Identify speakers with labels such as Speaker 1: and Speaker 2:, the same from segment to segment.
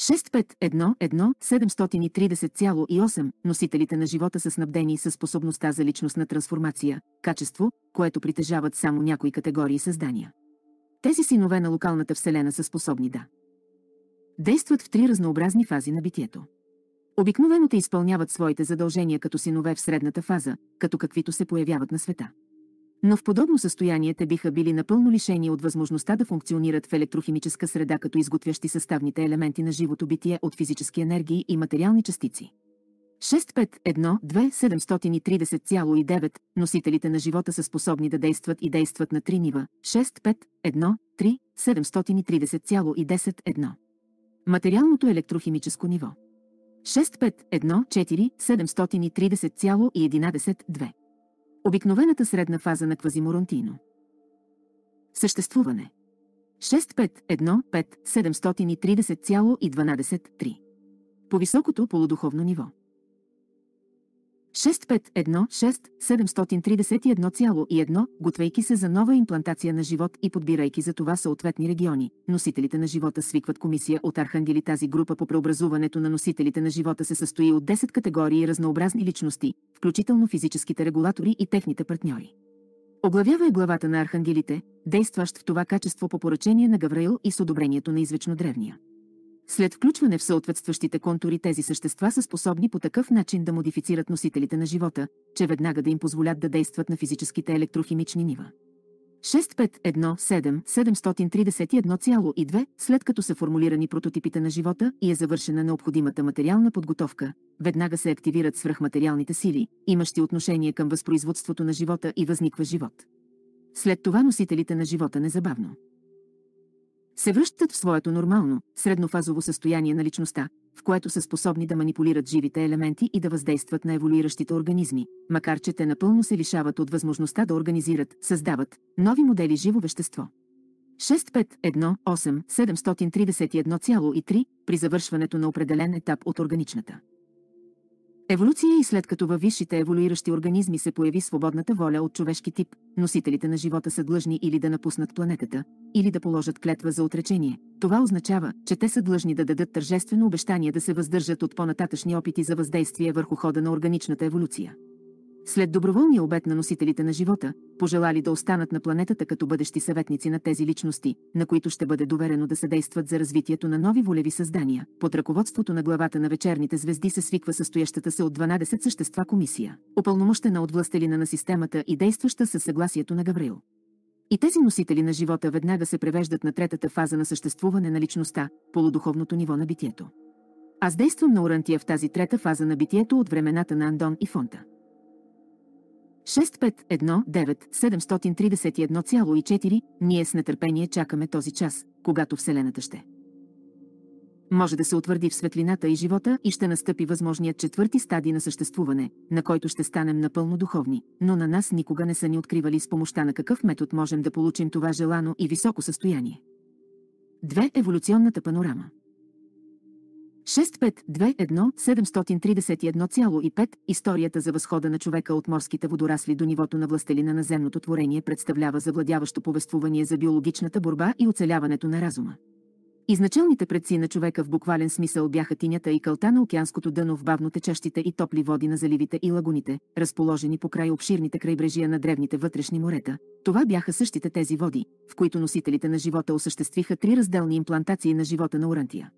Speaker 1: 651-1730,8 носителите на живота са снабдени със способността за личностна трансформация, качество, което притежават само някои категории създания. Тези синове на локалната вселена са способни да действат в три разнообразни фази на битието. Обикновено те изпълняват своите задължения като синове в средната фаза, като каквито се появяват на света но в подобно състояние те биха били напълно лишени от възможността да функционират в електрохимическа среда като изготвящи съставните елементи на живото битие от физически енергии и материални частици. 6512730,9 Носителите на живота са способни да действат и действат на три нива 6513730,101 Материалното електрохимическо ниво 6514730,112 Обикновената средна фаза на Квазиморонтино. Съществуване 6515730,12.3. по високото полудуховно ниво. 651 651-6731,1, готвейки се за нова имплантация на живот и подбирайки за това съответни региони. Носителите на живота свикват комисия от архангели. Тази група по преобразуването на носителите на живота се състои от 10 категории разнообразни личности, включително физическите регулатори и техните партньори. Оглавява е главата на архангелите, действащ в това качество по поръчение на Гавраил и с одобрението на извечно древния. След включване в съответстващите контури тези същества са способни по такъв начин да модифицират носителите на живота, че веднага да им позволят да действат на физическите електрохимични нива. 6517731,2 След като са формулирани прототипите на живота и е завършена необходимата материална подготовка, веднага се активират свръхматериалните сили, имащи отношение към възпроизводството на живота и възниква живот. След това носителите на живота незабавно се връщат в своето нормално, среднофазово състояние на личността, в което са способни да манипулират живите елементи и да въздействат на еволюиращите организми, макар че те напълно се лишават от възможността да организират, създават нови модели живо вещество. 6518 731,3 при завършването на определен етап от органичната. Еволюция и след като във висшите еволюиращи организми се появи свободната воля от човешки тип, носителите на живота са длъжни или да напуснат планетата, или да положат клетва за отречение. Това означава, че те са длъжни да дадат тържествено обещание да се въздържат от по-нататъчни опити за въздействие върху хода на органичната еволюция. След доброволния обед на носителите на живота, пожелали да останат на планетата като бъдещи съветници на тези личности, на които ще бъде доверено да съдействат за развитието на нови волеви създания, под ръководството на главата на вечерните звезди се свиква състоящата се от 12 същества комисия, опълномощена от властелина на системата и действаща със съгласието на Гаврил. И тези носители на живота веднага се превеждат на третата фаза на съществуване на личността, полудуховното ниво на битието. Аз действам на Орантия в тази трета фаза на битието от времената на Андон и Фонта. 6519731,4 ние с нетърпение чакаме този час, когато Вселената ще. Може да се утвърди в светлината и живота и ще настъпи възможният четвърти стадий на съществуване, на който ще станем напълно духовни, но на нас никога не са ни откривали с помощта на какъв метод можем да получим това желано и високо състояние. 2. Еволюционната панорама 6521-731,5 Историята за възхода на човека от морските водорасли до нивото на властелина на земното творение представлява завладяващо повествование за биологичната борба и оцеляването на разума. Изначалните предци на човека в буквален смисъл бяха тинята и кълта на океанското дъно в бавно течащите и топли води на заливите и лагуните, разположени по край обширните крайбрежия на древните вътрешни морета. Това бяха същите тези води, в които носителите на живота осъществиха три разделни имплантации на живота на урантия.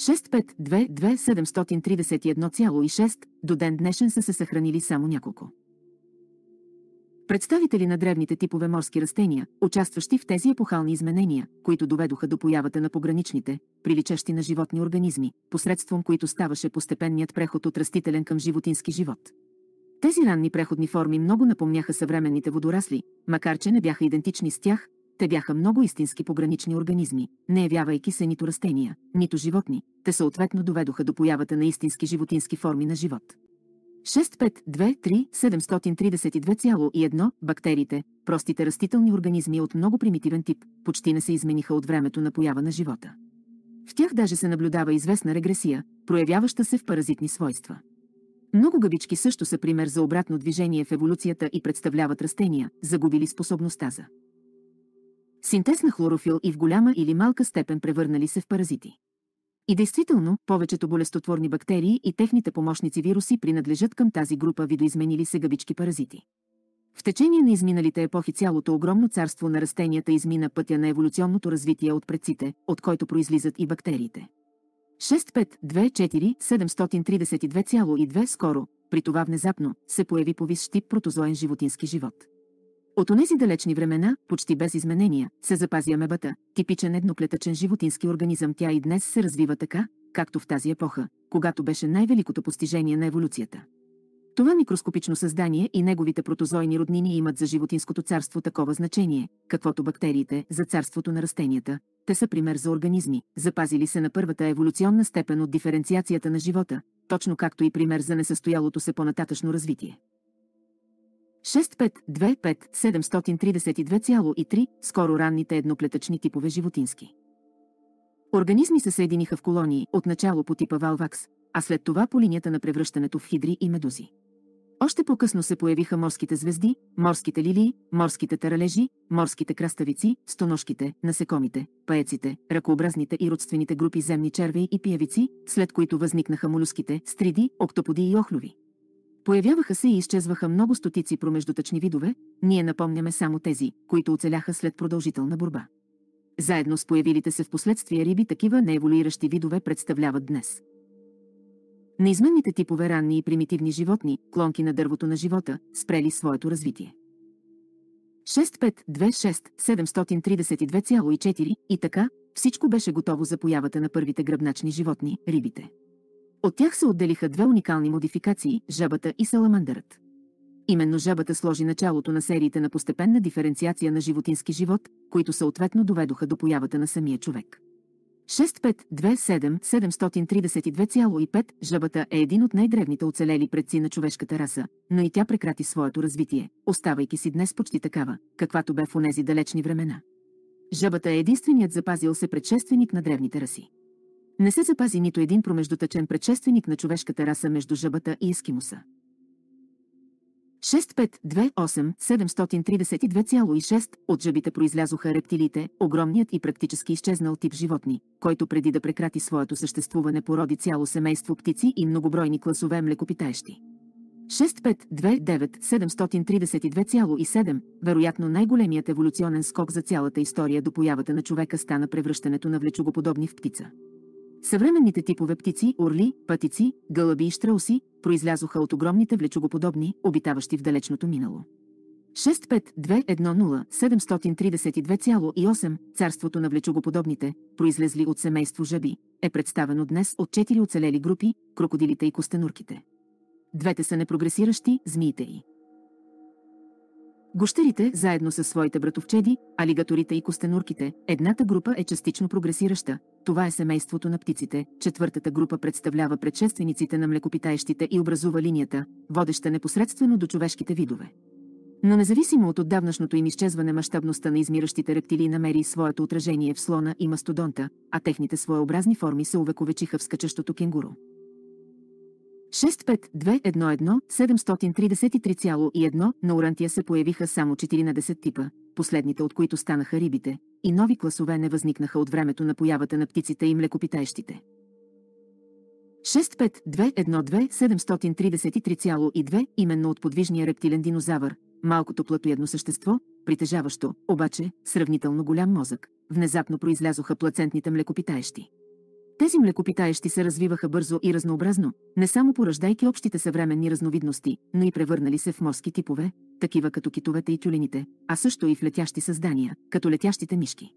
Speaker 1: 6522 до ден днешен са се съхранили само няколко. Представители на древните типове морски растения, участващи в тези епохални изменения, които доведоха до появата на пограничните, приличащи на животни организми, посредством които ставаше постепенният преход от растителен към животински живот. Тези ранни преходни форми много напомняха съвременните водорасли, макар че не бяха идентични с тях, те бяха много истински погранични организми, не явявайки се нито растения, нито животни. Те съответно доведоха до появата на истински животински форми на живот. 6523732,1 Бактериите, простите растителни организми от много примитивен тип, почти не се измениха от времето на поява на живота. В тях даже се наблюдава известна регресия, проявяваща се в паразитни свойства. Много гъбички също са пример за обратно движение в еволюцията и представляват растения, загубили способността за синтез на хлорофил и в голяма или малка степен превърнали се в паразити. И действително, повечето болестотворни бактерии и техните помощници вируси принадлежат към тази група видоизменили се гъбички паразити. В течение на изминалите епохи цялото огромно царство на растенията измина пътя на еволюционното развитие от предците, от който произлизат и бактериите. 6524 скоро, при това внезапно, се появи повис щип протозоен животински живот. От онези далечни времена, почти без изменения, се запази амебата, типичен едноклетъчен животински организъм тя и днес се развива така, както в тази епоха, когато беше най-великото постижение на еволюцията. Това микроскопично създание и неговите протозойни роднини имат за животинското царство такова значение, каквото бактериите за царството на растенията. Те са пример за организми, запазили се на първата еволюционна степен от диференциацията на живота, точно както и пример за несъстоялото се по-нататъчно развитие. 6525 732,3 скоро ранните едноклетъчни типове животински. Организми се съединиха в колонии, отначало по типа Валвакс, а след това по линията на превръщането в хидри и медузи. Още по-късно се появиха морските звезди, морските лилии, морските таралежи, морските краставици, стоношките, насекомите, паеците, ръкообразните и родствените групи земни черви и пиявици, след които възникнаха молюските, стриди, октоподи и охлюви. Появяваха се и изчезваха много стотици промеждутъчни видове, ние напомняме само тези, които оцеляха след продължителна борба. Заедно с появилите се в последствие риби такива нееволюиращи видове представляват днес. Неизменните типове ранни и примитивни животни, клонки на дървото на живота, спрели своето развитие. 6526 732,4 и така, всичко беше готово за появата на първите гръбначни животни – рибите. От тях се отделиха две уникални модификации – жабата и саламандърът. Именно жабата сложи началото на сериите на постепенна диференциация на животински живот, които съответно доведоха до появата на самия човек. 6527732,5 7325 жабата е един от най-древните оцелели предци на човешката раса, но и тя прекрати своето развитие, оставайки си днес почти такава, каквато бе в онези далечни времена. Жабата е единственият запазил се предшественик на древните раси. Не се запази нито един промеждутъчен предшественик на човешката раса между жъбата и ескимуса. 6528 732,6 от жъбите произлязоха рептилите, огромният и практически изчезнал тип животни, който преди да прекрати своето съществуване породи цяло семейство птици и многобройни класове млекопитаещи. 6529 732,7 вероятно най-големият еволюционен скок за цялата история до появата на човека стана превръщането на влечугоподобни в птица. Съвременните типове птици, орли, пътици, гълъби и штрауси произлязоха от огромните влечогоподобни, обитаващи в далечното минало. 65210 Царството на влечугоподобните, произлезли от семейство жаби, е представено днес от четири оцелели групи – крокодилите и костенурките. Двете са непрогресиращи, змиите и Гощерите, заедно с своите братовчеди, алигаторите и костенурките, едната група е частично прогресираща. Това е семейството на птиците. Четвъртата група представлява предшествениците на млекопитаещите и образува линията, водеща непосредствено до човешките видове. Но независимо от отдавнашното им изчезване, мащабността на измиращите рептилии намери своето отражение в слона и мастодонта, а техните своеобразни форми се увековечиха в скачащото кенгуро. 65211-733,1 на Орантия се появиха само 14 типа, последните от които станаха рибите, и нови класове не възникнаха от времето на появата на птиците и млекопитаещите. 65212733,2 7332 именно от подвижния рептилен динозавър, малкото платоядно същество, притежаващо, обаче, сравнително голям мозък, внезапно произлязоха плацентните млекопитаещи. Тези млекопитаещи се развиваха бързо и разнообразно, не само поръждайки общите съвременни разновидности, но и превърнали се в морски типове, такива като китовете и тюлените, а също и в летящи създания, като летящите мишки.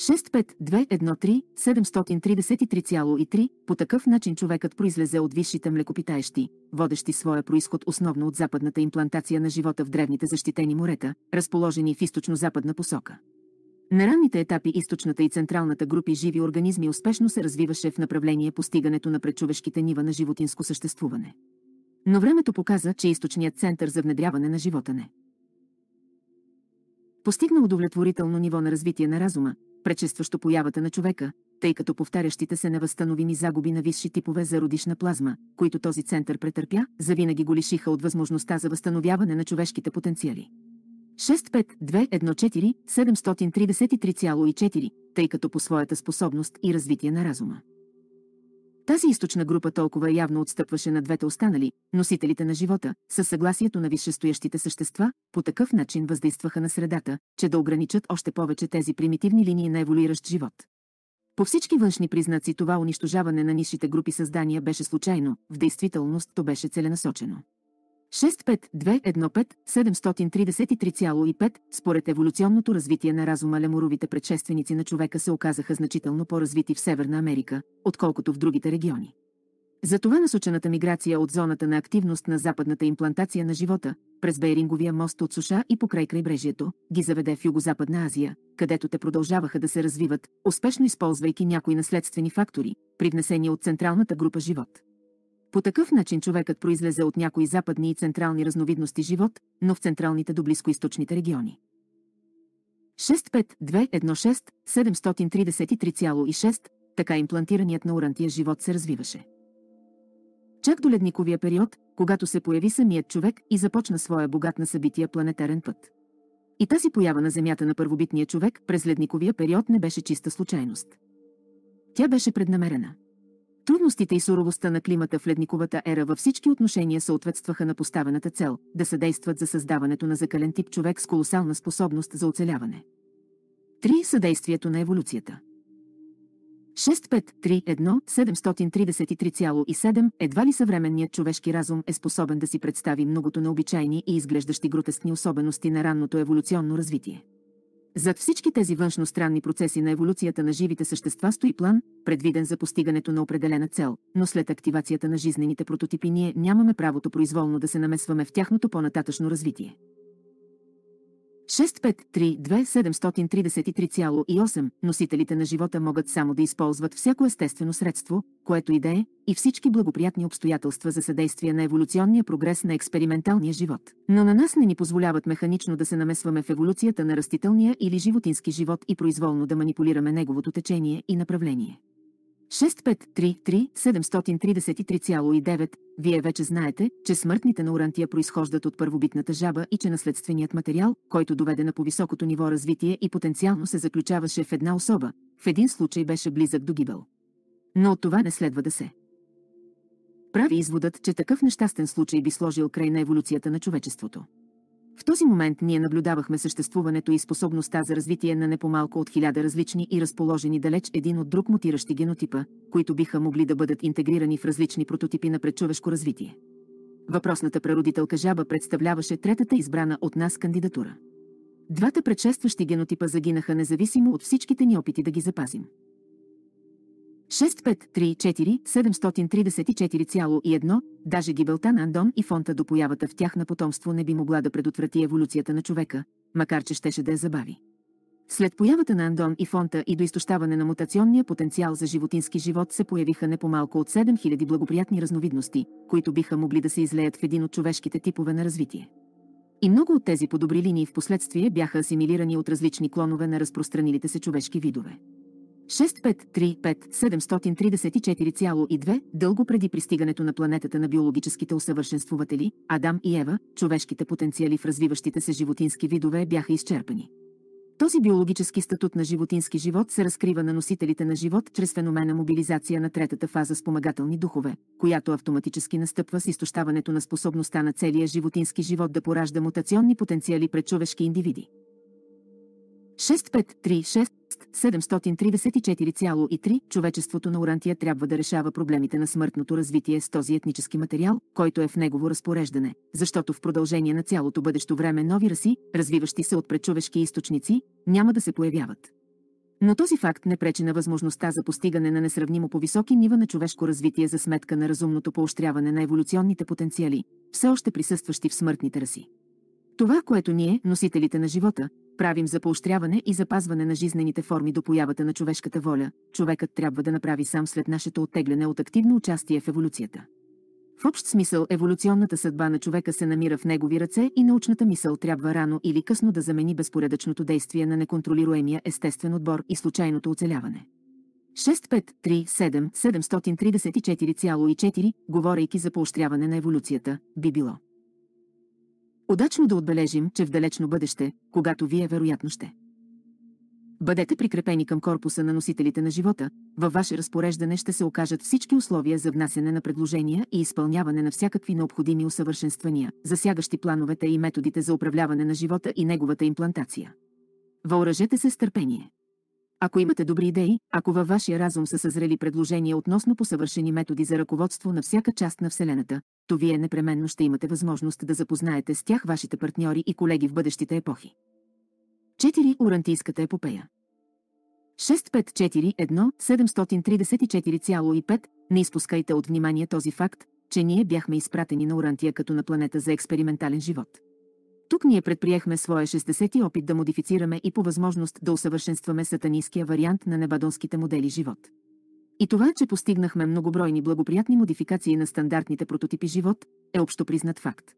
Speaker 1: 65213733,3 По такъв начин човекът произлезе от висшите млекопитаещи, водещи своя происход основно от западната имплантация на живота в древните защитени морета, разположени в източно-западна посока. На ранните етапи източната и централната групи живи организми успешно се развиваше в направление постигането на предчовешките нива на животинско съществуване. Но времето показа, че източният център за внедряване на живота не постигна удовлетворително ниво на развитие на разума, предшестващо появата на човека, тъй като повтарящите се невъзстановими загуби на висши типове за родишна плазма, които този център претърпя, завинаги го лишиха от възможността за възстановяване на човешките потенциали. 65214733,4, тъй като по своята способност и развитие на разума. Тази източна група толкова явно отстъпваше на двете останали, носителите на живота, със съгласието на висшестоящите същества, по такъв начин въздействаха на средата, че да ограничат още повече тези примитивни линии на еволюиращ живот. По всички външни признаци това унищожаване на нишите групи създания беше случайно, в действителност то беше целенасочено. 65215733,5, 733,5 според еволюционното развитие на разума Леморовите предшественици на човека се оказаха значително по-развити в Северна Америка, отколкото в другите региони. Затова насочената миграция от зоната на активност на западната имплантация на живота, през Бейринговия мост от суша и покрай крайбрежието, ги заведе в Югозападна Азия, където те продължаваха да се развиват, успешно използвайки някои наследствени фактори, привнесени от централната група живот. По такъв начин човекът произлезе от някои западни и централни разновидности живот, но в централните до близкоисточните региони. 65216 733,6, така имплантираният на урантия живот се развиваше. Чак до ледниковия период, когато се появи самият човек и започна своя богат на събития планетарен път. И тази поява на Земята на първобитния човек през ледниковия период не беше чиста случайност. Тя беше преднамерена. Трудностите и суровостта на климата в ледниковата ера във всички отношения съответстваха на поставената цел да съдействат за създаването на закален тип човек с колосална способност за оцеляване. 3. Е съдействието на еволюцията. 6531733,7 7337 едва ли съвременният човешки разум е способен да си представи многото необичайни и изглеждащи гротескни особености на ранното еволюционно развитие. Зад всички тези външностранни процеси на еволюцията на живите същества стои план, предвиден за постигането на определена цел, но след активацията на жизнените прототипи ние нямаме правото произволно да се намесваме в тяхното по-нататъчно развитие. 6532733,8 носителите на живота могат само да използват всяко естествено средство, което и да е, и всички благоприятни обстоятелства за съдействие на еволюционния прогрес на експерименталния живот. Но на нас не ни позволяват механично да се намесваме в еволюцията на растителния или животински живот и произволно да манипулираме неговото течение и направление. 6533733,9. вие вече знаете, че смъртните на урантия произхождат от първобитната жаба и че наследственият материал, който доведе на по високото ниво развитие и потенциално се заключаваше в една особа, в един случай беше близък до гибел. Но от това не следва да се. Прави изводът, че такъв нещастен случай би сложил край на еволюцията на човечеството. В този момент ние наблюдавахме съществуването и способността за развитие на непомалко от хиляда различни и разположени далеч един от друг мутиращи генотипа, които биха могли да бъдат интегрирани в различни прототипи на предчовешко развитие. Въпросната прародителка жаба представляваше третата избрана от нас кандидатура. Двата предшестващи генотипа загинаха независимо от всичките ни опити да ги запазим. 6534 734,1, даже на Андон и фонта до появата в тях на потомство не би могла да предотврати еволюцията на човека, макар че щеше да я забави. След появата на Андон и фонта и до изтощаване на мутационния потенциал за животински живот се появиха не по-малко от 7000 благоприятни разновидности, които биха могли да се излеят в един от човешките типове на развитие. И много от тези подобри линии в последствие бяха асимилирани от различни клонове на разпространилите се човешки видове. 6535734,2 дълго преди пристигането на планетата на биологическите усъвършенствователи, Адам и Ева, човешките потенциали в развиващите се животински видове бяха изчерпани. Този биологически статут на животински живот се разкрива на носителите на живот чрез феномена мобилизация на третата фаза спомагателни духове, която автоматически настъпва с изтощаването на способността на целия животински живот да поражда мутационни потенциали пред човешки индивиди. 6536734,3 човечеството на Урантия трябва да решава проблемите на смъртното развитие с този етнически материал, който е в негово разпореждане, защото в продължение на цялото бъдещо време нови раси, развиващи се от пречовешки източници, няма да се появяват. Но този факт не пречи на възможността за постигане на несравнимо по-високи нива на човешко развитие за сметка на разумното поощряване на еволюционните потенциали, все още присъстващи в смъртните раси. Това, което ние, носителите на живота, правим за поощряване и запазване на жизнените форми до появата на човешката воля, човекът трябва да направи сам след нашето оттегляне от активно участие в еволюцията. В общ смисъл еволюционната съдба на човека се намира в негови ръце и научната мисъл трябва рано или късно да замени безпоредъчното действие на неконтролируемия естествен отбор и случайното оцеляване. 6-537-734,4, говорейки за поощряване на еволюцията, би било Удачно да отбележим, че в далечно бъдеще, когато вие вероятно ще. Бъдете прикрепени към корпуса на носителите на живота, във ваше разпореждане ще се окажат всички условия за внасене на предложения и изпълняване на всякакви необходими усъвършенствания, засягащи плановете и методите за управляване на живота и неговата имплантация. Въоръжете се с търпение. Ако имате добри идеи, ако във вашия разум са съзрели предложения относно посъвършени методи за ръководство на всяка част на Вселената, то вие непременно ще имате възможност да запознаете с тях вашите партньори и колеги в бъдещите епохи. 4. Урантийската епопея 6541-734,5 Не изпускайте от внимание този факт, че ние бяхме изпратени на Урантия като на планета за експериментален живот. Тук ние предприехме своя 60-ти опит да модифицираме и по възможност да усъвършенстваме сатанинския вариант на небадонските модели живот. И това, че постигнахме многобройни благоприятни модификации на стандартните прототипи живот, е общо признат факт.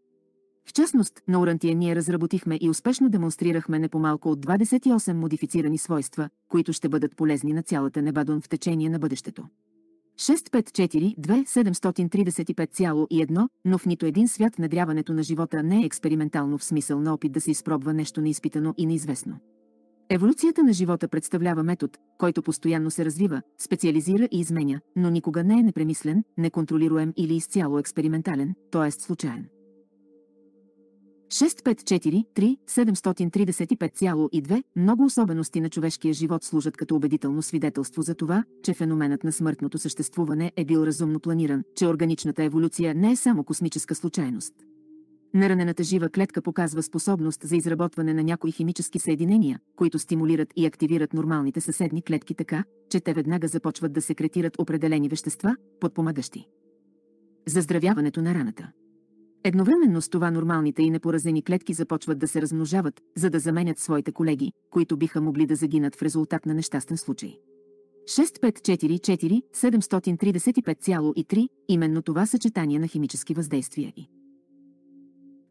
Speaker 1: В частност, на Орантия ние разработихме и успешно демонстрирахме не по-малко от 28 модифицирани свойства, които ще бъдат полезни на цялата Небадон в течение на бъдещето. 654-2735,1, но в нито един свят надряването на живота не е експериментално в смисъл на опит да се изпробва нещо неизпитано и неизвестно. Еволюцията на живота представлява метод, който постоянно се развива, специализира и изменя, но никога не е непремислен, неконтролируем или изцяло експериментален, т.е. случайен. 654-3-735,2 много особености на човешкия живот служат като убедително свидетелство за това, че феноменът на смъртното съществуване е бил разумно планиран, че органичната еволюция не е само космическа случайност. Наранената жива клетка показва способност за изработване на някои химически съединения, които стимулират и активират нормалните съседни клетки така, че те веднага започват да секретират определени вещества, подпомагащи. Заздравяването на раната. Едновременно с това нормалните и непоразени клетки започват да се размножават, за да заменят своите колеги, които биха могли да загинат в резултат на нещастен случай. 6544 735,3 именно това съчетание на химически въздействия и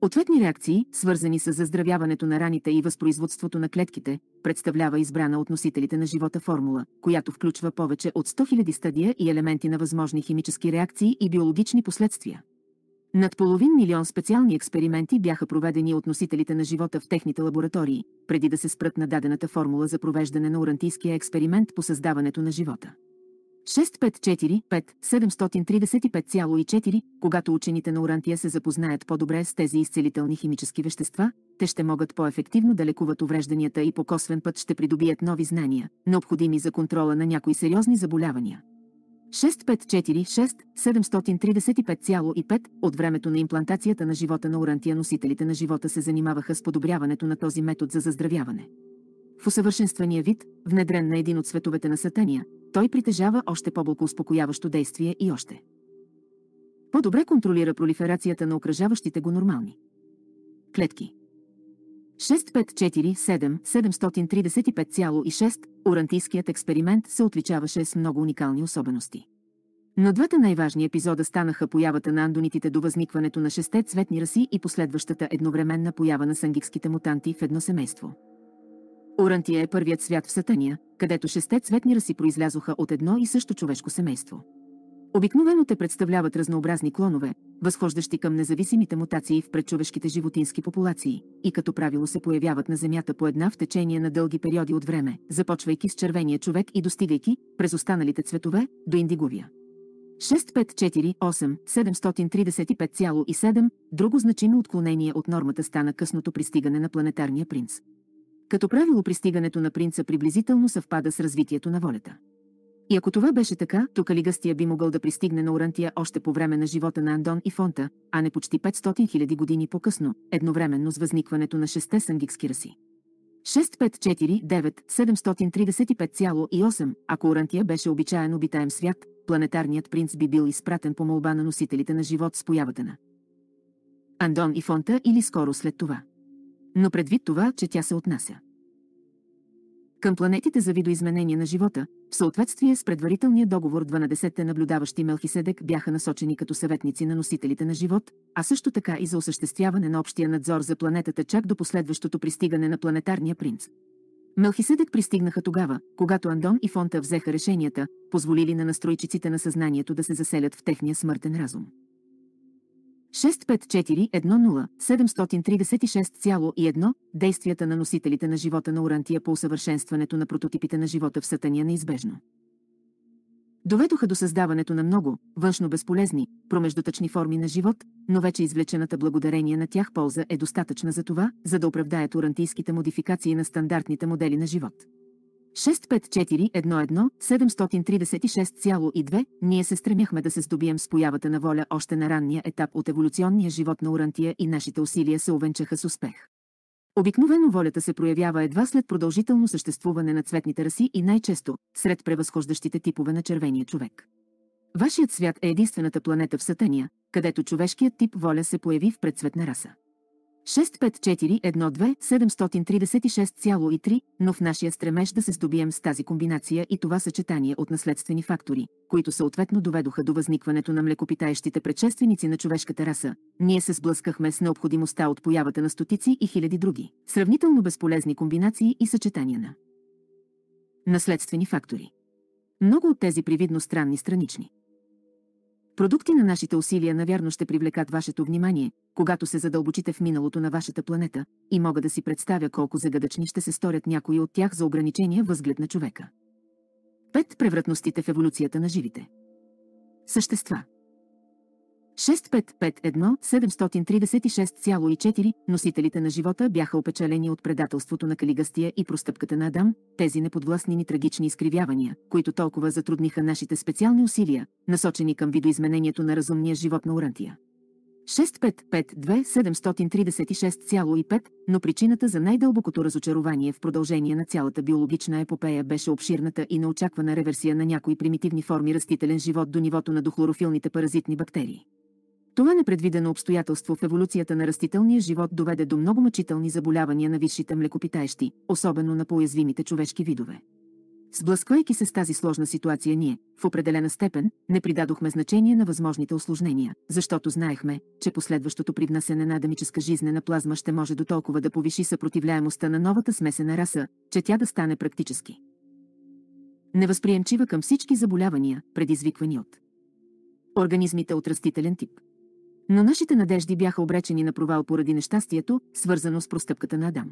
Speaker 1: Ответни реакции, свързани с заздравяването на раните и възпроизводството на клетките, представлява избрана от носителите на живота формула, която включва повече от 100 000 стадия и елементи на възможни химически реакции и биологични последствия. Над половин милион специални експерименти бяха проведени от носителите на живота в техните лаборатории, преди да се спрат на дадената формула за провеждане на урантийския експеримент по създаването на живота. 6545-735,4, когато учените на Урантия се запознаят по-добре с тези изцелителни химически вещества, те ще могат по-ефективно да лекуват уврежданията и по косвен път ще придобият нови знания, необходими за контрола на някои сериозни заболявания. 654 7355 от времето на имплантацията на живота на урантия носителите на живота се занимаваха с подобряването на този метод за заздравяване. В усъвършенствения вид, внедрен на един от световете на сатания, той притежава още по-болко успокояващо действие и още. По-добре контролира пролиферацията на окръжаващите го нормални клетки. 6547 735,6 Орантийският експеримент се отличаваше с много уникални особености. Но двата най-важни епизода станаха появата на андонитите до възникването на шесте цветни раси и последващата едновременна поява на сангикските мутанти в едно семейство. Орантия е първият свят в Сатания, където шесте цветни раси произлязоха от едно и също човешко семейство. Обикновено те представляват разнообразни клонове, възхождащи към независимите мутации в предчовешките животински популации, и като правило се появяват на Земята по една в течение на дълги периоди от време, започвайки с червения човек и достигайки, през останалите цветове, до индиговия. 6548735,7 7357 Друго значимо отклонение от нормата стана късното пристигане на планетарния принц. Като правило пристигането на принца приблизително съвпада с развитието на волята. И ако това беше така, то Калигастия би могъл да пристигне на Орантия още по време на живота на Андон и Фонта, а не почти 500 000 години по-късно, едновременно с възникването на шесте сангикски раси. 6549-735,8 Ако Орантия беше обичаен обитаем свят, планетарният принц би бил изпратен по молба на носителите на живот с появата на Андон и Фонта или скоро след това. Но предвид това, че тя се отнася към планетите за видоизменение на живота, в съответствие с предварителния договор 12-те наблюдаващи Мелхиседек бяха насочени като съветници на носителите на живот, а също така и за осъществяване на общия надзор за планетата чак до последващото пристигане на планетарния принц. Мелхиседек пристигнаха тогава, когато Андон и Фонта взеха решенията, позволили на настройчиците на съзнанието да се заселят в техния смъртен разум. 10 736,1 действията на носителите на живота на Орантия по усъвършенстването на прототипите на живота в сатания е неизбежно. Доведоха до създаването на много, външно безполезни, промеждутъчни форми на живот, но вече извлечената благодарение на тях полза е достатъчна за това, за да оправдаят орантийските модификации на стандартните модели на живот. 654-11-736,2, ние се стремяхме да се здобием с появата на воля още на ранния етап от еволюционния живот на Урантия и нашите усилия се увенчаха с успех. Обикновено волята се проявява едва след продължително съществуване на цветните раси и най-често сред превъзхождащите типове на червения човек. Вашият свят е единствената планета в Сатания, където човешкият тип воля се появи в предцветна раса. 654-12-736,3, но в нашия стремеж да се здобием с тази комбинация и това съчетание от наследствени фактори, които съответно доведоха до възникването на млекопитаещите предшественици на човешката раса, ние се сблъскахме с необходимостта от появата на стотици и хиляди други, сравнително безполезни комбинации и съчетания на наследствени фактори. Много от тези привидно странни странични Продукти на нашите усилия навярно ще привлекат вашето внимание, когато се задълбочите в миналото на вашата планета, и мога да си представя колко загадъчни ще се сторят някои от тях за ограничения възглед на човека. Пет. Превратностите в еволюцията на живите. Същества. 6551-736,4 носителите на живота бяха опечалени от предателството на Калигастия и простъпката на Адам, тези неподвластни ни трагични изкривявания, които толкова затрудниха нашите специални усилия, насочени към видоизменението на разумния живот на Урантия. 6552-736,5, но причината за най-дълбокото разочарование в продължение на цялата биологична епопея беше обширната и неочаквана реверсия на някои примитивни форми растителен живот до нивото на дохлорофилните паразитни бактерии. Това непредвидено обстоятелство в еволюцията на растителния живот доведе до много мъчителни заболявания на висшите млекопитаещи, особено на поязвимите човешки видове. Сблъсквайки се с тази сложна ситуация ние, в определена степен, не придадохме значение на възможните осложнения, защото знаехме, че последващото привнасене на адамическа жизнена плазма ще може до толкова да повиши съпротивляемостта на новата смесена раса, че тя да стане практически. Невъзприемчива към всички заболявания, предизвиквани от организмите от растителен тип. Но нашите надежди бяха обречени на провал поради нещастието, свързано с простъпката на Адам.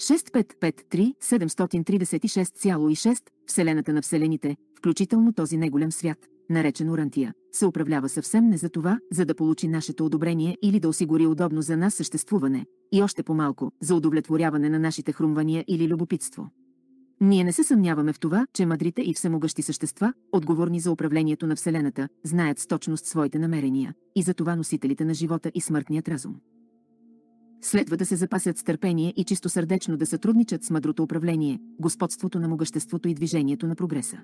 Speaker 1: 6553 736,6 Вселената на Вселените, включително този неголям свят, наречен Орантия, се управлява съвсем не за това, за да получи нашето одобрение или да осигури удобно за нас съществуване, и още по-малко, за удовлетворяване на нашите хрумвания или любопитство. Ние не се съмняваме в това, че мъдрите и всемогъщи същества, отговорни за управлението на Вселената, знаят с точност своите намерения и за това носителите на живота и смъртният разум. Следва да се запасят с търпение и чистосърдечно да сътрудничат с мъдрото управление, господството на могъществото и движението на прогреса.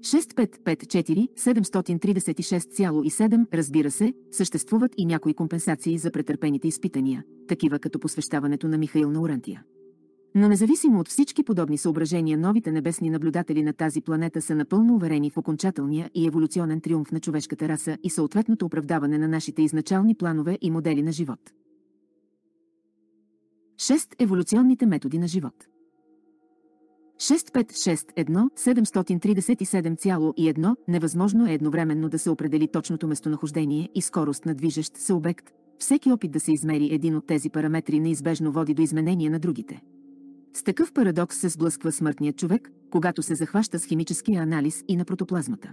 Speaker 1: 6554 736,7 разбира се, съществуват и някои компенсации за претърпените изпитания, такива като посвещаването на Михаил на Урантия. Но независимо от всички подобни съображения, новите небесни наблюдатели на тази планета са напълно уверени в окончателния и еволюционен триумф на човешката раса и съответното оправдаване на нашите изначални планове и модели на живот. 6. Еволюционните методи на живот 6561737,1 невъзможно е едновременно да се определи точното местонахождение и скорост на движещ се обект. Всеки опит да се измери един от тези параметри неизбежно води до изменение на другите. С такъв парадокс се сблъсква смъртният човек, когато се захваща с химическия анализ и на протоплазмата.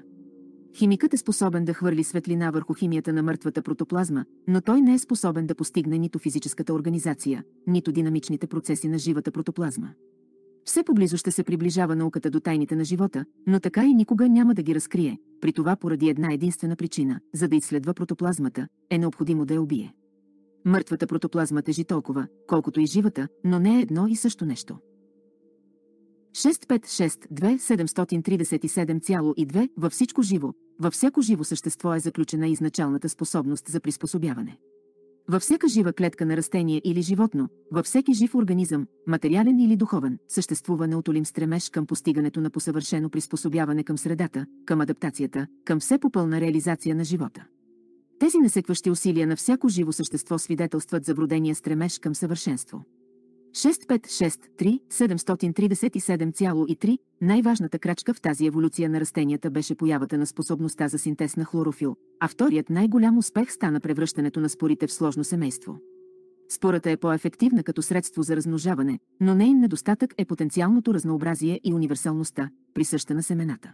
Speaker 1: Химикът е способен да хвърли светлина върху химията на мъртвата протоплазма, но той не е способен да постигне нито физическата организация, нито динамичните процеси на живата протоплазма. Все поблизо ще се приближава науката до тайните на живота, но така и никога няма да ги разкрие, при това поради една единствена причина – за да изследва протоплазмата, е необходимо да я убие. Мъртвата протоплазма тежи толкова, колкото и живата, но не е едно и също нещо. 6562737,2 Във всичко живо, във всяко живо същество е заключена изначалната способност за приспособяване. Във всяка жива клетка на растение или животно, във всеки жив организъм, материален или духовен, съществува неотолим стремеж към постигането на посъвършено приспособяване към средата, към адаптацията, към все попълна реализация на живота. Тези насекващи усилия на всяко живо същество свидетелстват за бродения стремеж към съвършенство. 6563 737,3 Най-важната крачка в тази еволюция на растенията беше появата на способността за синтез на хлорофил, а вторият най-голям успех стана превръщането на спорите в сложно семейство. Спората е по-ефективна като средство за размножаване, но нейн недостатък е потенциалното разнообразие и универсалността, присъща на семената.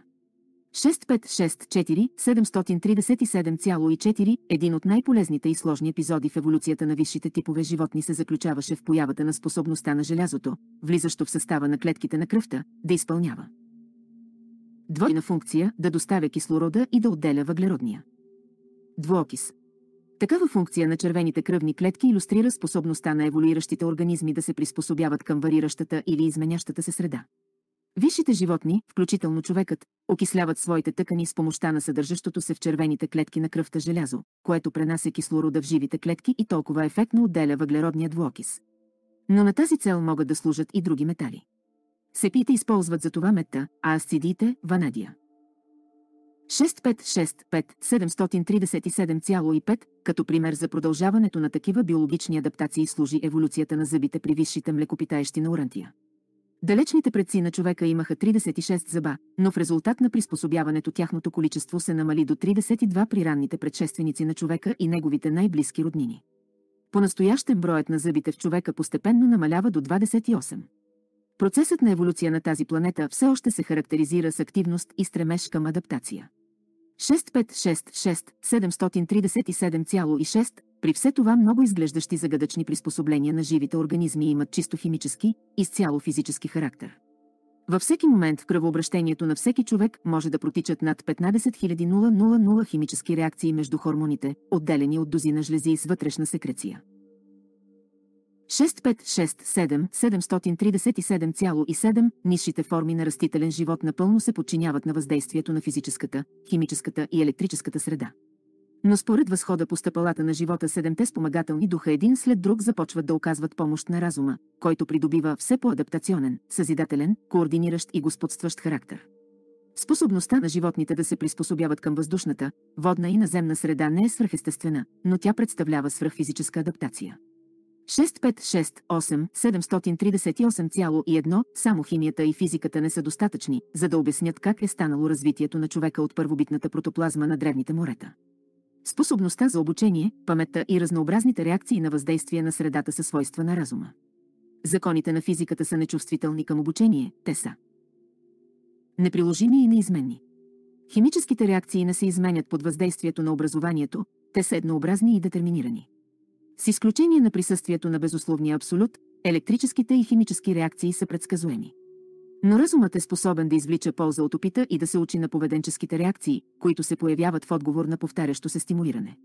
Speaker 1: 6564 737,4 Един от най-полезните и сложни епизоди в еволюцията на висшите типове животни се заключаваше в появата на способността на желязото, влизащо в състава на клетките на кръвта, да изпълнява двойна функция да доставя кислорода и да отделя въглеродния. Двуокис. Такава функция на червените кръвни клетки иллюстрира способността на еволюиращите организми да се приспособяват към вариращата или изменящата се среда. Висшите животни, включително човекът, окисляват своите тъкани с помощта на съдържащото се в червените клетки на кръвта желязо, което пренася кислорода в живите клетки и толкова ефектно отделя въглеродния двуокис. Но на тази цел могат да служат и други метали. Сепиите използват за това мета, а асцидиите – ванадия. 6565737,5 като пример за продължаването на такива биологични адаптации служи еволюцията на зъбите при висшите млекопитаещи на урантия. Далечните предци на човека имаха 36 зъба, но в резултат на приспособяването тяхното количество се намали до 32 при ранните предшественици на човека и неговите най-близки роднини. По-настоящен броят на зъбите в човека постепенно намалява до 28. Процесът на еволюция на тази планета все още се характеризира с активност и стремеж към адаптация. 6566 737,6, при все това много изглеждащи загадъчни приспособления на живите организми имат чисто химически, изцяло физически характер. Във всеки момент в кръвообращението на всеки човек може да протичат над 15 000 химически реакции между хормоните, отделени от дози на жлези с вътрешна секреция. 6567 737,7 низшите форми на растителен живот напълно се подчиняват на въздействието на физическата, химическата и електрическата среда. Но според възхода по стъпалата на живота седемте спомагателни духа един след друг започват да оказват помощ на разума, който придобива все по-адаптационен, съзидателен, координиращ и господстващ характер. Способността на животните да се приспособяват към въздушната, водна и наземна среда не е свръхестествена, но тя представлява свръхфизическа адаптация. 6568 738,1 само химията и физиката не са достатъчни, за да обяснят как е станало развитието на човека от първобитната протоплазма на древните морета. Способността за обучение, паметта и разнообразните реакции на въздействие на средата са свойства на разума. Законите на физиката са нечувствителни към обучение, те са неприложими и неизменни. Химическите реакции не се изменят под въздействието на образованието, те са еднообразни и детерминирани. С изключение на присъствието на безусловния абсолют, електрическите и химически реакции са предсказуеми. Но разумът е способен да извлича полза от опита и да се учи на поведенческите реакции, които се появяват в отговор на повтарящо се стимулиране.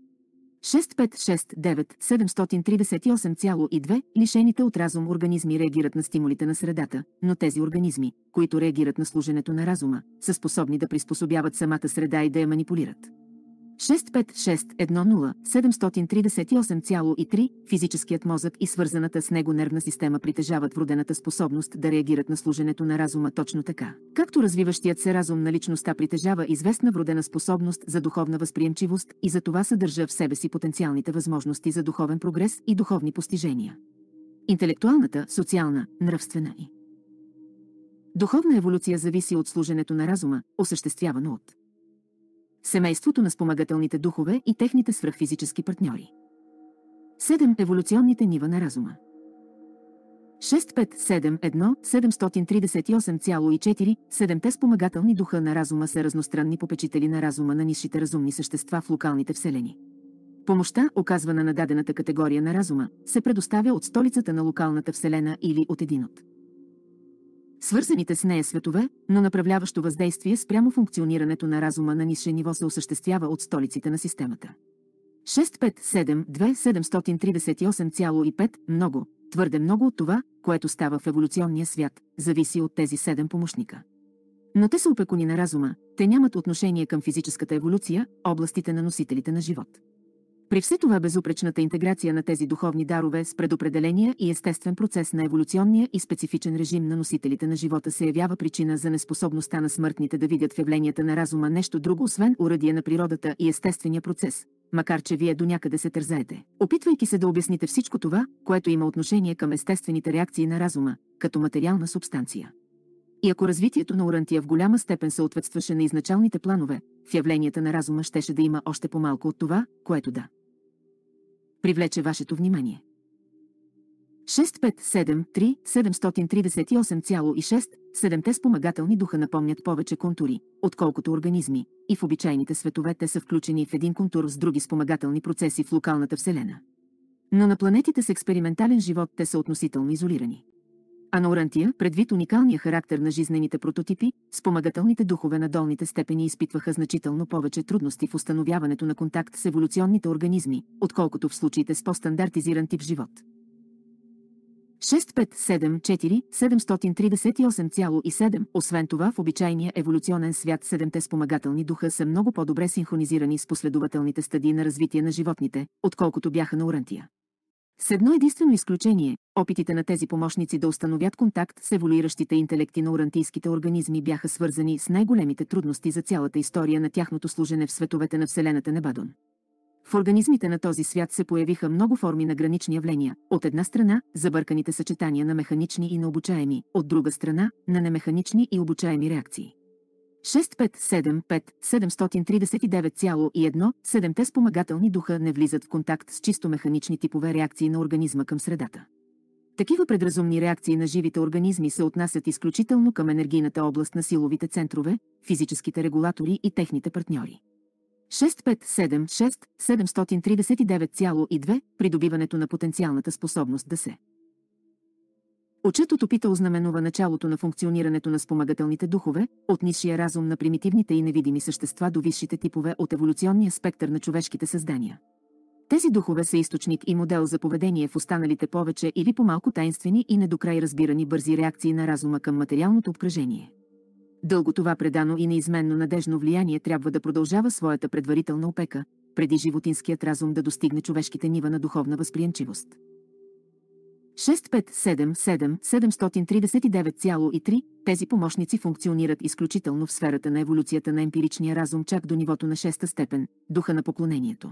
Speaker 1: 6569738,2 Лишените от разум организми реагират на стимулите на средата, но тези организми, които реагират на служенето на разума, са способни да приспособяват самата среда и да я манипулират. 65610738,3 физическият мозък и свързаната с него нервна система притежават вродената способност да реагират на служенето на разума точно така. Както развиващият се разум на личността притежава известна вродена способност за духовна възприемчивост и за това съдържа в себе си потенциалните възможности за духовен прогрес и духовни постижения. Интелектуалната, социална, нравствена и духовна еволюция зависи от служенето на разума, осъществявано от семейството на спомагателните духове и техните свръхфизически партньори. 7. Еволюционните нива на разума. 6571-738,4 Седемте спомагателни духа на разума са разностранни попечители на разума на низшите разумни същества в локалните вселени. Помощта, оказвана на дадената категория на разума, се предоставя от столицата на локалната вселена или от един от свързаните с нея светове, но направляващо въздействие спрямо функционирането на разума на нише ниво се осъществява от столиците на системата. 6572738,5 много, твърде много от това, което става в еволюционния свят, зависи от тези 7 помощника. Но те са опекони на разума, те нямат отношение към физическата еволюция, областите на носителите на живот. При все това безупречната интеграция на тези духовни дарове с предопределения и естествен процес на еволюционния и специфичен режим на носителите на живота се явява причина за неспособността на смъртните да видят в явленията на разума нещо друго, освен уръдие на природата и естествения процес, макар че вие до някъде се тързаете. Опитвайки се да обясните всичко това, което има отношение към естествените реакции на разума, като материална субстанция. И ако развитието на Урантия в голяма степен съответстваше на изначалните планове, в явленията на разума щеше да има още по-малко от това, което да привлече вашето внимание. 6573 738,6 Седемте спомагателни духа напомнят повече контури, отколкото организми, и в обичайните светове те са включени в един контур с други спомагателни процеси в локалната Вселена. Но на планетите с експериментален живот те са относително изолирани а на Урантия, предвид уникалния характер на жизнените прототипи, спомагателните духове на долните степени изпитваха значително повече трудности в установяването на контакт с еволюционните организми, отколкото в случаите с по-стандартизиран тип живот. 6574 738,7 Освен това в обичайния еволюционен свят седемте спомагателни духа са много по-добре синхронизирани с последователните стадии на развитие на животните, отколкото бяха на Орантия. С едно единствено изключение, опитите на тези помощници да установят контакт с еволюиращите интелекти на урантийските организми бяха свързани с най-големите трудности за цялата история на тяхното служене в световете на Вселената Небадон. В организмите на този свят се появиха много форми на гранични явления. От една страна, забърканите съчетания на механични и необучаеми, от друга страна, на немеханични и обучаеми реакции. 6575 739,1 седемте спомагателни духа не влизат в контакт с чисто механични типове реакции на организма към средата. Такива предразумни реакции на живите организми се отнасят изключително към енергийната област на силовите центрове, физическите регулатори и техните партньори. 6576 739,2 придобиването на потенциалната способност да се Отчетът опита ознаменува началото на функционирането на спомагателните духове, от нишия разум на примитивните и невидими същества до висшите типове от еволюционния спектър на човешките създания. Тези духове са източник и модел за поведение в останалите повече или по-малко таинствени и недокрай разбирани бързи реакции на разума към материалното обкръжение. Дълго това предано и неизменно надежно влияние трябва да продължава своята предварителна опека, преди животинският разум да достигне човешките нива на духовна възприемчивост. 6577-739,3, тези помощници функционират изключително в сферата на еволюцията на емпиричния разум чак до нивото на шеста степен – духа на поклонението.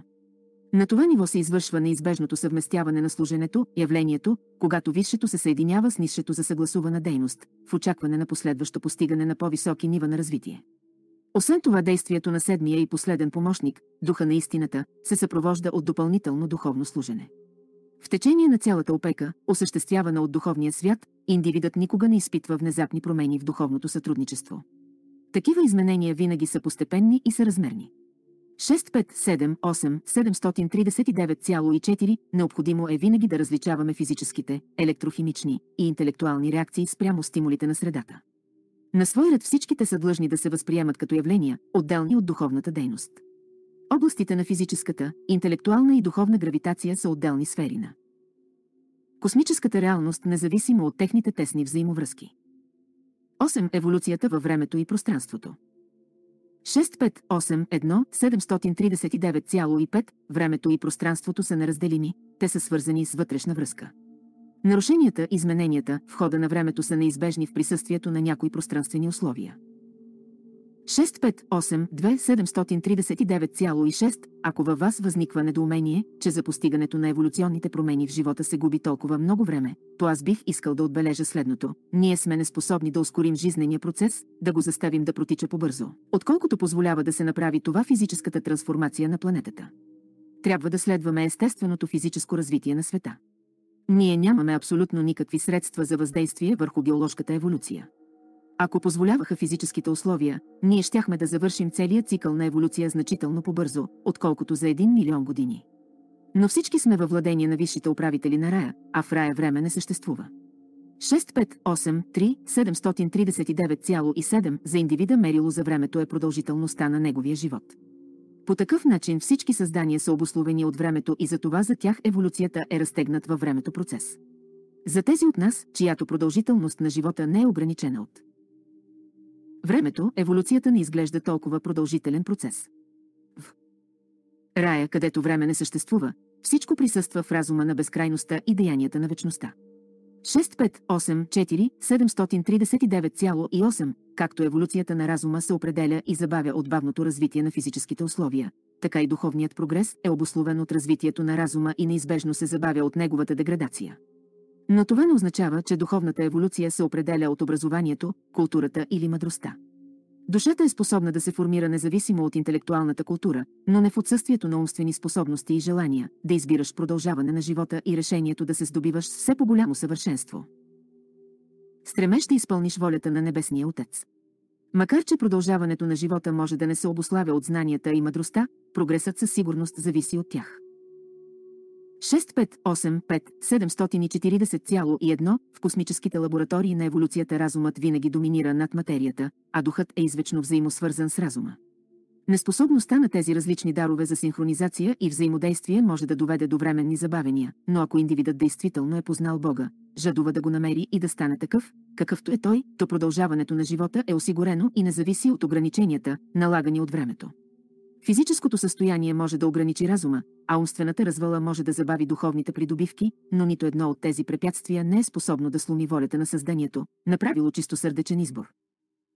Speaker 1: На това ниво се извършва неизбежното съвместяване на служенето, явлението, когато висшето се съединява с нисшето за съгласувана дейност, в очакване на последващо постигане на по-високи нива на развитие. Освен това действието на седмия и последен помощник, духа на истината, се съпровожда от допълнително духовно служене. В течение на цялата опека, осъществявана от духовния свят, индивидът никога не изпитва внезапни промени в духовното сътрудничество. Такива изменения винаги са постепенни и са размерни. 6578739,4 необходимо е винаги да различаваме физическите, електрохимични и интелектуални реакции спрямо стимулите на средата. На свой ред всичките са длъжни да се възприемат като явления, отделни от духовната дейност. Областите на физическата, интелектуална и духовна гравитация са отделни сфери на космическата реалност, независимо от техните тесни взаимовръзки. 8. Еволюцията във времето и пространството. 6581739,5 Времето и пространството са неразделими, те са свързани с вътрешна връзка. Нарушенията, измененията входа на времето са неизбежни в присъствието на някои пространствени условия. 658-2739,6, ако във вас възниква недоумение, че за постигането на еволюционните промени в живота се губи толкова много време, то аз бих искал да отбележа следното. Ние сме неспособни да ускорим жизнения процес, да го заставим да протича побързо, отколкото позволява да се направи това физическата трансформация на планетата. Трябва да следваме естественото физическо развитие на света. Ние нямаме абсолютно никакви средства за въздействие върху геоложката еволюция. Ако позволяваха физическите условия, ние щяхме да завършим целият цикъл на еволюция значително по-бързо, отколкото за един милион години. Но всички сме във владение на висшите управители на рая, а в рая време не съществува. 6583739,7 за индивида мерило за времето е продължителността на неговия живот. По такъв начин всички създания са обословени от времето и затова за тях еволюцията е разтегнат във времето процес. За тези от нас, чиято продължителност на живота не е ограничена от времето, еволюцията не изглежда толкова продължителен процес. В рая, където време не съществува, всичко присъства в разума на безкрайността и деянията на вечността. 6.584739,8. както еволюцията на разума се определя и забавя от бавното развитие на физическите условия, така и духовният прогрес е обусловен от развитието на разума и неизбежно се забавя от неговата деградация. Но това не означава, че духовната еволюция се определя от образованието, културата или мъдростта. Душата е способна да се формира независимо от интелектуалната култура, но не в отсъствието на умствени способности и желания, да избираш продължаване на живота и решението да се здобиваш с все по-голямо съвършенство. Стремеш да изпълниш волята на Небесния Отец. Макар че продължаването на живота може да не се обославя от знанията и мъдростта, прогресът със сигурност зависи от тях. 6585740,1 в космическите лаборатории на еволюцията разумът винаги доминира над материята, а духът е извечно взаимосвързан с разума. Неспособността на тези различни дарове за синхронизация и взаимодействие може да доведе до временни забавения, но ако индивидът действително е познал Бога, жадува да го намери и да стане такъв, какъвто е той, то продължаването на живота е осигурено и не зависи от ограниченията, налагани от времето. Физическото състояние може да ограничи разума, а умствената развала може да забави духовните придобивки, но нито едно от тези препятствия не е способно да сломи волята на създанието, направило чистосърдечен избор.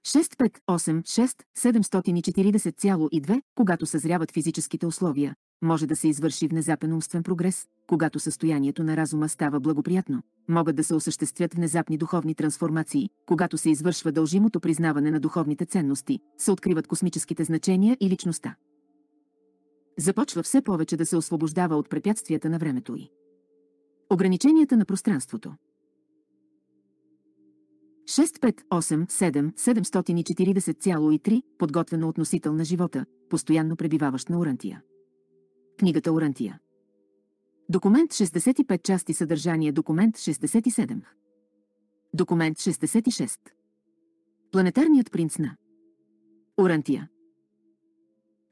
Speaker 1: 6586740,2 Когато съзряват физическите условия, може да се извърши внезапен умствен прогрес, когато състоянието на разума става благоприятно. Могат да се осъществят внезапни духовни трансформации, когато се извършва дължимото признаване на духовните ценности, се откриват космическите значения и личността започва все повече да се освобождава от препятствията на времето й. Ограниченията на пространството 6587740,3 подготвено относител на живота, постоянно пребиваващ на Орантия. Книгата Орантия. Документ 65 части съдържание Документ 67. Документ 66. Планетарният принц на Орантия.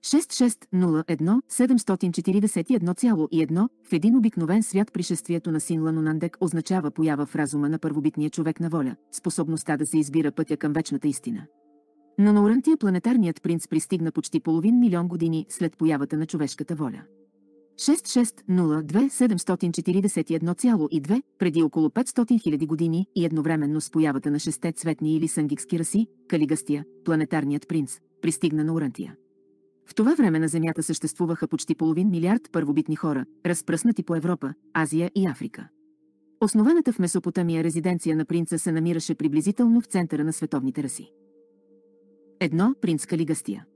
Speaker 1: 6601741,1 в един обикновен свят пришествието на Син Ланонандек означава поява в разума на първобитния човек на воля, способността да се избира пътя към вечната истина. Но на Орантия планетарният принц пристигна почти половин милион години след появата на човешката воля. 6602741,2 преди около 500 000 години и едновременно с появата на шесте цветни или сънгикски раси, Калигастия, планетарният принц, пристигна на Орантия. В това време на Земята съществуваха почти половин милиард първобитни хора, разпръснати по Европа, Азия и Африка. Основаната в Месопотамия резиденция на принца се намираше приблизително в центъра на световните раси. Едно принцка лигастия.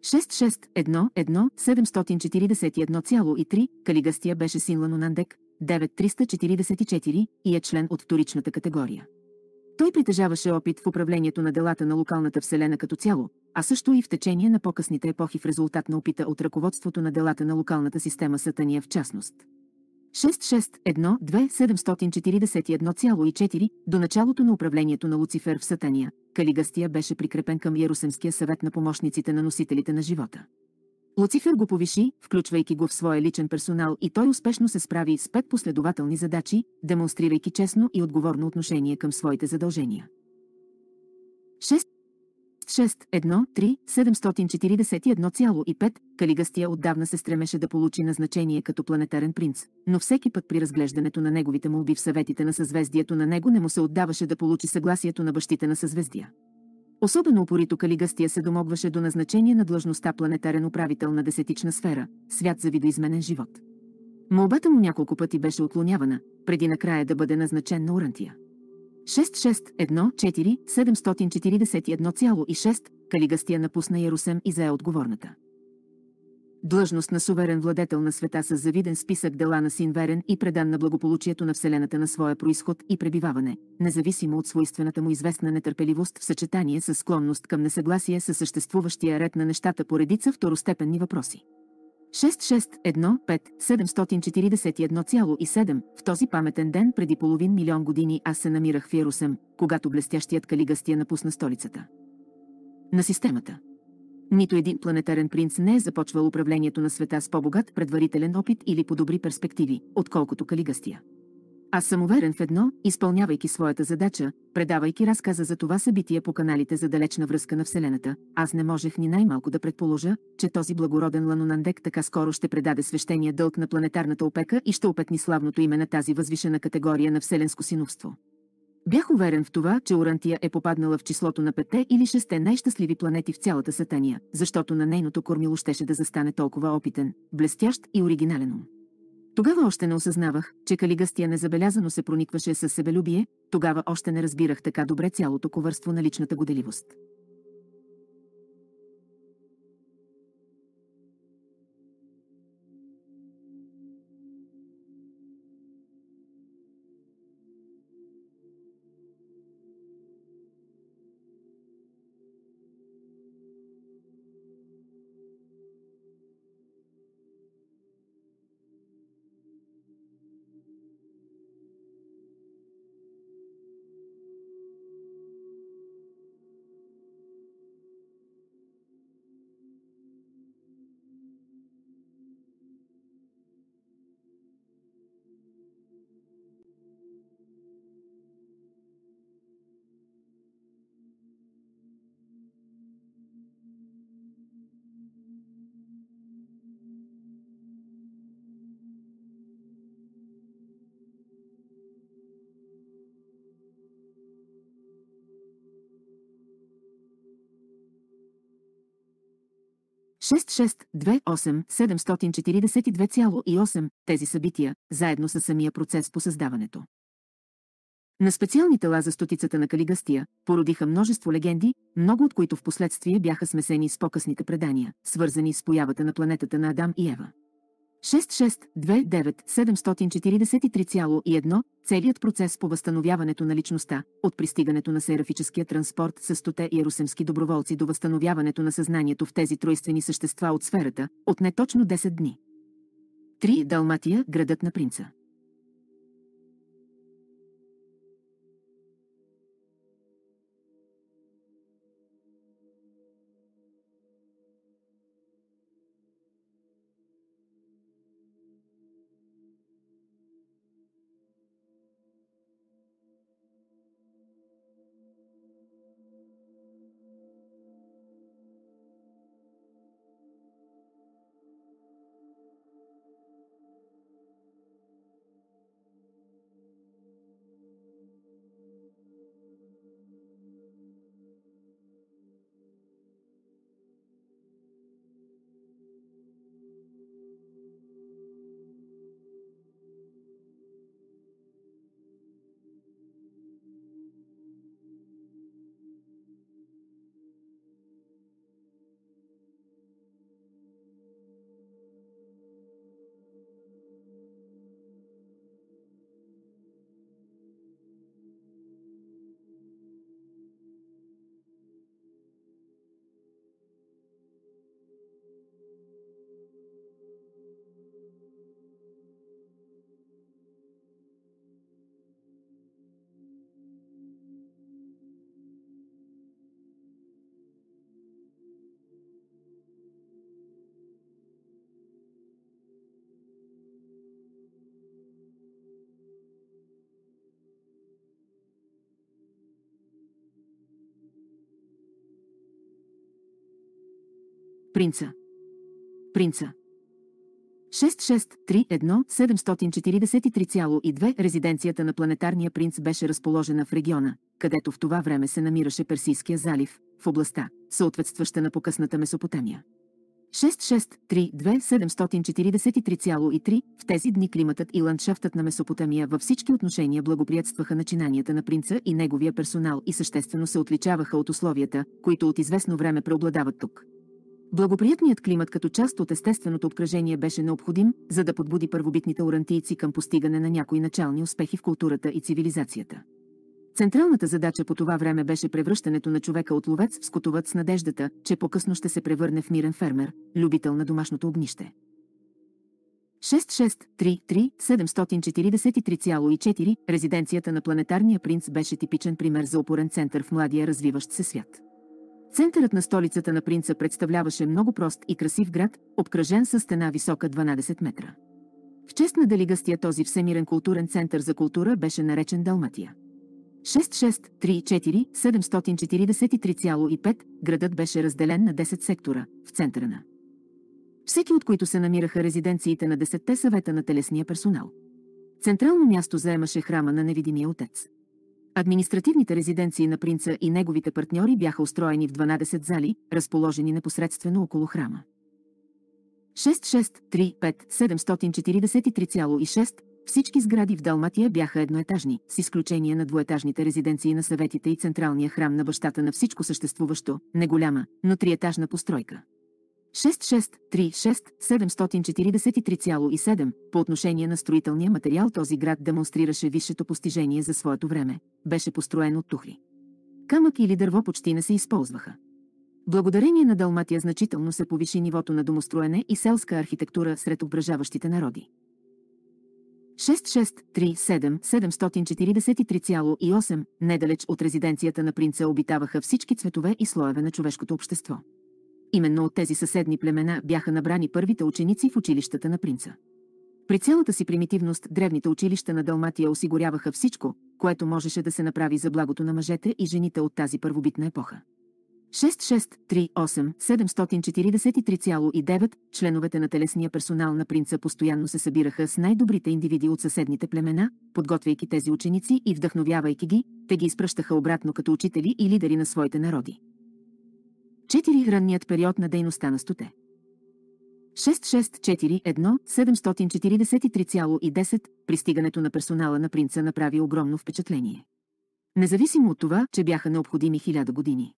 Speaker 1: 661-1741,3 Калигастия беше син Ланонандек, 9344 и е член от вторичната категория. Той притежаваше опит в управлението на делата на локалната вселена като цяло, а също и в течение на по-късните епохи в резултат на опита от ръководството на делата на локалната система Сатания в частност. 661-2741,4 до началото на управлението на Луцифер в Сатания, Калигастия беше прикрепен към Ярусемския съвет на помощниците на носителите на живота. Луцифер го повиши, включвайки го в своя личен персонал и той успешно се справи с пет последователни задачи, демонстрирайки честно и отговорно отношение към своите задължения. 6. 6.1.3.741,5 Калигастия отдавна се стремеше да получи назначение като планетарен принц, но всеки път при разглеждането на неговите молби в съветите на съзвездието на него не му се отдаваше да получи съгласието на бащите на съзвездия. Особено упорито Калигастия се домогваше до назначение на длъжността планетарен управител на десетична сфера, свят за видоизменен живот. Молбата му няколко пъти беше отлонявана, преди накрая да бъде назначен на Урантия. 6614741,6 Калигастия напусна Ярусем и зае отговорната. Длъжност на суверен владетел на света с завиден списък дела на син верен и предан на благополучието на Вселената на своя происход и пребиваване, независимо от свойствената му известна нетърпеливост в съчетание с склонност към несъгласие с съществуващия ред на нещата по редица второстепенни въпроси. 6615741,7 В този паметен ден преди половин милион години аз се намирах в Ярусем, когато блестящият Калигастия е напусна столицата. На системата. Нито един планетарен принц не е започвал управлението на света с по-богат предварителен опит или по-добри перспективи, отколкото Калигастия. Аз съм уверен в едно, изпълнявайки своята задача, предавайки разказа за това събитие по каналите за далечна връзка на Вселената, аз не можех ни най-малко да предположа, че този благороден Ланонандек така скоро ще предаде свещения дълг на планетарната опека и ще опетни славното име на тази възвишена категория на вселенско синовство. Бях уверен в това, че Орантия е попаднала в числото на пете или шесте най-щастливи планети в цялата сатания, защото на нейното кормило щеше да застане толкова опитен, блестящ и оригинален ум. Тогава още не осъзнавах, че калигастия незабелязано се проникваше с себелюбие, тогава още не разбирах така добре цялото ковърство на личната годеливост. 6628-742,8 тези събития, заедно с самия процес по създаването на специални тела за стотицата на Калигастия породиха множество легенди, много от които в последствие бяха смесени с по-късните предания, свързани с появата на планетата на Адам и Ева. 6629743,1 Целият процес по възстановяването на личността, от пристигането на серафическия транспорт с стоте иерусемски доброволци до възстановяването на съзнанието в тези тройствени същества от сферата, отне точно 10 дни. 3. Далматия, градът на принца. Принца. Принца. 6631-743,2 резиденцията на планетарния принц беше разположена в региона, където в това време се намираше Персийския залив, в областта, съответстваща на покъсната Месопотамия. 6632743,3 В тези дни климатът и ландшафтът на Месопотамия във всички отношения благоприятстваха начинанията на принца и неговия персонал и съществено се отличаваха от условията, които от известно време преобладават тук. Благоприятният климат като част от естественото обкръжение беше необходим, за да подбуди първобитните орантийци към постигане на някои начални успехи в културата и цивилизацията. Централната задача по това време беше превръщането на човека от ловец в скотовът с надеждата, че по-късно ще се превърне в мирен фермер, любител на домашното огнище. 6633-743,4 резиденцията на планетарния принц беше типичен пример за опорен център в младия развиващ се свят. Центърът на столицата на принца представляваше много прост и красив град, обкръжен със стена висока 12 метра. В чест на делигастия този всемирен културен център за култура беше наречен Далматия. 6634743,5 градът беше разделен на 10 сектора в центъра на. Всеки от които се намираха резиденциите на 10-те съвета на телесния персонал. Централно място заемаше храма на невидимия отец. Административните резиденции на принца и неговите партньори бяха устроени в 12 зали, разположени непосредствено около храма. 6635743,6 всички сгради в Далматия бяха едноетажни, с изключение на двоетажните резиденции на съветите и централния храм на бащата на всичко съществуващо, неголяма, но триетажна постройка. 6636-743,7. По отношение на строителния материал този град демонстрираше висшето постижение за своето време. Беше построен от тухли. Камък или дърво почти не се използваха. Благодарение на Далматия значително се повиши нивото на домостроене и селска архитектура сред ображаващите народи. 6637-743,8, недалеч от резиденцията на принца обитаваха всички цветове и слоеве на човешкото общество. Именно от тези съседни племена бяха набрани първите ученици в училищата на принца. При цялата си примитивност древните училища на Далматия осигуряваха всичко, което можеше да се направи за благото на мъжете и жените от тази първобитна епоха. 6638743,9 7439 членовете на телесния персонал на принца постоянно се събираха с най-добрите индивиди от съседните племена, подготвяйки тези ученици и вдъхновявайки ги, те ги изпръщаха обратно като учители и лидери на своите народи. 4. Ранният период на дейността на стоте. 6641 743,10 пристигането на персонала на принца направи огромно впечатление. Независимо от това, че бяха необходими хиляда години.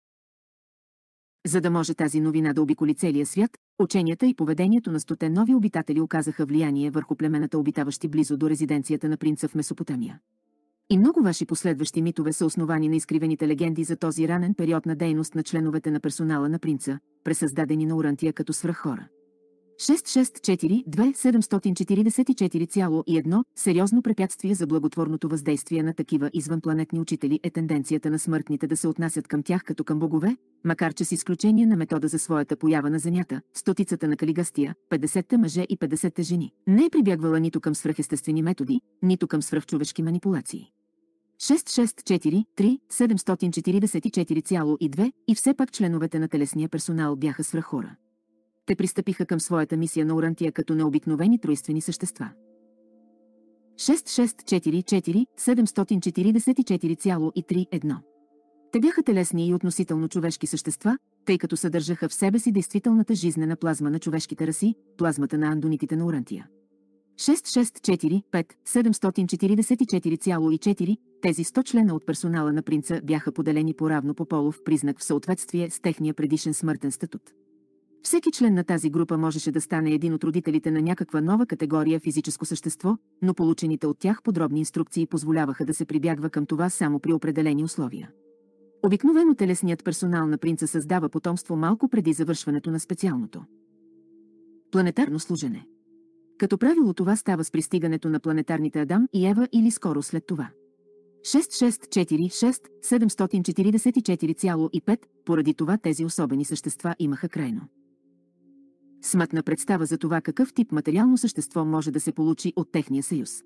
Speaker 1: За да може тази новина да обиколи целия свят, ученията и поведението на стоте нови обитатели оказаха влияние върху племената обитаващи близо до резиденцията на принца в Месопотамия. И много ваши последващи митове са основани на изкривените легенди за този ранен период на дейност на членовете на персонала на принца, пресъздадени на Урантия като свръххора. 664-2744,1 сериозно препятствие за благотворното въздействие на такива извънпланетни учители е тенденцията на смъртните да се отнасят към тях като към богове, макар че с изключение на метода за своята поява на Земята, стотицата на Калигастия, 50-те мъже и 50-те жени, не е прибягвала нито към свръхестествени методи, нито към свръхчовешки манипулации. 664-3-744,2 и все пак членовете на телесния персонал бяха хора. Те пристъпиха към своята мисия на Орантия като необикновени тройствени същества. 6644-744,31 Те бяха телесни и относително човешки същества, тъй като съдържаха в себе си действителната жизнена плазма на човешките раси, плазмата на андонитите на Орантия. 664-5, 744,4, тези 100 члена от персонала на принца бяха поделени по-равно по полов признак в съответствие с техния предишен смъртен статут. Всеки член на тази група можеше да стане един от родителите на някаква нова категория физическо същество, но получените от тях подробни инструкции позволяваха да се прибягва към това само при определени условия. Обикновено телесният персонал на принца създава потомство малко преди завършването на специалното планетарно служене. Като правило това става с пристигането на планетарните Адам и Ева или скоро след това. 6646 744,5, поради това тези особени същества имаха крайно. Смътна представа за това какъв тип материално същество може да се получи от техния съюз.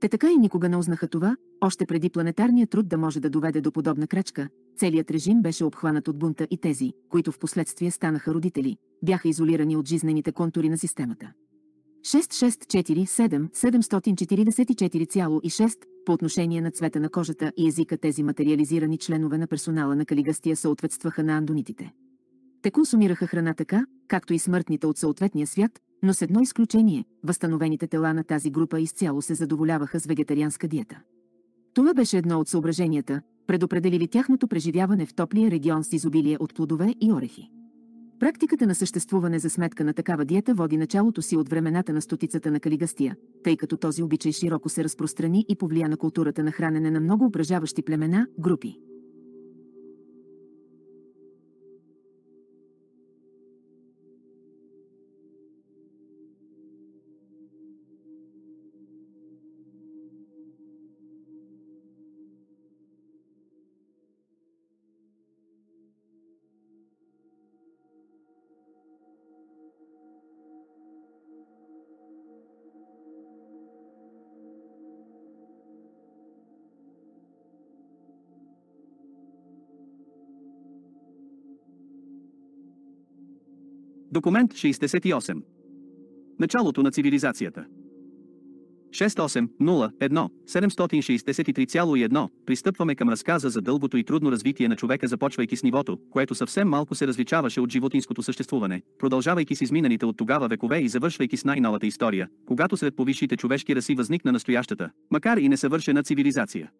Speaker 1: Те така и никога не узнаха това, още преди планетарният труд да може да доведе до подобна крачка, целият режим беше обхванат от бунта и тези, които в последствие станаха родители, бяха изолирани от жизнените контури на системата. 6647744,6 по отношение на цвета на кожата и езика тези материализирани членове на персонала на Калигастия съответстваха на андонитите. Те консумираха храна така, както и смъртните от съответния свят, но с едно изключение, възстановените тела на тази група изцяло се задоволяваха с вегетарианска диета. Това беше едно от съображенията, предопределили тяхното преживяване в топлия регион с изобилие от плодове и орехи. Практиката на съществуване за сметка на такава диета води началото си от времената на стотицата на Калигастия, тъй като този обичай широко се разпространи и повлия на културата на хранене на много ображаващи племена, групи.
Speaker 2: Документ 68. Началото на цивилизацията. 6801-763,1 пристъпваме към разказа за дългото и трудно развитие на човека, започвайки с нивото, което съвсем малко се различаваше от животинското съществуване, продължавайки с изминаните от тогава векове и завършвайки с най-новата история, когато сред повисшите човешки раси възникна настоящата, макар и несъвършена цивилизация.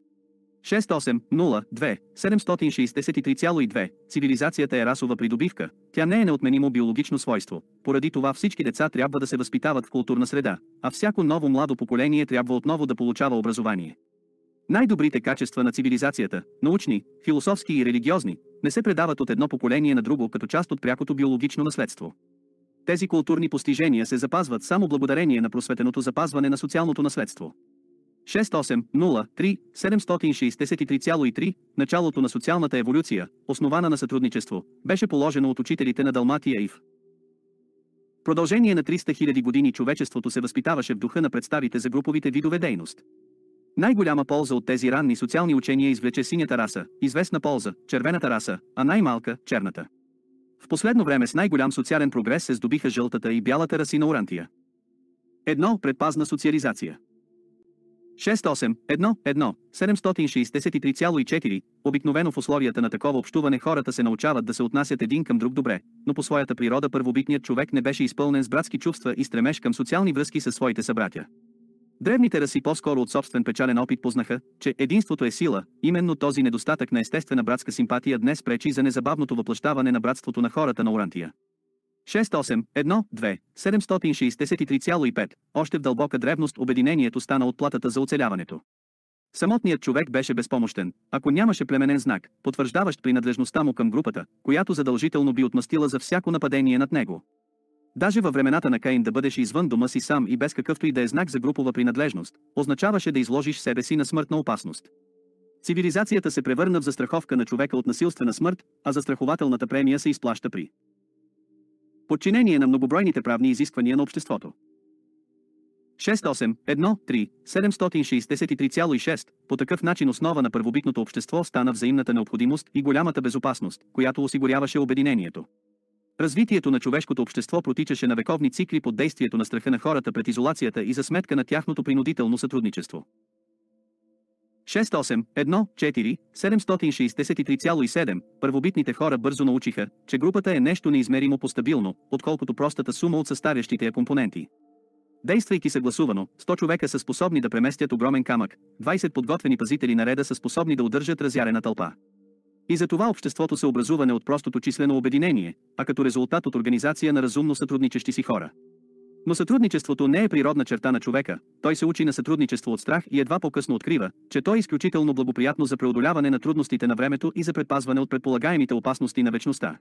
Speaker 2: 6802763,2 Цивилизацията е расова придобивка, тя не е неотменимо биологично свойство, поради това всички деца трябва да се възпитават в културна среда, а всяко ново младо поколение трябва отново да получава образование. Най-добрите качества на цивилизацията, научни, философски и религиозни, не се предават от едно поколение на друго като част от прякото биологично наследство. Тези културни постижения се запазват само благодарение на просветеното запазване на социалното наследство. 763,3. началото на социалната еволюция, основана на сътрудничество, беше положено от учителите на Далматия и в продължение на 300 000 години човечеството се възпитаваше в духа на представите за груповите видове дейност. Най-голяма полза от тези ранни социални учения извлече синята раса, известна полза, червената раса, а най-малка, черната. В последно време с най-голям социален прогрес се здобиха жълтата и бялата раси на Орантия. Едно, предпазна социализация. 68.1.1.763.4 обикновено в условията на такова общуване хората се научават да се отнасят един към друг добре, но по своята природа първобитният човек не беше изпълнен с братски чувства и стремеж към социални връзки със своите събратя. Древните раси по-скоро от собствен печален опит познаха, че единството е сила, именно този недостатък на естествена братска симпатия днес пречи за незабавното въплащаване на братството на хората на Орантия. 6812763,5. Още в дълбока древност обединението стана от платата за оцеляването. Самотният човек беше безпомощен, ако нямаше племенен знак, потвърждаващ принадлежността му към групата, която задължително би отмъстила за всяко нападение над него. Даже във времената на Каин да бъдеш извън дома си сам и без какъвто и да е знак за групова принадлежност, означаваше да изложиш себе си на смъртна опасност. Цивилизацията се превърна в застраховка на човека от насилствена смърт, а застрахователната премия се изплаща при подчинение на многобройните правни изисквания на обществото. 6813763,6 По такъв начин основа на първобитното общество стана взаимната необходимост и голямата безопасност, която осигуряваше обединението. Развитието на човешкото общество протичаше на вековни цикли под действието на страха на хората пред изолацията и за сметка на тяхното принудително сътрудничество. 6814763,7. първобитните хора бързо научиха, че групата е нещо неизмеримо по стабилно, отколкото простата сума от съставящите я компоненти. Действайки съгласувано, 100 човека са способни да преместят огромен камък, 20 подготвени пазители на реда са способни да удържат разярена тълпа. И за това обществото се образува не от простото числено обединение, а като резултат от организация на разумно сътрудничещи си хора. Но сътрудничеството не е природна черта на човека, той се учи на сътрудничество от страх и едва по-късно открива, че то е изключително благоприятно за преодоляване на трудностите на времето и за предпазване от предполагаемите опасности на вечността.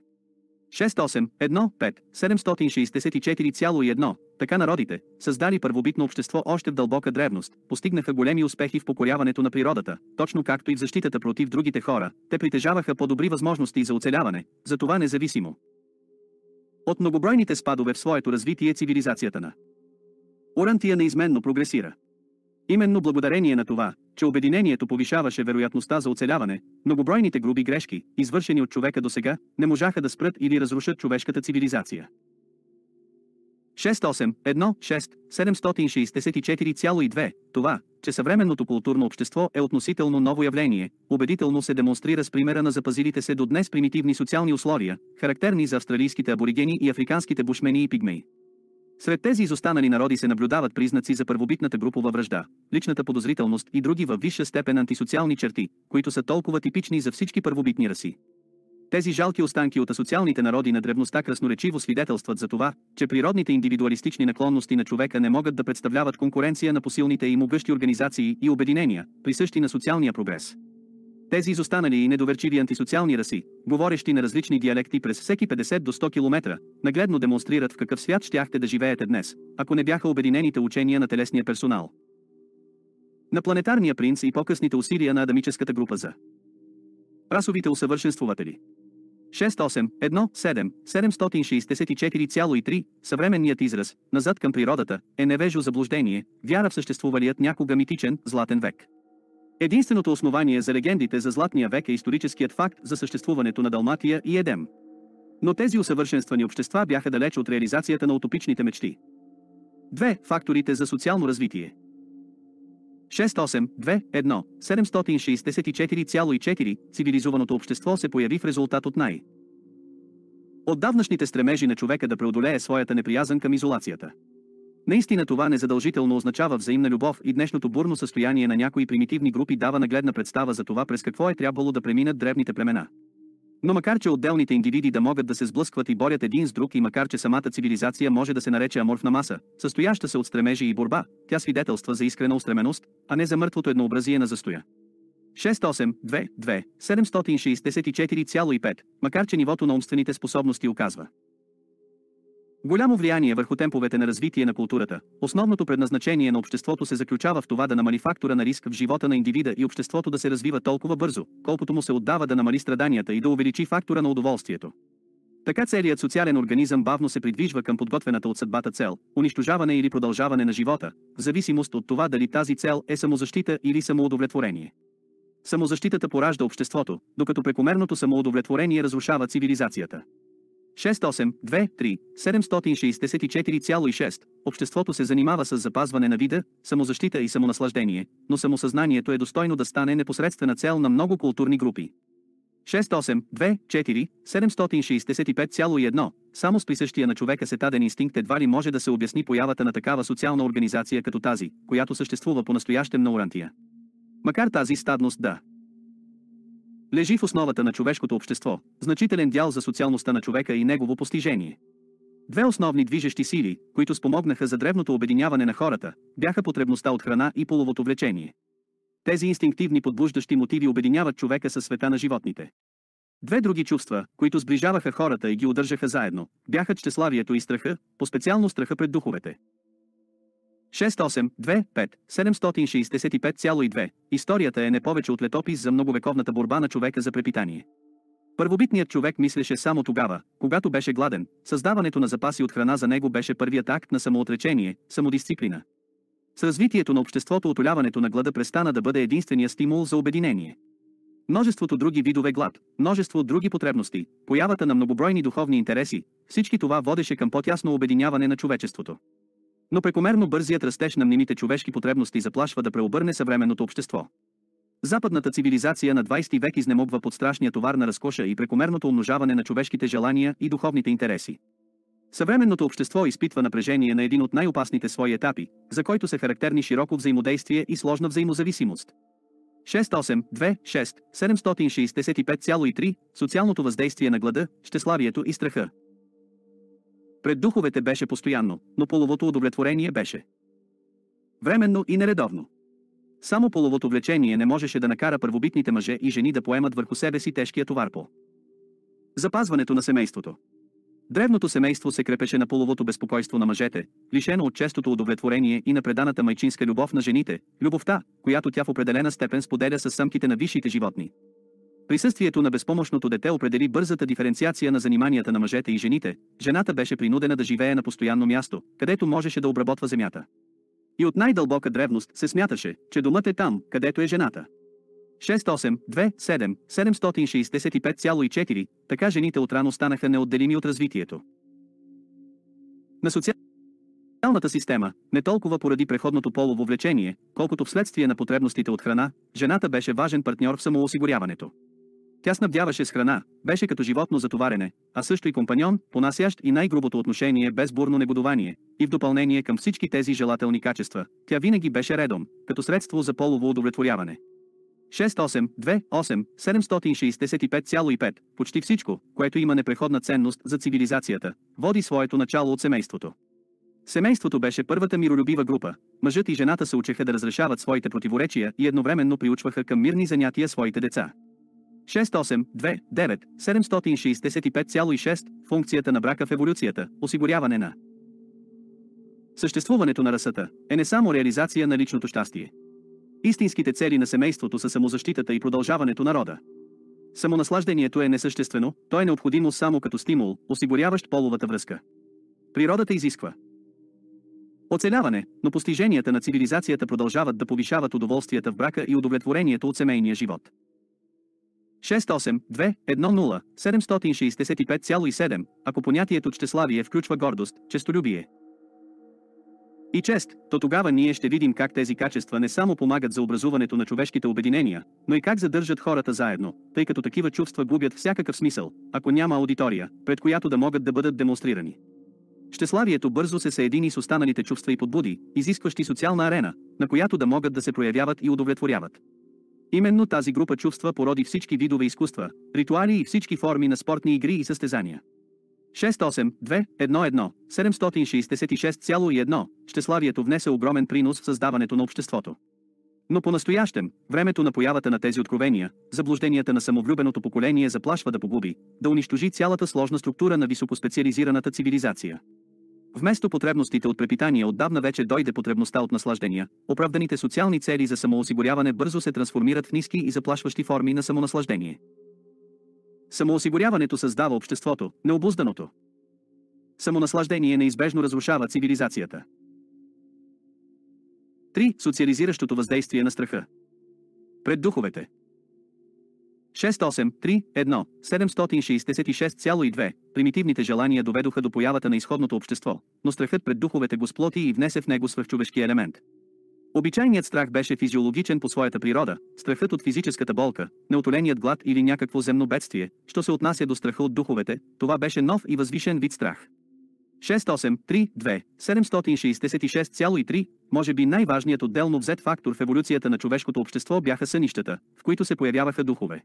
Speaker 2: 6815764,1 Така народите, създали първобитно общество още в дълбока древност, постигнаха големи успехи в покоряването на природата, точно както и в защитата против другите хора, те притежаваха по-добри възможности за оцеляване, затова независимо от многобройните спадове в своето развитие цивилизацията на Орантия неизменно прогресира. Именно благодарение на това, че обединението повишаваше вероятността за оцеляване, многобройните груби грешки, извършени от човека до сега, не можаха да спрат или разрушат човешката цивилизация. 6816764,2. Това, че съвременното културно общество е относително ново явление, убедително се демонстрира с примера на запазилите се до днес примитивни социални условия, характерни за австралийските аборигени и африканските бушмени и пигмеи. Сред тези изостанали народи се наблюдават признаци за първобитната групова връжда, личната подозрителност и други във висша степен антисоциални черти, които са толкова типични за всички първобитни раси. Тези жалки останки от асоциалните народи на древността красноречиво свидетелстват за това, че природните индивидуалистични наклонности на човека не могат да представляват конкуренция на посилните и могъщи организации и обединения, присъщи на социалния прогрес. Тези изостанали и недоверчиви антисоциални раси, говорещи на различни диалекти през всеки 50 до 100 км, нагледно демонстрират в какъв свят щяхте да живеете днес, ако не бяха обединените учения на телесния персонал. На планетарния принц и по-късните усилия на адамическата група за расовите усъвършенствователи. 6817764,3. съвременният израз, назад към природата, е невежо заблуждение, вяра в съществувалият някога митичен, златен век. Единственото основание за легендите за Златния век е историческият факт за съществуването на Далматия и Едем. Но тези усъвършенствани общества бяха далеч от реализацията на утопичните мечти. 2. Факторите за социално развитие – 68.2.1.764.4 цивилизованото общество се появи в резултат от най- отдавнашните стремежи на човека да преодолее своята неприязън към изолацията. Наистина това незадължително означава взаимна любов и днешното бурно състояние на някои примитивни групи дава нагледна представа за това през какво е трябвало да преминат древните племена. Но макар че отделните индивиди да могат да се сблъскват и борят един с друг и макар че самата цивилизация може да се нарече аморфна маса, състояща се от стремежи и борба, тя свидетелства за искрена устременост, а не за мъртвото еднообразие на застоя. 6822764,5, макар че нивото на умствените способности оказва Голямо влияние върху темповете на развитие на културата, основното предназначение на обществото се заключава в това да намали фактора на риск в живота на индивида и обществото да се развива толкова бързо, колкото му се отдава да намали страданията и да увеличи фактора на удоволствието. Така целият социален организъм бавно се придвижва към подготвената от съдбата цел, унищожаване или продължаване на живота, в зависимост от това дали тази цел е самозащита или самоудовлетворение. Самозащитата поражда обществото, докато прекомерното самоудовлетворение разрушава цивилизацията. 682-3, 764,6. Обществото се занимава с запазване на вида, самозащита и самонаслаждение, но самосъзнанието е достойно да стане непосредствена цел на много културни групи. 68247651. 765,1 Само с присъщия на човека сетаден инстинкт едва ли може да се обясни появата на такава социална организация като тази, която съществува по-настоящем на Урантия. Макар тази стадност да лежи в основата на човешкото общество, значителен дял за социалността на човека и негово постижение. Две основни движещи сили, които спомогнаха за древното обединяване на хората, бяха потребността от храна и половото влечение. Тези инстинктивни подбуждащи мотиви обединяват човека със света на животните. Две други чувства, които сближаваха хората и ги удържаха заедно, бяха чеславието и страха, по-специално страха пред духовете. 68.2.5.765.2. Историята е не повече от летопис за многовековната борба на човека за препитание. Първобитният човек мислеше само тогава, когато беше гладен, създаването на запаси от храна за него беше първият акт на самоотречение, самодисциплина. С развитието на обществото отоляването на глада престана да бъде единствения стимул за обединение. Множеството други видове глад, множество други потребности, появата на многобройни духовни интереси, всички това водеше към по-тясно обединяване на човечеството но прекомерно бързият растеж на мнимите човешки потребности заплашва да преобърне съвременното общество. Западната цивилизация на 20 век изнемогва под страшния товар на разкоша и прекомерното умножаване на човешките желания и духовните интереси. Съвременното общество изпитва напрежение на един от най-опасните свои етапи, за който са характерни широко взаимодействие и сложна взаимозависимост. 6826 765,3 Социалното въздействие на глада, щеславието и страха. Пред духовете беше постоянно, но половото удовлетворение беше временно и нередовно. Само половото влечение не можеше да накара първобитните мъже и жени да поемат върху себе си тежкия товар по запазването на семейството. Древното семейство се крепеше на половото безпокойство на мъжете, лишено от честото удовлетворение и на преданата майчинска любов на жените, любовта, която тя в определена степен споделя с съмките на висшите животни. Присъствието на безпомощното дете определи бързата диференциация на заниманията на мъжете и жените, жената беше принудена да живее на постоянно място, където можеше да обработва земята. И от най-дълбока древност се смяташе, че домът е там, където е жената. 6827765,4, 765,4, така жените отрано станаха неотделими от развитието. На социалната система, не толкова поради преходното полово влечение, колкото вследствие на потребностите от храна, жената беше важен партньор в самоосигуряването. Тя снабдяваше с храна, беше като животно за товарене, а също и компаньон, понасящ и най-грубото отношение без бурно негодование, и в допълнение към всички тези желателни качества, тя винаги беше редом, като средство за полово удовлетворяване. 6828765,5 Почти всичко, което има непреходна ценност за цивилизацията, води своето начало от семейството. Семейството беше първата миролюбива група. Мъжът и жената се учеха да разрешават своите противоречия и едновременно приучваха към мирни занятия своите деца. 6829 765,6 функцията на брака в еволюцията, осигуряване на Съществуването на расата е не само реализация на личното щастие. Истинските цели на семейството са самозащитата и продължаването на рода. Самонаслаждението е несъществено, то е необходимо само като стимул, осигуряващ половата връзка. Природата изисква оцеляване, но постиженията на цивилизацията продължават да повишават удоволствията в брака и удовлетворението от семейния живот. 68210765,7, ако понятието чтеславие включва гордост, честолюбие и чест, то тогава ние ще видим как тези качества не само помагат за образуването на човешките обединения, но и как задържат хората заедно, тъй като такива чувства губят всякакъв смисъл, ако няма аудитория, пред която да могат да бъдат демонстрирани. Щеславието бързо се съедини с останалите чувства и подбуди, изискващи социална арена, на която да могат да се проявяват и удовлетворяват. Именно тази група чувства породи всички видове изкуства, ритуали и всички форми на спортни игри и състезания. 68211766,1 766,1 Щеславието внесе огромен принос в създаването на обществото. Но по-настоящем, времето на появата на тези откровения, заблужденията на самовлюбеното поколение заплашва да погуби, да унищожи цялата сложна структура на високоспециализираната цивилизация. Вместо потребностите от препитание отдавна вече дойде потребността от наслаждения, оправданите социални цели за самоосигуряване бързо се трансформират в ниски и заплашващи форми на самонаслаждение. Самоосигуряването създава обществото, необузданото. Самонаслаждение неизбежно разрушава цивилизацията. 3. Социализиращото въздействие на страха. Пред духовете, 683-1, 766,2. Примитивните желания доведоха до появата на изходното общество, но страхът пред духовете го сплоти и внесе в него свърхчовешки елемент. Обичайният страх беше физиологичен по своята природа, страхът от физическата болка, неотоленият глад или някакво земно бедствие, що се отнася до страха от духовете, това беше нов и възвишен вид страх. 6832, 766,3, може би най-важният отделно взет фактор в еволюцията на човешкото общество бяха сънищата, в които се появяваха духове.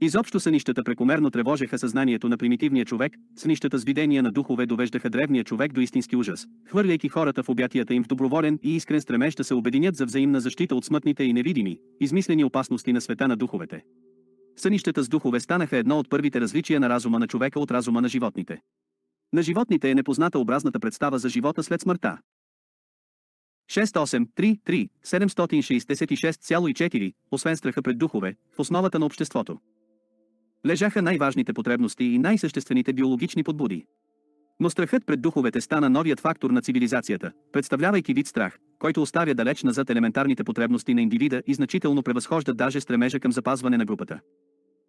Speaker 2: Изобщо сънищата прекомерно тревожеха съзнанието на примитивния човек, сънищата с видения на духове довеждаха древния човек до истински ужас, хвърляйки хората в обятията им в доброволен и искрен стремеж да се обединят за взаимна защита от смътните и невидими, измислени опасности на света на духовете. Сънищата с духове станаха едно от първите различия на разума на човека от разума на животните. На животните е непозната образната представа за живота след смъртта. 6833 766,4 освен страха пред духове, в основата на обществото лежаха най-важните потребности и най-съществените биологични подбуди. Но страхът пред духовете стана новият фактор на цивилизацията, представлявайки вид страх, който оставя далеч назад елементарните потребности на индивида и значително превъзхожда даже стремежа към запазване на групата.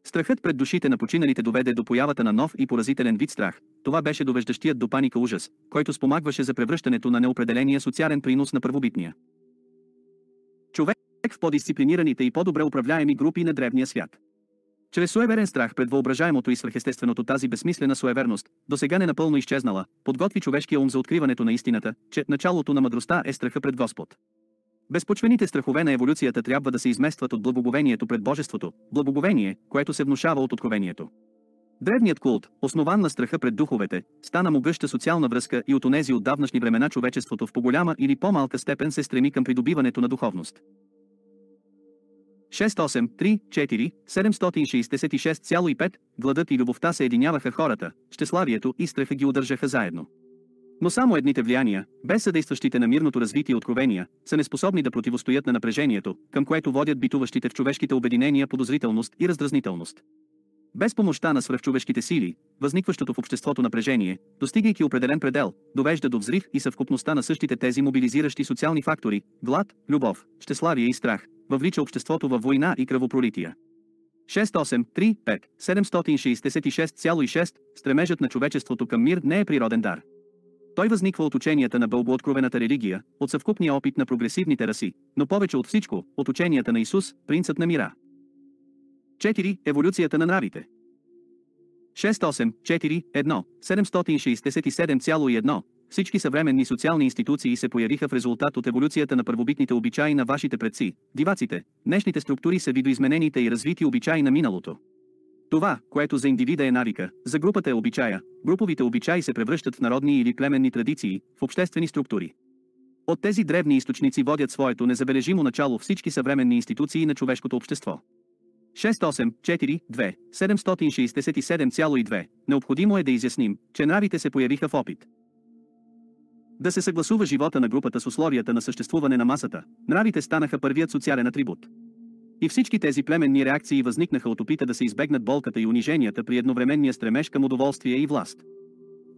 Speaker 2: Страхът пред душите на починалите доведе до появата на нов и поразителен вид страх. Това беше довеждащият до паника ужас, който спомагваше за превръщането на неопределения социален принос на първобитния. Човек в по-дисциплинираните и по-добре управляеми групи на древния свят. Чрез суеверен страх пред въображаемото и свръхестественото тази безсмислена суеверност, до сега не напълно изчезнала, подготви човешкия ум за откриването на истината, че началото на мъдростта е страха пред Господ. Безпочвените страхове на еволюцията трябва да се изместват от благоговението пред Божеството, благоговение, което се внушава от откровението. Древният култ, основан на страха пред духовете, стана могъща социална връзка и от онези отдавнашни времена човечеството в по-голяма или по-малка степен се стреми към придобиването на духовност. 683 766,5, гладът и любовта се единяваха хората, щеславието и страха ги удържаха заедно. Но само едните влияния, без съдействащите на мирното развитие откровения, са неспособни да противостоят на напрежението, към което водят битуващите в човешките обединения подозрителност и раздразнителност. Без помощта на свръхчовешките сили, Възникващото в обществото напрежение, достигайки определен предел, довежда до взрив и съвкупността на същите тези мобилизиращи социални фактори, глад, любов, щеславие и страх, въвлича обществото във война и кръвопролития. 6835 766,6 Стремежът на човечеството към мир не е природен дар. Той възниква от ученията на бълбооткровената религия, от съвкупния опит на прогресивните раси, но повече от всичко, от ученията на Исус, принцът на мира. 4. Еволюцията на нравите 68, 1, 767,1. Всички съвременни социални институции се появиха в резултат от еволюцията на първобитните обичаи на вашите предци, диваците. Днешните структури са видоизменените и развити обичаи на миналото. Това, което за индивида е навика, за групата е обичая, груповите обичаи се превръщат в народни или племенни традиции, в обществени структури. От тези древни източници водят своето незабележимо начало всички съвременни институции на човешкото общество. 6842 767,2. Необходимо е да изясним, че нравите се появиха в опит. Да се съгласува живота на групата с условията на съществуване на масата, нравите станаха първият социален атрибут. И всички тези племенни реакции възникнаха от опита да се избегнат болката и униженията при едновременния стремеж към удоволствие и власт.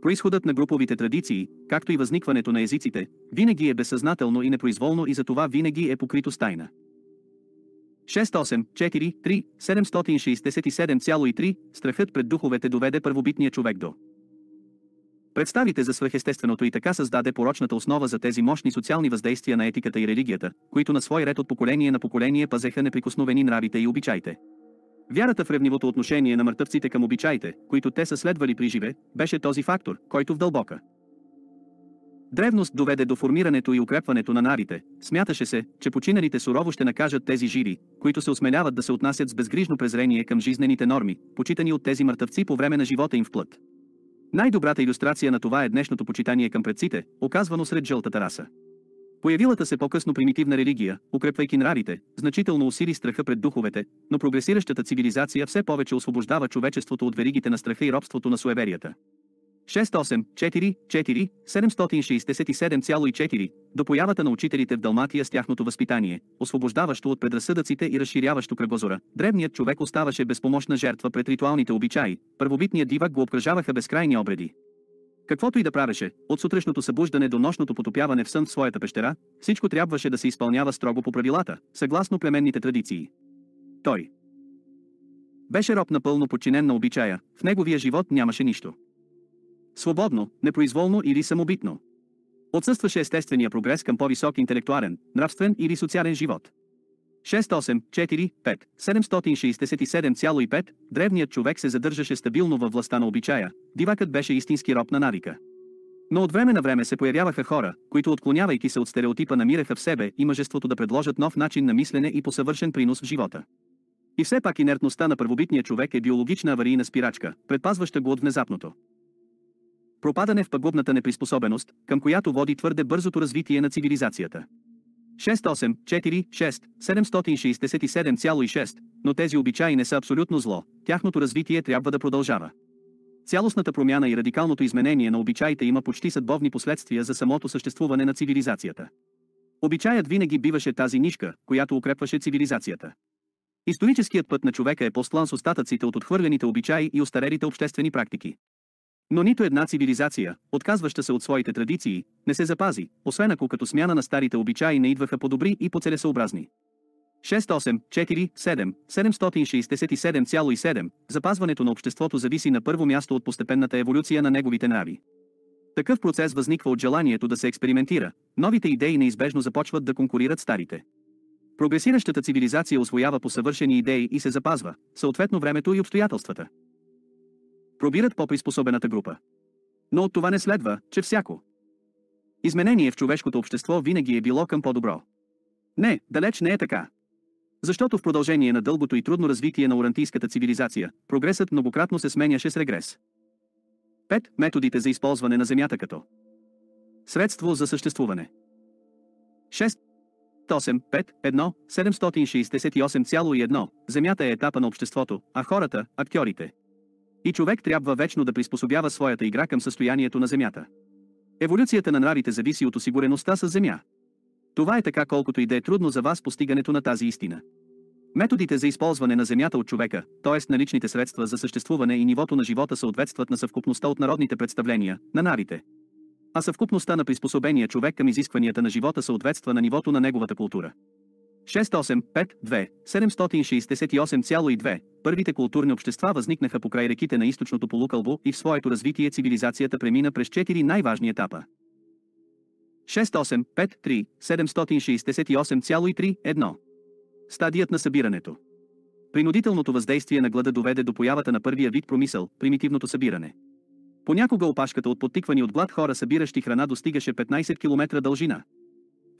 Speaker 2: Произходът на груповите традиции, както и възникването на езиците, винаги е безсъзнателно и непроизволно и затова винаги е покрито с тайна. 6.8.4.3.767.3 767,3, страхът пред духовете доведе първобитния човек до Представите за свръхестественото и така създаде порочната основа за тези мощни социални въздействия на етиката и религията, които на свой ред от поколение на поколение пазеха неприкосновени нравите и обичаите. Вярата в ревнивото отношение на мъртъвците към обичаите, които те са следвали при живе, беше този фактор, който в дълбока Древност доведе до формирането и укрепването на нарите. Смяташе се, че починалите сурово ще накажат тези жири, които се осмеляват да се отнасят с безгрижно презрение към жизнените норми, почитани от тези мъртъвци по време на живота им в плът. Най-добрата иллюстрация на това е днешното почитание към предците, оказвано сред жълтата раса. Появилата се по-късно примитивна религия, укрепвайки нарите, значително усили страха пред духовете, но прогресиращата цивилизация все повече освобождава човечеството от веригите на страха и робството на суеверията. 684 767,4 до появата на учителите в Далматия с тяхното възпитание, освобождаващо от предразсъдъците и разширяващо кръгозора, древният човек оставаше безпомощна жертва пред ритуалните обичаи, първобитният дивак го обкръжаваха безкрайни обреди. Каквото и да правеше, от сутрешното събуждане до нощното потопяване в сън в своята пещера, всичко трябваше да се изпълнява строго по правилата, съгласно племенните традиции. Той беше роб напълно подчинен на обичая, в неговия живот нямаше нищо свободно, непроизволно или самобитно. Отсъстваше естествения прогрес към по-висок интелектуален, нравствен или социален живот. 6.8.4.5.767.5 древният човек се задържаше стабилно във властта на обичая, дивакът беше истински роб на навика. Но от време на време се появяваха хора, които отклонявайки се от стереотипа намираха в себе и мъжеството да предложат нов начин на мислене и посъвършен принос в живота. И все пак инертността на първобитния човек е биологична аварийна спирачка, предпазваща го от внезапното. Пропадане в пагубната неприспособеност, към която води твърде бързото развитие на цивилизацията. 6846767,6, 767,6, но тези обичаи не са абсолютно зло, тяхното развитие трябва да продължава. Цялостната промяна и радикалното изменение на обичаите има почти съдбовни последствия за самото съществуване на цивилизацията. Обичаят винаги биваше тази нишка, която укрепваше цивилизацията. Историческият път на човека е послан с остатъците от отхвърлените обичаи и остарелите обществени практики. Но нито една цивилизация, отказваща се от своите традиции, не се запази, освен ако като смяна на старите обичаи не идваха по-добри и по-целесообразни. 6.8.4.7.767.7 Запазването на обществото зависи на първо място от постепенната еволюция на неговите нрави. Такъв процес възниква от желанието да се експериментира, новите идеи неизбежно започват да конкурират старите. Прогресиращата цивилизация освоява посъвършени идеи и се запазва, съответно времето и обстоятелствата пробират по-приспособената група. Но от това не следва, че всяко изменение в човешкото общество винаги е било към по-добро. Не, далеч не е така. Защото в продължение на дългото и трудно развитие на урантийската цивилизация, прогресът многократно се сменяше с регрес. 5. Методите за използване на Земята като Средство за съществуване 6. 8, 5, 1, 768,1 Земята е етапа на обществото, а хората – актьорите. И човек трябва вечно да приспособява своята игра към състоянието на Земята. Еволюцията на нравите зависи от осигуреността с Земя. Това е така колкото и да е трудно за вас постигането на тази истина. Методите за използване на земята от човека, т.е. наличните средства за съществуване и нивото на живота съответстват на съвкупността от народните представления, на навите. А съвкупността на приспособения човек към изискванията на живота съответства на нивото на неговата култура. 2 768,2. Първите културни общества възникнаха покрай реките на източното полукълбо и в своето развитие цивилизацията премина през 4 най-важни етапа. 6853, 768,3, 1. Стадият на събирането. Принудителното въздействие на глада доведе до появата на първия вид промисъл – примитивното събиране. Понякога опашката от подтиквани от глад хора събиращи храна достигаше 15 км дължина.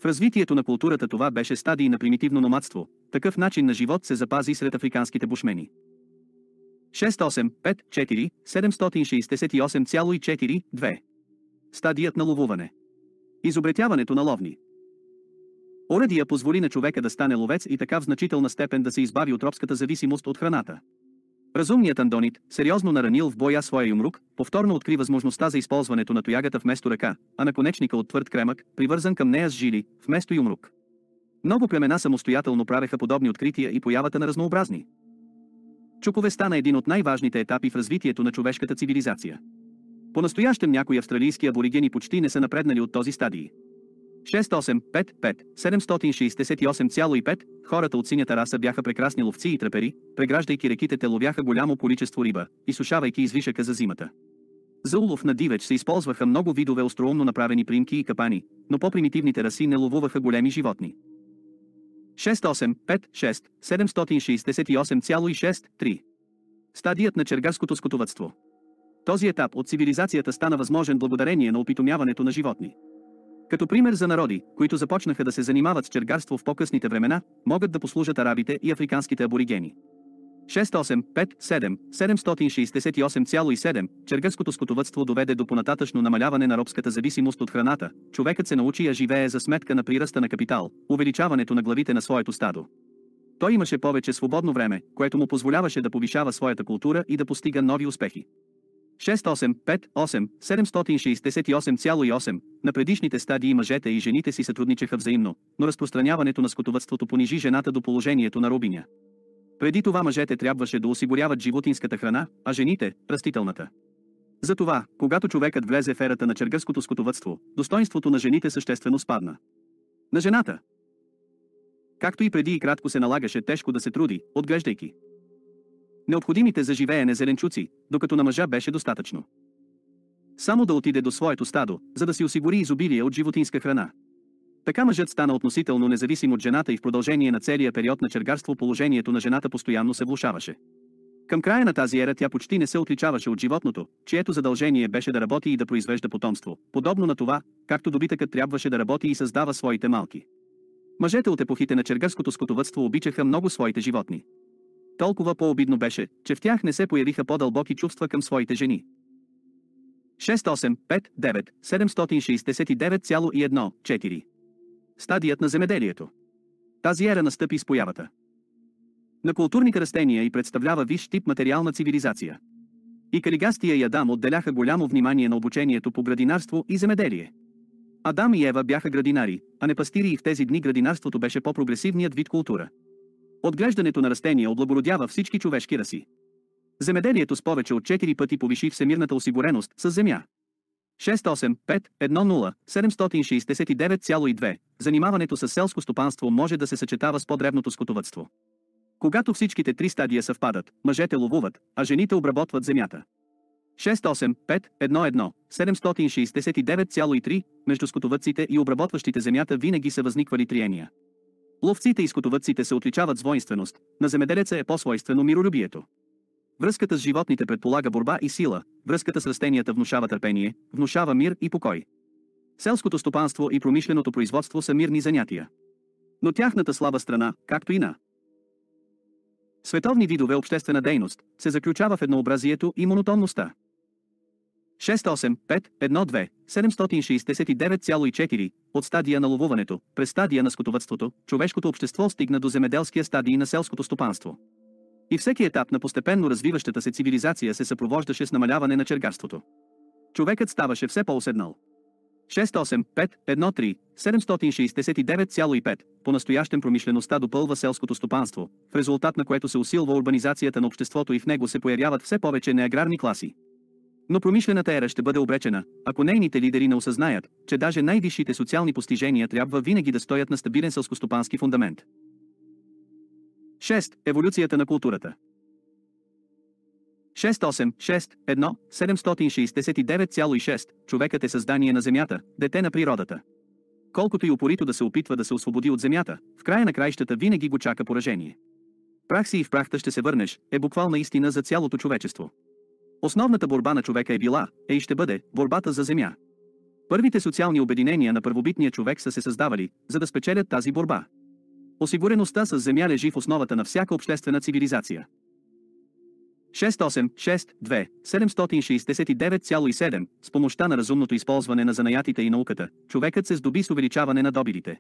Speaker 2: В развитието на културата това беше стадий на примитивно номадство, такъв начин на живот се запази сред африканските бушмени. 6854 Стадият на ловуване Изобретяването на ловни Оредия позволи на човека да стане ловец и така в значителна степен да се избави от робската зависимост от храната. Разумният Андонит, сериозно наранил в боя своя юмрук, повторно откри възможността за използването на тоягата вместо ръка, а на конечника от твърд кремък, привързан към нея с жили, вместо юмрук. Много племена самостоятелно правеха подобни открития и появата на разнообразни. Чукове стана един от най-важните етапи в развитието на човешката цивилизация. По-настоящем някои австралийски аборигени почти не са напреднали от този стадий. 6855 768,5 хората от синята раса бяха прекрасни ловци и трапери, преграждайки реките те ловяха голямо количество риба, изсушавайки извишъка за зимата. За улов на дивеч се използваха много видове остроумно направени примки и капани, но по-примитивните раси не ловуваха големи животни. 6856 768,6-3 Стадият на чергарското скотовътство Този етап от цивилизацията стана възможен благодарение на опитомяването на животни. Като пример за народи, които започнаха да се занимават с чергарство в по-късните времена, могат да послужат арабите и африканските аборигени. 6857768,7 Чергарското скотовътство доведе до понататъчно намаляване на робската зависимост от храната, човекът се научи да живее за сметка на приръста на капитал, увеличаването на главите на своето стадо. Той имаше повече свободно време, което му позволяваше да повишава своята култура и да постига нови успехи. 685-8, 768,8. На предишните стадии мъжете и жените си сътрудничаха взаимно, но разпространяването на скотовътството понижи жената до положението на рубиня. Преди това мъжете трябваше да осигуряват животинската храна, а жените – растителната. Затова, когато човекът влезе в ерата на чергърското скотовътство, достоинството на жените съществено спадна. На жената. Както и преди и кратко се налагаше тежко да се труди, отглеждайки необходимите за живеене зеленчуци, докато на мъжа беше достатъчно. Само да отиде до своето стадо, за да си осигури изобилие от животинска храна. Така мъжът стана относително независим от жената и в продължение на целия период на чергарство положението на жената постоянно се влушаваше. Към края на тази ера тя почти не се отличаваше от животното, чието задължение беше да работи и да произвежда потомство, подобно на това, както добитъкът трябваше да работи и създава своите малки. Мъжете от епохите на чергарското скотовътство обичаха много своите животни толкова по-обидно беше, че в тях не се появиха по-дълбоки чувства към своите жени. 6859 Стадият на земеделието Тази ера настъпи с появата на културника растения и представлява виш тип материална цивилизация. И Калигастия и Адам отделяха голямо внимание на обучението по градинарство и земеделие. Адам и Ева бяха градинари, а не пастири и в тези дни градинарството беше по-прогресивният вид култура. Отглеждането на растения облагородява всички човешки раси. Земеделието с повече от 4 пъти повиши всемирната осигуреност с земя. 685-10-769,2 Занимаването с селско стопанство може да се съчетава с подребното скотовътство. Когато всичките три стадия съвпадат, мъжете ловуват, а жените обработват земята. 68-5-1-769,3 между скотовътците и обработващите земята винаги са възниквали триения. Ловците и скотовъдците се отличават с воинственост, на земеделеца е по-свойствено миролюбието. Връзката с животните предполага борба и сила, връзката с растенията внушава търпение, внушава мир и покой. Селското стопанство и промишленото производство са мирни занятия. Но тяхната слаба страна, както и на световни видове обществена дейност, се заключава в еднообразието и монотонността. 68512 769,4 от стадия на ловуването, през стадия на скотовътството, човешкото общество стигна до земеделския стадий на селското стопанство. И всеки етап на постепенно развиващата се цивилизация се съпровождаше с намаляване на чергарството. Човекът ставаше все по-оседнал. 68513 769,5 По-настоящем промишлеността допълва селското стопанство, в резултат на което се усилва урбанизацията на обществото и в него се появяват все повече неаграрни класи. Но промишлената ера ще бъде обречена, ако нейните лидери не осъзнаят, че даже най-висшите социални постижения трябва винаги да стоят на стабилен сълскостопански фундамент. 6. Еволюцията на културата 6861769,6 Човекът е създание на Земята, дете на природата. Колкото и упорито да се опитва да се освободи от Земята, в края на краищата винаги го чака поражение. Прах си и в прахта ще се върнеш е буквална истина за цялото човечество. Основната борба на човека е била, е и ще бъде, борбата за земя. Първите социални обединения на първобитния човек са се създавали, за да спечелят тази борба. Осигуреността с земя лежи в основата на всяка обществена цивилизация. 6862769,7 С помощта на разумното използване на занаятите и науката, човекът се здоби с увеличаване на добилите.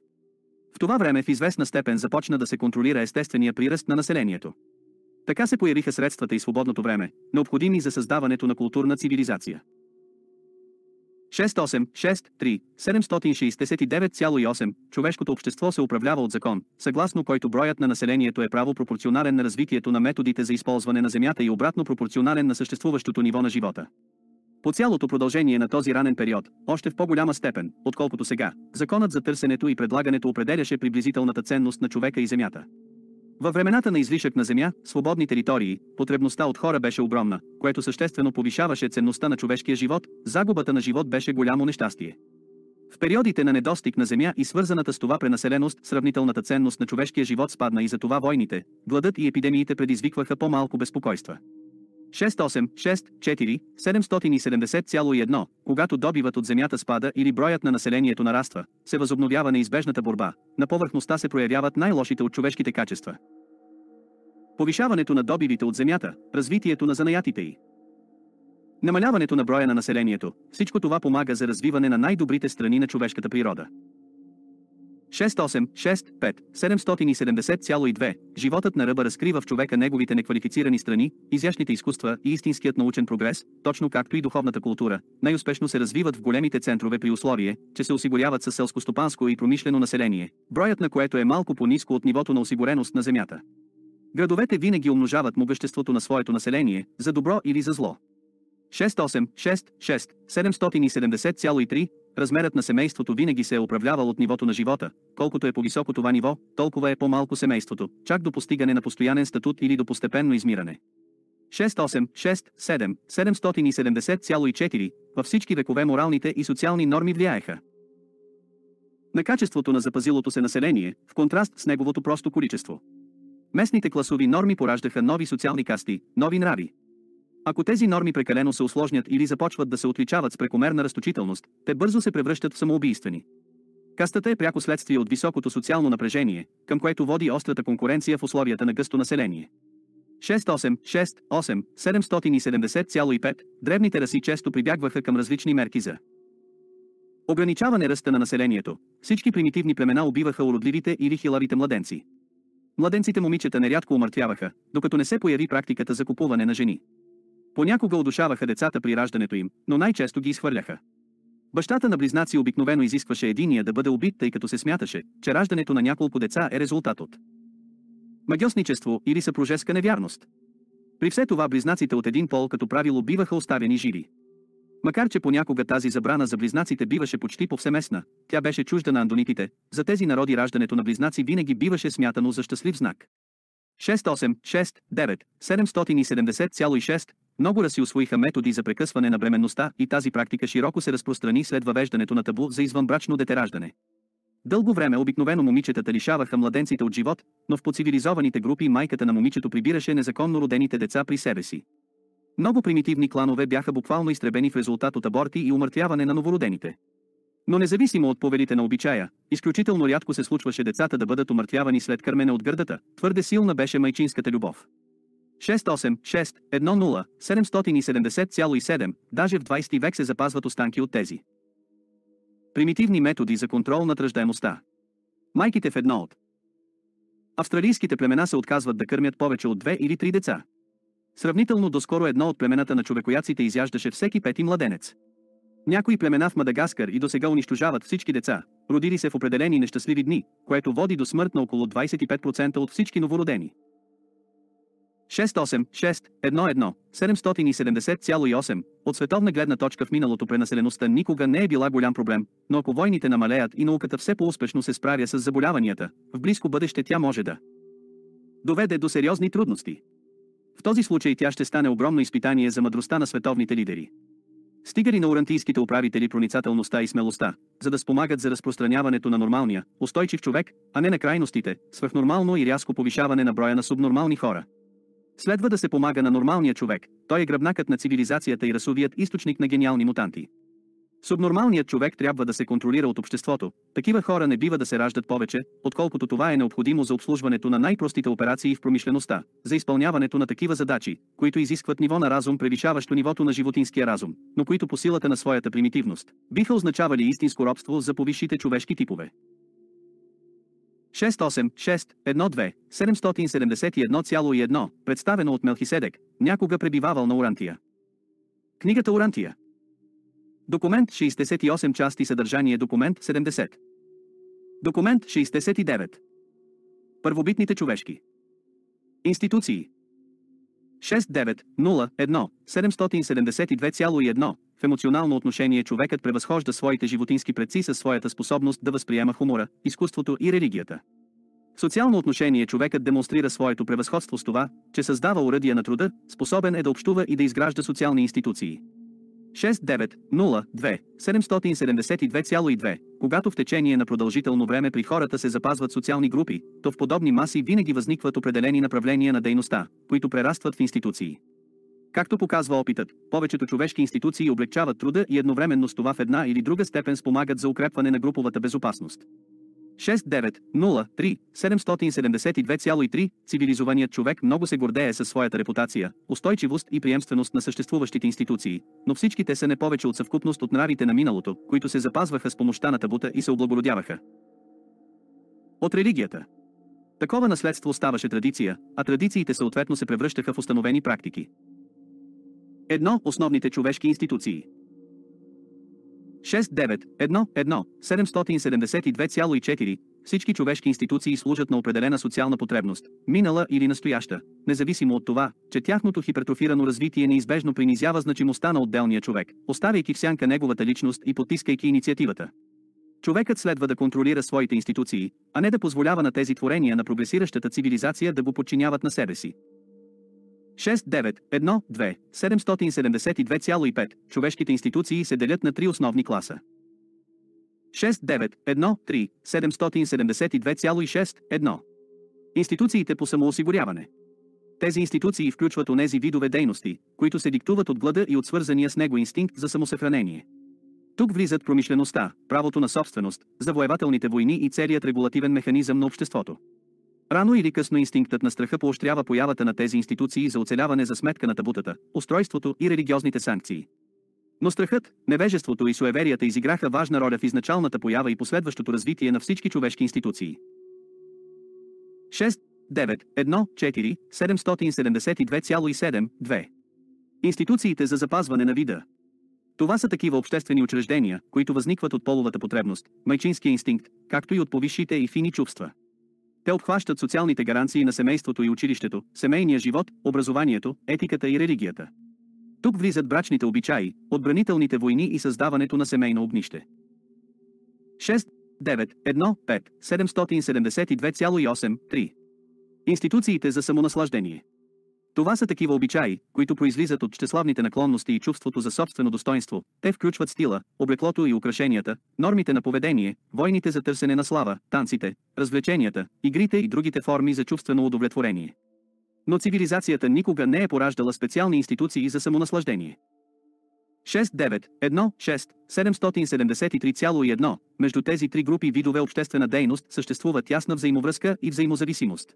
Speaker 2: В това време в известна степен започна да се контролира естествения приръст на населението. Така се появиха средствата и свободното време, необходими за създаването на културна цивилизация. 6863 769,8, човешкото общество се управлява от закон, съгласно който броят на населението е право пропорционален на развитието на методите за използване на земята и обратно пропорционален на съществуващото ниво на живота. По цялото продължение на този ранен период, още в по-голяма степен, отколкото сега, законът за търсенето и предлагането определяше приблизителната ценност на човека и земята. Във времената на излишък на земя, свободни територии, потребността от хора беше огромна, което съществено повишаваше ценността на човешкия живот, загубата на живот беше голямо нещастие. В периодите на недостиг на земя и свързаната с това пренаселеност, сравнителната ценност на човешкия живот спадна и затова войните, гладът и епидемиите предизвикваха по-малко безпокойства. 6864770,1, когато добивът от земята спада или броят на населението нараства, се възобновява неизбежната борба, на повърхността се проявяват най-лошите от човешките качества. Повишаването на добивите от земята, развитието на занаятите й. Намаляването на броя на населението, всичко това помага за развиване на най-добрите страни на човешката природа. 6865 770,2. Животът на ръба разкрива в човека неговите неквалифицирани страни, изящните изкуства и истинският научен прогрес, точно както и духовната култура, най-успешно се развиват в големите центрове при условие, че се осигуряват със селскостопанско и промишлено население, броят на което е малко по-низко от нивото на осигуреност на земята. Градовете винаги умножават могъществото на своето население, за добро или за зло. 6866, 770,3, Размерът на семейството винаги се е управлявал от нивото на живота, колкото е по-високо това ниво, толкова е по-малко семейството, чак до постигане на постоянен статут или до постепенно измиране. 6867 770,4 във всички векове моралните и социални норми влияеха на качеството на запазилото се население, в контраст с неговото просто количество. Местните класови норми пораждаха нови социални касти, нови нрави, ако тези норми прекалено се осложнят или започват да се отличават с прекомерна разточителност, те бързо се превръщат в самоубийствени. Кастата е пряко следствие от високото социално напрежение, към което води острата конкуренция в условията на гъсто население. 6868770,5 770,5 древните раси често прибягваха към различни мерки за ограничаване ръста на населението. Всички примитивни племена убиваха уродливите или хилавите младенци. Младенците момичета нерядко умъртвяваха, докато не се появи практиката за купуване на жени. Понякога удушаваха децата при раждането им, но най-често ги изхвърляха. Бащата на близнаци обикновено изискваше единия да бъде убит, тъй като се смяташе, че раждането на няколко деца е резултат от магиосничество или съпружеска невярност. При все това близнаците от един пол като правило биваха оставени живи. Макар че понякога тази забрана за близнаците биваше почти повсеместна, тя беше чужда на андонитите, за тези народи раждането на близнаци винаги биваше смятано за щастлив знак. 686, 9, 770,6, много раси освоиха методи за прекъсване на бременността и тази практика широко се разпространи след въвеждането на табу за извънбрачно детераждане. Дълго време обикновено момичетата лишаваха младенците от живот, но в поцивилизованите групи майката на момичето прибираше незаконно родените деца при себе си. Много примитивни кланове бяха буквално изтребени в резултат от аборти и умъртвяване на новородените. Но независимо от повелите на обичая, изключително рядко се случваше децата да бъдат умъртвявани след кърмене от гърдата, твърде силна беше майчинската любов. 68610 770,7, даже в 20 век се запазват останки от тези. Примитивни методи за контрол над ръждаемостта. Майките в едно от. Австралийските племена се отказват да кърмят повече от две или три деца. Сравнително доскоро едно от племената на човекояците изяждаше всеки пети младенец. Някои племена в Мадагаскар и до сега унищожават всички деца, родили се в определени нещастливи дни, което води до смърт на около 25% от всички новородени. 770,8 от световна гледна точка в миналото пренаселеността никога не е била голям проблем, но ако войните намалеят и науката все по-успешно се справя с заболяванията, в близко бъдеще тя може да доведе до сериозни трудности. В този случай тя ще стане огромно изпитание за мъдростта на световните лидери. Стига ли на урантийските управители проницателността и смелостта, за да спомагат за разпространяването на нормалния, устойчив човек, а не на крайностите, свръхнормално и рязко повишаване на броя на субнормални хора. Следва да се помага на нормалния човек, той е гръбнакът на цивилизацията и расовият източник на гениални мутанти. Субнормалният човек трябва да се контролира от обществото, такива хора не бива да се раждат повече, отколкото това е необходимо за обслужването на най-простите операции в промишлеността, за изпълняването на такива задачи, които изискват ниво на разум превишаващо нивото на животинския разум, но които по силата на своята примитивност, биха означавали истинско робство за повишите човешки типове. 12 7711 представено от Мелхиседек, някога пребивавал на Урантия. Книгата Урантия. Документ 68 части съдържание Документ 70. Документ 69. Първобитните човешки. Институции. 6901-772,1, в емоционално отношение човекът превъзхожда своите животински предци със своята способност да възприема хумора, изкуството и религията. В социално отношение човекът демонстрира своето превъзходство с това, че създава уръдия на труда, способен е да общува и да изгражда социални институции. 6902 Когато в течение на продължително време при хората се запазват социални групи, то в подобни маси винаги възникват определени направления на дейността, които прерастват в институции. Както показва опитът, повечето човешки институции облегчават труда и едновременно с това в една или друга степен спомагат за укрепване на груповата безопасност. 6903-772,3 Цивилизованият човек много се гордее със своята репутация, устойчивост и приемственост на съществуващите институции, но всички те са не повече от съвкупност от нравите на миналото, които се запазваха с помощта на табута и се облагородяваха. От религията. Такова наследство ставаше традиция, а традициите съответно се превръщаха в установени практики едно основните човешки институции. 6.9.1.1.772,4 Всички човешки институции служат на определена социална потребност, минала или настояща, независимо от това, че тяхното хипертрофирано развитие неизбежно принизява значимостта на отделния човек, оставяйки в сянка неговата личност и потискайки инициативата. Човекът следва да контролира своите институции, а не да позволява на тези творения на прогресиращата цивилизация да го подчиняват на себе си. 691-2, 772,5, човешките институции се делят на три основни класа. 6913 772,6 1. Институциите по самоосигуряване. Тези институции включват онези видове дейности, които се диктуват от глада и от свързания с него инстинкт за самосъхранение. Тук влизат промишлеността, правото на собственост, завоевателните войни и целият регулативен механизъм на обществото. Рано или късно инстинктът на страха поощрява появата на тези институции за оцеляване за сметка на табутата, устройството и религиозните санкции. Но страхът, невежеството и суеверията изиграха важна роля в изначалната поява и последващото развитие на всички човешки институции. 6.9.1.4.772.7.2 Институциите за запазване на вида. Това са такива обществени учреждения, които възникват от половата потребност, майчинския инстинкт, както и от повисшите и фини чувства. Те обхващат социалните гаранции на семейството и училището, семейния живот, образованието, етиката и религията. Тук влизат брачните обичаи, отбранителните войни и създаването на семейно огнище. 6, 9, 1, 5, Институциите за самонаслаждение. Това са такива обичаи, които произлизат от щеславните наклонности и чувството за собствено достоинство. Те включват стила, облеклото и украшенията, нормите на поведение, войните за търсене на слава, танците, развлеченията, игрите и другите форми за чувствено удовлетворение. Но цивилизацията никога не е пораждала специални институции за самонаслаждение. 6916773,1 Между тези три групи видове обществена дейност съществуват ясна взаимовръзка и взаимозависимост.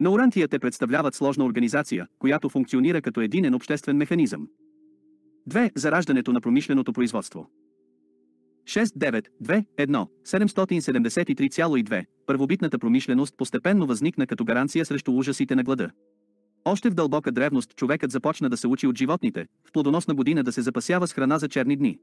Speaker 2: Наурантия те представляват сложна организация, която функционира като единен обществен механизъм. 2. Зараждането на промишленото производство. 6.9.2.1.773.2. Първобитната промишленост постепенно възникна като гаранция срещу ужасите на глада. Още в дълбока древност човекът започна да се учи от животните, в плодоносна година да се запасява с храна за черни дни.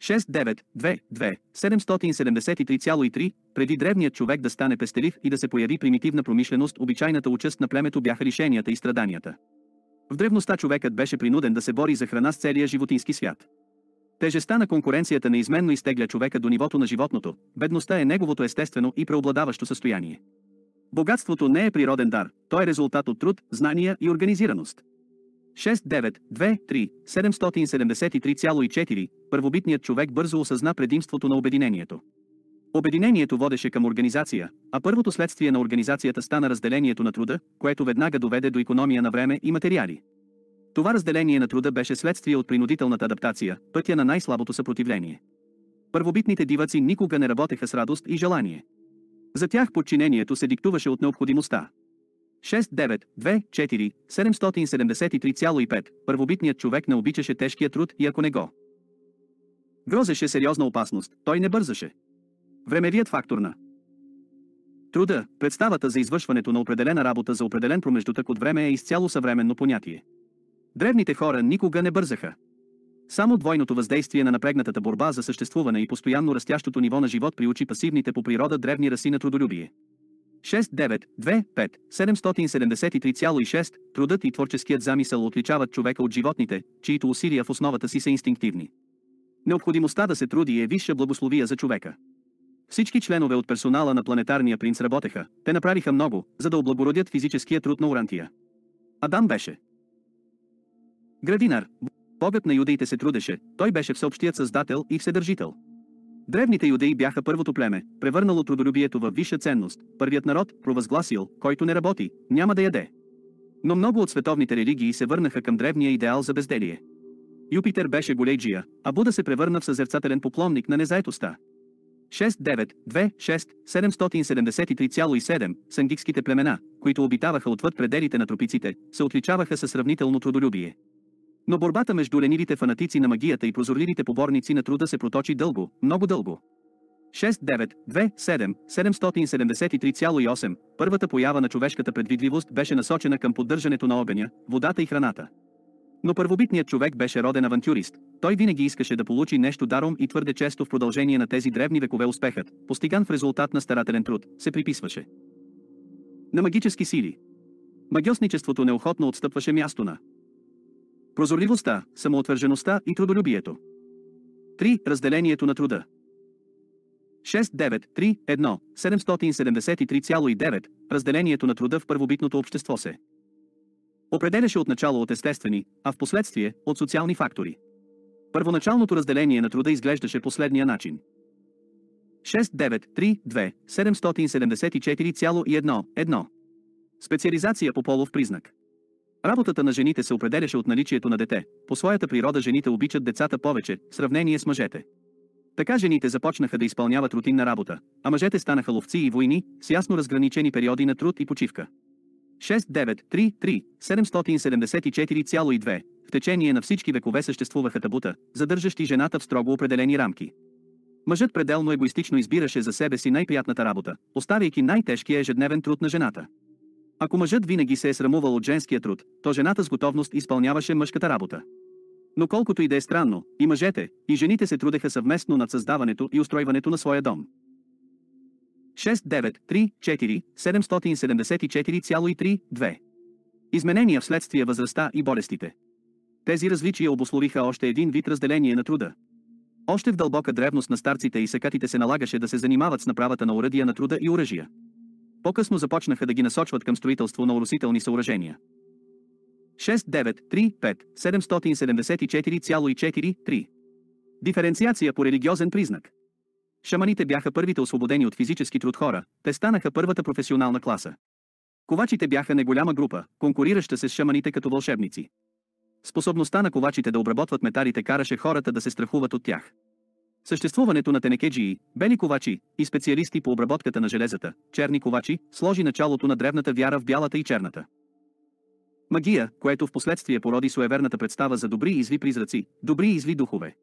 Speaker 2: 6922773,3, преди древният човек да стане пестелив и да се появи примитивна промишленост, обичайната участ на племето бяха лишенията и страданията. В древността човекът беше принуден да се бори за храна с целия животински свят. Тежестта на конкуренцията неизменно изтегля човека до нивото на животното, бедността е неговото естествено и преобладаващо състояние. Богатството не е природен дар, то е резултат от труд, знания и организираност. 773,4. Първобитният човек бързо осъзна предимството на обединението. Обединението водеше към организация, а първото следствие на организацията стана разделението на труда, което веднага доведе до економия на време и материали. Това разделение на труда беше следствие от принудителната адаптация, пътя на най-слабото съпротивление. Първобитните диваци никога не работеха с радост и желание. За тях подчинението се диктуваше от необходимостта. 6924 773,5. Първобитният човек не обичаше тежкия труд и ако не го грозеше сериозна опасност, той не бързаше. Времевият фактор на Труда, представата за извършването на определена работа за определен промеждутък от време е изцяло съвременно понятие. Древните хора никога не бързаха. Само двойното въздействие на напрегнатата борба за съществуване и постоянно растящото ниво на живот приучи пасивните по природа древни раси на трудолюбие. 6.9.2.5.773.6 773,6 Трудът и творческият замисъл отличават човека от животните, чието усилия в основата си са инстинктивни. Необходимостта да се труди е висша благословия за човека. Всички членове от персонала на планетарния принц работеха, те направиха много, за да облагородят физическия труд на урантия. Адам беше. Градинар, богът на юдеите се трудеше, той беше всеобщият създател и вседържител. Древните юдеи бяха първото племе, превърнало трудолюбието в висша ценност, първият народ, провъзгласил, който не работи, няма да яде. Но много от световните религии се върнаха към древния идеал за безделие. Юпитер беше голейджия, а Буда се превърна в съзерцателен поклонник на незаетостта. 6-9-2-6-773,7 сангикските племена, които обитаваха отвъд пределите на тропиците, се отличаваха със сравнително трудолюбие. Но борбата между ленивите фанатици на магията и прозорливите поборници на труда се проточи дълго, много дълго. 6927773,8 Първата поява на човешката предвидливост беше насочена към поддържането на огъня, водата и храната. Но първобитният човек беше роден авантюрист. Той винаги искаше да получи нещо даром и твърде често в продължение на тези древни векове успехът, постиган в резултат на старателен труд, се приписваше. На магически сили. Магиосничеството неохотно отстъпваше място на прозорливостта, самоотвържеността и трудолюбието. 3. Разделението на труда. 6.9.3.1.773.9. 773,9 Разделението на труда в първобитното общество се определяше отначало от естествени, а в последствие от социални фактори. Първоначалното разделение на труда изглеждаше последния начин. 6.9.3.2.774.1.1. 774,1 1. Специализация по полов признак. Работата на жените се определяше от наличието на дете. По своята природа жените обичат децата повече, в сравнение с мъжете. Така жените започнаха да изпълняват рутинна работа, а мъжете станаха ловци и войни, с ясно разграничени периоди на труд и почивка. 6 3 774,2 В течение на всички векове съществуваха табута, задържащи жената в строго определени рамки. Мъжът пределно егоистично избираше за себе си най-приятната работа, оставяйки най-тежкия ежедневен труд на жената. Ако мъжът винаги се е срамувал от женския труд, то жената с готовност изпълняваше мъжката работа. Но колкото и да е странно, и мъжете, и жените се трудеха съвместно над създаването и устройването на своя дом. 6934774,32 Изменения вследствие възрастта и болестите. Тези различия обословиха още един вид разделение на труда. Още в дълбока древност на старците и сакатите се налагаше да се занимават с направата на уръдия на труда и оръжия. По-късно започнаха да ги насочват към строителство на уросителни съоръжения. 6935 774,4 Диференциация по религиозен признак. Шаманите бяха първите освободени от физически труд хора, те станаха първата професионална класа. Ковачите бяха неголяма група, конкурираща се с шаманите като вълшебници. Способността на ковачите да обработват метарите караше хората да се страхуват от тях. Съществуването на тенекеджии, бели ковачи и специалисти по обработката на железата, черни ковачи, сложи началото на древната вяра в бялата и черната. Магия, което в последствие породи суеверната представа за добри изви призраци, добри зли духове.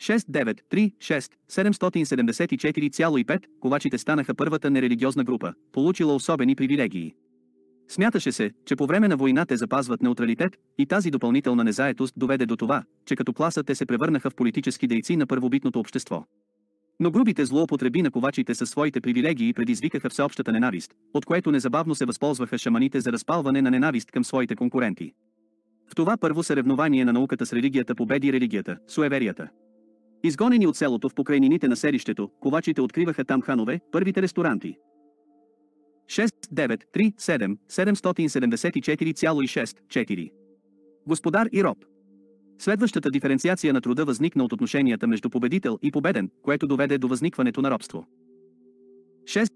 Speaker 2: 6936 774,5 ковачите станаха първата нерелигиозна група, получила особени привилегии. Смяташе се, че по време на война те запазват неутралитет, и тази допълнителна незаетост доведе до това, че като класа те се превърнаха в политически дейци на първобитното общество. Но грубите злоупотреби на ковачите със своите привилегии предизвикаха всеобщата ненавист, от което незабавно се възползваха шаманите за разпалване на ненавист към своите конкуренти. В това първо съревнование на науката с религията победи религията, суеверията. Изгонени от селото в покрайнините на селището, ковачите откриваха там ханове, първите ресторанти, 6937 774,6-4. Господар и роб. Следващата диференциация на труда възникна от отношенията между победител и победен, което доведе до възникването на робство. 6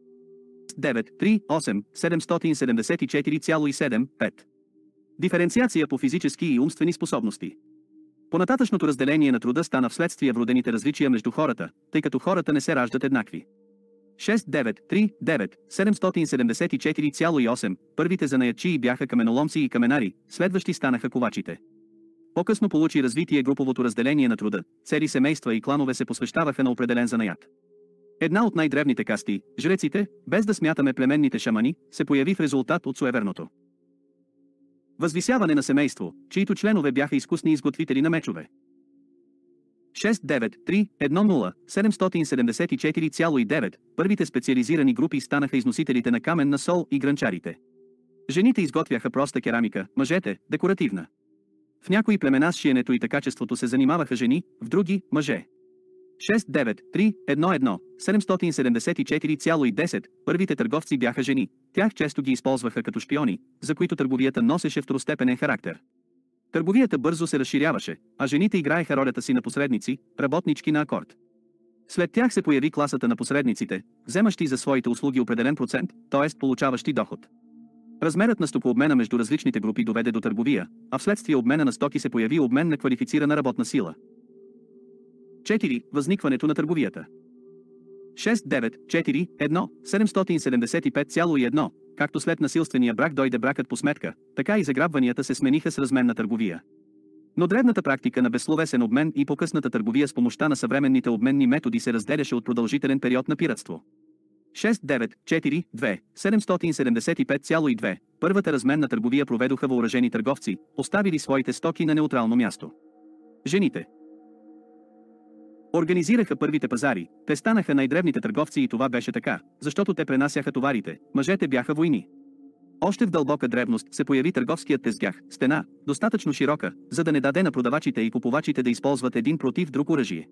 Speaker 2: Диференциация по физически и умствени способности. Понататъчното разделение на труда стана вследствие вродените различия между хората, тъй като хората не се раждат еднакви. 6939 774,8, първите занаячии бяха каменоломци и каменари, следващи станаха ковачите. По-късно получи развитие груповото разделение на труда, цели семейства и кланове се посвещаваха на определен занаят. Една от най-древните касти, жреците, без да смятаме племенните шамани, се появи в резултат от суеверното. Възвисяване на семейство, чието членове бяха изкусни изготвители на мечове. 69310 първите специализирани групи станаха износителите на камен на сол и гранчарите. Жените изготвяха проста керамика, мъжете – декоративна. В някои племена с шиенето и такачеството се занимаваха жени, в други – мъже. 11 77410 първите търговци бяха жени, тях често ги използваха като шпиони, за които търговията носеше второстепенен характер. Търговията бързо се разширяваше, а жените играеха ролята си на посредници, работнички на акорд. След тях се появи класата на посредниците, вземащи за своите услуги определен процент, т.е. получаващи доход. Размерът на стокообмена между различните групи доведе до търговия, а вследствие обмена на стоки се появи обмен на квалифицирана работна сила. 4. Възникването на търговията. 6-9, 4, 1, 6941775,1 както след насилствения брак дойде бракът по сметка, така и заграбванията се смениха с разменна търговия. Но древната практика на безсловесен обмен и покъсната търговия с помощта на съвременните обменни методи се разделяше от продължителен период на пиратство. 6942775,2 Първата разменна търговия проведоха въоръжени търговци, оставили своите стоки на неутрално място. Жените, Организираха първите пазари, те станаха най-древните търговци и това беше така, защото те пренасяха товарите, мъжете бяха войни. Още в дълбока древност се появи търговският тезгях, стена, достатъчно широка, за да не даде на продавачите и купувачите да използват един против друг оръжие.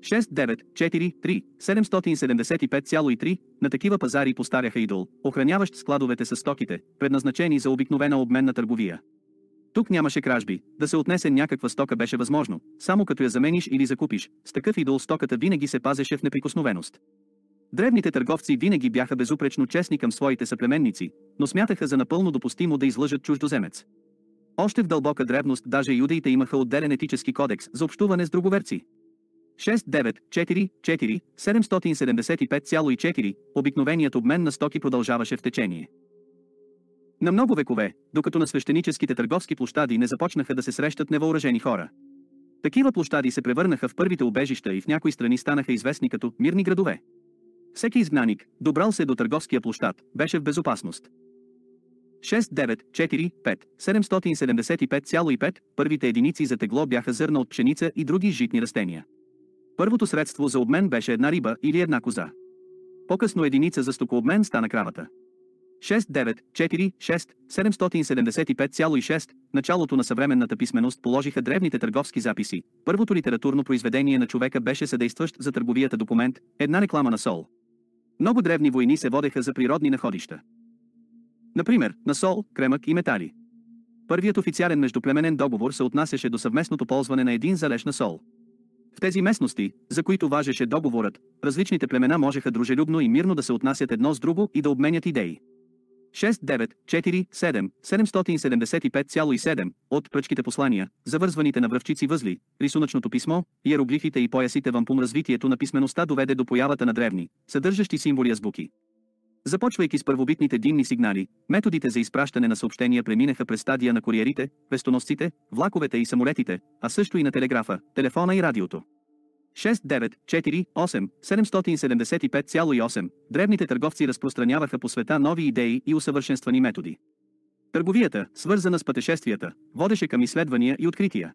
Speaker 2: 6943 775,3 на такива пазари постаряха идол, охраняващ складовете с стоките, предназначени за обикновена обменна търговия. Тук нямаше кражби, да се отнесе някаква стока беше възможно, само като я замениш или закупиш, с такъв идол стоката винаги се пазеше в неприкосновеност. Древните търговци винаги бяха безупречно честни към своите съплеменници, но смятаха за напълно допустимо да излъжат чуждоземец. Още в дълбока древност даже юдеите имаха отделен етически кодекс за общуване с друговерци. 6944 775,4 Обикновеният обмен на стоки продължаваше в течение. На много векове, докато на свещеническите търговски площади не започнаха да се срещат невъоръжени хора. Такива площади се превърнаха в първите убежища и в някои страни станаха известни като мирни градове. Всеки изгнаник, добрал се до търговския площад, беше в безопасност. 6 5 775,5 първите единици за тегло бяха зърна от пшеница и други житни растения. Първото средство за обмен беше една риба или една коза. По-късно единица за стокообмен стана кравата. 694 675,6. началото на съвременната писменост положиха древните търговски записи. Първото литературно произведение на човека беше съдействащ за търговията документ, една реклама на сол. Много древни войни се водеха за природни находища. Например, на сол, кремък и метали. Първият официален междуплеменен договор се отнасяше до съвместното ползване на един залеж на сол. В тези местности, за които важеше договорът, различните племена можеха дружелюбно и мирно да се отнасят едно с друго и да обменят идеи. 6947 775,7 от пръчките послания, завързваните на връвчици възли, рисунъчното писмо, иероглифите и поясите вампум развитието на писмеността доведе до появата на древни, съдържащи символи азбуки. Започвайки с първобитните димни сигнали, методите за изпращане на съобщения преминаха през стадия на куриерите, вестоносците, влаковете и самолетите, а също и на телеграфа, телефона и радиото. 6948775,8 древните търговци разпространяваха по света нови идеи и усъвършенствани методи. Търговията, свързана с пътешествията, водеше към изследвания и открития.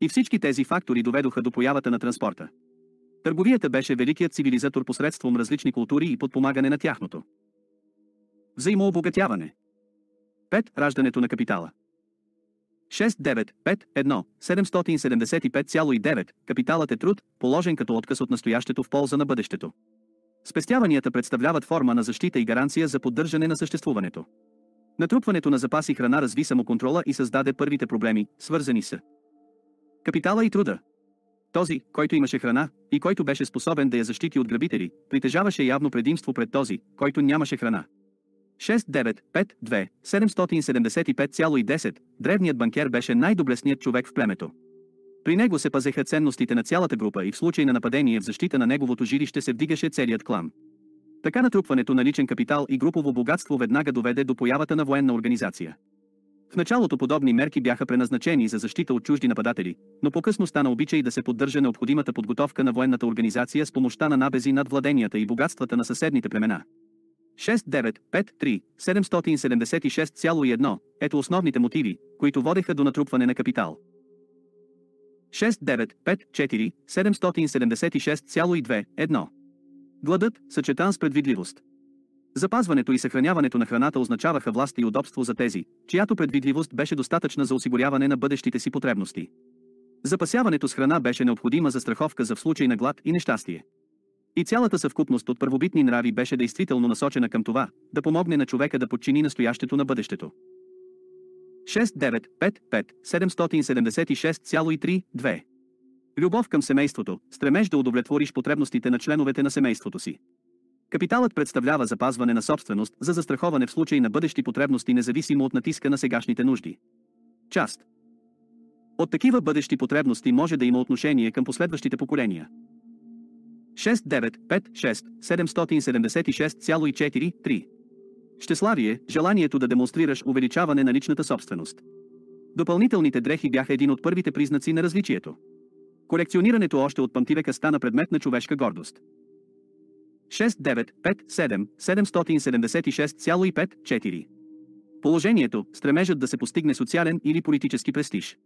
Speaker 2: И всички тези фактори доведоха до появата на транспорта. Търговията беше великият цивилизатор посредством различни култури и подпомагане на тяхното. Взаимообогатяване. 5. Раждането на капитала. 6951775,9 капиталът е труд, положен като отказ от настоящето в полза на бъдещето. Спестяванията представляват форма на защита и гаранция за поддържане на съществуването. Натрупването на запаси храна разви самоконтрола и създаде първите проблеми, свързани с капитала и труда. Този, който имаше храна, и който беше способен да я защити от грабители, притежаваше явно предимство пред този, който нямаше храна. 6952 775,10, древният банкер беше най-доблесният човек в племето. При него се пазеха ценностите на цялата група и в случай на нападение в защита на неговото жилище се вдигаше целият клан. Така натрупването на личен капитал и групово богатство веднага доведе до появата на военна организация. В началото подобни мерки бяха преназначени за защита от чужди нападатели, но по-късно стана обичай да се поддържа необходимата подготовка на военната организация с помощта на набези над владенията и богатствата на съседните племена. 6953 776,1 ето основните мотиви, които водеха до натрупване на капитал. 6954 776,2 1 Гладът, съчетан с предвидливост. Запазването и съхраняването на храната означаваха власт и удобство за тези, чиято предвидливост беше достатъчна за осигуряване на бъдещите си потребности. Запасяването с храна беше необходима за страховка за в случай на глад и нещастие. И цялата съвкупност от първобитни нрави беше действително насочена към това, да помогне на човека да подчини настоящето на бъдещето. 6955776,32 Любов към семейството, стремеж да удовлетвориш потребностите на членовете на семейството си. Капиталът представлява запазване на собственост за застраховане в случай на бъдещи потребности независимо от натиска на сегашните нужди. Част. От такива бъдещи потребности може да има отношение към последващите поколения. 6956 776,43. Щеславие, желанието да демонстрираш увеличаване на личната собственост. Допълнителните дрехи бяха един от първите признаци на различието. Колекционирането още от пантивека стана предмет на човешка гордост. 6957 Положението, стремежът да се постигне социален или политически престиж.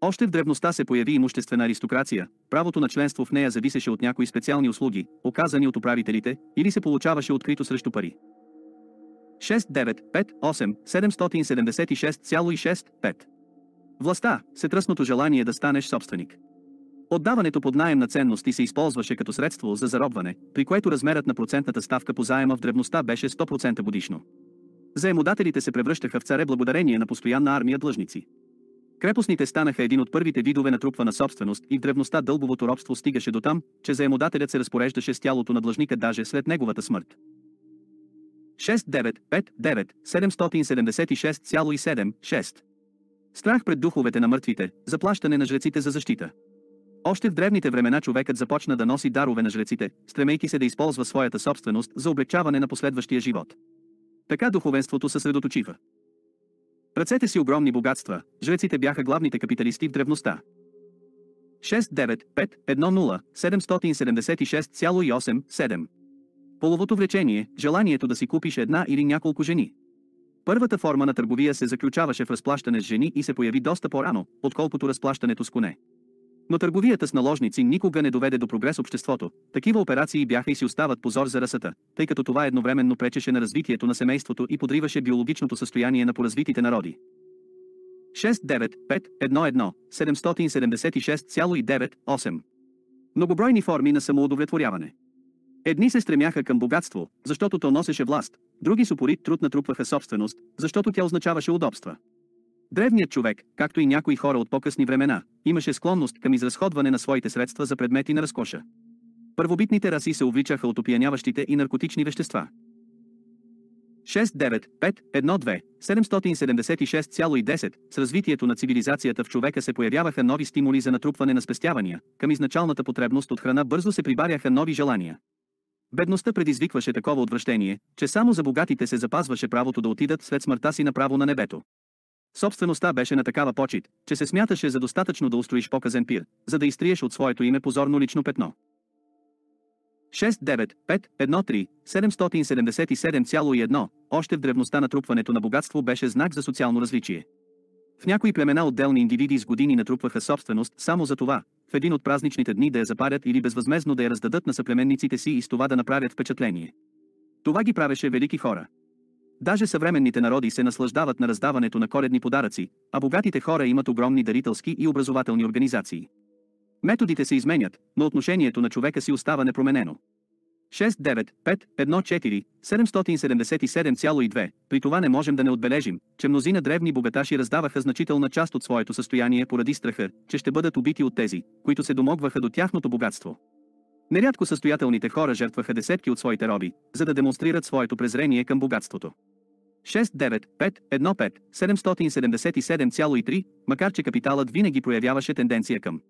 Speaker 2: Още в древността се появи имуществена аристокрация, правото на членство в нея зависеше от някои специални услуги, оказани от управителите, или се получаваше открито срещу пари. 6958776,65 Властта, сетръсното желание да станеш собственик. Отдаването под найем на ценности се използваше като средство за заробване, при което размерът на процентната ставка по заема в древността беше 100% годишно. Заемодателите се превръщаха в царе благодарение на постоянна армия длъжници. Крепостните станаха един от първите видове натрупва на собственост и в древността дълбовото робство стигаше до там, че заемодателят се разпореждаше с тялото на длъжника даже след неговата смърт. 6959776,76 Страх пред духовете на мъртвите, заплащане на жреците за защита. Още в древните времена човекът започна да носи дарове на жреците, стремейки се да използва своята собственост за облегчаване на последващия живот. Така духовенството съсредоточива ръцете си огромни богатства, жреците бяха главните капиталисти в древността. 695-10-776,87 Половото влечение, желанието да си купиш една или няколко жени. Първата форма на търговия се заключаваше в разплащане с жени и се появи доста по-рано, отколкото разплащането с коне. Но търговията с наложници никога не доведе до прогрес обществото. Такива операции бяха и си остават позор за расата, тъй като това едновременно пречеше на развитието на семейството и подриваше биологичното състояние на поразвитите народи. 695-11-776,9-8 Многобройни форми на самоудовлетворяване. Едни се стремяха към богатство, защото то носеше власт, други с упорит труд натрупваха собственост, защото тя означаваше удобства. Древният човек, както и някои хора от по-късни времена, имаше склонност към изразходване на своите средства за предмети на разкоша. Първобитните раси се увличаха от опияняващите и наркотични вещества. 6-9-5-1-2-776,10 С развитието на цивилизацията в човека се появяваха нови стимули за натрупване на спестявания, към изначалната потребност от храна бързо се прибаряха нови желания. Бедността предизвикваше такова отвращение, че само за богатите се запазваше правото да отидат след смъртта си направо на небето. Собствеността беше на такава почет, че се смяташе за достатъчно да устроиш показен пир, за да изтриеш от своето име позорно лично петно. 69513-777,1 Още в древността натрупването на богатство беше знак за социално различие. В някои племена отделни индивиди с години натрупваха собственост само за това, в един от празничните дни да я запарят или безвъзмезно да я раздадат на съплеменниците си и с това да направят впечатление. Това ги правеше велики хора. Даже съвременните народи се наслаждават на раздаването на коледни подаръци, а богатите хора имат огромни дарителски и образователни организации. Методите се изменят, но отношението на човека си остава непроменено. 695-14-777,2 При това не можем да не отбележим, че мнозина древни богаташи раздаваха значителна част от своето състояние поради страха, че ще бъдат убити от тези, които се домогваха до тяхното богатство. Нерядко състоятелните хора жертваха десетки от своите роби, за да демонстрират своето презрение към богатството. 695115 777,3, макар че капиталът винаги проявяваше тенденция към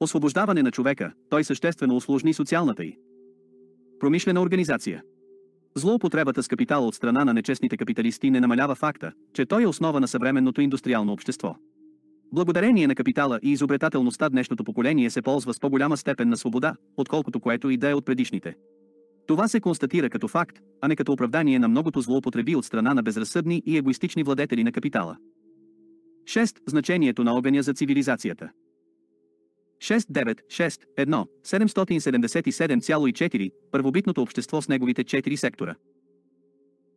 Speaker 2: освобождаване на човека, той съществено усложни социалната й промишлена организация. Злоупотребата с капитал от страна на нечестните капиталисти не намалява факта, че той е основа на съвременното индустриално общество. Благодарение на капитала и изобретателността днешното поколение се ползва с по-голяма степен на свобода, отколкото което и да е от предишните. Това се констатира като факт, а не като оправдание на многото злоупотреби от страна на безразсъдни и егоистични владетели на капитала. 6. Значението на огъня за цивилизацията. 6.9.6.1. 777,4 Първобитното общество с неговите 4 сектора.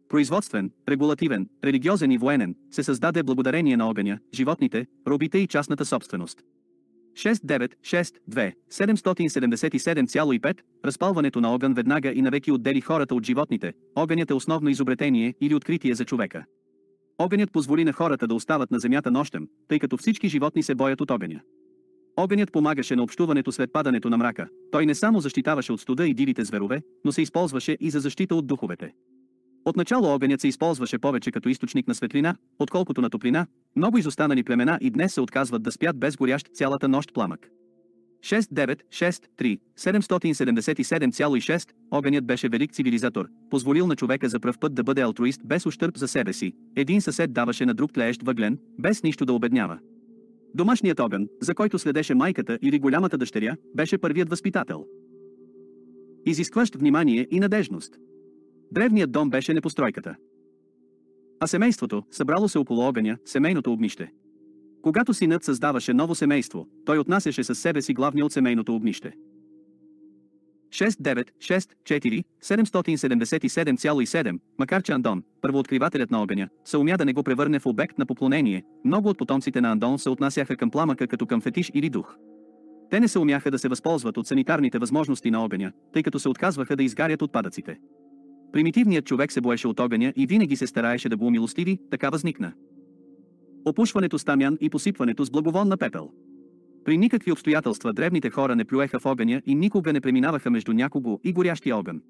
Speaker 2: Производствен, регулативен, религиозен и военен се създаде благодарение на огъня, животните, робите и частната собственост. 6962 777,5 Разпалването на огън веднага и навеки отдели хората от животните. Огънят е основно изобретение или откритие за човека. Огънят позволи на хората да остават на земята нощем, тъй като всички животни се боят от огъня. Огънят помагаше на общуването след падането на мрака. Той не само защитаваше от студа и дивите зверове, но се използваше и за защита от духовете. Отначало огънят се използваше повече като източник на светлина, отколкото на топлина, много изостанали племена и днес се отказват да спят без горящ цялата нощ пламък. 6963 777,6 Огънят беше велик цивилизатор, позволил на човека за пръв път да бъде алтруист без ущърп за себе си. Един съсед даваше на друг тлеещ въглен, без нищо да обеднява. Домашният огън, за който следеше майката или голямата дъщеря, беше първият възпитател. Изискващ внимание и надежност. Древният дом беше непостройката. А семейството, събрало се около огъня, семейното огнище. Когато синът създаваше ново семейство, той отнасяше със себе си главния от семейното огнище. 6964 777,7, макар че Андон, първооткривателят на огъня, се умя да не го превърне в обект на поклонение, много от потомците на Андон се отнасяха към пламъка като към фетиш или дух. Те не се умяха да се възползват от санитарните възможности на огъня, тъй като се отказваха да изгарят отпадъците. Примитивният човек се боеше от огъня и винаги се стараеше да го умилостиви, така възникна. Опушването с тамян и посипването с благовонна пепел. При никакви обстоятелства древните хора не плюеха в огъня и никога не преминаваха между някого и горящия огън.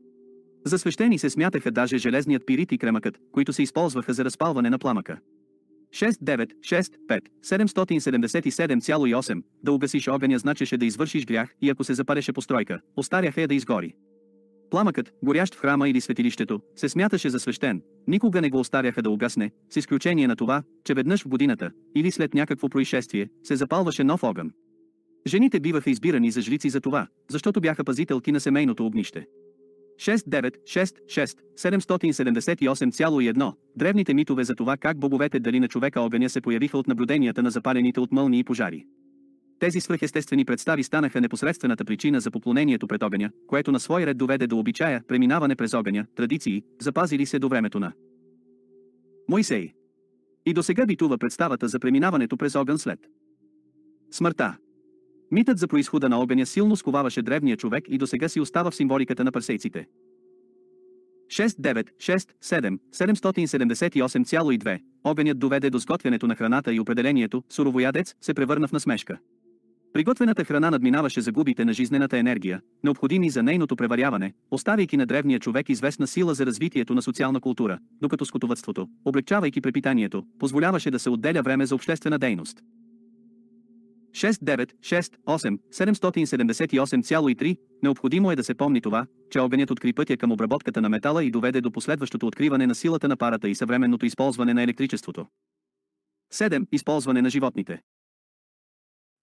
Speaker 2: За свещени се смятаха даже железният пирит и кремъкът, които се използваха за разпалване на пламъка. 5 777,8 Да угасиш огъня значеше да извършиш грях и ако се запареше постройка, остаряха я да изгори. Пламъкът, горящ в храма или светилището, се смяташе за свещен. Никога не го оставяха да угасне, с изключение на това, че веднъж в годината, или след някакво происшествие, се запалваше нов огън. Жените биваха избирани за жрици за това, защото бяха пазителки на семейното огнище. 6966 778,1 Древните митове за това как боговете дали на човека огъня се появиха от наблюденията на запалените от мълни и пожари. Тези свръхестествени представи станаха непосредствената причина за поклонението пред огъня, което на свой ред доведе до обичая, преминаване през огъня, традиции, запазили се до времето на Моисей. И до сега битува представата за преминаването през огън след смъртта. Митът за происхода на огъня силно сковаваше древния човек и до сега си остава в символиката на парсейците. 6-9-6-7-778,2 Огънят доведе до сготвянето на храната и определението «суровоядец» се превърна в насмешка. Приготвената храна надминаваше загубите на жизнената енергия, необходими за нейното преваряване, оставяйки на древния човек известна сила за развитието на социална култура, докато скотовътството, облегчавайки препитанието, позволяваше да се отделя време за обществена дейност. 6.9.6.8 778,3 Необходимо е да се помни това, че огънят откри пътя към обработката на метала и доведе до последващото откриване на силата на парата и съвременното използване на електричеството. 7. Използване на животните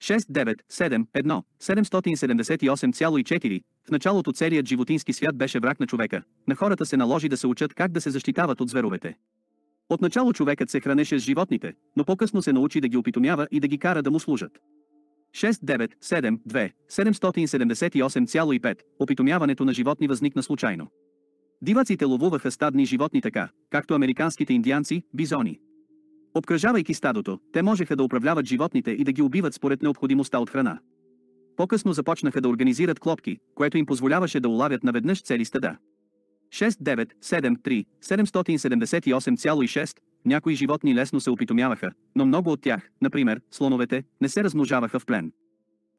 Speaker 2: 6971 778,4 В началото целият животински свят беше враг на човека. На хората се наложи да се учат как да се защитават от зверовете. Отначало човекът се хранеше с животните, но по-късно се научи да ги опитомява и да ги кара да му служат. 6972 778,5 Опитомяването на животни възникна случайно. Диваците ловуваха стадни животни така, както американските индианци, бизони. Обкръжавайки стадото, те можеха да управляват животните и да ги убиват според необходимостта от храна. По-късно започнаха да организират клопки, което им позволяваше да улавят наведнъж цели стада. 6-9, 7-3 778,6 някои животни лесно се опитомяваха, но много от тях, например, слоновете, не се размножаваха в плен.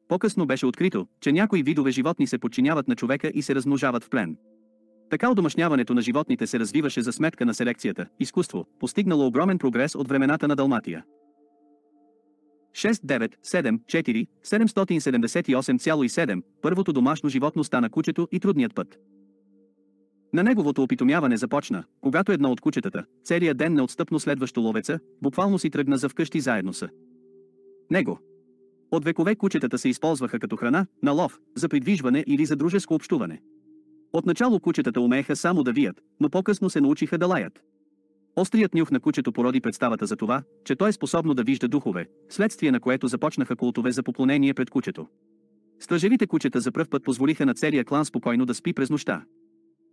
Speaker 2: По-късно беше открито, че някои видове животни се подчиняват на човека и се размножават в плен. Така удомашняването на животните се развиваше за сметка на селекцията, изкуство, постигнало огромен прогрес от времената на Далматия. 6974778,7 първото домашно животно стана кучето и трудният път. На неговото опитомяване започна, когато едно от кучетата, целият ден неотстъпно следващо ловеца, буквално си тръгна за вкъщи заедно са. него. От векове кучетата се използваха като храна, на лов, за придвижване или за дружеско общуване. Отначало кучетата умееха само да вият, но по-късно се научиха да лаят. Острият нюх на кучето породи представата за това, че той е способно да вижда духове, следствие на което започнаха култове за поклонение пред кучето. Стражевите кучета за пръв път позволиха на целия клан спокойно да спи през нощта.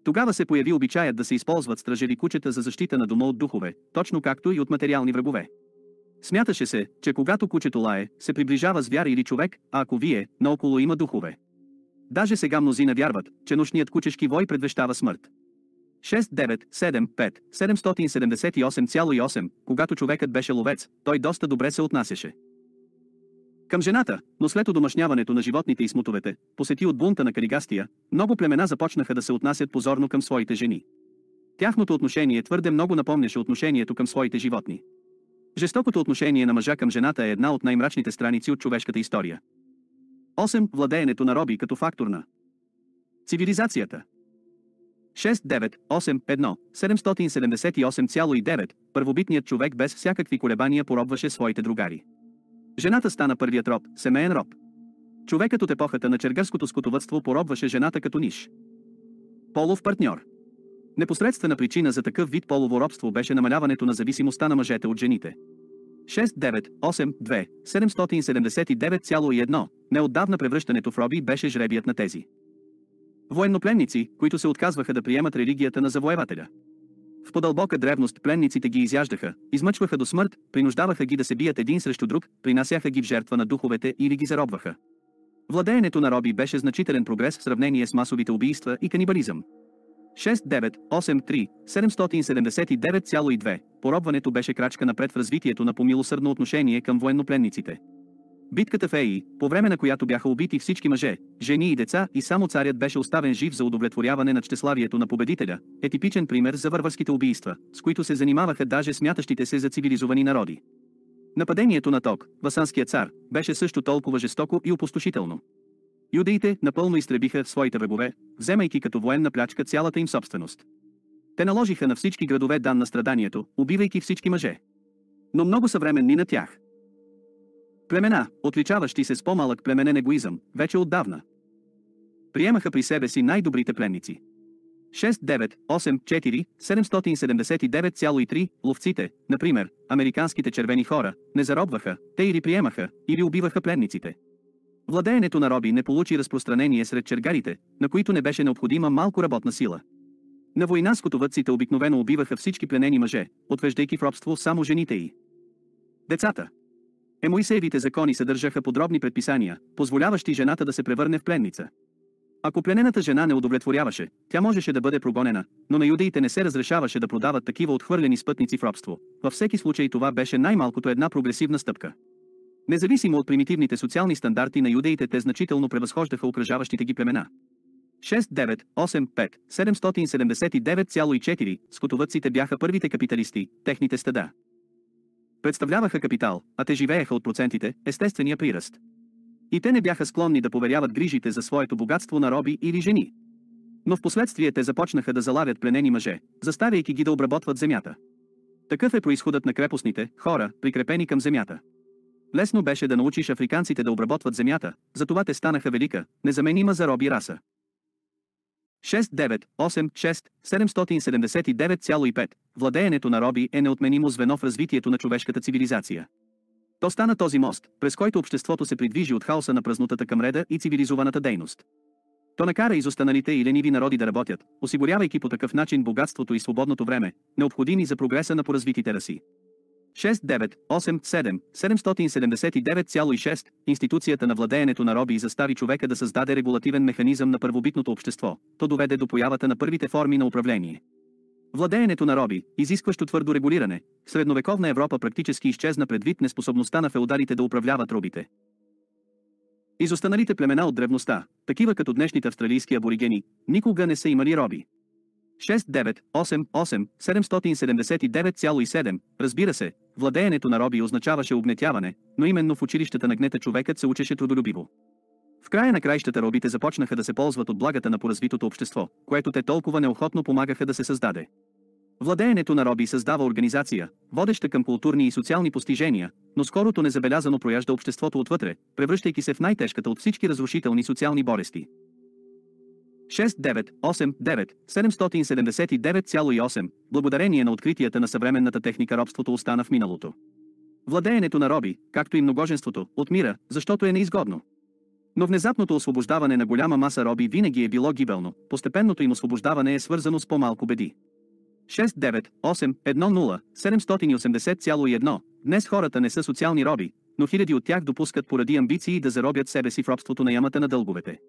Speaker 2: Тогава се появи обичаят да се използват стражеви кучета за защита на дома от духове, точно както и от материални врагове. Смяташе се, че когато кучето лае, се приближава звяр или човек, а ако вие, наоколо има духове. Даже сега мнозина вярват, че нощният кучешки вой предвещава смърт. 6975 778,8 Когато човекът беше ловец, той доста добре се отнасяше. Към жената, но след одомашняването на животните и смутовете, посети от бунта на Каригастия, много племена започнаха да се отнасят позорно към своите жени. Тяхното отношение твърде много напомняше отношението към своите животни. Жестокото отношение на мъжа към жената е една от най-мрачните страници от човешката история. 8. Владеенето на роби като фактор на цивилизацията. 69851 778,9 Първобитният човек без всякакви колебания поробваше своите другари. Жената стана първият роб, семейен роб. Човекът от епохата на чергърското скотовътство поробваше жената като ниш. Полов партньор. Непосредствена причина за такъв вид полово робство беше намаляването на зависимостта на мъжете от жените. 6982 779,1 Неотдавна превръщането в роби беше жребият на тези. Военнопленници, които се отказваха да приемат религията на завоевателя. В подълбока древност пленниците ги изяждаха, измъчваха до смърт, принуждаваха ги да се бият един срещу друг, принасяха ги в жертва на духовете или ги заробваха. Владеенето на роби беше значителен прогрес в сравнение с масовите убийства и канибализъм. 6983-779,2 Поробването беше крачка напред в развитието на помилосърдно отношение към военнопленниците. Битката в Еи, по време на която бяха убити всички мъже, жени и деца и само царят беше оставен жив за удовлетворяване на чтеславието на победителя, е типичен пример за варварските убийства, с които се занимаваха даже смятащите се за цивилизовани народи. Нападението на Ток, Васанския цар, беше също толкова жестоко и опустошително. Юдеите напълно изтребиха своите врагове, вземайки като военна плячка цялата им собственост. Те наложиха на всички градове дан на страданието, убивайки всички мъже. Но много съвременни на тях. Племена, отличаващи се с по-малък племенен егоизъм, вече отдавна. Приемаха при себе си най-добрите пленници. 6, 9, 8, 4, 779,3 ловците, например, американските червени хора, не заробваха, те или приемаха, или убиваха пленниците. Владеенето на роби не получи разпространение сред чергарите, на които не беше необходима малко работна сила. На война скотовъдците обикновено убиваха всички пленени мъже, отвеждайки в робство само жените й. Децата Емоисеевите закони съдържаха подробни предписания, позволяващи жената да се превърне в пленница. Ако пленената жена не удовлетворяваше, тя можеше да бъде прогонена, но на юдеите не се разрешаваше да продават такива отхвърлени спътници в робство. Във всеки случай това беше най-малкото една прогресивна стъпка. Независимо от примитивните социални стандарти на юдеите те значително превъзхождаха окръжаващите ги племена. 6985 779,4 скотовъдците бяха първите капиталисти, техните стада представляваха капитал, а те живееха от процентите, естествения приръст. И те не бяха склонни да поверяват грижите за своето богатство на роби или жени. Но в последствие те започнаха да залавят пленени мъже, заставяйки ги да обработват земята. Такъв е происходът на крепостните хора, прикрепени към земята. Лесно беше да научиш африканците да обработват земята, затова те станаха велика, незаменима за роби раса. 6986779,5. Владеенето на роби е неотменимо звено в развитието на човешката цивилизация. То стана този мост, през който обществото се придвижи от хаоса на празнутата към реда и цивилизованата дейност. То накара изостаналите и лениви народи да работят, осигурявайки по такъв начин богатството и свободното време, необходими за прогреса на поразвитите раси. 6987 779,6 Институцията на владеенето на роби застави човека да създаде регулативен механизъм на първобитното общество. То доведе до появата на първите форми на управление. Владеенето на роби, изискващо твърдо регулиране, в средновековна Европа практически изчезна предвид неспособността на феодарите да управляват робите. Изостаналите племена от древността, такива като днешните австралийски аборигени, никога не са имали роби. 6988 Разбира се, владеенето на Роби означаваше обнетяване, но именно в училищата на гнета човекът се учеше трудолюбиво. В края на краищата робите започнаха да се ползват от благата на поразвитото общество, което те толкова неохотно помагаха да се създаде. Владеенето на роби създава организация, водеща към културни и социални постижения, но скорото незабелязано прояжда обществото отвътре, превръщайки се в най-тежката от всички разрушителни социални болести. 6989779,8, 779,8, благодарение на откритията на съвременната техника робството остана в миналото. Владеенето на роби, както и многоженството, отмира, защото е неизгодно. Но внезапното освобождаване на голяма маса роби винаги е било гибелно, постепенното им освобождаване е свързано с по-малко беди. 698107801 Днес хората не са социални роби, но хиляди от тях допускат поради амбиции да заробят себе си в робството на ямата на дълговете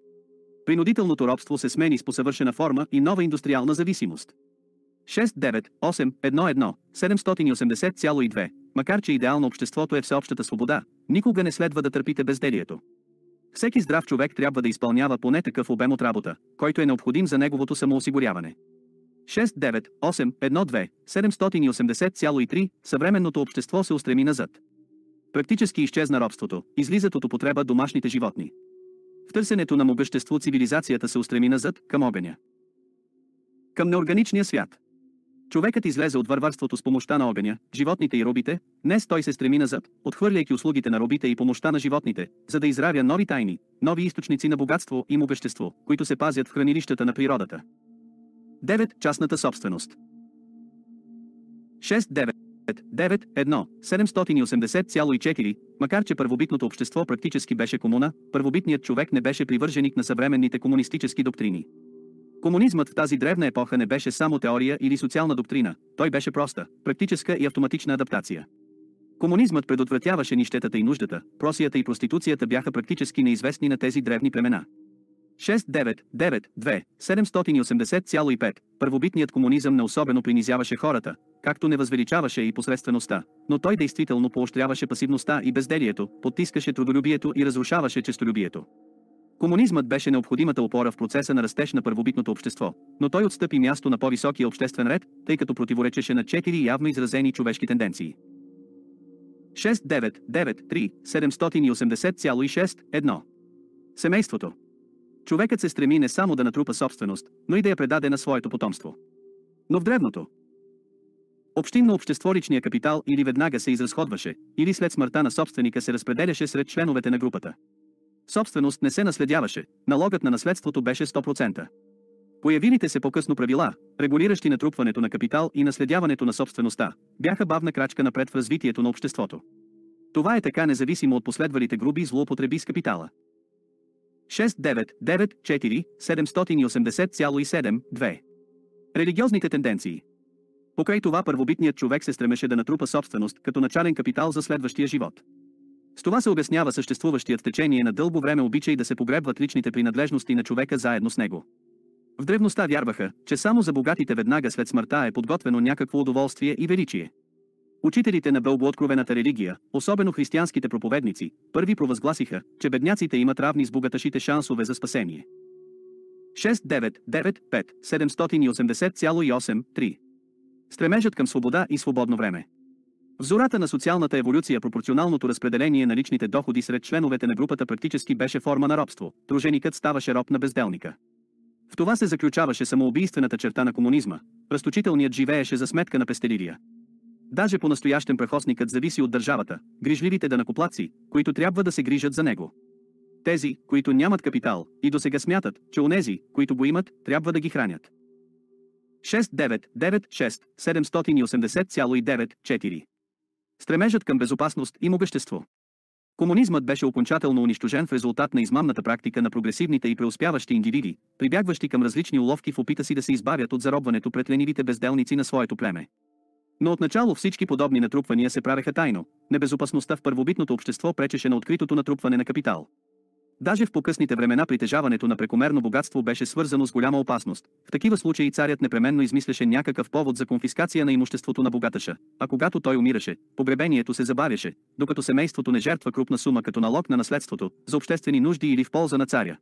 Speaker 2: принудителното робство се смени с посъвършена форма и нова индустриална зависимост. 698-11 7802. Макар че идеално обществото е всеобщата свобода, никога не следва да търпите безделието. Всеки здрав човек трябва да изпълнява поне такъв обем от работа, който е необходим за неговото самоосигуряване. 12 7803 Съвременното общество се устреми назад. Практически изчезна робството, излизат от употреба домашните животни. В търсенето на могъщество цивилизацията се устреми назад, към огъня. Към неорганичния свят. Човекът излезе от варварството с помощта на огъня, животните и робите, днес той се стреми назад, отхвърляйки услугите на робите и помощта на животните, за да изравя нови тайни, нови източници на богатство и вещество, които се пазят в хранилищата на природата. 9. Частната собственост. 6. 9. 9, 780,4, макар че първобитното общество практически беше комуна, първобитният човек не беше привърженик на съвременните комунистически доктрини. Комунизмът в тази древна епоха не беше само теория или социална доктрина, той беше проста, практическа и автоматична адаптация. Комунизмът предотвратяваше нищетата и нуждата, просията и проституцията бяха практически неизвестни на тези древни племена. 6992 780,5. Първобитният комунизъм не особено принизяваше хората, както не възвеличаваше и посредствеността, но той действително поощряваше пасивността и безделието, потискаше трудолюбието и разрушаваше честолюбието. Комунизмът беше необходимата опора в процеса на растеж на първобитното общество, но той отстъпи място на по-високия обществен ред, тъй като противоречеше на четири явно изразени човешки тенденции. 6993 780,6 1 Семейството човекът се стреми не само да натрупа собственост, но и да я предаде на своето потомство. Но в древното, Общинно общество личния капитал или веднага се изразходваше, или след смъртта на собственика се разпределяше сред членовете на групата. Собственост не се наследяваше, налогът на наследството беше 100%. Появилите се по-късно правила, регулиращи натрупването на капитал и наследяването на собствеността, бяха бавна крачка напред в развитието на обществото. Това е така независимо от последвалите груби злоупотреби с капитала. 6994 Религиозните тенденции. Покрай това първобитният човек се стремеше да натрупа собственост като начален капитал за следващия живот. С това се обяснява съществуващият течение на дълго време обичай да се погребват личните принадлежности на човека заедно с него. В древността вярваха, че само за богатите веднага след смъртта е подготвено някакво удоволствие и величие. Учителите на бълбооткровената религия, особено християнските проповедници, първи провъзгласиха, че бедняците имат равни с богаташите шансове за спасение. 6.9.9.5.780,8.3 Стремежът към свобода и свободно време. В зората на социалната еволюция пропорционалното разпределение на личните доходи сред членовете на групата практически беше форма на робство, труженикът ставаше роб на безделника. В това се заключаваше самоубийствената черта на комунизма, разточителният живееше за сметка на пестелирия. Даже по-настоящен прахосникът зависи от държавата, грижливите данакоплаци, които трябва да се грижат за него. Тези, които нямат капитал, и до сега смятат, че онези, които го имат, трябва да ги хранят. 6996 780,94 Стремежът към безопасност и могъщество. Комунизмът беше окончателно унищожен в резултат на измамната практика на прогресивните и преуспяващи индивиди, прибягващи към различни уловки в опита си да се избавят от заробването пред ленивите безделници на своето племе. Но отначало всички подобни натрупвания се правеха тайно. Небезопасността в първобитното общество пречеше на откритото натрупване на капитал. Даже в покъсните времена притежаването на прекомерно богатство беше свързано с голяма опасност. В такива случаи царят непременно измисляше някакъв повод за конфискация на имуществото на богаташа, а когато той умираше, погребението се забавяше, докато семейството не жертва крупна сума като налог на наследството, за обществени нужди или в полза на царя.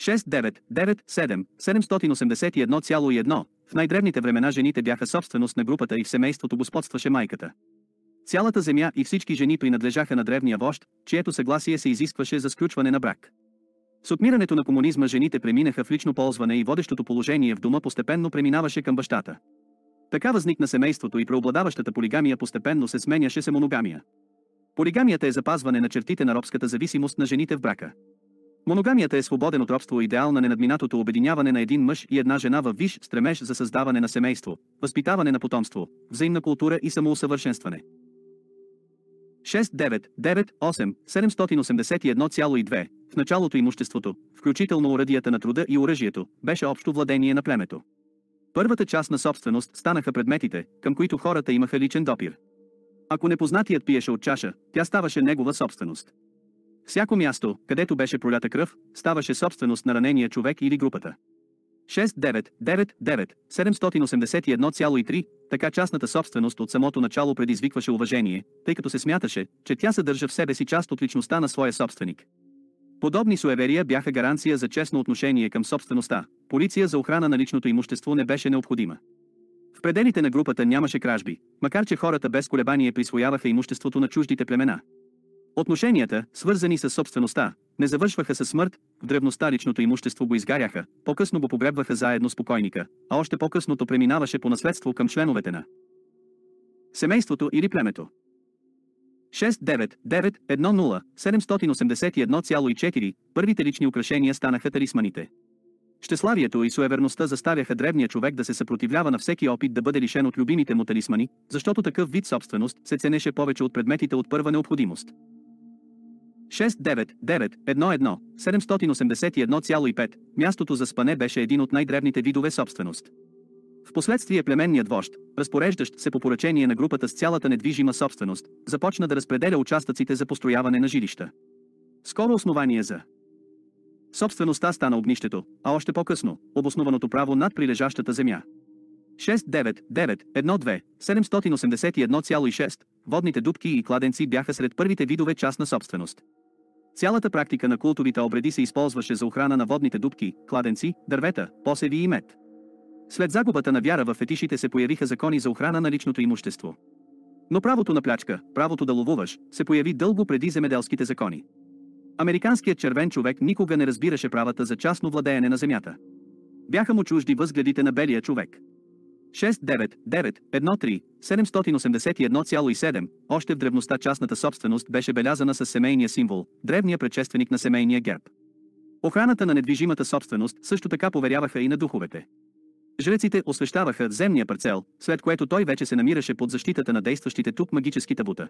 Speaker 2: 6997 781,1 в най-древните времена жените бяха собственост на групата и в семейството господстваше майката. Цялата земя и всички жени принадлежаха на древния вожд, чието съгласие се изискваше за сключване на брак. С отмирането на комунизма жените преминаха в лично ползване и водещото положение в дома постепенно преминаваше към бащата. Така възникна семейството и преобладаващата полигамия постепенно се сменяше се моногамия. Полигамията е запазване на чертите на робската зависимост на жените в брака. Моногамията е свободен от робство идеал на ненадминатото обединяване на един мъж и една жена във виш стремеж за създаване на семейство, възпитаване на потомство, взаимна култура и самоусъвършенстване. 6.9.9.8.781.2 В началото имуществото, включително уръдията на труда и оръжието, беше общо владение на племето. Първата част на собственост станаха предметите, към които хората имаха личен допир. Ако непознатият пиеше от чаша, тя ставаше негова собственост. Всяко място, където беше пролята кръв, ставаше собственост на ранения човек или групата. 6999781,3, 781,3, така частната собственост от самото начало предизвикваше уважение, тъй като се смяташе, че тя съдържа в себе си част от личността на своя собственик. Подобни суеверия бяха гаранция за честно отношение към собствеността, полиция за охрана на личното имущество не беше необходима. В пределите на групата нямаше кражби, макар че хората без колебание присвояваха имуществото на чуждите племена. Отношенията, свързани с собствеността, не завършваха със смърт, в древността личното имущество го изгаряха, по-късно го погребваха заедно с покойника, а още по късното преминаваше по наследство към членовете на семейството или племето. 69910-781,4 Първите лични украшения станаха талисманите. Щеславието и суеверността заставяха древния човек да се съпротивлява на всеки опит да бъде лишен от любимите му талисмани, защото такъв вид собственост се ценеше повече от предметите от първа необходимост. 69911 781,5. Мястото за спане беше един от най-древните видове собственост. Впоследствие племенният вожд, разпореждащ се по поръчение на групата с цялата недвижима собственост, започна да разпределя участъците за построяване на жилища. Скоро основание за собствеността стана огнището, а още по-късно – обоснованото право над прилежащата земя. 12 781,6 водните дубки и кладенци бяха сред първите видове частна собственост. Цялата практика на култовите обреди се използваше за охрана на водните дубки, кладенци, дървета, посеви и мед. След загубата на вяра в фетишите се появиха закони за охрана на личното имущество. Но правото на плячка, правото да ловуваш, се появи дълго преди земеделските закони. Американският червен човек никога не разбираше правата за частно владеене на земята. Бяха му чужди възгледите на белия човек. 69913 781,7, още в древността частната собственост беше белязана с семейния символ, древния предшественик на семейния герб. Охраната на недвижимата собственост също така поверяваха и на духовете. Жреците освещаваха земния парцел, след което той вече се намираше под защитата на действащите тук магически табута.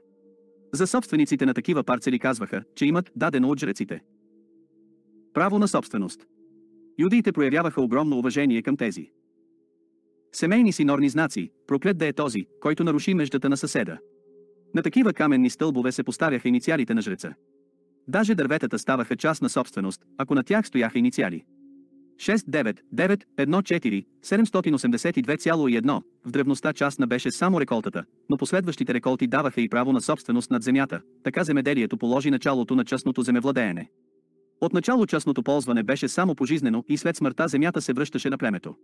Speaker 2: За собствениците на такива парцели казваха, че имат дадено от жреците. Право на собственост. Юдиите проявяваха огромно уважение към тези Семейни си норни знаци, проклет да е този, който наруши междата на съседа. На такива каменни стълбове се поставяха инициалите на жреца. Даже дърветата ставаха част на собственост, ако на тях стояха инициали. 6-9-9-1-4-782,1 В древността частна беше само реколтата, но последващите реколти даваха и право на собственост над земята, така земеделието положи началото на частното земевладеене. Отначало частното ползване беше само пожизнено и след смъртта земята се връщаше на племето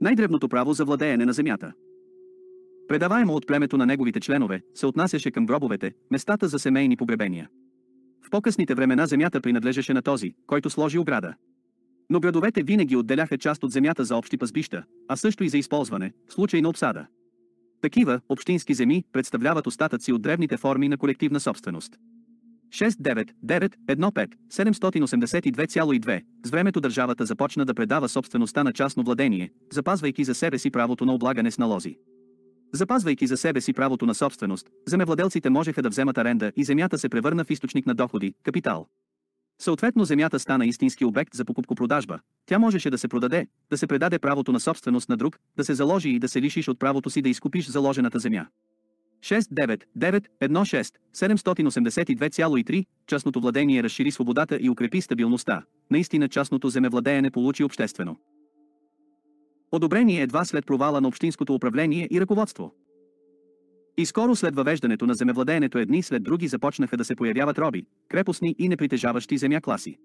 Speaker 2: най-древното право за владеене на земята. Предаваемо от племето на неговите членове, се отнасяше към гробовете, местата за семейни погребения. В по-късните времена земята принадлежеше на този, който сложи ограда. Но градовете винаги отделяха част от земята за общи пазбища, а също и за използване, в случай на обсада. Такива общински земи представляват остатъци от древните форми на колективна собственост. 69915-782,2. С времето държавата започна да предава собствеността на частно владение, запазвайки за себе си правото на облагане с налози. Запазвайки за себе си правото на собственост, земевладелците можеха да вземат аренда и земята се превърна в източник на доходи, капитал. Съответно земята стана истински обект за покупко-продажба. Тя можеше да се продаде, да се предаде правото на собственост на друг, да се заложи и да се лишиш от правото си да изкупиш заложената земя. 69916 782,3 частното владение разшири свободата и укрепи стабилността. Наистина частното земевладеене получи обществено. Одобрение едва след провала на общинското управление и ръководство. И скоро след въвеждането на земевладеенето едни след други започнаха да се появяват роби, крепостни и непритежаващи земя класи.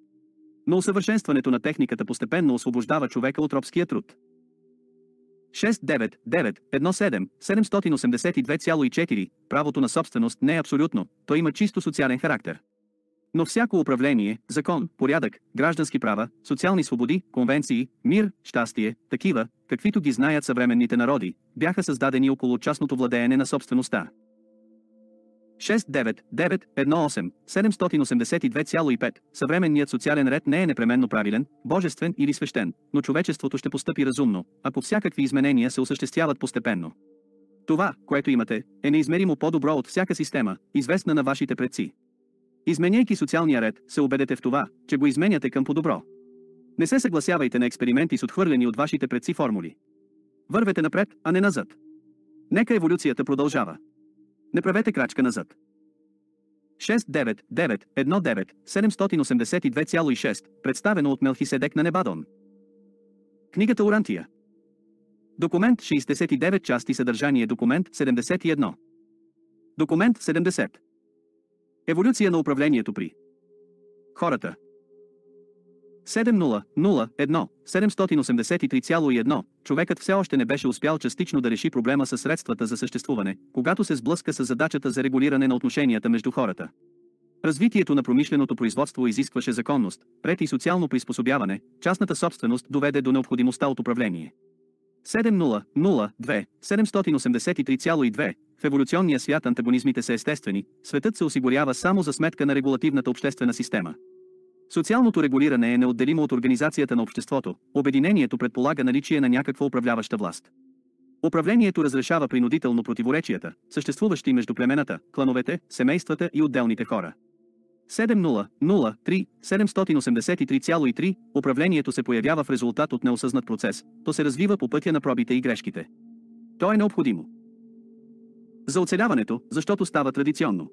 Speaker 2: Но усъвършенстването на техниката постепенно освобождава човека от робския труд. 69917-782,4, правото на собственост не е абсолютно, то има чисто социален характер. Но всяко управление, закон, порядък, граждански права, социални свободи, конвенции, мир, щастие, такива, каквито ги знаят съвременните народи, бяха създадени около частното владеене на собствеността. 69918 782,5 Съвременният социален ред не е непременно правилен, божествен или свещен, но човечеството ще постъпи разумно, ако всякакви изменения се осъществяват постепенно. Това, което имате, е неизмеримо по-добро от всяка система, известна на вашите предци. Изменяйки социалния ред, се убедете в това, че го изменяте към по-добро. Не се съгласявайте на експерименти с отхвърлени от вашите предци формули. Вървете напред, а не назад. Нека еволюцията продължава. Не правете крачка назад. 6.9.9.1.9.782.6, 782,6, представено от Мелхиседек на Небадон. Книгата Урантия. Документ 69 части съдържание Документ 71. Документ 70. Еволюция на управлението при хората. 7001 783,1 човекът все още не беше успял частично да реши проблема със средствата за съществуване, когато се сблъска с задачата за регулиране на отношенията между хората. Развитието на промишленото производство изискваше законност, пред и социално приспособяване, частната собственост доведе до необходимостта от управление. 7002 783,2 В еволюционния свят антагонизмите са естествени, светът се осигурява само за сметка на регулативната обществена система. Социалното регулиране е неотделимо от организацията на обществото, обединението предполага наличие на някаква управляваща власт. Управлението разрешава принудително противоречията, съществуващи между племената, клановете, семействата и отделните хора. 7.0.3.783,3 Управлението се появява в резултат от неосъзнат процес, то се развива по пътя на пробите и грешките. То е необходимо. За оцеляването, защото става традиционно.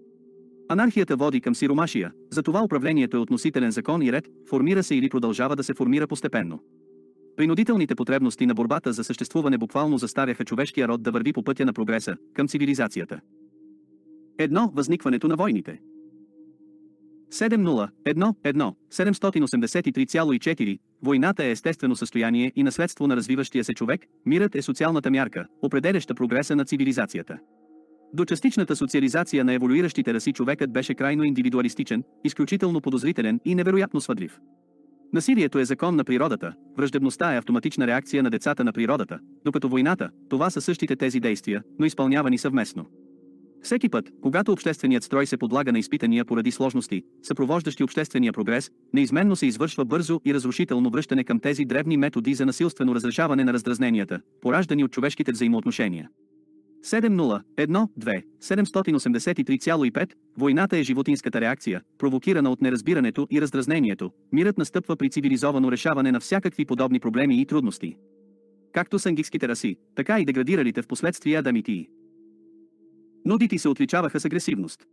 Speaker 2: Анархията води към сиромашия, затова управлението е относителен закон и ред, формира се или продължава да се формира постепенно. Принудителните потребности на борбата за съществуване буквално заставяха човешкия род да върви по пътя на прогреса, към цивилизацията. Едно, възникването на войните. 7.0.1.1.783,4 Войната е естествено състояние и наследство на развиващия се човек, мирът е социалната мярка, определяща прогреса на цивилизацията. До частичната социализация на еволюиращите раси човекът беше крайно индивидуалистичен, изключително подозрителен и невероятно свъдлив. Насилието е закон на природата, враждебността е автоматична реакция на децата на природата, докато войната, това са същите тези действия, но изпълнявани съвместно. Всеки път, когато общественият строй се подлага на изпитания поради сложности, съпровождащи обществения прогрес, неизменно се извършва бързо и разрушително връщане към тези древни методи за насилствено разрешаване на раздразненията, пораждани от човешките взаимоотношения. 70.1.2.783.5. Войната е животинската реакция, провокирана от неразбирането и раздразнението. Мирът настъпва при цивилизовано решаване на всякакви подобни проблеми и трудности. Както сангикските раси, така и деградиралите в последствие адамити. Нудити се отличаваха с агресивност.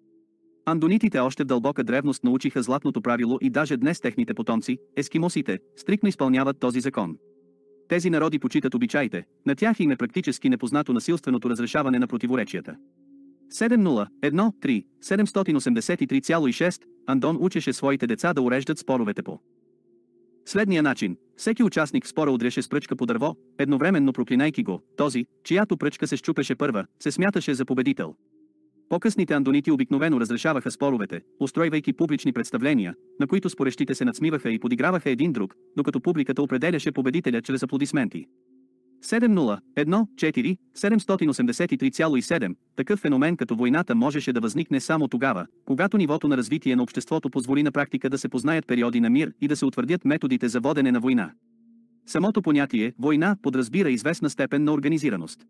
Speaker 2: Андонитите още в дълбока древност научиха златното правило и даже днес техните потомци, ескимосите, стрикно изпълняват този закон. Тези народи почитат обичаите, на тях им е практически непознато насилственото разрешаване на противоречията. 7.0.1.3 783,6 Андон учеше своите деца да уреждат споровете по следния начин, всеки участник в спора удряше с пръчка по дърво, едновременно проклинайки го, този, чиято пръчка се щупеше първа, се смяташе за победител. По-късните андонити обикновено разрешаваха споровете, устройвайки публични представления, на които спорещите се надсмиваха и подиграваха един друг, докато публиката определяше победителя чрез аплодисменти. 7014783,7, Такъв феномен като войната можеше да възникне само тогава, когато нивото на развитие на обществото позволи на практика да се познаят периоди на мир и да се утвърдят методите за водене на война. Самото понятие «война» подразбира известна степен на организираност.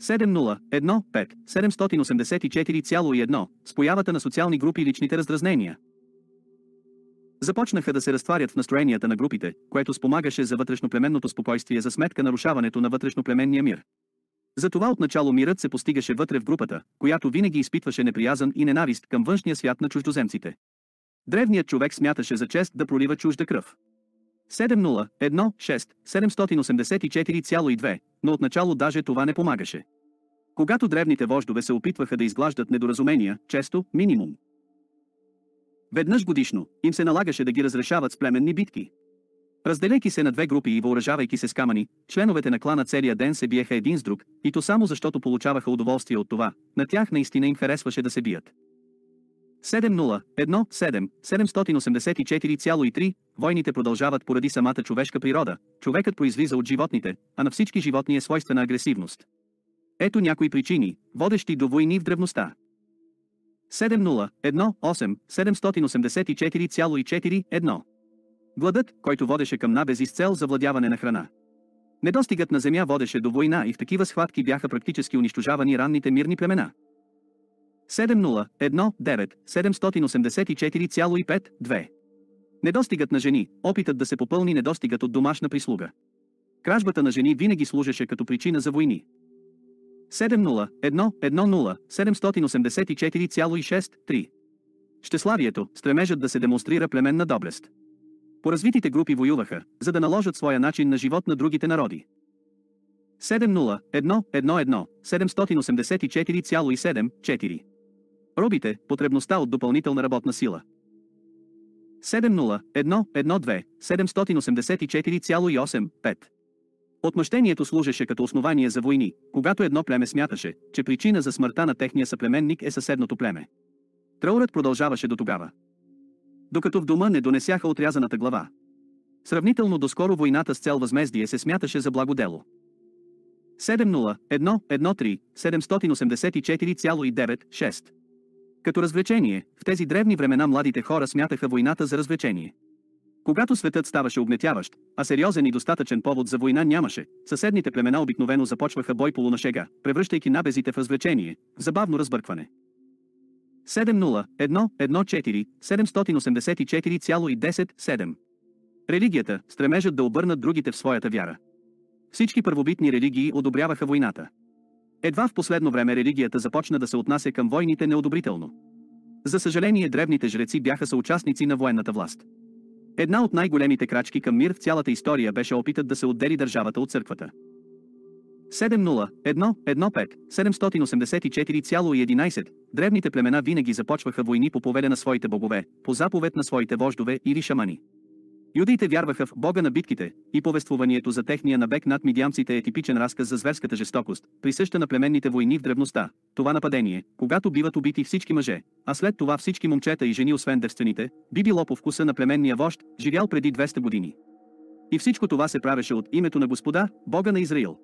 Speaker 2: 7.0.1.5. 784,1 с появата на социални групи личните раздразнения. Започнаха да се разтварят в настроенията на групите, което спомагаше за вътрешноплеменното спокойствие за сметка нарушаването на вътрешноплеменния мир. Затова отначало мирът се постигаше вътре в групата, която винаги изпитваше неприязан и ненавист към външния свят на чуждоземците. Древният човек смяташе за чест да пролива чужда кръв. 7.0.1.6, 784,2, но отначало даже това не помагаше. Когато древните вождове се опитваха да изглаждат недоразумения, често минимум. Веднъж годишно, им се налагаше да ги разрешават с племенни битки. Разделяйки се на две групи и въоръжавайки се с камъни, членовете на клана целия ден се биеха един с друг, и то само защото получаваха удоволствие от това, на тях наистина им харесваше да се бият. 7017784,3 войните продължават поради самата човешка природа, човекът произлиза от животните, а на всички животни е свойствена агресивност. Ето някои причини, водещи до войни в древността. 7.0.1.8.784.4.1 Гладът, който водеше към набези с цел завладяване на храна. Недостигът на земя водеше до война и в такива схватки бяха практически унищожавани ранните мирни племена. 701-9-784,5-2 Недостигът на жени, опитът да се попълни недостигът от домашна прислуга. Кражбата на жени винаги служеше като причина за войни. 701107844,63 Щеславието, стремежът да се демонстрира племенна доблест. По развитите групи воюваха, за да наложат своя начин на живот на другите народи. 701117844,74 Робите – потребността от допълнителна работна сила. 701 784,85. Отмъщението служеше като основание за войни, когато едно племе смяташе, че причина за смъртта на техния съплеменник е съседното племе. Траурът продължаваше до тогава. Докато в дома не донесяха отрязаната глава. Сравнително доскоро войната с цел възмездие се смяташе за благодело. 701 13 като развлечение, в тези древни времена младите хора смятаха войната за развлечение. Когато светът ставаше обнетяващ, а сериозен и достатъчен повод за война нямаше, съседните племена обикновено започваха бой полунашега, превръщайки набезите в развлечение, в забавно разбъркване. 7.0.1.14.784,10.7 Религията, Стремежат да обърнат другите в своята вяра. Всички първобитни религии одобряваха войната. Едва в последно време религията започна да се отнася към войните неодобрително. За съжаление древните жреци бяха съучастници на военната власт. Една от най-големите крачки към мир в цялата история беше опитът да се отдели държавата от църквата. 7.0.1.15.784,11 Древните племена винаги започваха войни по повеля на своите богове, по заповед на своите вождове или шамани. Юдеите вярваха в Бога на битките, и повествованието за техния набег над мидиамците е типичен разказ за зверската жестокост, присъща на племенните войни в древността. Това нападение, когато биват убити всички мъже, а след това всички момчета и жени освен девствените, би било по вкуса на племенния вожд, живял преди 200 години. И всичко това се правеше от името на Господа, Бога на Израил.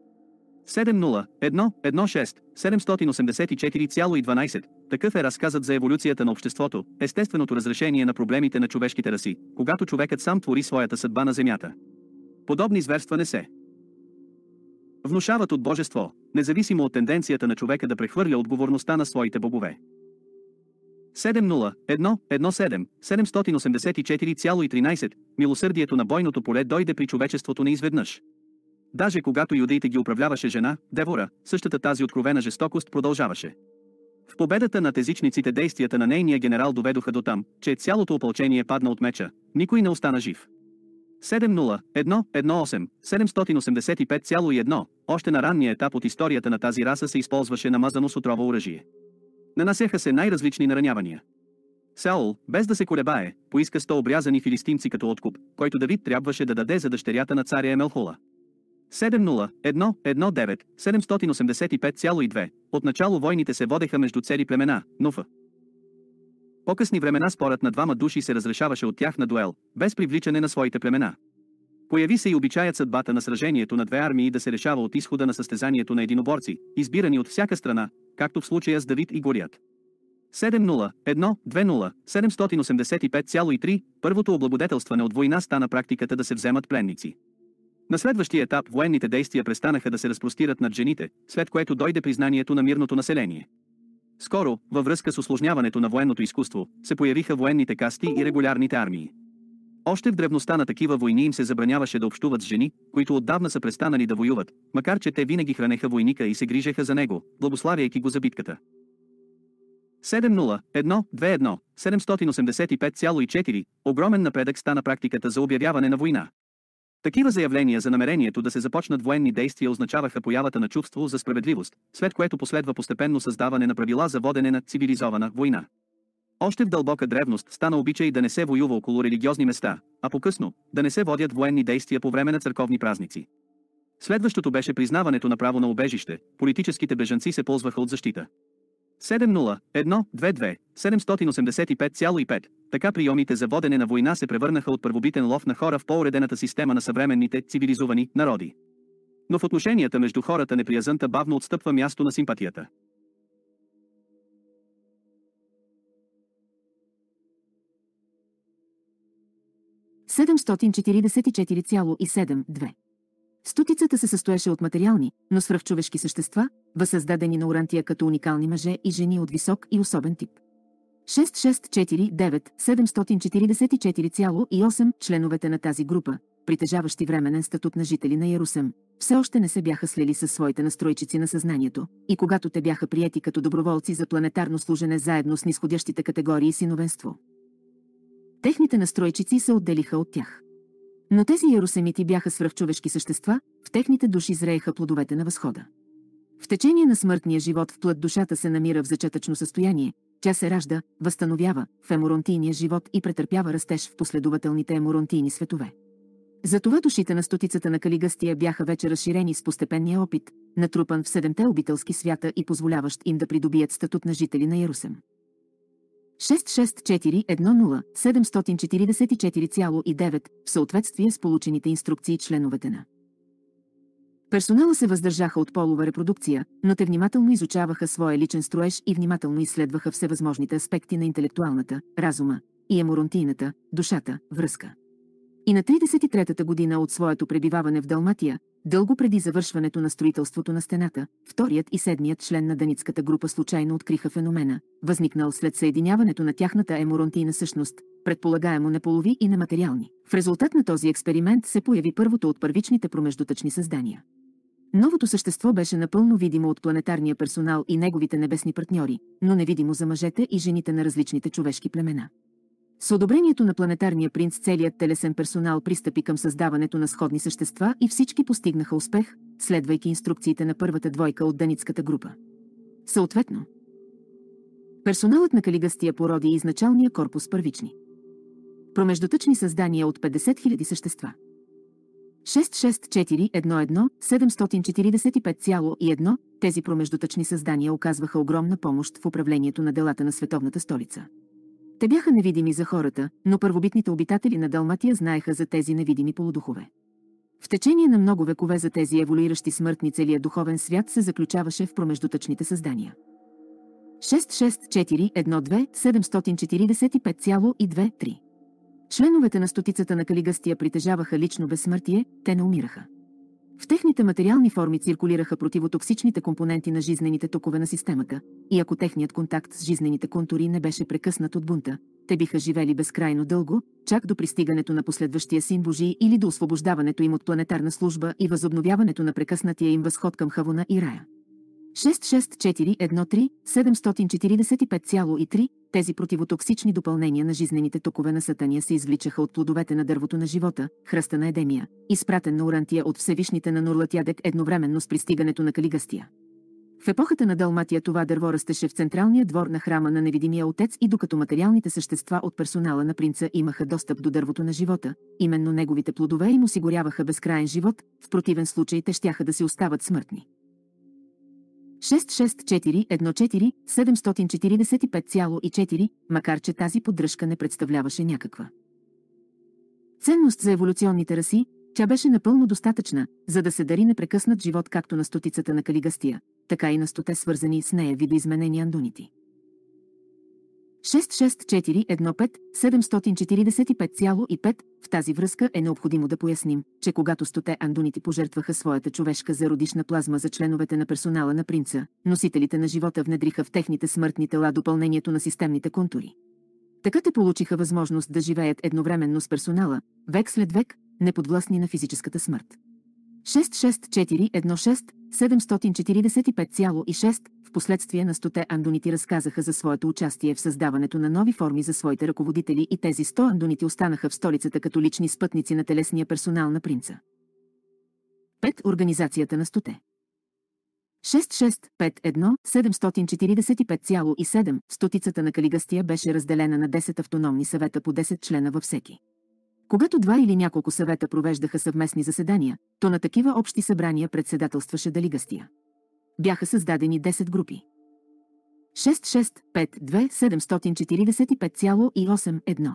Speaker 2: 70116784,12. 78412 Такъв е разказът за еволюцията на обществото, естественото разрешение на проблемите на човешките раси, когато човекът сам твори своята съдба на Земята. Подобни зверства не се внушават от божество, независимо от тенденцията на човека да прехвърля отговорността на своите богове. 701-17-784,13 Милосърдието на бойното поле дойде при човечеството неизведнъж. Даже когато юдеите ги управляваше жена, Девора, същата тази откровена жестокост продължаваше. В победата над езичниците действията на нейния генерал доведоха до там, че цялото опълчение падна от меча, никой не остана жив. 70118785,1 7851 още на ранния етап от историята на тази раса се използваше намазано с отрова оръжие. Нанасяха се най-различни наранявания. Саул, без да се колебае, поиска 100 обрязани филистимци като откуп, който Давид трябваше да даде за дъщерята на царя Емелхола. 70-1-19-785,2. Отначало войните се водеха между цели племена, но в по-късни времена спорът на двама души се разрешаваше от тях на дуел, без привличане на своите племена. Появи се и обичаят съдбата на сражението на две армии да се решава от изхода на състезанието на единоборци, избирани от всяка страна, както в случая с Давид и Горият. 701 1 2 0 7853 Първото облагодетелстване от война стана практиката да се вземат пленници. На следващия етап военните действия престанаха да се разпростират над жените, след което дойде признанието на мирното население. Скоро, във връзка с осложняването на военното изкуство, се появиха военните касти и регулярните армии. Още в древността на такива войни им се забраняваше да общуват с жени, които отдавна са престанали да воюват, макар че те винаги хранеха войника и се грижеха за него, благославяйки го за битката. 7.0.1.2.1 785,4 Огромен напредък стана практиката за обявяване на война. Такива заявления за намерението да се започнат военни действия означаваха появата на чувство за справедливост, след което последва постепенно създаване на правила за водене на цивилизована война. Още в дълбока древност стана обичай да не се воюва около религиозни места, а по-късно да не се водят военни действия по време на църковни празници. Следващото беше признаването на право на обежище, политическите бежанци се ползваха от защита. 785,5 така приемите за водене на война се превърнаха от първобитен лов на хора в по-уредената система на съвременните, цивилизовани, народи. Но в отношенията между хората неприязънта бавно отстъпва място на симпатията.
Speaker 1: Стотицата се състоеше от материални, но свръхчовешки същества, възсъздадени на Орантия като уникални мъже и жени от висок и особен тип. 6649 744,8 членовете на тази група, притежаващи временен статут на жители на Ярусем, все още не се бяха слили със своите настройчици на съзнанието, и когато те бяха приети като доброволци за планетарно служене заедно с нисходящите категории синовенство. Техните настройчици се отделиха от тях. Но тези ярусемити бяха свръхчовешки същества, в техните души зрееха плодовете на възхода. В течение на смъртния живот в плът душата се намира в зачатъчно състояние, тя се ражда, възстановява в еморонтийния живот и претърпява растеж в последователните еморонтийни светове. Затова душите на стотицата на Калигастия бяха вече разширени с постепенния опит, натрупан в седемте обителски свята и позволяващ им да придобият статут на жители на Ярусем. 66410 744,9 в съответствие с получените инструкции членовете на Персонала се въздържаха от полова репродукция, но те внимателно изучаваха своя личен строеж и внимателно изследваха всевъзможните аспекти на интелектуалната, разума и еморантийната, душата, връзка. И на 33-та година от своето пребиваване в Далматия, дълго преди завършването на строителството на стената, вторият и седмият член на Даницката група случайно откриха феномена, възникнал след съединяването на тяхната еморантийна същност, предполагаемо неполови и нематериални. В резултат на този експеримент се появи първото от първичните промеждутъчни създания. Новото същество беше напълно видимо от планетарния персонал и неговите небесни партньори, но невидимо за мъжете и жените на различните човешки племена. С одобрението на планетарния принц целият телесен персонал пристъпи към създаването на сходни същества и всички постигнаха успех, следвайки инструкциите на първата двойка от Даницката група. Съответно, персоналът на Калигастия породи изначалния корпус първични. Промеждутъчни създания от 50 000 същества – 664-11-745,1, тези промеждутъчни създания оказваха огромна помощ в управлението на делата на световната столица. Те бяха невидими за хората, но първобитните обитатели на Далматия знаеха за тези невидими полудухове. В течение на много векове за тези еволюиращи смъртни целият духовен свят се заключаваше в промеждутъчните създания. 664-12-745,2-3 Членовете на стотицата на Калигастия притежаваха лично безсмъртие, те не умираха. В техните материални форми циркулираха противотоксичните компоненти на жизнените токове на системата, и ако техният контакт с жизнените контури не беше прекъснат от бунта, те биха живели безкрайно дълго, чак до пристигането на последващия син Божий или до освобождаването им от планетарна служба и възобновяването на прекъснатия им възход към Хавона и Рая. 66413745,3. 7453 тези противотоксични допълнения на жизнените токове на сатания се извличаха от плодовете на дървото на живота, хръста на Едемия, изпратен на Орантия от Всевишните на Нурлатядек едновременно с пристигането на Калигастия. В епохата на Далматия това дърво растеше в централния двор на храма на невидимия отец и докато материалните същества от персонала на принца имаха достъп до дървото на живота, именно неговите плодове им осигуряваха безкрайен живот, в противен случай те щяха да си остават смъртни. 664 макар че тази поддръжка не представляваше някаква. Ценност за еволюционните раси, тя беше напълно достатъчна, за да се дари непрекъснат живот както на стотицата на Калигастия, така и на стоте свързани с нея видоизменени андунити. 664-15-745,5. В тази връзка е необходимо да поясним, че когато стоте андуните пожертваха своята човешка зародишна плазма за членовете на персонала на принца, носителите на живота внедриха в техните смъртни тела допълнението на системните контури. Така те получиха възможност да живеят едновременно с персонала, век след век, неподвластни на физическата смърт. 66416 745,6 последствие на стоте андонити разказаха за своето участие в създаването на нови форми за своите ръководители и тези 100 андонити останаха в столицата като лични спътници на телесния персонал на принца. 5. Организацията на стоте. 6651-745,7 стотицата на Калигастия беше разделена на 10 автономни съвета по 10 члена във всеки. Когато два или няколко съвета провеждаха съвместни заседания, то на такива общи събрания председателстваше Далигастия бяха създадени 10 групи. 66527458,1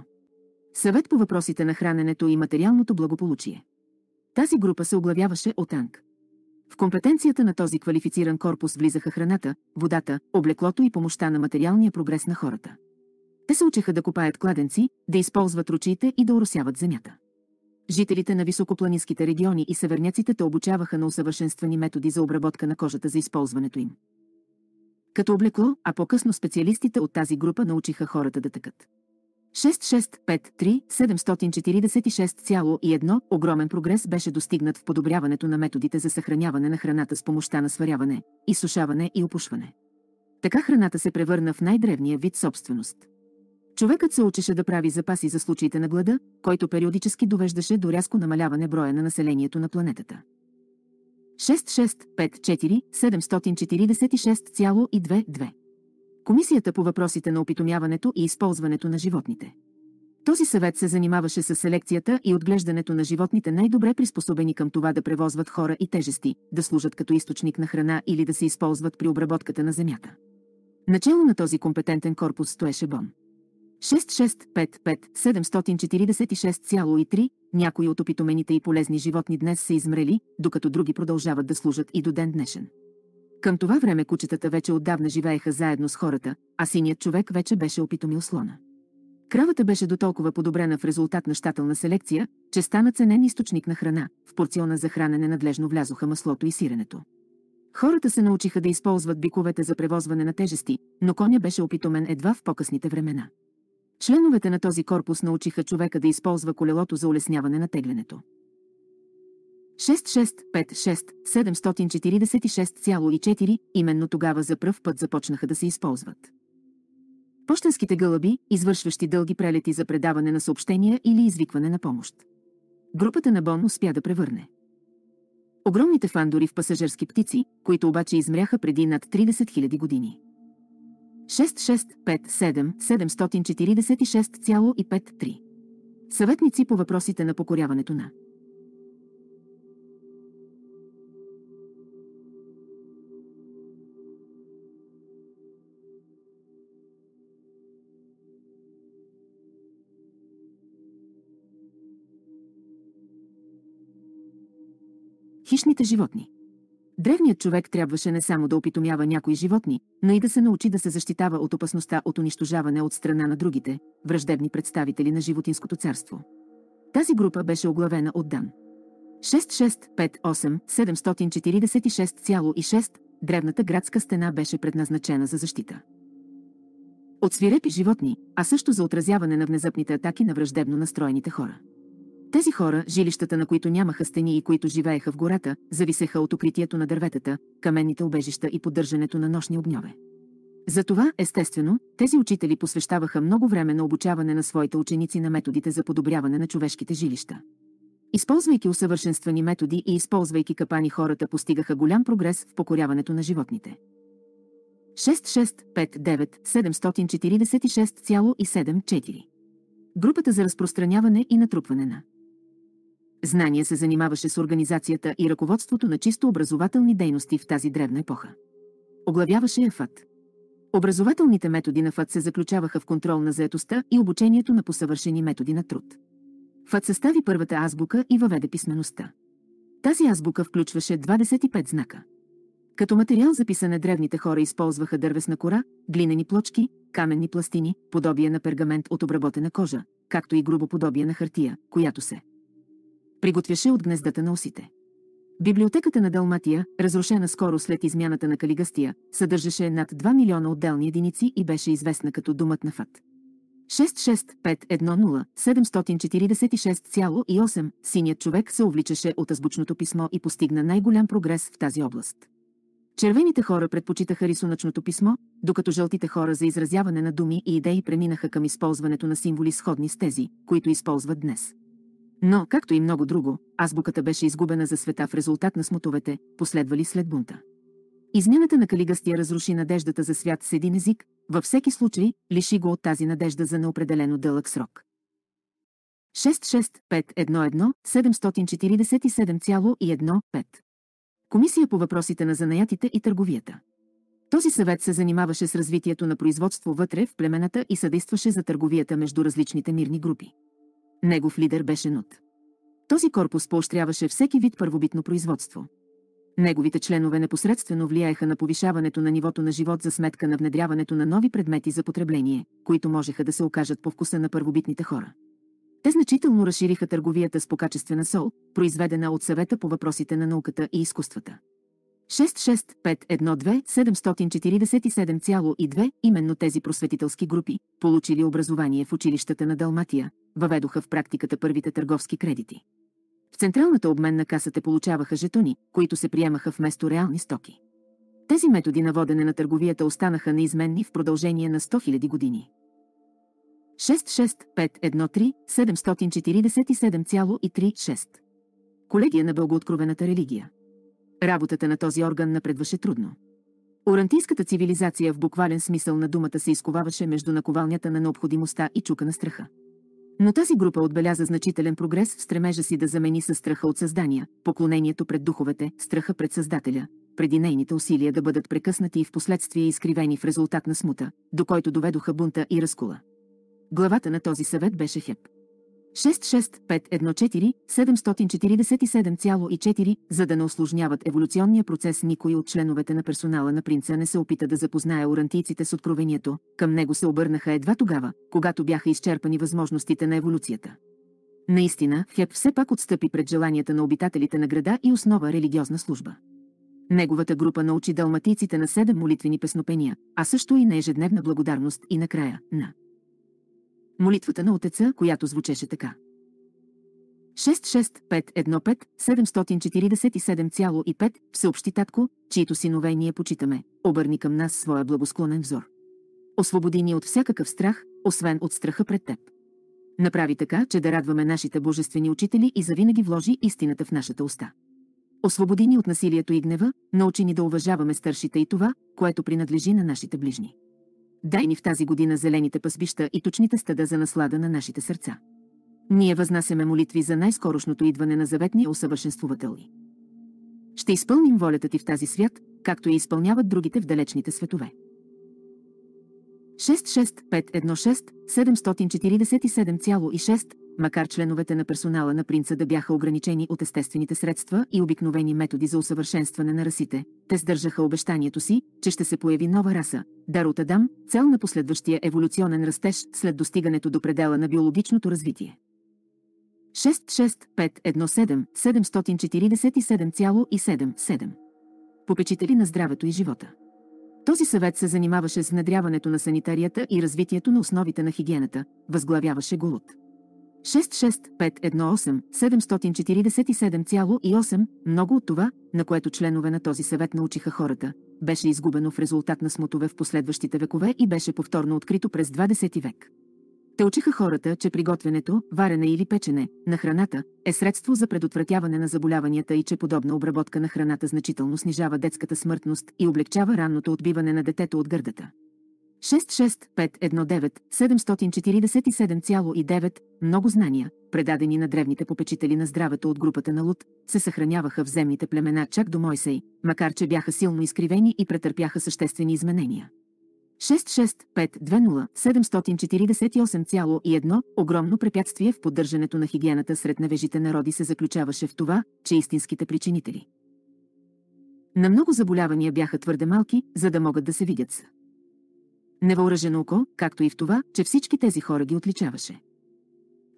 Speaker 1: Съвет по въпросите на храненето и материалното благополучие. Тази група се оглавяваше от Анг. В компетенцията на този квалифициран корпус влизаха храната, водата, облеклото и помощта на материалния прогрес на хората. Те се учеха да копаят кладенци, да използват ручите и да оросяват земята. Жителите на високопланинските региони и северняците те обучаваха на усъвършенствани методи за обработка на кожата за използването им. Като облекло, а по-късно специалистите от тази група научиха хората да тъкат. 66537461 огромен прогрес беше достигнат в подобряването на методите за съхраняване на храната с помощта на сваряване, изсушаване и опушване. Така храната се превърна в най-древния вид собственост. Човекът се учеше да прави запаси за случаите на глада, който периодически довеждаше до рязко намаляване броя на населението на планетата. 6654 746,22 Комисията по въпросите на опитомяването и използването на животните. Този съвет се занимаваше с селекцията и отглеждането на животните най-добре приспособени към това да превозват хора и тежести, да служат като източник на храна или да се използват при обработката на земята. Начало на този компетентен корпус стоеше бомб. 6655746,3. някои от опитомените и полезни животни днес са измрели, докато други продължават да служат и до ден днешен. Към това време кучетата вече отдавна живееха заедно с хората, а синият човек вече беше опитомил слона. Кравата беше до толкова подобрена в резултат на щателна селекция, че стана ценен източник на храна, в порциона за хранене надлежно влязоха маслото и сиренето. Хората се научиха да използват биковете за превозване на тежести, но коня беше опитомен едва в по-късните времена. Членовете на този корпус научиха човека да използва колелото за улесняване на теглянето. 6656 746,4 именно тогава за пръв път започнаха да се използват. Пощенските гълъби, извършващи дълги прелети за предаване на съобщения или извикване на помощ. Групата на Бон успя да превърне. Огромните фандори в пасажирски птици, които обаче измряха преди над 30 000 години. 6657746,53. Съветници по въпросите на покоряването на хищните животни. 6657746,53. Древният човек трябваше не само да опитомява някои животни, но и да се научи да се защитава от опасността от унищожаване от страна на другите, враждебни представители на животинското царство. Тази група беше оглавена от Дан. 6658 746,6 древната градска стена беше предназначена за защита. От свирепи животни, а също за отразяване на внезапните атаки на враждебно настроените хора. Тези хора, жилищата на които нямаха стени и които живееха в гората, зависеха от укритието на дърветата, каменните обежища и поддържането на нощни огньове. Затова, естествено, тези учители посвещаваха много време на обучаване на своите ученици на методите за подобряване на човешките жилища. Използвайки усъвършенствани методи и използвайки капани хората постигаха голям прогрес в покоряването на животните. 6659 746,74 Групата за разпространяване и натрупване на Знание се занимаваше с организацията и ръководството на чисто образователни дейности в тази древна епоха. Оглавяваше я ФАТ. Образователните методи на ФАТ се заключаваха в контрол на заетостта и обучението на посъвършени методи на труд. ФАТ състави първата азбука и въведе писмеността. Тази азбука включваше 25 знака. Като материал за писане древните хора използваха дървесна кора, глинени плочки, каменни пластини, подобие на пергамент от обработена кожа, както и грубо подобие на хартия, която се приготвяше от гнездата на усите. Библиотеката на Далматия, разрушена скоро след измяната на Калигастия, съдържаше над 2 милиона отделни единици и беше известна като Думът на Фат. 66510746,8 синият човек се увличаше от азбучното писмо и постигна най-голям прогрес в тази област. Червените хора предпочитаха рисунъчното писмо, докато жълтите хора за изразяване на думи и идеи преминаха към използването на символи сходни с тези, които използват днес. Но, както и много друго, азбуката беше изгубена за света в резултат на смутовете, последвали след бунта. Измяната на Калигастия разруши надеждата за свят с един език, във всеки случай лиши го от тази надежда за неопределено дълъг срок. 66511-747,15 Комисия по въпросите на занаятите и търговията. Този съвет се занимаваше с развитието на производство вътре в племената и съдействаше за търговията между различните мирни групи. Негов лидер беше Нут. Този корпус поощряваше всеки вид първобитно производство. Неговите членове непосредствено влияеха на повишаването на нивото на живот за сметка на внедряването на нови предмети за потребление, които можеха да се окажат по вкуса на първобитните хора. Те значително разшириха търговията с покачествена сол, произведена от съвета по въпросите на науката и изкуствата. 66512-747,2 именно тези просветителски групи, получили образование в училищата на Далматия, въведоха в практиката първите търговски кредити. В централната обменна каса те получаваха жетони, които се приемаха вместо реални стоки. Тези методи на водене на търговията останаха неизменни в продължение на 100 000 години. 66513-747,36 Колегия на Бългооткровената религия Работата на този орган напредваше трудно. Орантийската цивилизация в буквален смисъл на думата се изковаваше между наковалнята на необходимостта и чука на страха. Но тази група отбеляза значителен прогрес в стремежа си да замени със страха от създания, поклонението пред духовете, страха пред Създателя, преди нейните усилия да бъдат прекъснати и в последствие изкривени в резултат на смута, до който доведоха бунта и разкула. Главата на този съвет беше Хеп. 66514-747,4, за да не осложняват еволюционния процес никой от членовете на персонала на принца не се опита да запознае орантийците с откровението, към него се обърнаха едва тогава, когато бяха изчерпани възможностите на еволюцията. Наистина, Хеп все пак отстъпи пред желанията на обитателите на града и основа религиозна служба. Неговата група научи далматийците на седем молитвени песнопения, а също и на ежедневна благодарност и накрая на молитвата на отеца, която звучеше така. 66515-747,5 татко, чието синове ние почитаме. Обърни към нас своя благосклонен взор. Освободи ни от всякакъв страх, освен от страха пред теб. Направи така, че да радваме нашите божествени учители и завинаги вложи истината в нашата уста. Освободи ни от насилието и гнева, научи ни да уважаваме старшите и това, което принадлежи на нашите ближни. Дай ни в тази година зелените пъсбища и точните стада за наслада на нашите сърца. Ние възнасяме молитви за най-скорошното идване на заветния усъвършенствувател ни. Ще изпълним волята ти в тази свят, както я изпълняват другите в далечните светове. 66516 747,6 макар членовете на персонала на принца да бяха ограничени от естествените средства и обикновени методи за усъвършенстване на расите, те сдържаха обещанието си, че ще се появи нова раса. Дар от Адам, цел на последващия еволюционен растеж след достигането до предела на биологичното развитие. 66517 747,77 Попечители на здравето и живота. Този съвет се занимаваше с внедряването на санитарията и развитието на основите на хигиената, възглавяваше голод. 66518 747,8, много от това, на което членове на този съвет научиха хората, беше изгубено в резултат на смутове в последващите векове и беше повторно открито през 20 век. Те учиха хората, че приготвянето, варене или печене на храната е средство за предотвратяване на заболяванията и че подобна обработка на храната значително снижава детската смъртност и облегчава ранното отбиване на детето от гърдата. 66519-747,9 много знания, предадени на древните попечители на здравето от групата на Лут, се съхраняваха в земните племена чак до Мойсей, макар че бяха силно изкривени и претърпяха съществени изменения. 66520-748,1 огромно препятствие в поддържането на хигиената сред невежите народи се заключаваше в това, че истинските причинители на много заболявания бяха твърде малки, за да могат да се видят са невъоръжено око, както и в това, че всички тези хора ги отличаваше.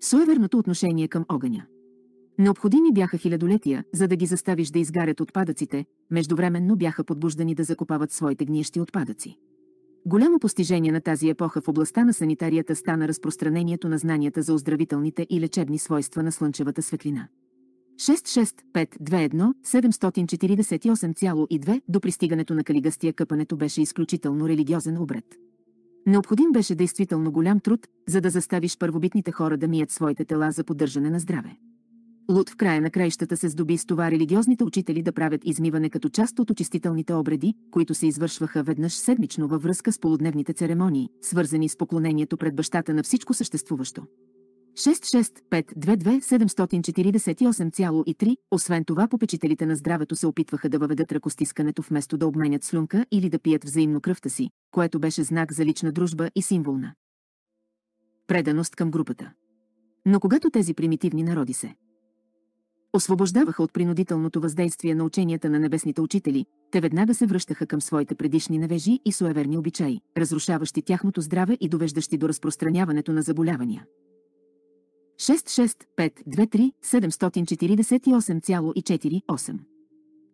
Speaker 1: Суеверното отношение към огъня. Необходими бяха хилядолетия, за да ги заставиш да изгарят отпадъците, междувременно бяха подбуждани да закопават своите гниещи отпадъци. Голямо постижение на тази епоха в областта на санитарията стана разпространението на знанията за оздравителните и лечебни свойства на слънчевата светлина. 66521-748,2 до пристигането на Калигастия къпането беше изключително религиозен обред. Необходим беше действително голям труд, за да заставиш първобитните хора да мият своите тела за поддържане на здраве. Луд в края на краищата се здоби с това религиозните учители да правят измиване като част от очистителните обреди, които се извършваха веднъж седмично във връзка с полудневните церемонии, свързани с поклонението пред бащата на всичко съществуващо. 66522748,3. Освен това, попечителите на здравето се опитваха да въведат ръкостискането вместо да обменят слюнка или да пият взаимно кръвта си, което беше знак за лична дружба и символна преданост към групата. Но когато тези примитивни народи се освобождаваха от принудителното въздействие на ученията на небесните учители, те веднага се връщаха към своите предишни навежи и суеверни обичаи, разрушаващи тяхното здраве и довеждащи до разпространяването на заболявания. 66523-748,48.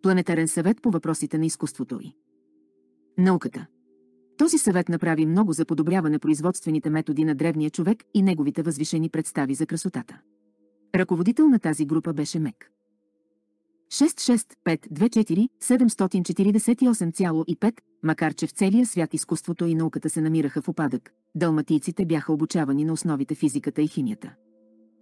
Speaker 1: Планетарен съвет по въпросите на изкуството и науката. Този съвет направи много за подобряване производствените методи на древния човек и неговите възвишени представи за красотата. Ръководител на тази група беше Мек. 66524-748,5, макар че в целия свят изкуството и науката се намираха в опадък, далматийците бяха обучавани на основите физиката и химията.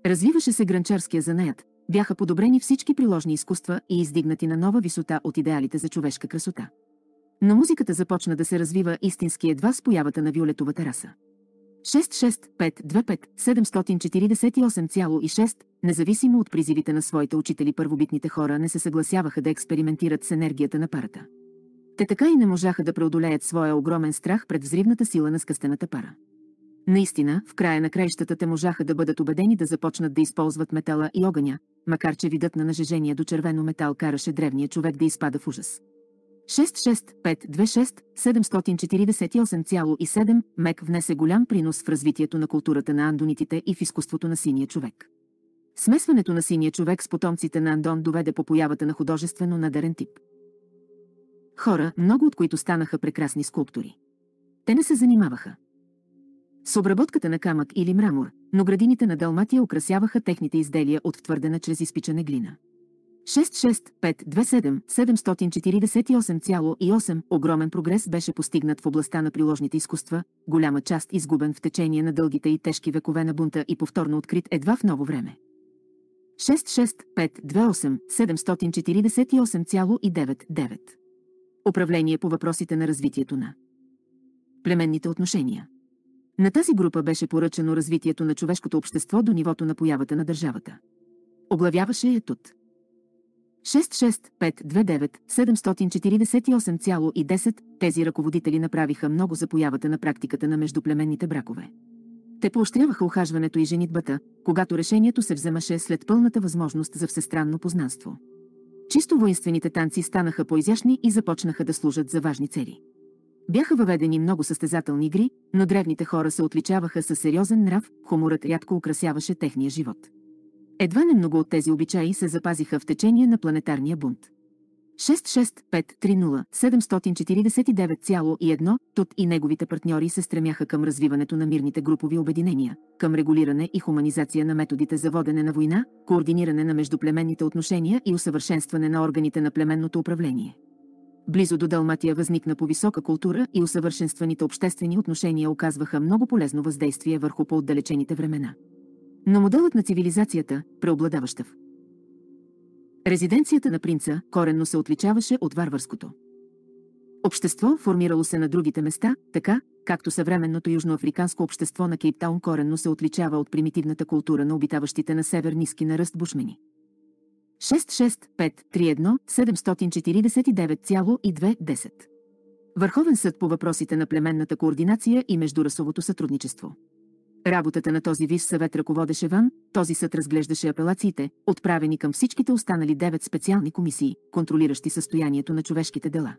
Speaker 1: Развиваше се гранчарския занаят, бяха подобрени всички приложни изкуства и издигнати на нова висота от идеалите за човешка красота. Но музиката започна да се развива истински едва с появата на Виолетова тераса. 66525748,6, 748,6, независимо от призивите на своите учители първобитните хора не се съгласяваха да експериментират с енергията на парата. Те така и не можаха да преодолеят своя огромен страх пред взривната сила на скъстената пара. Наистина, в края на краищата те можаха да бъдат убедени да започнат да използват метала и огъня, макар че видът на нажежение до червено метал караше древния човек да изпада в ужас. 66526 748,7 Мек внесе голям принос в развитието на културата на андонитите и в изкуството на синия човек. Смесването на синия човек с потомците на Андон доведе по появата на художествено надарен тип. Хора, много от които станаха прекрасни скулптори. Те не се занимаваха с обработката на камък или мрамор, но градините на Далматия украсяваха техните изделия от втвърдена чрез изпичане глина. 66527 748,8 огромен прогрес беше постигнат в областта на приложните изкуства, голяма част изгубен в течение на дългите и тежки векове на бунта и повторно открит едва в ново време. 66528 748,99 Управление по въпросите на развитието на племенните отношения на тази група беше поръчено развитието на човешкото общество до нивото на появата на държавата. Оглавяваше я тут. 66529-748,10 тези ръководители направиха много за появата на практиката на междуплеменните бракове. Те поощряваха охажването и женитбата, когато решението се вземаше след пълната възможност за всестранно познанство. Чисто воинствените танци станаха по-изящни и започнаха да служат за важни цели. Бяха въведени много състезателни игри, но древните хора се отличаваха със сериозен нрав, хуморът рядко украсяваше техния живот. Едва не много от тези обичаи се запазиха в течение на планетарния бунт. 66530749,1 Тот Тут и неговите партньори се стремяха към развиването на мирните групови обединения, към регулиране и хуманизация на методите за водене на война, координиране на междуплеменните отношения и усъвършенстване на органите на племенното управление. Близо до Далматия възникна по висока култура и усъвършенстваните обществени отношения оказваха много полезно въздействие върху по-отдалечените времена. Но моделът на цивилизацията, преобладаваща в резиденцията на принца, коренно се отличаваше от варварското. Общество формирало се на другите места, така, както съвременното южноафриканско общество на Кейптаун коренно се отличава от примитивната култура на обитаващите на север ниски на ръст бушмени. 66531 749,210. Върховен съд по въпросите на племенната координация и междурасовото сътрудничество. Работата на този висш съвет ръководеше Вън, този съд разглеждаше апелациите, отправени към всичките останали 9 специални комисии, контролиращи състоянието на човешките дела.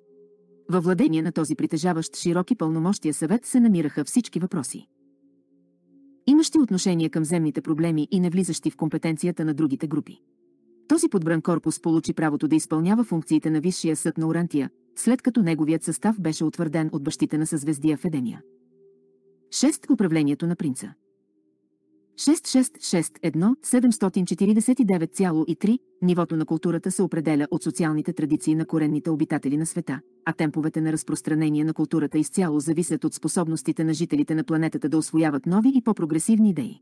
Speaker 1: Във владение на този притежаващ широки пълномощия съвет се намираха всички въпроси. Имащи отношение към земните проблеми и не влизащи в компетенцията на другите групи. Този подбран корпус получи правото да изпълнява функциите на Висшия съд на Орантия, след като неговият състав беше утвърден от бащите на съзвездия в 6. Управлението на принца 6661749,3 Нивото на културата се определя от социалните традиции на коренните обитатели на света, а темповете на разпространение на културата изцяло зависят от способностите на жителите на планетата да освояват нови и по-прогресивни идеи.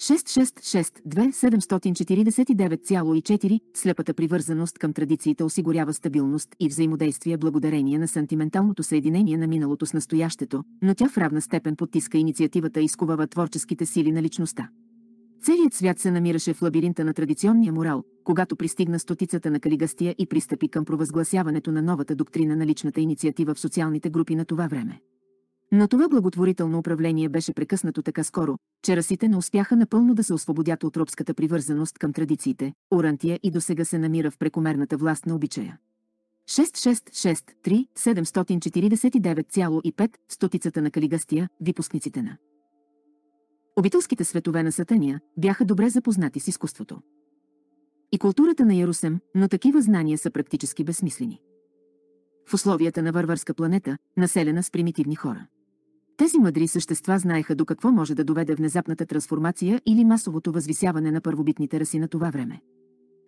Speaker 1: 666-2749,4. слепата привързаност към традициите осигурява стабилност и взаимодействие благодарение на сантименталното съединение на миналото с настоящето, но тя в равна степен потиска инициативата и изкувава творческите сили на личността. Целият свят се намираше в лабиринта на традиционния морал, когато пристигна стотицата на Калигастия и пристъпи към провъзгласяването на новата доктрина на личната инициатива в социалните групи на това време. Но това благотворително управление беше прекъснато така скоро, че расите не успяха напълно да се освободят от робската привързаност към традициите. Орантия и досега се намира в прекомерната власт на обичая. 6663749,5 стотицата на Калигастия, випускниците на. Обителските светове на Сатания бяха добре запознати с изкуството. И културата на Ярусем, но такива знания са практически безсмислени. В условията на варварска планета, населена с примитивни хора. Тези мъдри същества знаеха до какво може да доведе внезапната трансформация или масовото възвисяване на първобитните раси на това време.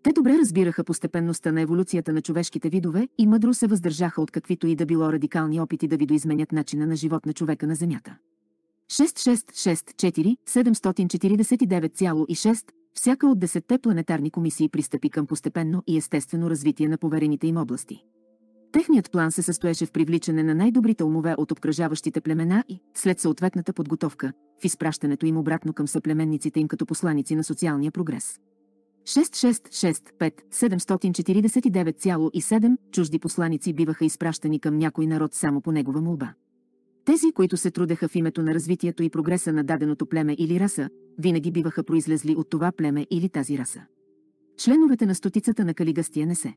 Speaker 1: Те добре разбираха постепенността на еволюцията на човешките видове и мъдро се въздържаха от каквито и да било радикални опити да видоизменят начина на живот на човека на Земята. 6664 749,6 всяка от десетте планетарни комисии пристъпи към постепенно и естествено развитие на поверените им области. Техният план се състоеше в привличане на най-добрите умове от обкръжаващите племена и, след съответната подготовка, в изпращането им обратно към съплеменниците им като посланици на социалния прогрес. 6665749,7 чужди посланици биваха изпращани към някой народ само по негова молба. Тези, които се трудеха в името на развитието и прогреса на даденото племе или раса, винаги биваха произлезли от това племе или тази раса. Членовете на стотицата на Калигастия не се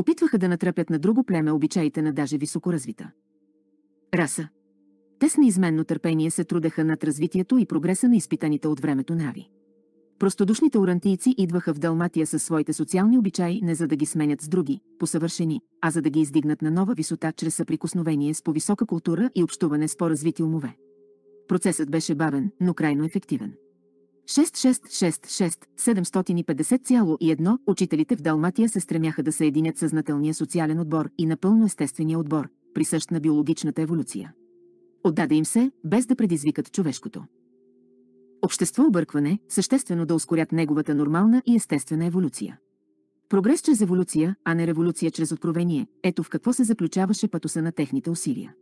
Speaker 1: опитваха да натръпят на друго племе обичаите на даже високоразвита раса. Те с неизменно търпение се трудеха над развитието и прогреса на изпитаните от времето нави. Простодушните орантийци идваха в Далматия със своите социални обичаи не за да ги сменят с други, посъвършени, а за да ги издигнат на нова висота чрез съприкосновение с по-висока култура и общуване с по-развити умове. Процесът беше бавен, но крайно ефективен. 6666 750,1 учителите в Далматия се стремяха да съединят съзнателния социален отбор и напълно естествения отбор, присъщ на биологичната еволюция. Отдаде им се, без да предизвикат човешкото. Общество объркване, съществено да ускорят неговата нормална и естествена еволюция. Прогрес чрез еволюция, а не революция чрез откровение, ето в какво се заключаваше пътоса на техните усилия.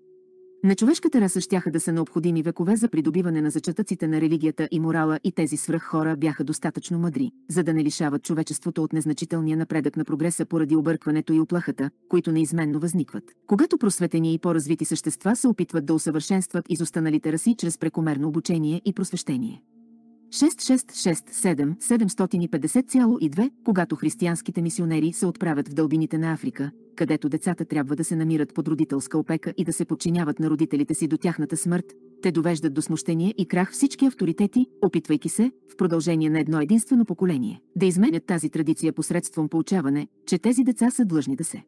Speaker 1: На човешката раса щяха да са необходими векове за придобиване на зачатъците на религията и морала и тези свръххора бяха достатъчно мъдри, за да не лишават човечеството от незначителния напредък на прогреса поради объркването и оплахата, които неизменно възникват. Когато просветени и по-развити същества се опитват да усъвършенстват изостаналите раси чрез прекомерно обучение и просвещение. 6667-750,2, когато християнските мисионери се отправят в дълбините на Африка, където децата трябва да се намират под родителска опека и да се подчиняват на родителите си до тяхната смърт, те довеждат до смущение и крах всички авторитети, опитвайки се, в продължение на едно единствено поколение, да изменят тази традиция посредством получаване, че тези деца са длъжни да се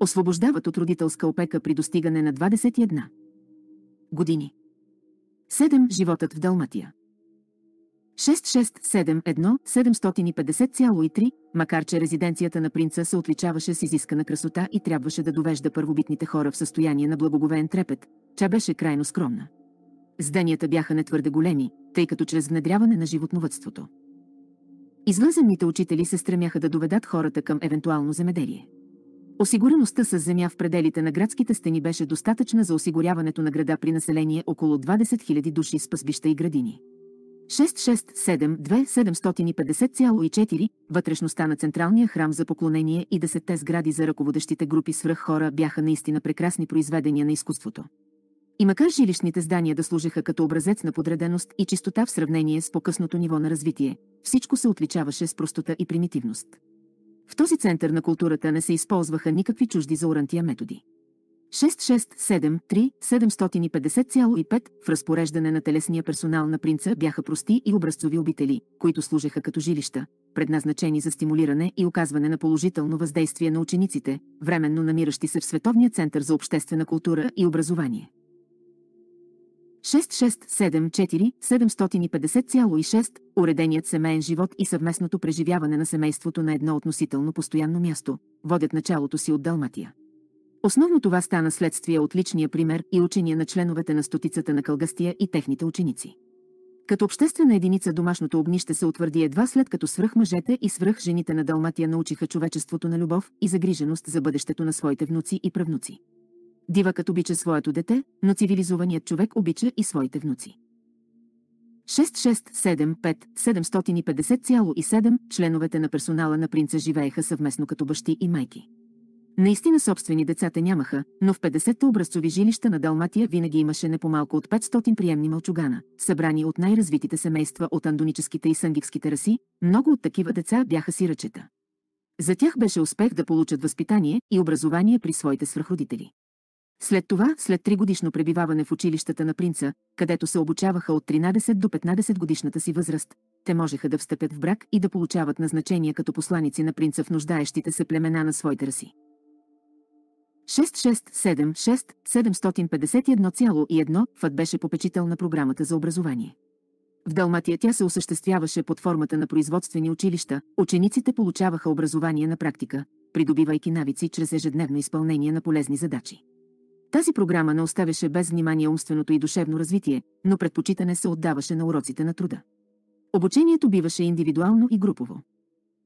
Speaker 1: освобождават от родителска опека при достигане на 21 години. 7. Животът в Далматия 6671-750,3, макар че резиденцията на принца се отличаваше с изискана красота и трябваше да довежда първобитните хора в състояние на благоговен трепет, тя беше крайно скромна. Зданията бяха не твърде големи, тъй като чрез внедряване на животновътството. Излъземните учители се стремяха да доведат хората към евентуално земеделие. Осигуреността с земя в пределите на градските стени беше достатъчна за осигуряването на града при население около 20 000 души с пъсбища и градини. 667-2750,4, вътрешността на Централния храм за поклонение и десетте сгради за ръководещите групи свръх хора бяха наистина прекрасни произведения на изкуството. И макар жилищните здания да служиха като образец на подреденост и чистота в сравнение с по-късното ниво на развитие, всичко се отличаваше с простота и примитивност. В този център на културата не се използваха никакви чужди за орантия методи. 667-3-750,5 в разпореждане на телесния персонал на принца бяха прости и образцови обители, които служеха като жилища, предназначени за стимулиране и оказване на положително въздействие на учениците, временно намиращи се в Световния център за обществена култура и образование. 6674-750,6 Уреденият семейен живот и съвместното преживяване на семейството на едно относително постоянно място водят началото си от Далматия. Основно това стана следствие от личния пример и учения на членовете на стотицата на Кългастия и техните ученици. Като обществена единица домашното огнище се утвърди едва след като свръх мъжете и свръх жените на Далматия научиха човечеството на любов и загриженост за бъдещето на своите внуци и правнуци. Дивакът обича своето дете, но цивилизованият човек обича и своите внуци. 6675 750,7 членовете на персонала на принца живееха съвместно като бащи и майки. Наистина собствени децата нямаха, но в 50-те образцови жилища на Далматия винаги имаше не по-малко от 500 приемни мълчугана, събрани от най-развитите семейства от андоническите и сангивските раси, много от такива деца бяха сирачета. За тях беше успех да получат възпитание и образование при своите свръхродители. След това, след тригодишно пребиваване в училищата на принца, където се обучаваха от 13 до 15 годишната си възраст, те можеха да встъпят в брак и да получават назначения като посланици на принца в нуждаещите се племена на своите раси. 6676751,1 фът ФАТ беше попечител на програмата за образование. В Далматия тя се осъществяваше под формата на производствени училища, учениците получаваха образование на практика, придобивайки навици чрез ежедневно изпълнение на полезни задачи. Тази програма не оставяше без внимание умственото и душевно развитие, но предпочитане се отдаваше на уроците на труда. Обучението биваше индивидуално и групово.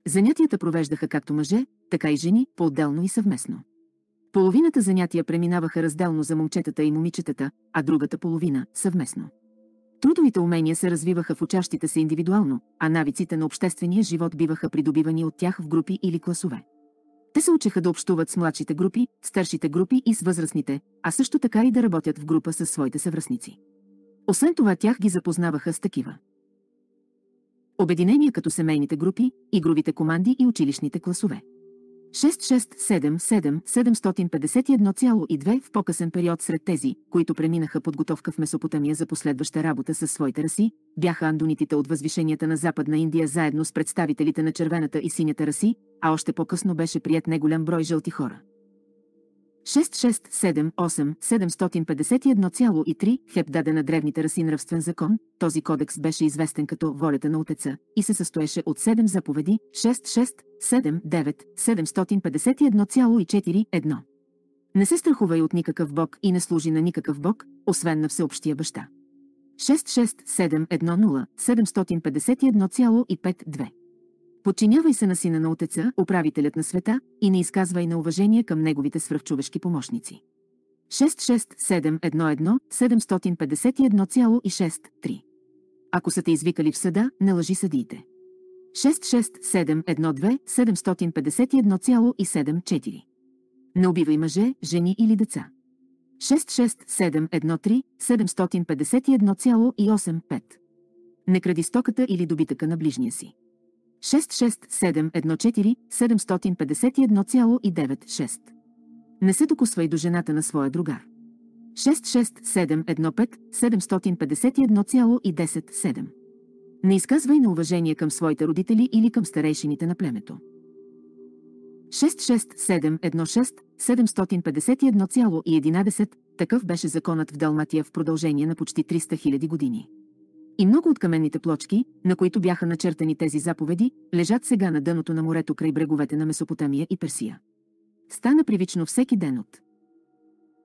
Speaker 1: Занятията провеждаха както мъже, така и жени, по-отделно и съвместно. Половината занятия преминаваха разделно за момчетата и момичетата, а другата половина – съвместно. Трудовите умения се развиваха в учащите се индивидуално, а навиците на обществения живот биваха придобивани от тях в групи или класове. Те се учеха да общуват с младшите групи, старшите групи и с възрастните, а също така и да работят в група с своите съвръстници. Освен това тях ги запознаваха с такива. Обединения като семейните групи, игровите команди и училищните класове. 6677-751,2 в по-късен период сред тези, които преминаха подготовка в Месопотамия за последваща работа със своите раси, бяха андонитите от възвишенията на Западна Индия заедно с представителите на червената и синята раси, а още по-късно беше прият неголям брой жълти хора. 6678-751,3 Хеп даде на древните раси нравствен закон, този кодекс беше известен като волята на отеца и се състоеше от 7 заповеди 6679-751,41. Не се страхувай от никакъв бог и не служи на никакъв бог, освен на всеобщия баща. 66710751,52 Подчинявай се на сина на отеца, управителят на света, и не изказвай на уважение към неговите свръхчувешки помощници. 66711751,63 Ако са те извикали в съда, не лъжи съдиите. 66712-751,74 Не убивай мъже, жени или деца. 66713-751,85 Не кради стоката или добитъка на ближния си. 66713 66714751.96. 75196 Не се докосвай до жената на своя другар. 66715751.107. 751107 Не изказвай на уважение към своите родители или към старейшините на племето. 66716751.11. 75111 такъв беше законът в Далматия в продължение на почти 300 000 години. И много от каменните плочки, на които бяха начертани тези заповеди, лежат сега на дъното на морето край бреговете на Месопотамия и Персия. Стана привично всеки ден от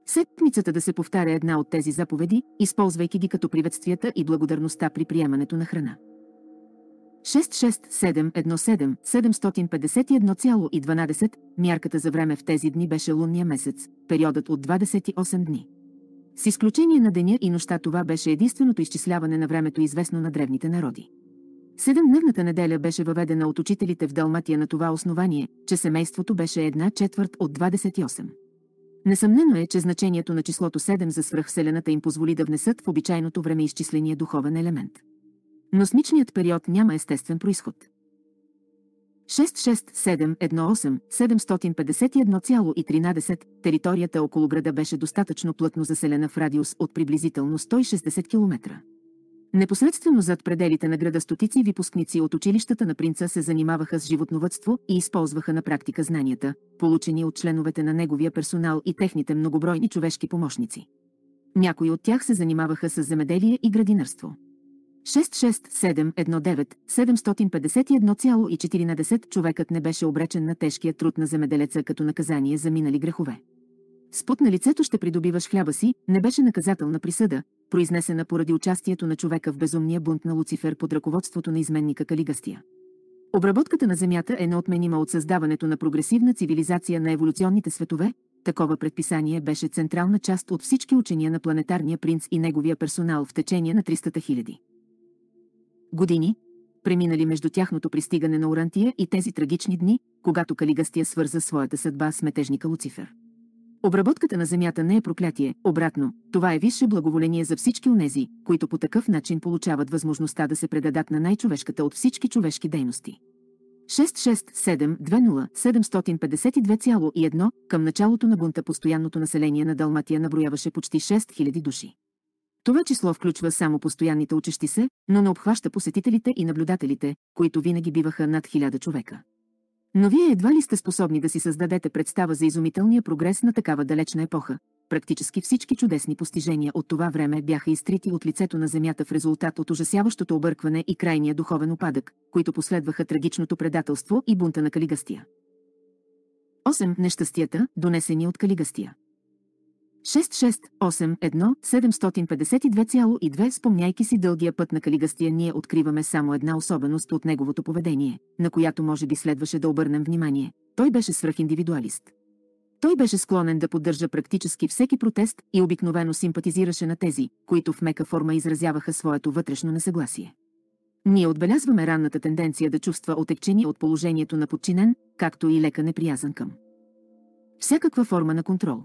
Speaker 1: седмицата да се повтаря една от тези заповеди, използвайки ги като приветствията и благодарността при приемането на храна. 66717 751,12 мярката за време в тези дни беше лунния месец, периодът от 28 дни. С изключение на деня и нощта това беше единственото изчисляване на времето известно на древните народи. Седемдневната неделя беше въведена от учителите в Далматия на това основание, че семейството беше една четвърт от 28. Несъмнено е, че значението на числото 7 за свръхселената им позволи да внесат в обичайното време изчисления духовен елемент. Но смичният период няма естествен происход. 66718-751,13, територията около града беше достатъчно плътно заселена в радиус от приблизително 160 км. Непосредствено зад пределите на града стотици випускници от училищата на принца се занимаваха с животновътство и използваха на практика знанията, получени от членовете на неговия персонал и техните многобройни човешки помощници. Някои от тях се занимаваха с земеделие и градинарство. 66719751,14 човекът не беше обречен на тежкия труд на земеделеца като наказание за минали грехове. Спот на лицето ще придобиваш хляба си, не беше наказателна присъда, произнесена поради участието на човека в безумния бунт на Луцифер под ръководството на изменника Калигастия. Обработката на Земята е неотменима от създаването на прогресивна цивилизация на еволюционните светове, такова предписание беше централна част от всички учения на планетарния принц и неговия персонал в течение на 300 000 години, преминали между тяхното пристигане на Орантия и тези трагични дни, когато Калигастия свърза своята съдба с метежника Луцифер. Обработката на земята не е проклятие, обратно, това е висше благоволение за всички онези, които по такъв начин получават възможността да се предадат на най-човешката от всички човешки дейности. 66720752,1 към началото на бунта постоянното население на Далматия наброяваше почти 6000 души. Това число включва само постоянните учещи се, но не обхваща посетителите и наблюдателите, които винаги биваха над хиляда човека. Но вие едва ли сте способни да си създадете представа за изумителния прогрес на такава далечна епоха. Практически всички чудесни постижения от това време бяха изтрити от лицето на Земята в резултат от ужасяващото объркване и крайния духовен опадък, които последваха трагичното предателство и бунта на Калигастия. 8. Нещастията, донесени от Калигастия. 6681752,2, Спомняйки си дългия път на Калигастия ние откриваме само една особеност от неговото поведение, на която може би следваше да обърнем внимание. Той беше свръхиндивидуалист. Той беше склонен да поддържа практически всеки протест и обикновено симпатизираше на тези, които в мека форма изразяваха своето вътрешно несъгласие. Ние отбелязваме ранната тенденция да чувства отекчени от положението на подчинен, както и лека неприязан към. Всякаква форма на контрол.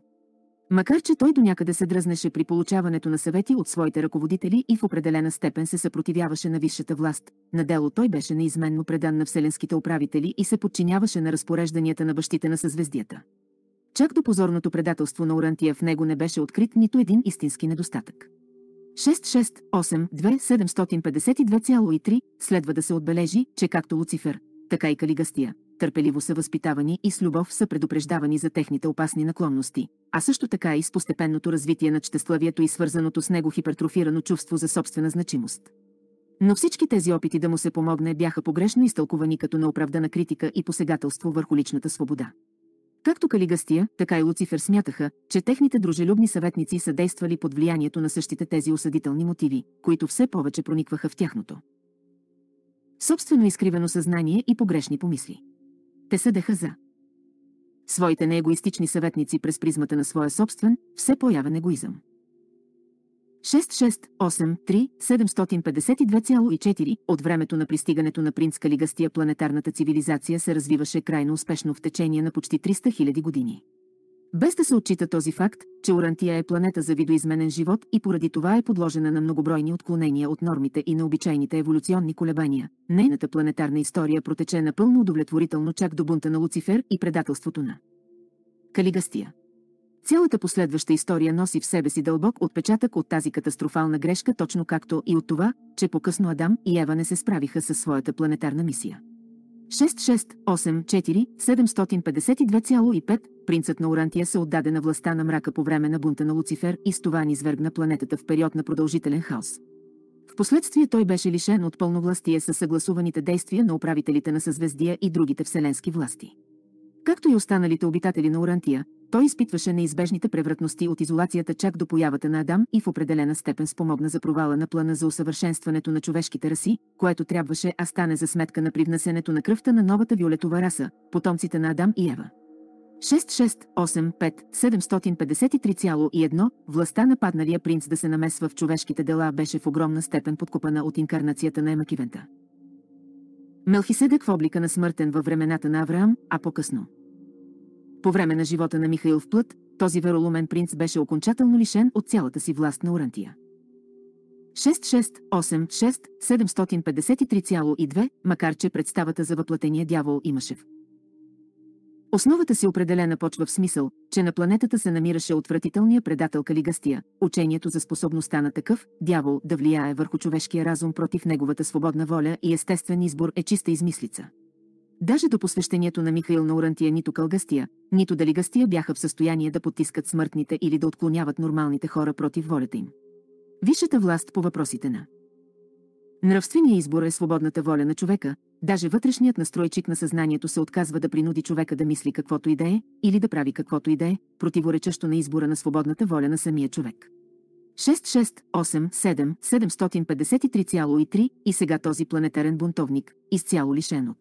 Speaker 1: Макар че той до някъде се дръзнеше при получаването на съвети от своите ръководители и в определена степен се съпротивяваше на висшата власт, на дело той беше неизменно предан на вселенските управители и се подчиняваше на разпорежданията на бащите на съзвездията. Чак до позорното предателство на Орантия в него не беше открит нито един истински недостатък. 6682 следва да се отбележи, че както Луцифер, така и Калигастия, търпеливо са възпитавани и с любов са предупреждавани за техните опасни наклонности, а също така и с постепенното развитие на чтеславието и свързаното с него хипертрофирано чувство за собствена значимост. Но всички тези опити да му се помогне бяха погрешно изтълкувани като неоправдана критика и посегателство върху личната свобода. Както Калигастия, така и Луцифер смятаха, че техните дружелюбни съветници са действали под влиянието на същите тези осъдителни мотиви, които все повече проникваха в тяхното. Собствено изкривено съзнание и погрешни помисли. Те съдеха за своите неегоистични съветници през призмата на своя собствен, все появен егоизъм. 752,4 от времето на пристигането на принц Калигастия планетарната цивилизация се развиваше крайно успешно в течение на почти 300 000 години без да се отчита този факт, че Орантия е планета за видоизменен живот и поради това е подложена на многобройни отклонения от нормите и на обичайните еволюционни колебания. Нейната планетарна история протече напълно удовлетворително чак до бунта на Луцифер и предателството на Калигастия. Цялата последваща история носи в себе си дълбок отпечатък от тази катастрофална грешка, точно както и от това, че по-късно Адам и Ева не се справиха със своята планетарна мисия. 6684752,5 принцът на Орантия се отдаде на властта на мрака по време на бунта на Луцифер и с това низвергна планетата в период на продължителен хаос. Впоследствие той беше лишен от пълновластие със съгласуваните действия на управителите на съзвездия и другите вселенски власти. Както и останалите обитатели на Орантия, той изпитваше неизбежните превратности от изолацията чак до появата на Адам и в определена степен спомогна за провала на плана за усъвършенстването на човешките раси, което трябваше а стане за сметка на привнасенето на кръвта на новата виолетова раса, потомците на Адам и Ева. 6685753,1 властта на падналия принц да се намесва в човешките дела беше в огромна степен подкупана от инкарнацията на Емакивента. Мелхиседък, в облика на смъртен във времената на Авраам, а по-късно – по време на живота на Михаил в плът, този вероломен принц беше окончателно лишен от цялата си власт на Урантия. 6686753,2, макар че представата за въплатения дявол имаше в Основата си определена почва в смисъл, че на планетата се намираше отвратителния предател Калигастия, учението за способността на такъв дявол да влияе върху човешкия разум против неговата свободна воля и естествен избор е чиста измислица. Даже до посвещението на Михаил на Урантия нито Кългастия, нито Далигастия бяха в състояние да потискат смъртните или да отклоняват нормалните хора против волята им. Висшата власт по въпросите на Нравствения избор е свободната воля на човека, даже вътрешният настройчик на съзнанието се отказва да принуди човека да мисли каквото и да е, или да прави каквото и да е, противоречащо на избора на свободната воля на самия човек. 6687 753,3 и сега този планетарен бунтовник, изцяло лишен от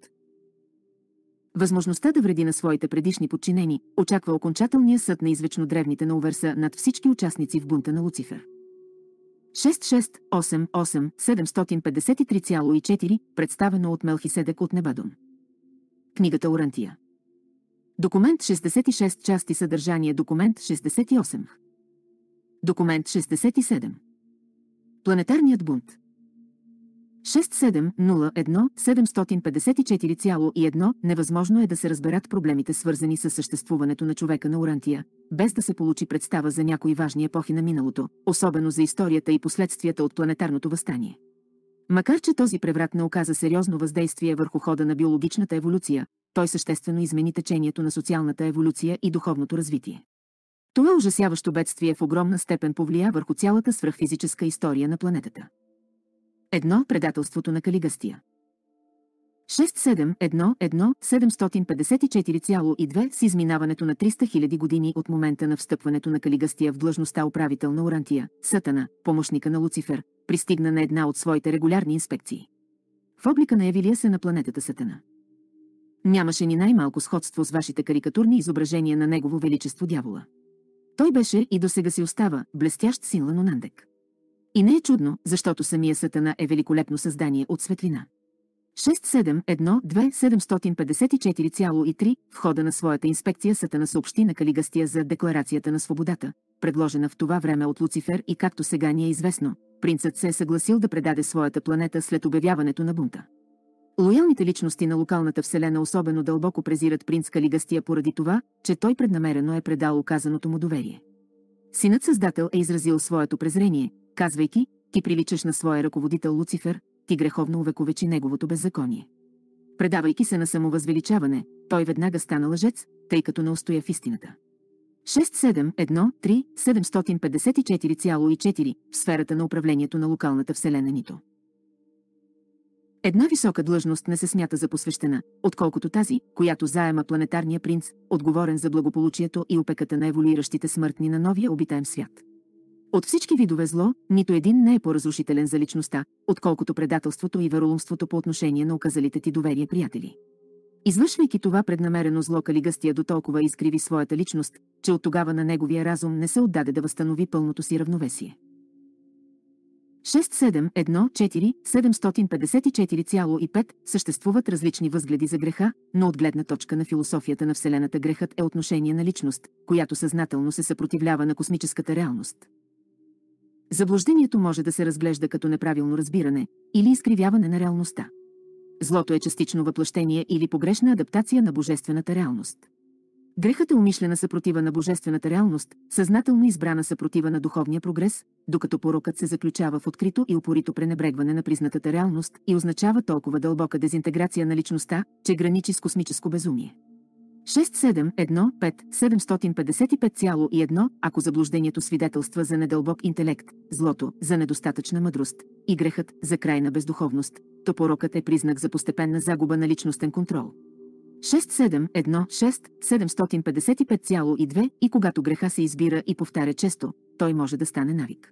Speaker 1: Възможността да вреди на своите предишни подчинени очаква окончателния съд на извечно древните на Уверса над всички участници в бунта на Луцифер. 6688753,4, представено от Мелхиседек от Небадон. Книгата Орантия. Документ 66 части съдържание Документ 68 Документ 67 Планетарният бунт 6701 невъзможно е да се разберат проблемите свързани с съществуването на човека на Урантия, без да се получи представа за някои важни епохи на миналото, особено за историята и последствията от планетарното възстание. Макар че този преврат не оказа сериозно въздействие върху хода на биологичната еволюция, той съществено измени течението на социалната еволюция и духовното развитие. Това ужасяващо бедствие в огромна степен повлия върху цялата свръхфизическа история на планетата. Едно предателството на Калигастия. 6711754,2 с изминаването на 300 000 години от момента на встъпването на Калигастия в длъжността управител на Орантия, Сатана, помощника на Луцифер, пристигна на една от своите регулярни инспекции. В облика на Евилия се на планетата Сатана. Нямаше ни най-малко сходство с вашите карикатурни изображения на Негово Величество Дявола. Той беше и до сега си остава блестящ син Ланонандек. И не е чудно, защото самия Сатана е великолепно създание от светлина. 6712754,3 в хода на своята инспекция Сатана съобщи на Калигастия за Декларацията на свободата, предложена в това време от Луцифер и както сега ни е известно, принцът се е съгласил да предаде своята планета след обявяването на бунта. Лоялните личности на локалната вселена особено дълбоко презират принц Калигастия поради това, че той преднамерено е предал оказаното му доверие. Синът Създател е изразил своето презрение, казвайки, ти приличаш на своя ръководител Луцифер, ти греховно увековечи неговото беззаконие. Предавайки се на самовъзвеличаване, той веднага стана лъжец, тъй като не устоя в истината. 6713754,4 в сферата на управлението на локалната вселена Нито. Една висока длъжност не се смята за посвещена, отколкото тази, която заема планетарния принц, отговорен за благополучието и опеката на еволюиращите смъртни на новия обитаем свят. От всички видове зло, нито един не е по-разрушителен за личността, отколкото предателството и вероломството по отношение на оказалите ти доверие приятели. Извършвайки това преднамерено зло Калигъстия до толкова изкриви своята личност, че от тогава на неговия разум не се отдаде да възстанови пълното си равновесие. 6714754,5 съществуват различни възгледи за греха, но от гледна точка на философията на Вселената грехът е отношение на личност, която съзнателно се съпротивлява на космическата реалност. Заблуждението може да се разглежда като неправилно разбиране или изкривяване на реалността. Злото е частично въплъщение или погрешна адаптация на божествената реалност. Грехът е умишлена съпротива на божествената реалност, съзнателно избрана съпротива на духовния прогрес, докато порокът се заключава в открито и упорито пренебрегване на признатата реалност и означава толкова дълбока дезинтеграция на личността, че граничи с космическо безумие. 6715 ако заблуждението свидетелства за недълбок интелект, злото, за недостатъчна мъдрост и грехът, за крайна бездуховност, то порокът е признак за постепенна загуба на личностен контрол. 6716-755,2 и когато греха се избира и повтаря често, той може да стане навик.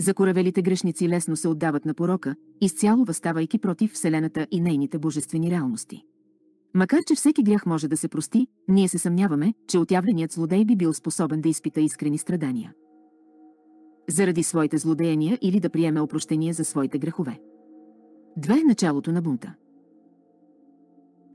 Speaker 1: Закоравелите грешници лесно се отдават на порока, изцяло възставайки против Вселената и нейните божествени реалности. Макар, че всеки грях може да се прости, ние се съмняваме, че отявленият злодей би бил способен да изпита искрени страдания. Заради своите злодеяния или да приеме опрощение за своите грехове. Две е началото на бунта.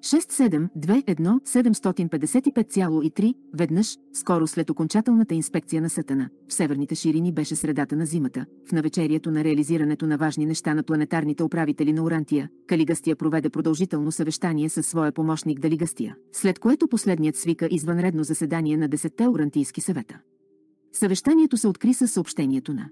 Speaker 1: 6721755,3, веднъж, скоро след окончателната инспекция на Сатана, в северните ширини беше средата на зимата, в навечерието на реализирането на важни неща на планетарните управители на Урантия, Калигастия проведе продължително съвещание със своя помощник Далигастия, след което последният свика извънредно заседание на 10-те Урантийски съвета. Съвещанието се откри със съобщението на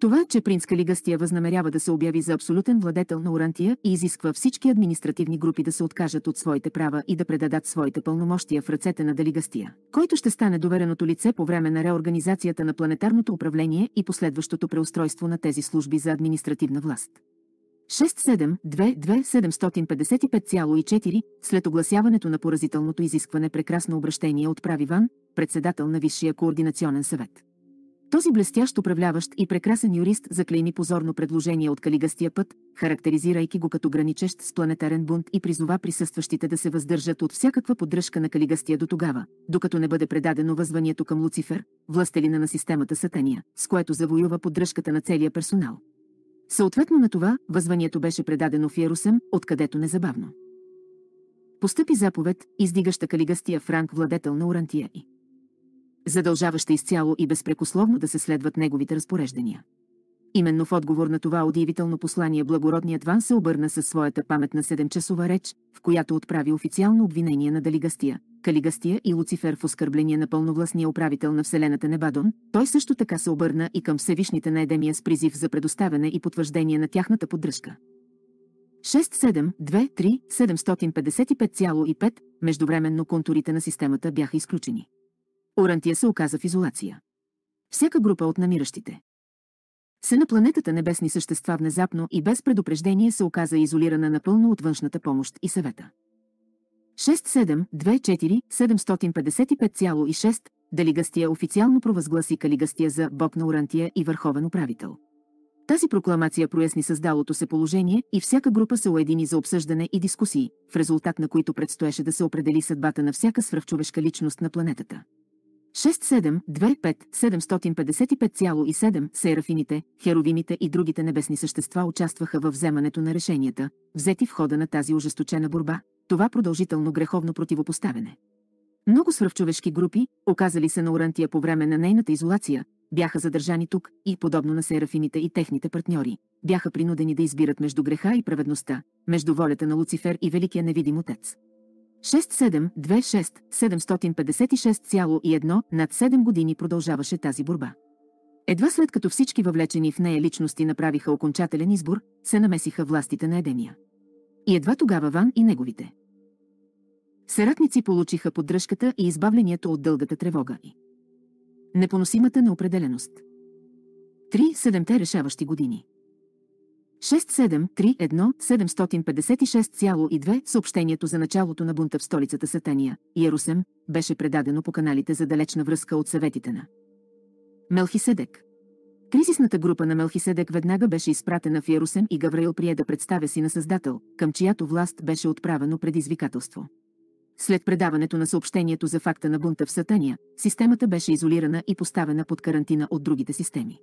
Speaker 1: това, че принц Калигастия възнамерява да се обяви за абсолютен владетел на Орантия и изисква всички административни групи да се откажат от своите права и да предадат своите пълномощия в ръцете на Далигастия, който ще стане довереното лице по време на реорганизацията на планетарното управление и последващото преустройство на тези служби за административна власт. 6722755,4 след огласяването на поразителното изискване прекрасно обращение отправи Ван, председател на Висшия координационен съвет. Този блестящ управляващ и прекрасен юрист заклейми позорно предложение от калигастия път, характеризирайки го като граничещ с планетарен бунт и призова присъстващите да се въздържат от всякаква поддръжка на калигастия до тогава, докато не бъде предадено възванието към Луцифер, властелина на системата Сатания, с което завоюва поддръжката на целия персонал. Съответно на това, възванието беше предадено в Ярусем, откъдето незабавно. Постъпи заповед, издигаща калигастия Франк владетел на Орантия и задължаваща изцяло и безпрекословно да се следват неговите разпореждания. Именно в отговор на това удивително послание благородният Ван се обърна със своята паметна 7-часова реч, в която отправи официално обвинение на Далигастия, Калигастия и Луцифер в оскърбление на пълновластния управител на Вселената Небадон, той също така се обърна и към Всевишните на Едемия с призив за предоставяне и потвърждение на тяхната поддръжка. 6723 755,5 Междувременно контурите на системата бяха изключени. Орантия се оказа в изолация. Всяка група от намиращите се на планетата небесни същества внезапно и без предупреждение се оказа изолирана напълно от външната помощ и съвета. 6724 755,6 Делигастия официално провъзгласи Калигастия за Бог на Орантия и върховен управител. Тази прокламация проясни създалото се положение и всяка група се уедини за обсъждане и дискусии, в резултат на които предстоеше да се определи съдбата на всяка свръхчовешка личност на планетата. 6725-755,7 серафините, херовимите и другите небесни същества участваха във вземането на решенията, взети в хода на тази ужесточена борба, това продължително греховно противопоставяне. Много свръвчовешки групи, оказали се на Орантия по време на нейната изолация, бяха задържани тук и, подобно на серафините и техните партньори, бяха принудени да избират между греха и праведността, между волята на Луцифер и Великия невидим Отец. 6726 756,1 над 7 години продължаваше тази борба. Едва след като всички въвлечени в нея личности направиха окончателен избор, се намесиха властите на Едемия. И едва тогава Ван и неговите. Сератници получиха поддръжката и избавлението от дългата тревога и непоносимата неопределеност. Три седемте решаващи години. 6731756,2. съобщението за началото на бунта в столицата Сатания, Иерусем, беше предадено по каналите за далечна връзка от съветите на Мелхиседек. Кризисната група на Мелхиседек веднага беше изпратена в Иерусем и Гавраил прие да представя си на Създател, към чиято власт беше отправено предизвикателство. След предаването на съобщението за факта на бунта в Сатания, системата беше изолирана и поставена под карантина от другите системи.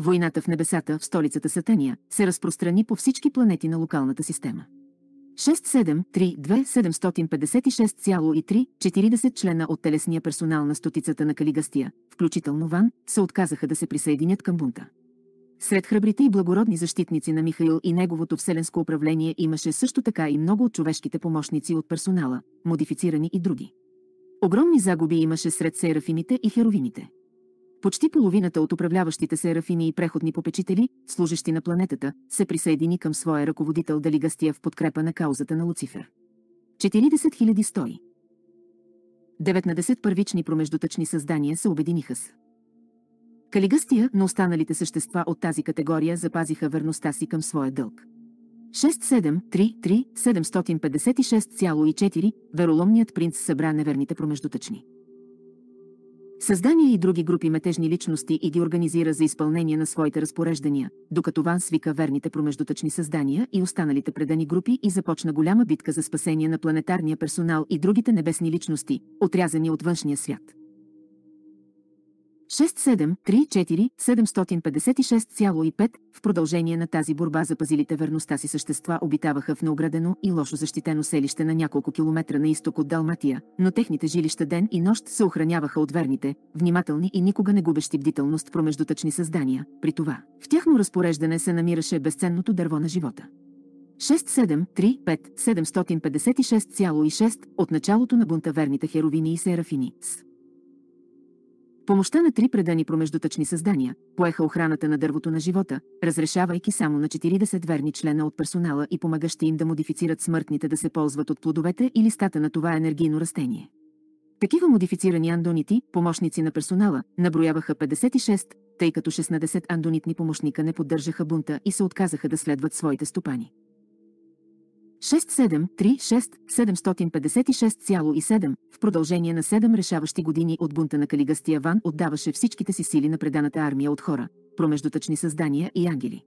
Speaker 1: Войната в небесата в столицата Сатания се разпространи по всички планети на локалната система. 6732756,340 члена от телесния персонал на стотицата на Калигастия, включително Ван, се отказаха да се присъединят към бунта. Сред храбрите и благородни защитници на Михаил и неговото вселенско управление имаше също така и много от човешките помощници от персонала, модифицирани и други. Огромни загуби имаше сред серафимите и херовините. Почти половината от управляващите се рафини и преходни попечители, служащи на планетата, се присъедини към своя ръководител Делигастия в подкрепа на каузата на Луцифер. 40 100. 19 първични промеждутъчни създания се обединиха с. Калигастия, но останалите същества от тази категория запазиха верността си към своя дълг. 6733 756,4 вероломният принц събра неверните промеждутъчни. Създания и други групи метежни личности и ги организира за изпълнение на своите разпореждания, докато Ван свика верните промеждутъчни създания и останалите предани групи и започна голяма битка за спасение на планетарния персонал и другите небесни личности, отрязани от външния свят. 6734756,5 в продължение на тази борба запазилите верността си същества обитаваха в неоградено и лошо защитено селище на няколко километра на изток от Далматия, но техните жилища ден и нощ се охраняваха от верните, внимателни и никога не губещи бдителност промеждутъчни създания. При това, в тяхно разпореждане се намираше безценното дърво на живота. 6735756,6 от началото на бунта верните херовини и серафини. С помощта на три предани промеждутъчни създания, поеха охраната на дървото на живота, разрешавайки само на 40 верни члена от персонала и помагащи им да модифицират смъртните да се ползват от плодовете и листата на това енергийно растение. Такива модифицирани андонити, помощници на персонала, наброяваха 56, тъй като 16 андонитни помощника не поддържаха бунта и се отказаха да следват своите стопани. 6736756,7 в продължение на 7 решаващи години от бунта на Калигастия Ван отдаваше всичките си сили на преданата армия от хора, промеждутъчни създания и ангели.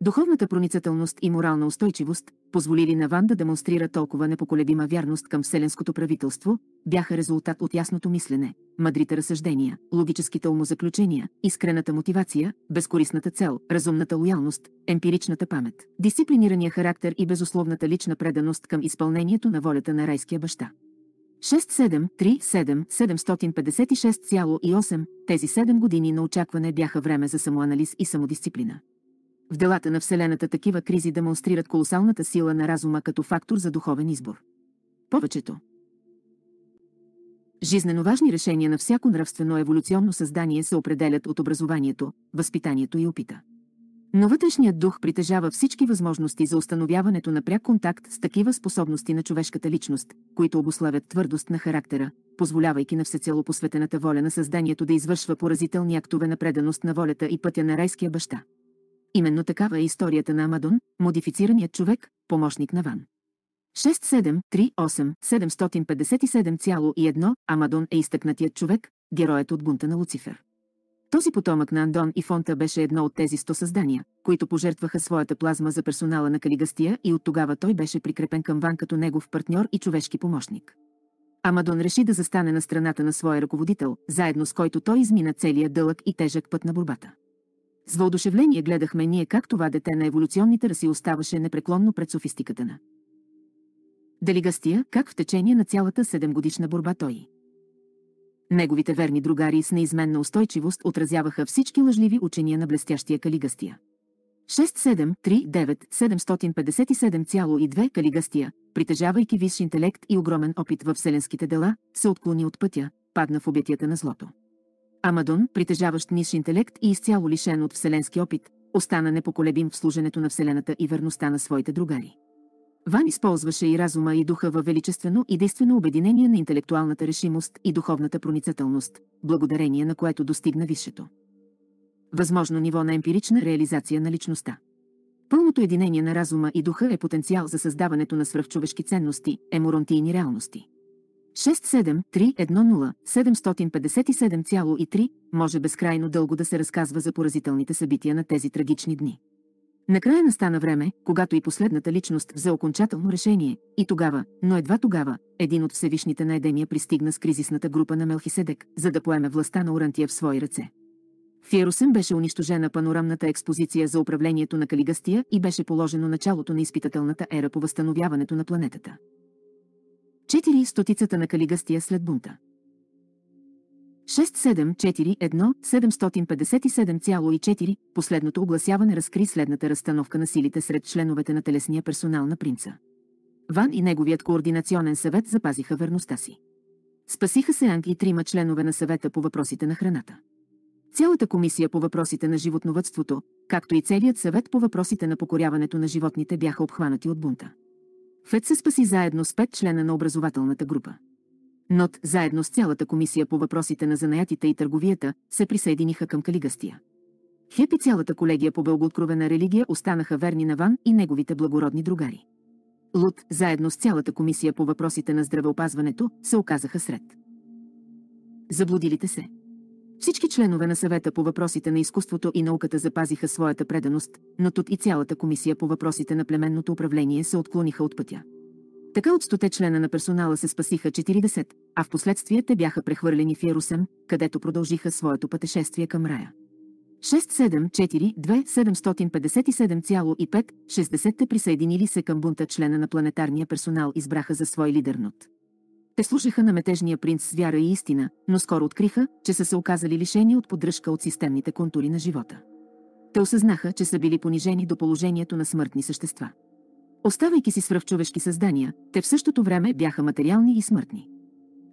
Speaker 1: Духовната проницателност и морална устойчивост, позволили на Ван да демонстрира толкова непоколебима вярност към Вселенското правителство, бяха резултат от ясното мислене, мъдрите разсъждения, логическите умозаключения, искрената мотивация, безкорисната цел, разумната лоялност, емпиричната памет, дисциплинирания характер и безусловната лична преданост към изпълнението на волята на райския баща. 6737756,8 Тези 7 години на очакване бяха време за самоанализ и самодисциплина. В делата на Вселената такива кризи демонстрират колосалната сила на разума като фактор за духовен избор. Повечето жизнено важни решения на всяко нравствено еволюционно създание се определят от образованието, възпитанието и опита. Но вътрешният дух притежава всички възможности за установяването на пряк контакт с такива способности на човешката личност, които обославят твърдост на характера, позволявайки на всецело посветената воля на създанието да извършва поразителни актове на преданост на волята и пътя на райския баща. Именно такава е историята на Амадон, модифицираният човек, помощник на Ван. 6738-757,1 Амадон е изтъкнатият човек, героят от бунта на Луцифер. Този потомък на Андон и Фонта беше едно от тези сто създания, които пожертваха своята плазма за персонала на Калигастия и от тогава той беше прикрепен към Ван като негов партньор и човешки помощник. Амадон реши да застане на страната на своя ръководител, заедно с който той измина целия дълъг и тежък път на борбата. С въодушевление гледахме ние как това дете на еволюционните раси оставаше непреклонно пред софистиката на. Делигастия, как в течение на цялата седемгодишна борба той. Неговите верни другари с неизменна устойчивост отразяваха всички лъжливи учения на блестящия Калигастия. 6739757,2 Калигастия, притежавайки висш интелект и огромен опит в вселенските дела, се отклони от пътя, падна в обетията на злото. Амадон, притежаващ ниш интелект и изцяло лишен от вселенски опит, остана непоколебим в служенето на Вселената и верността на своите другари. Ван използваше и разума и духа във величествено и действено обединение на интелектуалната решимост и духовната проницателност, благодарение на което достигна висшето. Възможно ниво на емпирична реализация на личността. Пълното единение на разума и духа е потенциал за създаването на свръхчовешки ценности, еморонтийни реалности. 67310 може безкрайно дълго да се разказва за поразителните събития на тези трагични дни. Накрая настана време, когато и последната личност взе окончателно решение, и тогава, но едва тогава, един от всевишните на Едемия пристигна с кризисната група на Мелхиседек, за да поеме властта на Орантия в свои ръце. В Ярусен беше унищожена панорамната експозиция за управлението на Калигастия и беше положено началото на изпитателната ера по възстановяването на планетата. 4. Стотицата на Калигастия след бунта. 6741-757,4 Последното огласяване разкри следната разстановка на силите сред членовете на телесния персонал на принца. Ван и неговият координационен съвет запазиха верността си. Спасиха се Анг и трима членове на съвета по въпросите на храната. Цялата комисия по въпросите на животновътството, както и целият съвет по въпросите на покоряването на животните бяха обхванати от бунта. Фет се спаси заедно с пет члена на образователната група. НОТ, заедно с цялата комисия по въпросите на занаятите и търговията, се присъединиха към Калигастия. Хеп и цялата колегия по бългооткровена религия останаха верни на Ван и неговите благородни другари. Лут, заедно с цялата комисия по въпросите на здравеопазването, се оказаха сред. Заблудилите се. Всички членове на съвета по въпросите на изкуството и науката запазиха своята преданост, но тут и цялата комисия по въпросите на племенното управление се отклониха от пътя. Така от стоте члена на персонала се спасиха 40, а в последствие те бяха прехвърлени в Ярусем, където продължиха своето пътешествие към рая. 6742757,5 60 присъединили се към бунта члена на планетарния персонал избраха за свой лидер НОТ. Те слушаха на метежния принц с вяра и истина, но скоро откриха, че са се оказали лишени от поддръжка от системните контури на живота. Те осъзнаха, че са били понижени до положението на смъртни същества. Оставайки си свръхчовешки създания, те в същото време бяха материални и смъртни.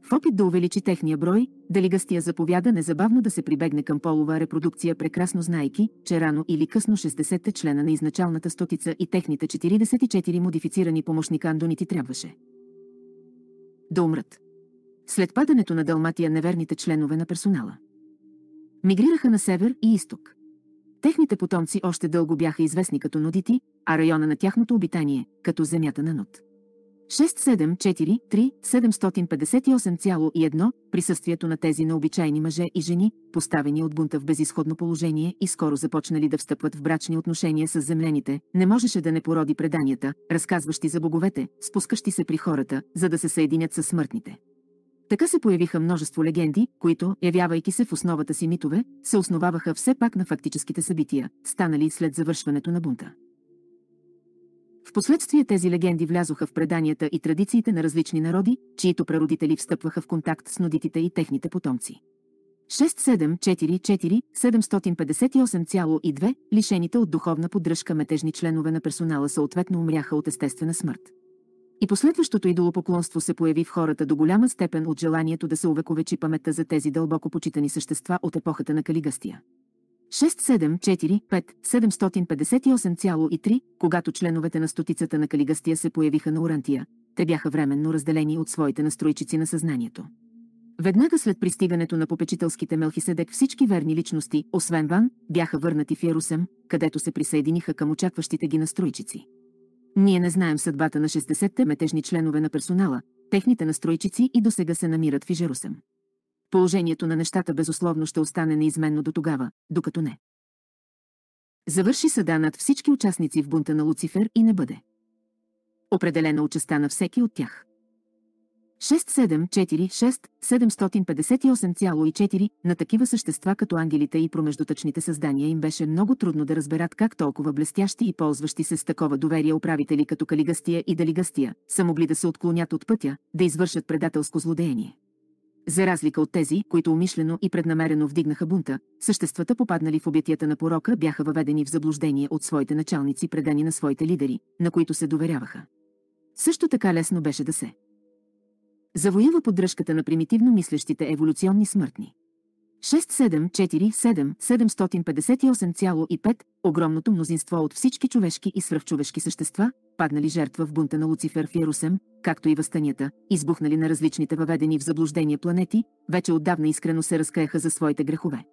Speaker 1: В опит да увеличи техния брой, Делигастия заповяда незабавно да се прибегне към полова репродукция, прекрасно знайки, че рано или късно 60-те члена на изначалната стотица и техните 44 модифицирани помощника андонити трябваше да умрат. След падането на Далматия неверните членове на персонала мигрираха на север и изток. Техните потомци още дълго бяха известни като Нудити, а района на тяхното обитание – като земята на Нуд. 6743-758,1 присъствието на тези необичайни мъже и жени, поставени от бунта в безисходно положение и скоро започнали да встъпват в брачни отношения с землените, не можеше да не породи преданията, разказващи за боговете, спускащи се при хората, за да се съединят с смъртните. Така се появиха множество легенди, които, явявайки се в основата си митове, се основаваха все пак на фактическите събития, станали след завършването на бунта. Впоследствие тези легенди влязоха в преданията и традициите на различни народи, чието прародители встъпваха в контакт с нудитите и техните потомци. 6744 758,2 лишените от духовна поддръжка метежни членове на персонала съответно умряха от естествена смърт. И последващото идолопоклонство се появи в хората до голяма степен от желанието да се увековечи паметта за тези дълбоко почитани същества от епохата на Калигастия. 6745758,3, когато членовете на стотицата на Калигастия се появиха на Орантия, те бяха временно разделени от своите настройчици на съзнанието. Веднага след пристигането на попечителските Мелхиседек всички верни личности, освен Ван, бяха върнати в Ярусем, където се присъединиха към очакващите ги настройчици. Ние не знаем съдбата на 60-те метежни членове на персонала, техните настройчици и досега се намират в Ижерусем. Положението на нещата безусловно ще остане неизменно до тогава, докато не. Завърши съда над всички участници в бунта на Луцифер и не бъде. Определена участа на всеки от тях. 6746758,4 на такива същества като ангелите и промеждутъчните създания им беше много трудно да разберат как толкова блестящи и ползващи се с такова доверие управители като Калигастия и Далигастия са могли да се отклонят от пътя, да извършат предателско злодеяние. За разлика от тези, които умишлено и преднамерено вдигнаха бунта, съществата попаднали в обятията на порока бяха въведени в заблуждение от своите началници, предани на своите лидери, на които се доверяваха. Също така лесно беше да се Завоява поддръжката на примитивно мислещите еволюционни смъртни. 6747-758,5 огромното мнозинство от всички човешки и свръхчовешки същества, паднали жертва в бунта на Луцифер в Ярусем, както и възстанията, избухнали на различните въведени в заблуждение планети, вече отдавна искрено се разкаяха за своите грехове.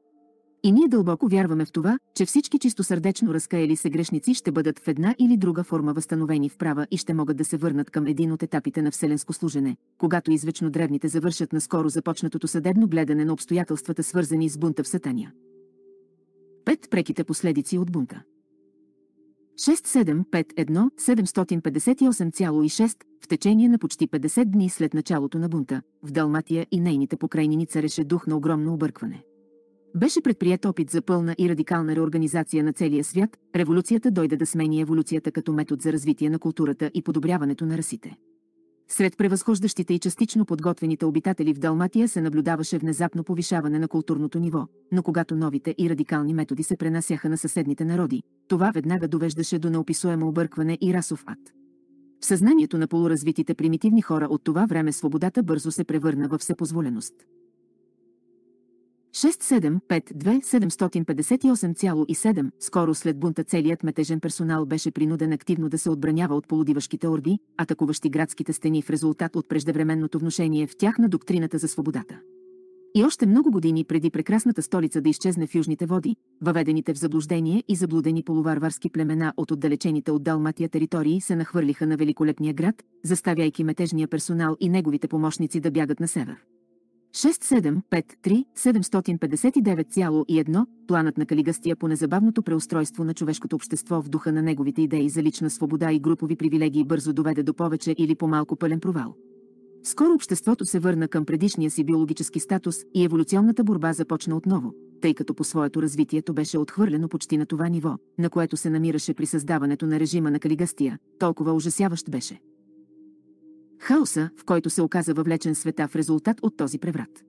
Speaker 1: И ние дълбоко вярваме в това, че всички чистосърдечно разкаяли се грешници ще бъдат в една или друга форма възстановени в права и ще могат да се върнат към един от етапите на вселенско служене, когато извечно древните завършат наскоро започнатото съдебно гледане на обстоятелствата свързани с бунта в Сатания. Пет преките последици от бунта 6751 758,6 в течение на почти 50 дни след началото на бунта, в Далматия и нейните покрайнини цареше дух на огромно объркване. Беше предприят опит за пълна и радикална реорганизация на целия свят, революцията дойде да смени еволюцията като метод за развитие на културата и подобряването на расите. Сред превъзхождащите и частично подготвените обитатели в Далматия се наблюдаваше внезапно повишаване на културното ниво, но когато новите и радикални методи се пренасяха на съседните народи, това веднага довеждаше до неописуемо объркване и расов ад. В съзнанието на полуразвитите примитивни хора от това време свободата бързо се превърна в всепозволеност. 6752758,7. Скоро след бунта целият метежен персонал беше принуден активно да се отбранява от полудивашките орди, атакуващи градските стени в резултат от преждевременното вношение в тях на доктрината за свободата. И още много години преди прекрасната столица да изчезне в южните води, въведените в заблуждение и заблудени полуварварски племена от отдалечените от Далматия територии се нахвърлиха на великолепния град, заставяйки метежния персонал и неговите помощници да бягат на север. 6753-759,1 планът на Калигастия по незабавното преустройство на човешкото общество в духа на неговите идеи за лична свобода и групови привилегии бързо доведе до повече или по-малко пълен провал. Скоро обществото се върна към предишния си биологически статус и еволюционната борба започна отново, тъй като по своето развитието беше отхвърлено почти на това ниво, на което се намираше при създаването на режима на Калигастия, толкова ужасяващ беше хаоса, в който се оказа въвлечен света в резултат от този преврат.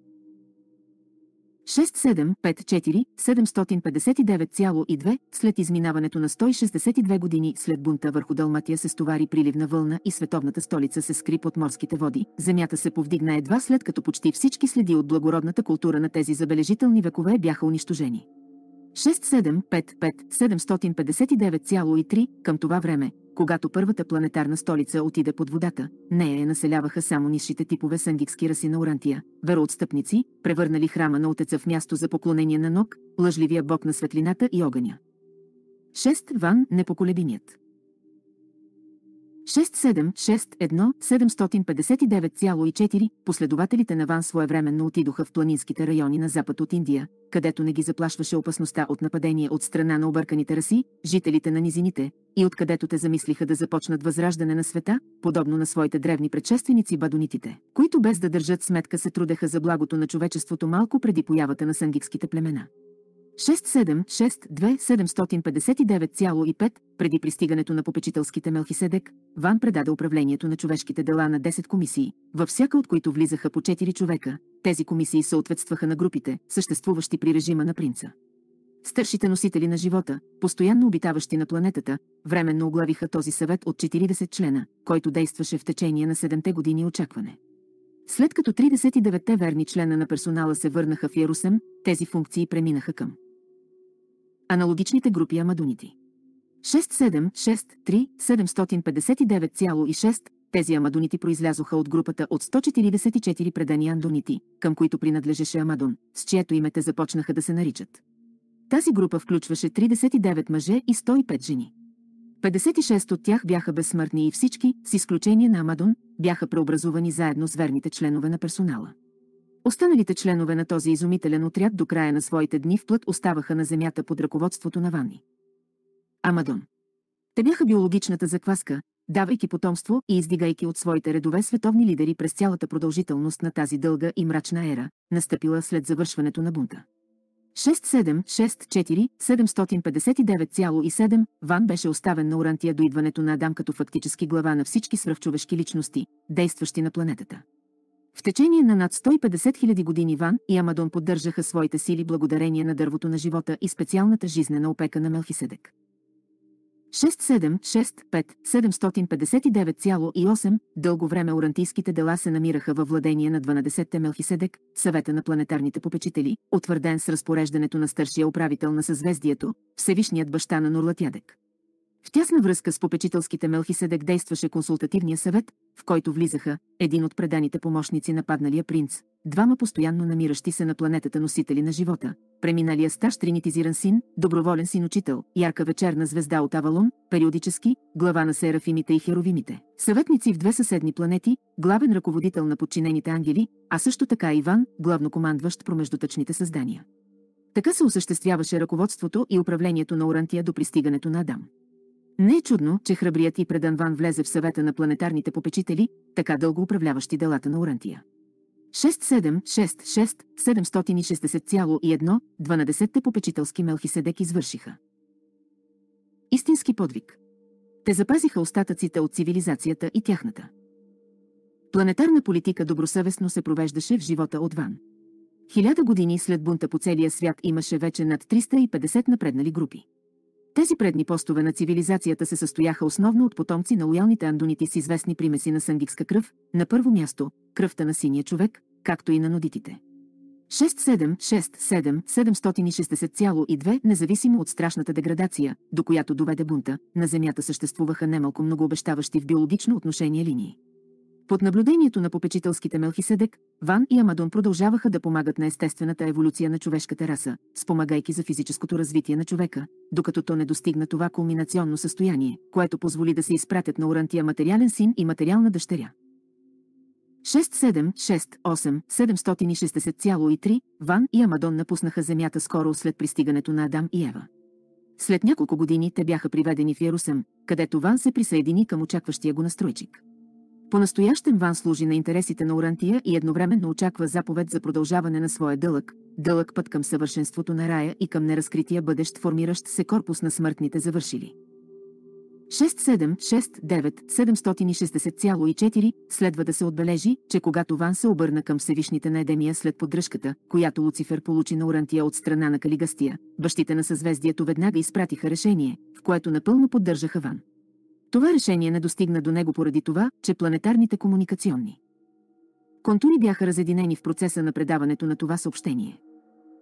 Speaker 1: 6754 759,2 след изминаването на 162 години след бунта върху Далматия се стовари приливна вълна и световната столица се скри под морските води. Земята се повдигна едва след като почти всички следи от благородната култура на тези забележителни векове бяха унищожени. 6755759,3 към това време, когато първата планетарна столица отиде под водата, нея е населяваха само нишите типове сенгикски раси на Орантия, вероотстъпници, превърнали храма на отеца в място за поклонение на ног, лъжливия бог на светлината и огъня. 6. Ван Непоколебиният 6761-759,4 последователите на Ван своевременно отидоха в планинските райони на запад от Индия, където не ги заплашваше опасността от нападение от страна на обърканите раси, жителите на низините, и откъдето те замислиха да започнат възраждане на света, подобно на своите древни предшественици бадонитите, които без да държат сметка се трудеха за благото на човечеството малко преди появата на сангикските племена. 6762759,5 преди пристигането на попечителските Мелхиседек, Ван предаде управлението на човешките дела на 10 комисии, във всяка от които влизаха по 4 човека. Тези комисии съответстваха на групите, съществуващи при режима на принца. Старшите носители на живота, постоянно обитаващи на планетата, временно оглавиха този съвет от 40 члена, който действаше в течение на 7 години очакване. След като 39-те верни члена на персонала се върнаха в Ярусем, тези функции преминаха към аналогичните групи амадунити. 6763759,6 тези Амадунити произлязоха от групата от 144 предани Андунити, към които принадлежеше Амадун, с чието име те започнаха да се наричат. Тази група включваше 39 мъже и 105 жени. 56 от тях бяха безсмъртни и всички, с изключение на Амадон, бяха преобразувани заедно с верните членове на персонала. Останалите членове на този изумителен отряд до края на своите дни в плът оставаха на земята под ръководството на Вани. Амадон. Те бяха биологичната закваска, давайки потомство и издигайки от своите редове световни лидери през цялата продължителност на тази дълга и мрачна ера, настъпила след завършването на бунта. 6764759,7 Ван беше оставен на Орантия до идването на Адам като фактически глава на всички свръхчовешки личности, действащи на планетата. В течение на над 150 000 години Ван и Амадон поддържаха своите сили благодарение на дървото на живота и специалната жизнена опека на Мелхиседек. 6765759,8 7598 дълго време орантийските дела се намираха във владение на 12-те Мелхиседек, съвета на планетарните попечители, утвърден с разпореждането на старшия управител на съзвездието, Всевишният баща на Нурлатядек. В тясна връзка с попечителските Мелхиседек действаше консултативния съвет, в който влизаха един от преданите помощници на падналия принц, двама постоянно намиращи се на планетата носители на живота, преминалия стаж тринитизиран син, доброволен син учител, ярка вечерна звезда от Авалон, периодически, глава на серафимите и херовимите, съветници в две съседни планети, главен ръководител на подчинените ангели, а също така Иван, главнокомандващ промеждутъчните създания. Така се осъществяваше ръководството и управлението на Орантия до пристигането на Адам. Не е чудно, че храбрият и преданван влезе в съвета на планетарните попечители, така дълго управляващи делата на Орантия. 6766 760,1 12-те попечителски Мелхиседек извършиха. Истински подвиг. Те запазиха остатъците от цивилизацията и тяхната. Планетарна политика добросъвестно се провеждаше в живота ван. Хиляда години след бунта по целия свят имаше вече над 350 напреднали групи. Тези предни постове на цивилизацията се състояха основно от потомци на лоялните андонити с известни примеси на сангикска кръв, на първо място – кръвта на синия човек, както и на нодитите. 6767760,2 независимо от страшната деградация, до която доведе бунта, на Земята съществуваха немалко многообещаващи в биологично отношение линии. Под наблюдението на попечителските Мелхиседек, Ван и Амадон продължаваха да помагат на естествената еволюция на човешката раса, спомагайки за физическото развитие на човека, докато то не достигна това кулминационно състояние, което позволи да се изпратят на урантия материален син и материална дъщеря. 6768760,3 Ван и Амадон напуснаха земята скоро след пристигането на Адам и Ева. След няколко години те бяха приведени в Ярусем, където Ван се присъедини към очакващия го настройчик. По-настоящен Ван служи на интересите на Орантия и едновременно очаква заповед за продължаване на своя дълъг, дълъг път към съвършенството на рая и към неразкрития бъдещ формиращ се корпус на смъртните завършили. 6769760,4 следва да се отбележи, че когато Ван се обърна към Всевишните на Едемия след поддръжката, която Луцифер получи на Орантия от страна на Калигастия, бащите на съзвездието веднага изпратиха решение, в което напълно поддържаха Ван. Това решение не достигна до него поради това, че планетарните комуникационни контури бяха разединени в процеса на предаването на това съобщение.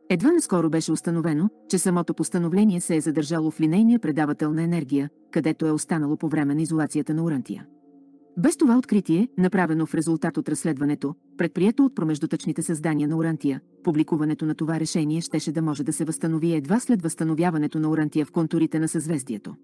Speaker 1: Едва наскоро беше установено, че самото постановление се е задържало в линейния предавател на енергия, където е останало по време на изолацията на Урантия. Без това откритие, направено в резултат от разследването, предприето от промеждутъчните създания на Урантия, публикуването на това решение щеше да може да се възстанови едва след възстановяването на Урантия в контурите на съзвездието.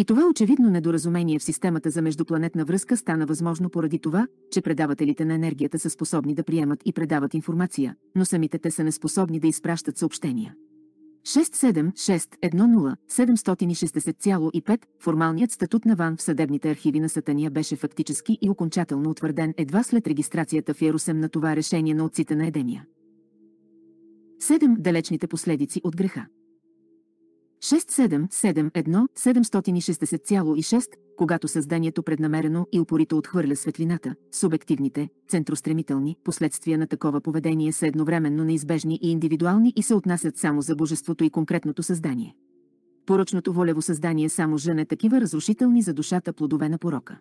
Speaker 1: И това очевидно недоразумение в системата за междупланетна връзка стана възможно поради това, че предавателите на енергията са способни да приемат и предават информация, но самите те са неспособни да изпращат съобщения. 67610760,5 формалният статут на Ван в съдебните архиви на Сатания беше фактически и окончателно утвърден едва след регистрацията в Ярусем на това решение на отците на Едемия. 7. Далечните последици от греха 6771760,6, 7606 когато създанието преднамерено и упорито отхвърля светлината, субективните, центростремителни, последствия на такова поведение са едновременно неизбежни и индивидуални и се отнасят само за божеството и конкретното създание. Порочното волево създание само жене такива разрушителни за душата плодове на порока.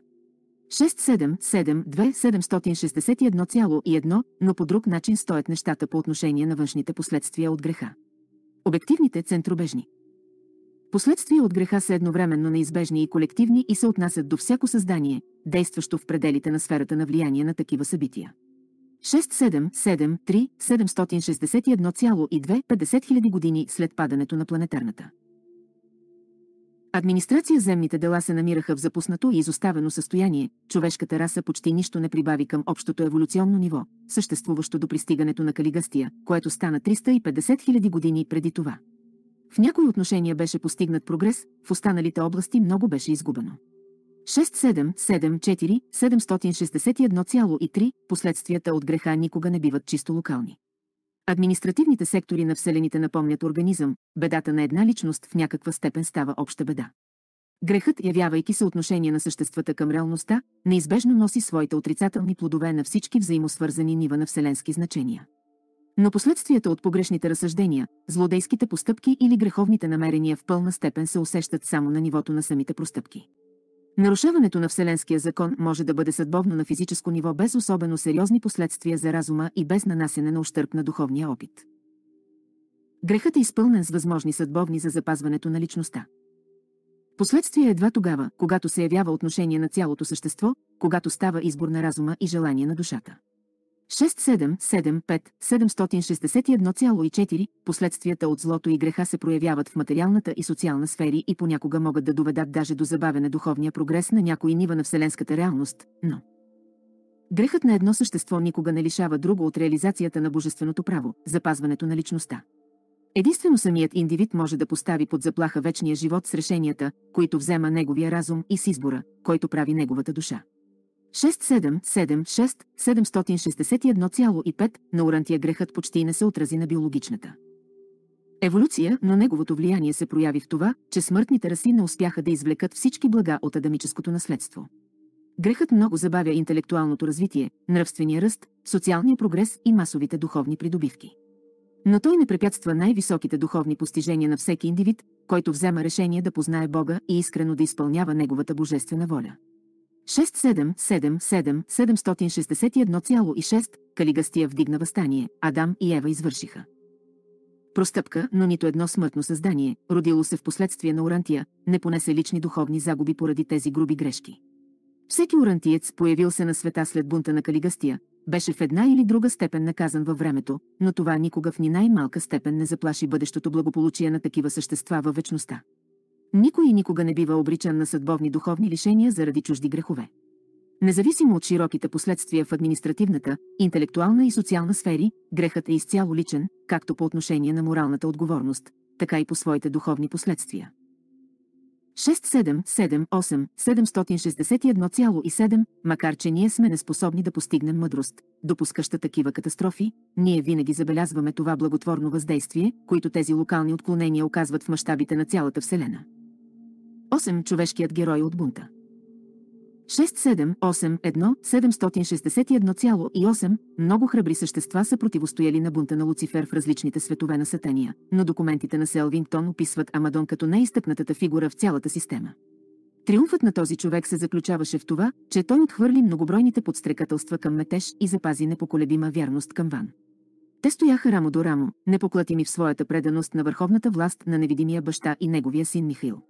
Speaker 1: 6772761,1, но по друг начин стоят нещата по отношение на външните последствия от греха. Обективните центробежни – Последствия от греха са едновременно неизбежни и колективни и се отнасят до всяко създание, действащо в пределите на сферата на влияние на такива събития. 6773 761,2 50 000 години след падането на планетарната. Администрация земните дела се намираха в запуснато и изоставено състояние, човешката раса почти нищо не прибави към общото еволюционно ниво, съществуващо до пристигането на Калигастия, което стана 350 000 години преди това. В някои отношения беше постигнат прогрес, в останалите области много беше изгубено. 6774 761,3 последствията от греха никога не биват чисто локални. Административните сектори на Вселените напомнят организъм, бедата на една личност в някаква степен става обща беда. Грехът, явявайки се отношение на съществата към реалността, неизбежно носи своите отрицателни плодове на всички взаимосвързани нива на вселенски значения. Но последствията от погрешните разсъждения, злодейските постъпки или греховните намерения в пълна степен се усещат само на нивото на самите простъпки. Нарушаването на Вселенския закон може да бъде съдбовно на физическо ниво без особено сериозни последствия за разума и без нанасене на ущърп на духовния опит. Грехът е изпълнен с възможни съдбовни за запазването на личността. Последствие е едва тогава, когато се явява отношение на цялото същество, когато става избор на разума и желание на душата. 6775-761,4, последствията от злото и греха се проявяват в материалната и социална сфери и понякога могат да доведат даже до забавене духовния прогрес на някои нива на вселенската реалност, но... Грехът на едно същество никога не лишава друго от реализацията на божественото право, запазването на личността. Единствено самият индивид може да постави под заплаха вечния живот с решенията, които взема неговия разум и с избора, който прави неговата душа. 6776 761,5 на Урантия грехът почти не се отрази на биологичната. Еволюция, но неговото влияние се прояви в това, че смъртните раси не успяха да извлекат всички блага от адамическото наследство. Грехът много забавя интелектуалното развитие, нравствения ръст, социалния прогрес и масовите духовни придобивки. Но той не препятства най-високите духовни постижения на всеки индивид, който взема решение да познае Бога и искрено да изпълнява Неговата божествена воля. 6777761,6 Калигастия вдигна възстание, Адам и Ева извършиха. Простъпка, но нито едно смъртно създание, родило се в последствие на Орантия, не понесе лични духовни загуби поради тези груби грешки. Всеки урантиец, появил се на света след бунта на Калигастия, беше в една или друга степен наказан във времето, но това никога в ни най-малка степен не заплаши бъдещото благополучие на такива същества във вечността. Никой и никога не бива обричан на съдбовни духовни лишения заради чужди грехове. Независимо от широките последствия в административната, интелектуална и социална сфери, грехът е изцяло личен, както по отношение на моралната отговорност, така и по своите духовни последствия. 6778 761,7, макар че ние сме неспособни да постигнем мъдрост, допускаща такива катастрофи, ние винаги забелязваме това благотворно въздействие, които тези локални отклонения оказват в мащабите на цялата Вселена. 8. Човешкият герой от бунта. 6-7-8-1-761,8 Много храбри същества са противостояли на бунта на Луцифер в различните светове на Сатания, но документите на Селвингтон описват Амадон като най-изтъпнатата фигура в цялата система. Триумфът на този човек се заключаваше в това, че той отхвърли многобройните подстрекателства към метеж и запази непоколебима вярност към Ван. Те стояха рамо до рамо, непоклатими в своята преданост на върховната власт на невидимия баща и неговия син Михаил.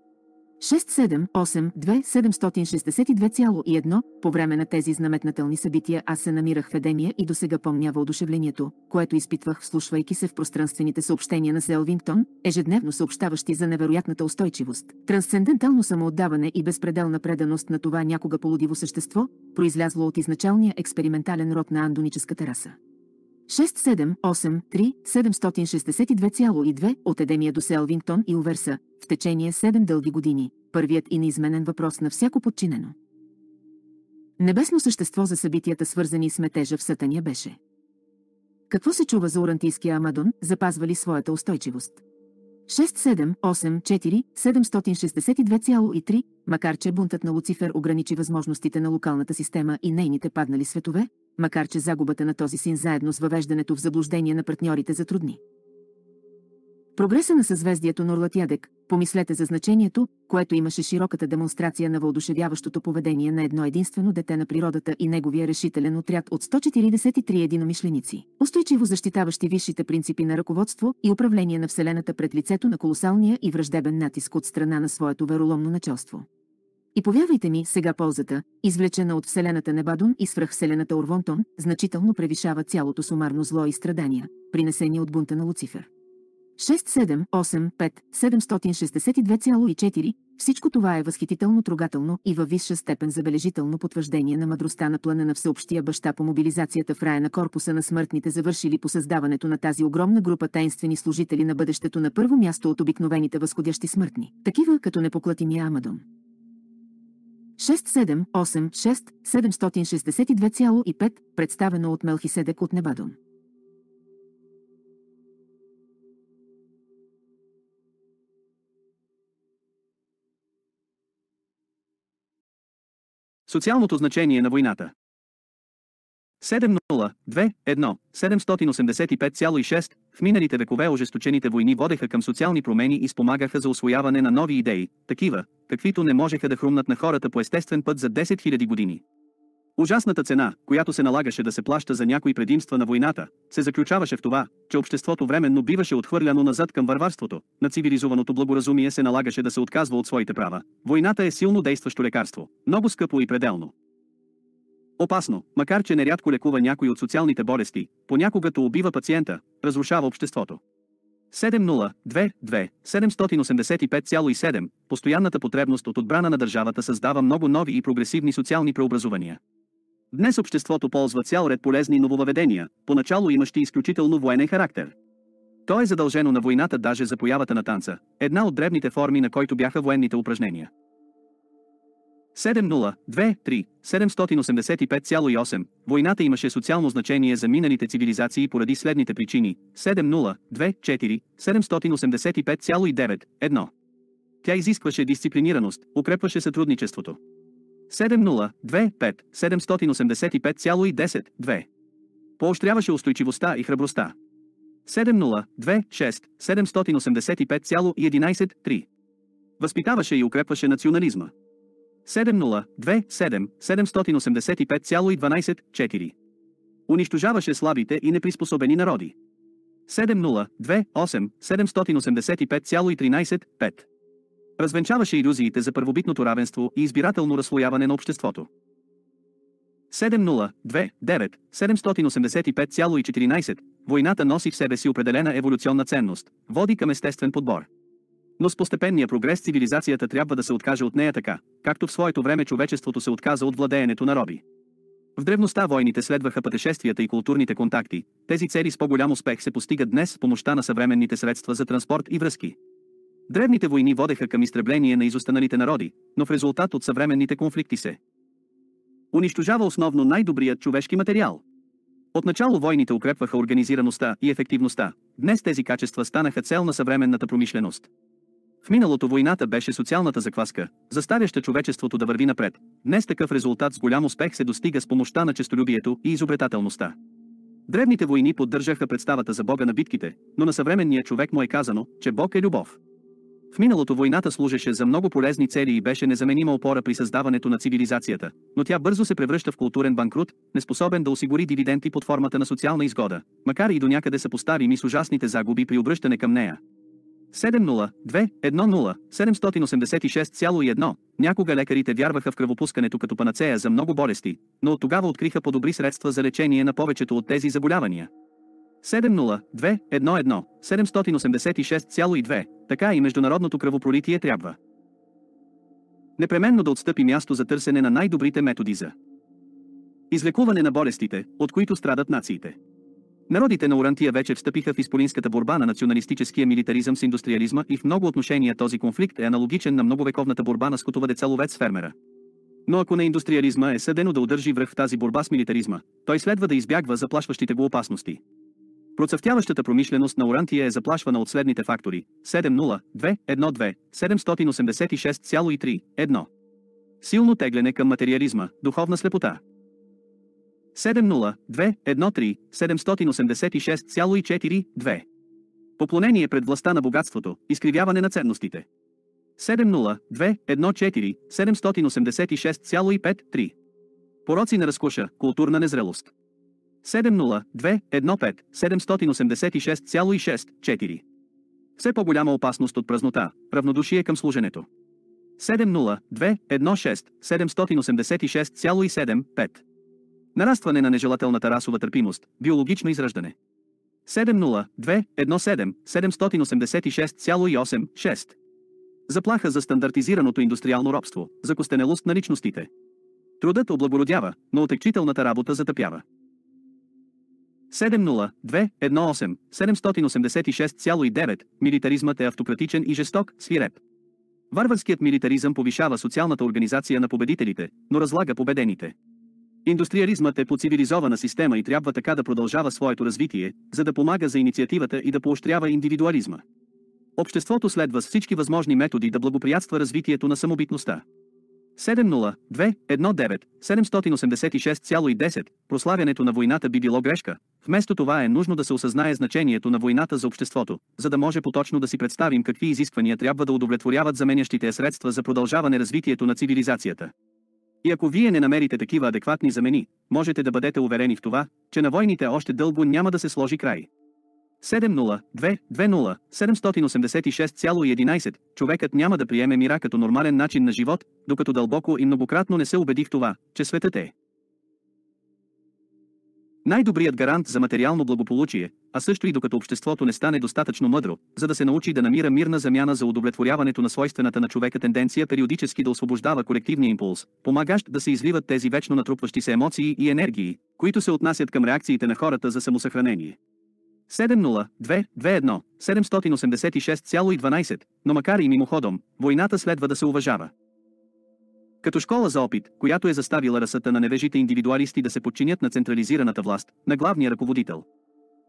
Speaker 1: 678-2762,1 по време на тези знаметнателни събития аз се намирах в Едемия и досега помня въодушевлението, което изпитвах, вслушвайки се в пространствените съобщения на Селвингтон, ежедневно съобщаващи за невероятната устойчивост, трансцендентално самоотдаване и безпределна преданост на това някога полудиво същество, произлязло от изначалния експериментален род на андоническата раса. 6783-762,2 от Едемия до Селвингтон и Уверса в течение 7 дълги години, първият и неизменен въпрос на всяко подчинено. Небесно същество за събитията свързани с метежа в Сатания беше. Какво се чува за урантийския Амадон, запазвали своята устойчивост? 6784-762,3, макар че бунтът на Луцифер ограничи възможностите на локалната система и нейните паднали светове, макар че загубата на този син заедно с въвеждането в заблуждение на партньорите затрудни. Прогреса на съзвездието Норлатядек, помислете за значението, което имаше широката демонстрация на въодушевяващото поведение на едно единствено дете на природата и неговия решителен отряд от 143 единомишленици, устойчиво защитаващи висшите принципи на ръководство и управление на Вселената пред лицето на колосалния и враждебен натиск от страна на своето вероломно началство. И повярвайте ми, сега ползата, извлечена от Вселената Небадон и свръхвселената Орвонтон, значително превишава цялото сумарно зло и страдания, принесени от бунта на Луцифер. 6785762,4 Всичко това е възхитително трогателно и във висша степен забележително потвърждение на мъдростта на плана на всеобщия баща по мобилизацията в рая на корпуса на смъртните завършили по създаването на тази огромна група тайнствени служители на бъдещето на първо място от обикновените възходящи смъртни, такива като непоклатимия Амадон. 6786 762,5, представено от Мелхиседек от Небадон.
Speaker 2: Социалното значение на войната 1 785,6 В миналите векове ожесточените войни водеха към социални промени и спомагаха за освояване на нови идеи, такива, каквито не можеха да хрумнат на хората по естествен път за 10 000 години. Ужасната цена, която се налагаше да се плаща за някои предимства на войната, се заключаваше в това, че обществото временно биваше отхвърляно назад към варварството, на цивилизованото благоразумие се налагаше да се отказва от своите права. Войната е силно действащо лекарство, много скъпо и пределно. Опасно, макар че нерядко лекува някои от социалните болести, понякога то убива пациента, разрушава обществото. 702 7857 Постоянната потребност от отбрана на държавата създава много нови и прогресивни социални преобразувания. Днес обществото ползва цял ред полезни нововъведения, поначало имащи изключително военен характер. То е задължено на войната даже за появата на танца, една от древните форми на който бяха военните упражнения. 702-3-785,8. Войната имаше социално значение за миналите цивилизации поради следните причини. 7.0.2.4.785.9.1. 7859 1. Тя изискваше дисциплинираност, укрепваше сътрудничеството. 702 2. Поощряваше устойчивостта и храбростта. 702 6 Възпитаваше и укрепваше национализма. 7027785,12,4. Унищожаваше слабите и неприспособени народи. 7028785,13,5. Развенчаваше иллюзиите за първобитното равенство и избирателно разслояване на обществото. 7029785,14. 78514 Войната носи в себе си определена еволюционна ценност, води към естествен подбор. Но с постепенния прогрес цивилизацията трябва да се откаже от нея така, както в своето време човечеството се отказа от владеенето на роби. В древността войните следваха пътешествията и културните контакти, тези цели с по-голям успех се постигат днес с помощта на съвременните средства за транспорт и връзки. Древните войни водеха към изтребление на изостаналите народи, но в резултат от съвременните конфликти се унищожава основно най-добрият човешки материал. Отначало войните укрепваха организираността и ефективността, днес тези качества станаха цел на съвременната промишленост. В миналото войната беше социалната закваска, заставяща човечеството да върви напред. Днес такъв резултат с голям успех се достига с помощта на честолюбието и изобретателността. Древните войни поддържаха представата за Бога на битките, но на съвременния човек му е казано, че Бог е любов. В миналото войната служеше за много полезни цели и беше незаменима опора при създаването на цивилизацията, но тя бързо се превръща в културен банкрут, неспособен да осигури дивиденти под формата на социална изгода, макар и до някъде съпоставими с ужасните загуби при обръщане към нея. 702-10-786,1 Някога лекарите вярваха в кръвопускането като панацея за много болести, но от тогава откриха по-добри средства за лечение на повечето от тези заболявания. 702-11-786,2 Така и международното кръвопролитие трябва. Непременно да отстъпи място за търсене на най-добрите методи за излекуване на болестите, от които страдат нациите. Народите на Урантия вече встъпиха в изполинската борба на националистическия милитаризъм с индустриализма и в много отношения този конфликт е аналогичен на многовековната борба на скотова с фермера. Но ако на индустриализма е съдено да удържи връх в тази борба с милитаризма, той следва да избягва заплашващите го опасности. Процъфтяващата промишленост на Орантия е заплашвана от следните фактори 7.0, 786,3, 1. Силно тегляне към материализма, духовна слепота. 702-13-786,42. Поклонение пред властта на богатството, изкривяване на ценностите. 702-14-786,53. Пороци на разкуша, културна незрелост. 702-15-786,6-4. Все по-голяма опасност от празнота, равнодушие към служенето. 702-16-786,7-5. Нарастване на нежелателната расова търпимост, биологично израждане. 702 17 Заплаха за стандартизираното индустриално робство, за костенелост на личностите. Трудът облагородява, но отекчителната работа затъпява. 702-18-786,9 Милитаризмът е автократичен и жесток, свиреп. Варварският милитаризъм повишава социалната организация на победителите, но разлага победените. Индустриализмът е подцивилизована система и трябва така да продължава своето развитие, за да помага за инициативата и да поощрява индивидуализма. Обществото следва с всички възможни методи да благоприятства развитието на самобитността. 702.19.786,10 Прославянето на войната би било грешка. Вместо това е нужно да се осъзнае значението на войната за обществото, за да може поточно да си представим какви изисквания трябва да удовлетворяват заменящите средства за продължаване развитието на цивилизацията. И ако вие не намерите такива адекватни замени, можете да бъдете уверени в това, че на войните още дълго няма да се сложи край. 702-20-786,11 Човекът няма да приеме мира като нормален начин на живот, докато дълбоко и многократно не се убеди в това, че светът е най-добрият гарант за материално благополучие, а също и докато обществото не стане достатъчно мъдро, за да се научи да намира мирна замяна за удовлетворяването на свойствената на човека тенденция периодически да освобождава колективния импулс, помагащ да се изливат тези вечно натрупващи се емоции и енергии, които се отнасят към реакциите на хората за самосъхранение. 70221 786,12, но макар и мимоходом, войната следва да се уважава. Като школа за опит, която е заставила расата на невежите индивидуалисти да се подчинят на централизираната власт, на главния ръководител.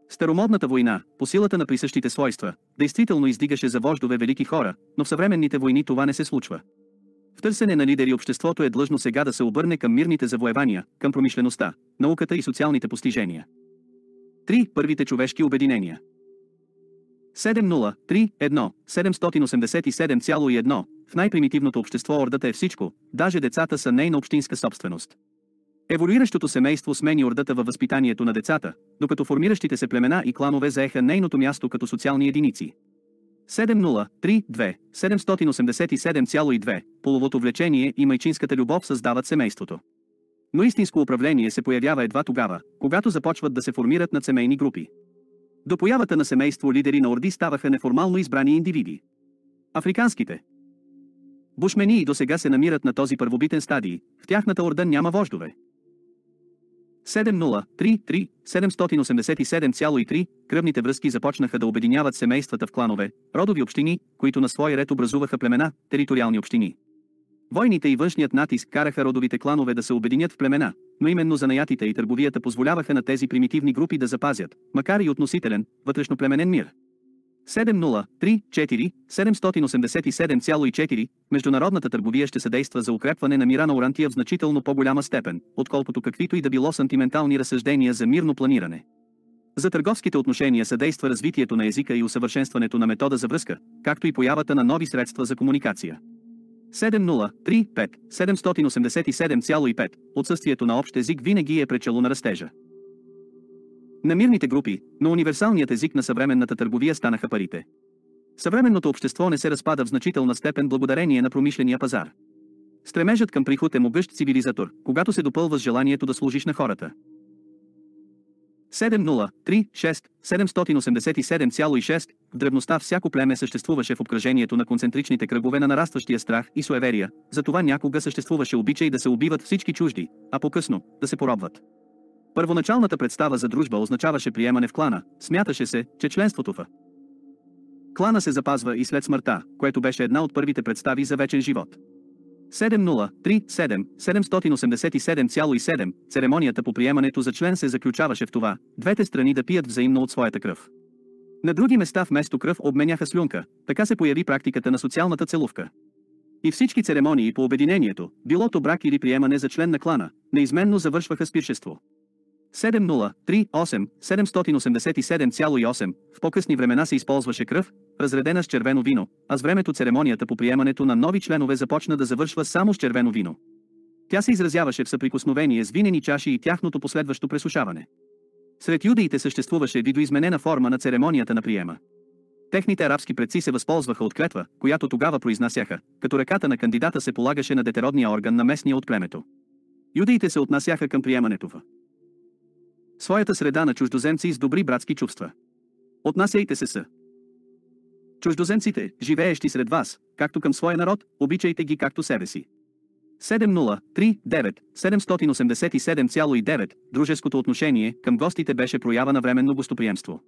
Speaker 2: Старомодната война, по силата на присъщите свойства, действително издигаше за вождове велики хора, но в съвременните войни това не се случва. В търсене на лидери обществото е длъжно сега да се обърне към мирните завоевания, към промишлеността, науката и социалните постижения. 3. Първите човешки обединения 703 787,1 в най-примитивното общество ордата е всичко, даже децата са нейна общинска собственост. Еволюиращото семейство смени ордата във възпитанието на децата, докато формиращите се племена и кланове заеха нейното място като социални единици. 703-2-787,2 Половото влечение и майчинската любов създават семейството. Но истинско управление се появява едва тогава, когато започват да се формират над семейни групи. До появата на семейство лидери на орди ставаха неформално избрани индивиди. Африканските, Бушмени и досега се намират на този първобитен стадий, в тяхната орда няма вождове. 703-3, 787,3, кръвните връзки започнаха да обединяват семействата в кланове, родови общини, които на свой ред образуваха племена, териториални общини. Войните и външният натиск караха родовите кланове да се обединят в племена, но именно занаятите и търговията позволяваха на тези примитивни групи да запазят, макар и относителен, вътрешноплеменен мир. 7034787,4 787,4 Международната търговия ще съдейства за укрепване на мира на Орантия в значително по-голяма степен, отколкото каквито и да било сантиментални разсъждения за мирно планиране. За търговските отношения съдейства развитието на езика и усъвършенстването на метода за връзка, както и появата на нови средства за комуникация. 7035 787,5 Отсъствието на общ език винаги е пречело на растежа. На мирните групи, но универсалният език на съвременната търговия станаха парите. Съвременното общество не се разпада в значителна степен благодарение на промишления пазар. Стремежът към приход е могъщ цивилизатор, когато се допълва с желанието да служиш на хората. 7.0.3.6 787,6 В древността всяко племе съществуваше в обкръжението на концентричните кръгове на нарастващия страх и суеверия, затова някога съществуваше обичай да се убиват всички чужди, а по-късно, да се поробват. Първоначалната представа за дружба означаваше приемане в клана, смяташе се, че членството в клана се запазва и след смъртта, което беше една от първите представи за вечен живот. 7037 787,7 Церемонията по приемането за член се заключаваше в това, двете страни да пият взаимно от своята кръв. На други места вместо кръв обменяха слюнка, така се появи практиката на социалната целувка. И всички церемонии по обединението, билото брак или приемане за член на клана, неизменно завършваха спиршество. 7038 787,8 в по-късни времена се използваше кръв, разредена с червено вино, а с времето церемонията по приемането на нови членове започна да завършва само с червено вино. Тя се изразяваше в съприкосновение с винени чаши и тяхното последващо пресушаване. Сред юдеите съществуваше видоизменена форма на церемонията на приема. Техните арабски предци се възползваха от клетва, която тогава произнасяха, като ръката на кандидата се полагаше на детеродния орган на местния от племето. Юдеите се отнасяха към приемането в своята среда на чуждоземци с добри братски чувства. Отнасяйте се с чуждоземците, живеещи сред вас, както към своя народ, обичайте ги както себе си. 7039 787,9 Дружеското отношение към гостите беше проява на временно гостоприемство.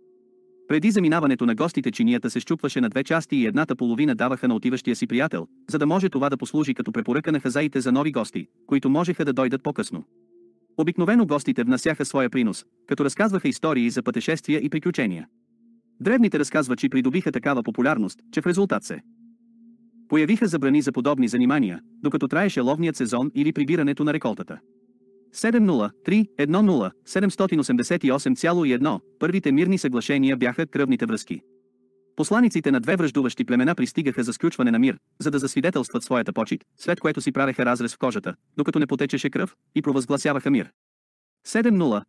Speaker 2: Преди заминаването на гостите чинията се щупваше на две части и едната половина даваха на отиващия си приятел, за да може това да послужи като препоръка на хазаите за нови гости, които можеха да дойдат по-късно. Обикновено гостите внасяха своя принос, като разказваха истории за пътешествия и приключения. Древните разказвачи придобиха такава популярност, че в резултат се появиха забрани за подобни занимания, докато траеше ловният сезон или прибирането на реколтата. 703-10-788,1 Първите мирни съглашения бяха кръвните връзки. Посланиците на две връждуващи племена пристигаха за сключване на мир, за да засвидетелстват своята почет, след което си правеха разрез в кожата, докато не потечеше кръв, и провъзгласяваха мир. 703-11,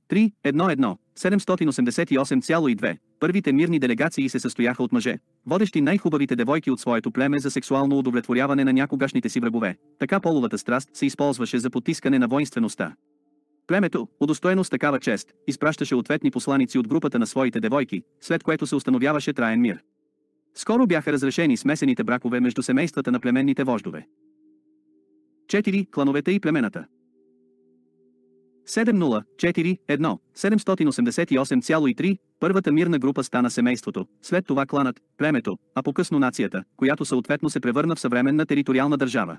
Speaker 2: 788,2 Първите мирни делегации се състояха от мъже, водещи най-хубавите девойки от своето племе за сексуално удовлетворяване на някогашните си врагове. Така половата страст се използваше за потискане на воинствеността. Племето, удостоено с такава чест, изпращаше ответни посланици от групата на своите девойки, след което се установяваше траен мир. Скоро бяха разрешени смесените бракове между семействата на племенните вождове. 4. Клановете и племената. 704 Първата мирна група стана семейството, след това кланът, племето, а по-късно нацията, която съответно се превърна в съвременна териториална държава.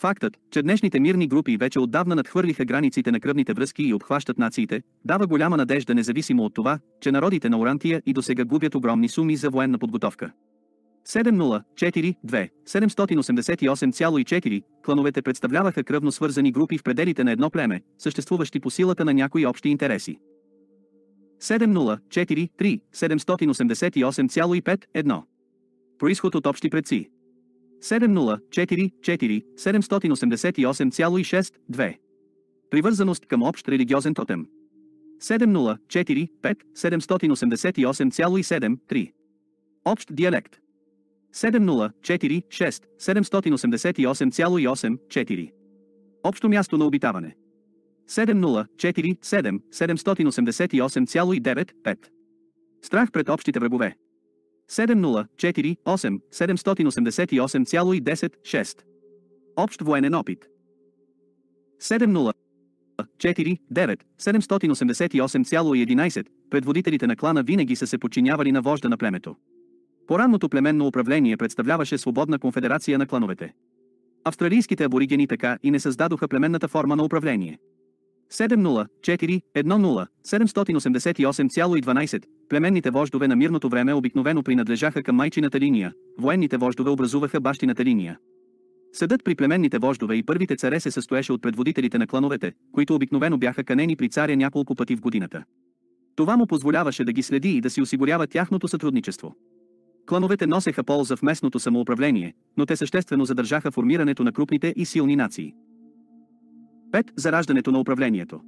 Speaker 2: Фактът, че днешните мирни групи вече отдавна надхвърлиха границите на кръвните връзки и обхващат нациите, дава голяма надежда независимо от това, че народите на Орантия и до сега губят огромни суми за военна подготовка. 704-2, 788,4, клановете представляваха кръвно свързани групи в пределите на едно племе, съществуващи по силата на някои общи интереси. 704-3, 788,5, 1. Происход от общи предци. 704 2. Привързаност към общ религиозен тотем. 704 Общ диалект. 704 6 Общо място на обитаване. 704 Страх пред общите врагове. 704 788,10 6. Общ военен опит. 70 9, 788,11, предводителите на клана винаги са се подчинявали на вожда на племето. Поранното племенно управление представляваше свободна конфедерация на клановете. Австралийските аборигени така и не създадоха племенната форма на управление. 704-10-788,12. Племенните вождове на мирното време обикновено принадлежаха към майчината линия, военните вождове образуваха бащината линия. Съдът при племенните вождове и първите царе се състоеше от предводителите на клановете, които обикновено бяха канени при царя няколко пъти в годината. Това му позволяваше да ги следи и да си осигурява тяхното сътрудничество. Клановете носеха полза в местното самоуправление, но те съществено задържаха формирането на крупните и силни нации. 5. Зараждането на управлението.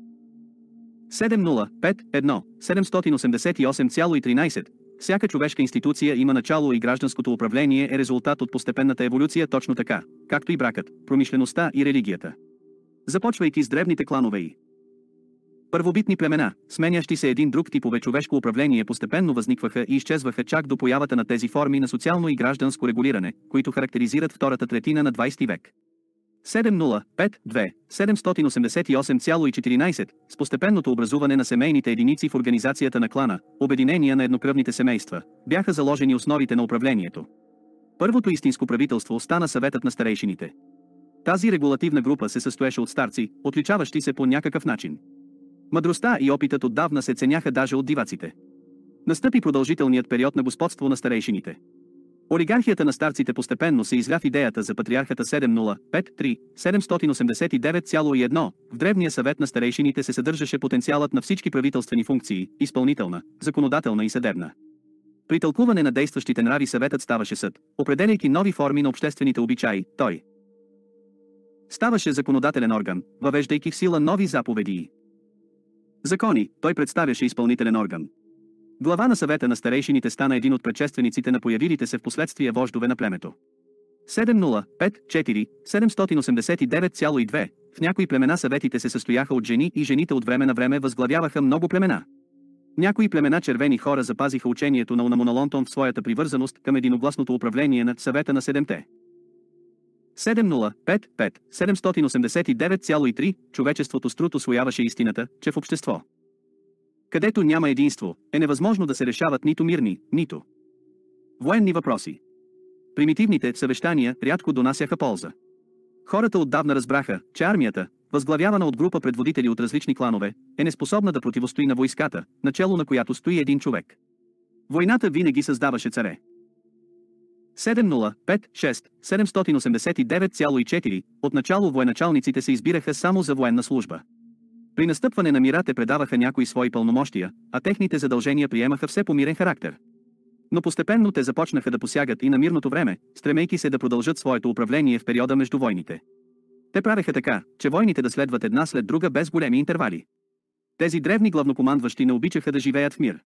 Speaker 2: 788.13. Всяка човешка институция има начало и гражданското управление е резултат от постепенната еволюция точно така, както и бракът, промишлеността и религията. Започвайки с древните кланове и първобитни племена, сменящи се един друг типове човешко управление постепенно възникваха и изчезваха чак до появата на тези форми на социално и гражданско регулиране, които характеризират втората третина на 20 век. 7052 788,14, с постепенното образуване на семейните единици в организацията на клана, обединения на еднокръвните семейства, бяха заложени основите на управлението. Първото истинско правителство стана съветът на старейшините. Тази регулативна група се състоеше от старци, отличаващи се по някакъв начин. Мъдростта и опитът отдавна се ценяха даже от диваците. Настъпи продължителният период на господство на старейшините. Олигархията на старците постепенно се изля в идеята за патриархата 7053 789,1. В Древния съвет на старейшините се съдържаше потенциалът на всички правителствени функции, изпълнителна, законодателна и съдебна. При тълкуване на действащите нрави съветът ставаше съд, определяйки нови форми на обществените обичаи, той ставаше законодателен орган, въвеждайки в сила нови заповеди. Закони, той представяше изпълнителен орган, Глава на съвета на старейшините стана един от предшествениците на появилите се в последствие вождове на племето. 7054 789,2 В някои племена съветите се състояха от жени и жените от време на време възглавяваха много племена. Някои племена червени хора запазиха учението на Унамонолонтон в своята привързаност към единогласното управление на съвета на седемте. 7055 789,3 Човечеството с труд освояваше истината, че в общество където няма единство, е невъзможно да се решават нито мирни, нито военни въпроси. Примитивните съвещания рядко донасяха полза. Хората отдавна разбраха, че армията, възглавявана от група предводители от различни кланове, е неспособна да противостои на войската, начало на която стои един човек. Войната винаги създаваше царе. 7056 789,4 Отначало военачалниците се избираха само за военна служба. При настъпване на мира те предаваха някои свои пълномощия, а техните задължения приемаха все по мирен характер. Но постепенно те започнаха да посягат и на мирното време, стремейки се да продължат своето управление в периода между войните. Те правеха така, че войните да следват една след друга без големи интервали. Тези древни главнокомандващи не обичаха да живеят в мир.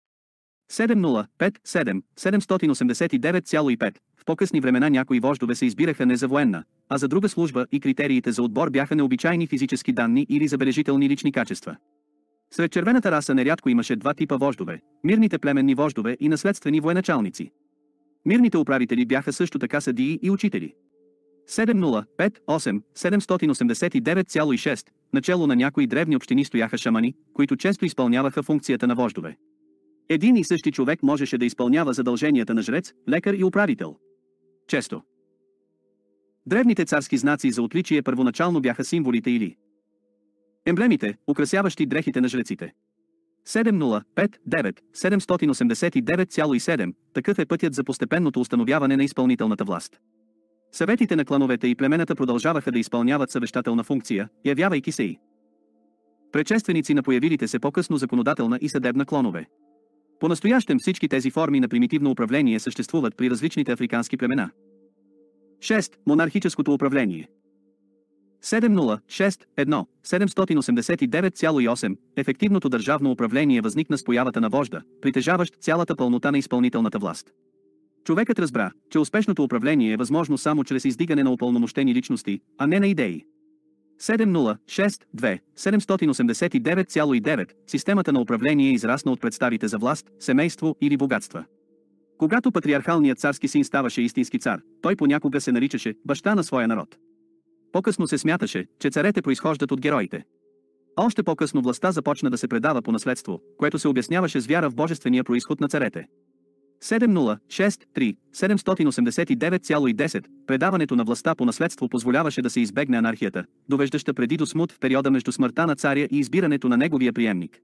Speaker 2: 7.0.5.7, 789,5. В по-късни времена някои вождове се избираха не за военна, а за друга служба и критериите за отбор бяха необичайни физически данни или забележителни лични качества. Сред червената раса нерядко имаше два типа вождове – мирните племенни вождове и наследствени военачалници. Мирните управители бяха също така съдии и учители. 7.0.5.8, 789,6, начало на някои древни общини стояха шамани, които често изпълняваха функцията на вождове. Един и същи човек можеше да изпълнява задълженията на жрец, лекар и управител. Често. Древните царски знаци за отличие първоначално бяха символите или емблемите, украсяващи дрехите на жреците. 7059789,7 такъв е пътят за постепенното установяване на изпълнителната власт. Съветите на клановете и племената продължаваха да изпълняват съвещателна функция, явявайки се и предшественици на появилите се по-късно законодателна и съдебна клонове. По-настоящем всички тези форми на примитивно управление съществуват при различните африкански племена. 6. Монархическото управление 706 789,8, ефективното държавно управление възникна с появата на вожда, притежаващ цялата пълнота на изпълнителната власт. Човекът разбра, че успешното управление е възможно само чрез издигане на упълномощени личности, а не на идеи. 7062789,9 системата на управление израсна от представите за власт, семейство или богатства. Когато патриархалният царски син ставаше истински цар, той понякога се наричаше баща на своя народ. По-късно се смяташе, че царете произхождат от героите. Още по-късно властта започна да се предава по наследство, което се обясняваше с вяра в божествения происход на царете. 7063 789,10, предаването на властта по наследство позволяваше да се избегне анархията, довеждаща преди до смут в периода между смъртта на царя и избирането на неговия приемник.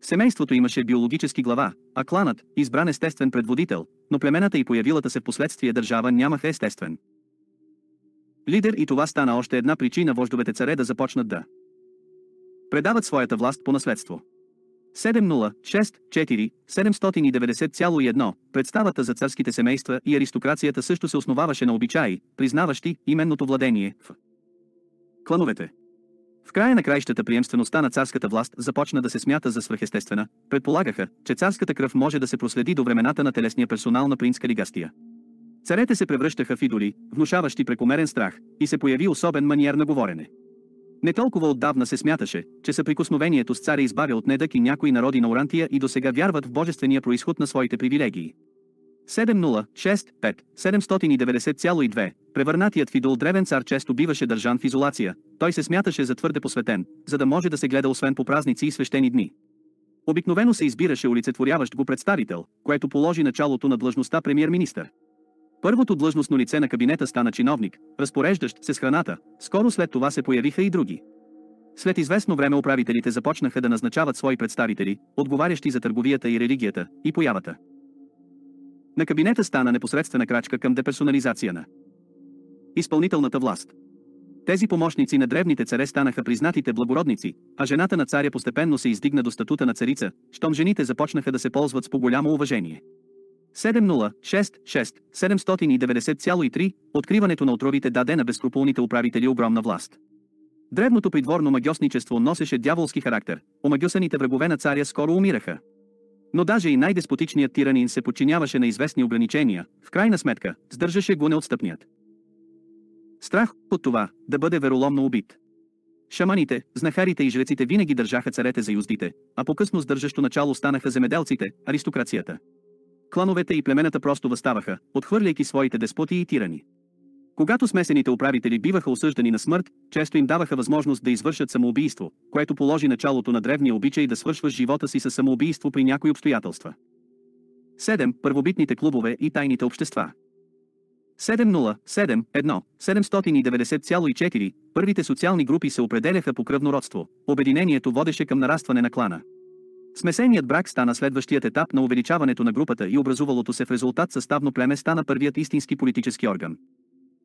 Speaker 2: Семейството имаше биологически глава, а кланът, избран естествен предводител, но племената и появилата се последствие държава нямаха естествен. Лидер и това стана още една причина вождовете царе да започнат да предават своята власт по наследство. 7064790,1 Представата за царските семейства и аристокрацията също се основаваше на обичаи, признаващи именното владение в клановете. В края на краищата приемствеността на царската власт започна да се смята за свръхестествена, предполагаха, че царската кръв може да се проследи до времената на телесния персонал на принц Калигастия. Царете се превръщаха в идоли, внушаващи прекомерен страх, и се появи особен маниер на говорене. Не толкова отдавна се смяташе, че съприкосновението с царя избавя от недък и някои народи на Орантия и до сега вярват в божествения происход на своите привилегии. 7065 790,2 Превърнатият в идол древен цар често биваше държан в изолация, той се смяташе за твърде посветен, за да може да се гледа освен по празници и свещени дни. Обикновено се избираше олицетворяващ го представител, което положи началото на длъжността премьер-министър. Първото длъжностно лице на кабинета стана чиновник, разпореждащ се с храната, скоро след това се появиха и други. След известно време управителите започнаха да назначават свои представители, отговарящи за търговията и религията, и появата. На кабинета стана непосредствена крачка към деперсонализация на изпълнителната власт. Тези помощници на древните царе станаха признатите благородници, а жената на царя постепенно се издигна до статута на царица, щом жените започнаха да се ползват с по-голямо уважение. 7066 790,3 Откриването на отровите даде на безкруполните управители огромна власт. Древното придворно магиосничество носеше дяволски характер, омагиосаните врагове на царя скоро умираха. Но даже и най-деспотичният тиранин се подчиняваше на известни ограничения, в крайна сметка, сдържаше го неотстъпният. Страх от това, да бъде вероломно убит. Шаманите, знахарите и жреците винаги държаха царете за юздите, а по-късно сдържащо начало станаха земеделците, аристокрацията клановете и племената просто въставаха, отхвърляйки своите деспоти и тирани. Когато смесените управители биваха осъждани на смърт, често им даваха възможност да извършат самоубийство, което положи началото на древния обичай да свършва живота си със самоубийство при някои обстоятелства. 7. Първобитните клубове и тайните общества 7.0.7.1.790,4 Първите социални групи се определяха по кръвно родство. Обединението водеше към нарастване на клана. Смесеният брак стана следващият етап на увеличаването на групата и образувалото се в резултат съставно племе стана първият истински политически орган.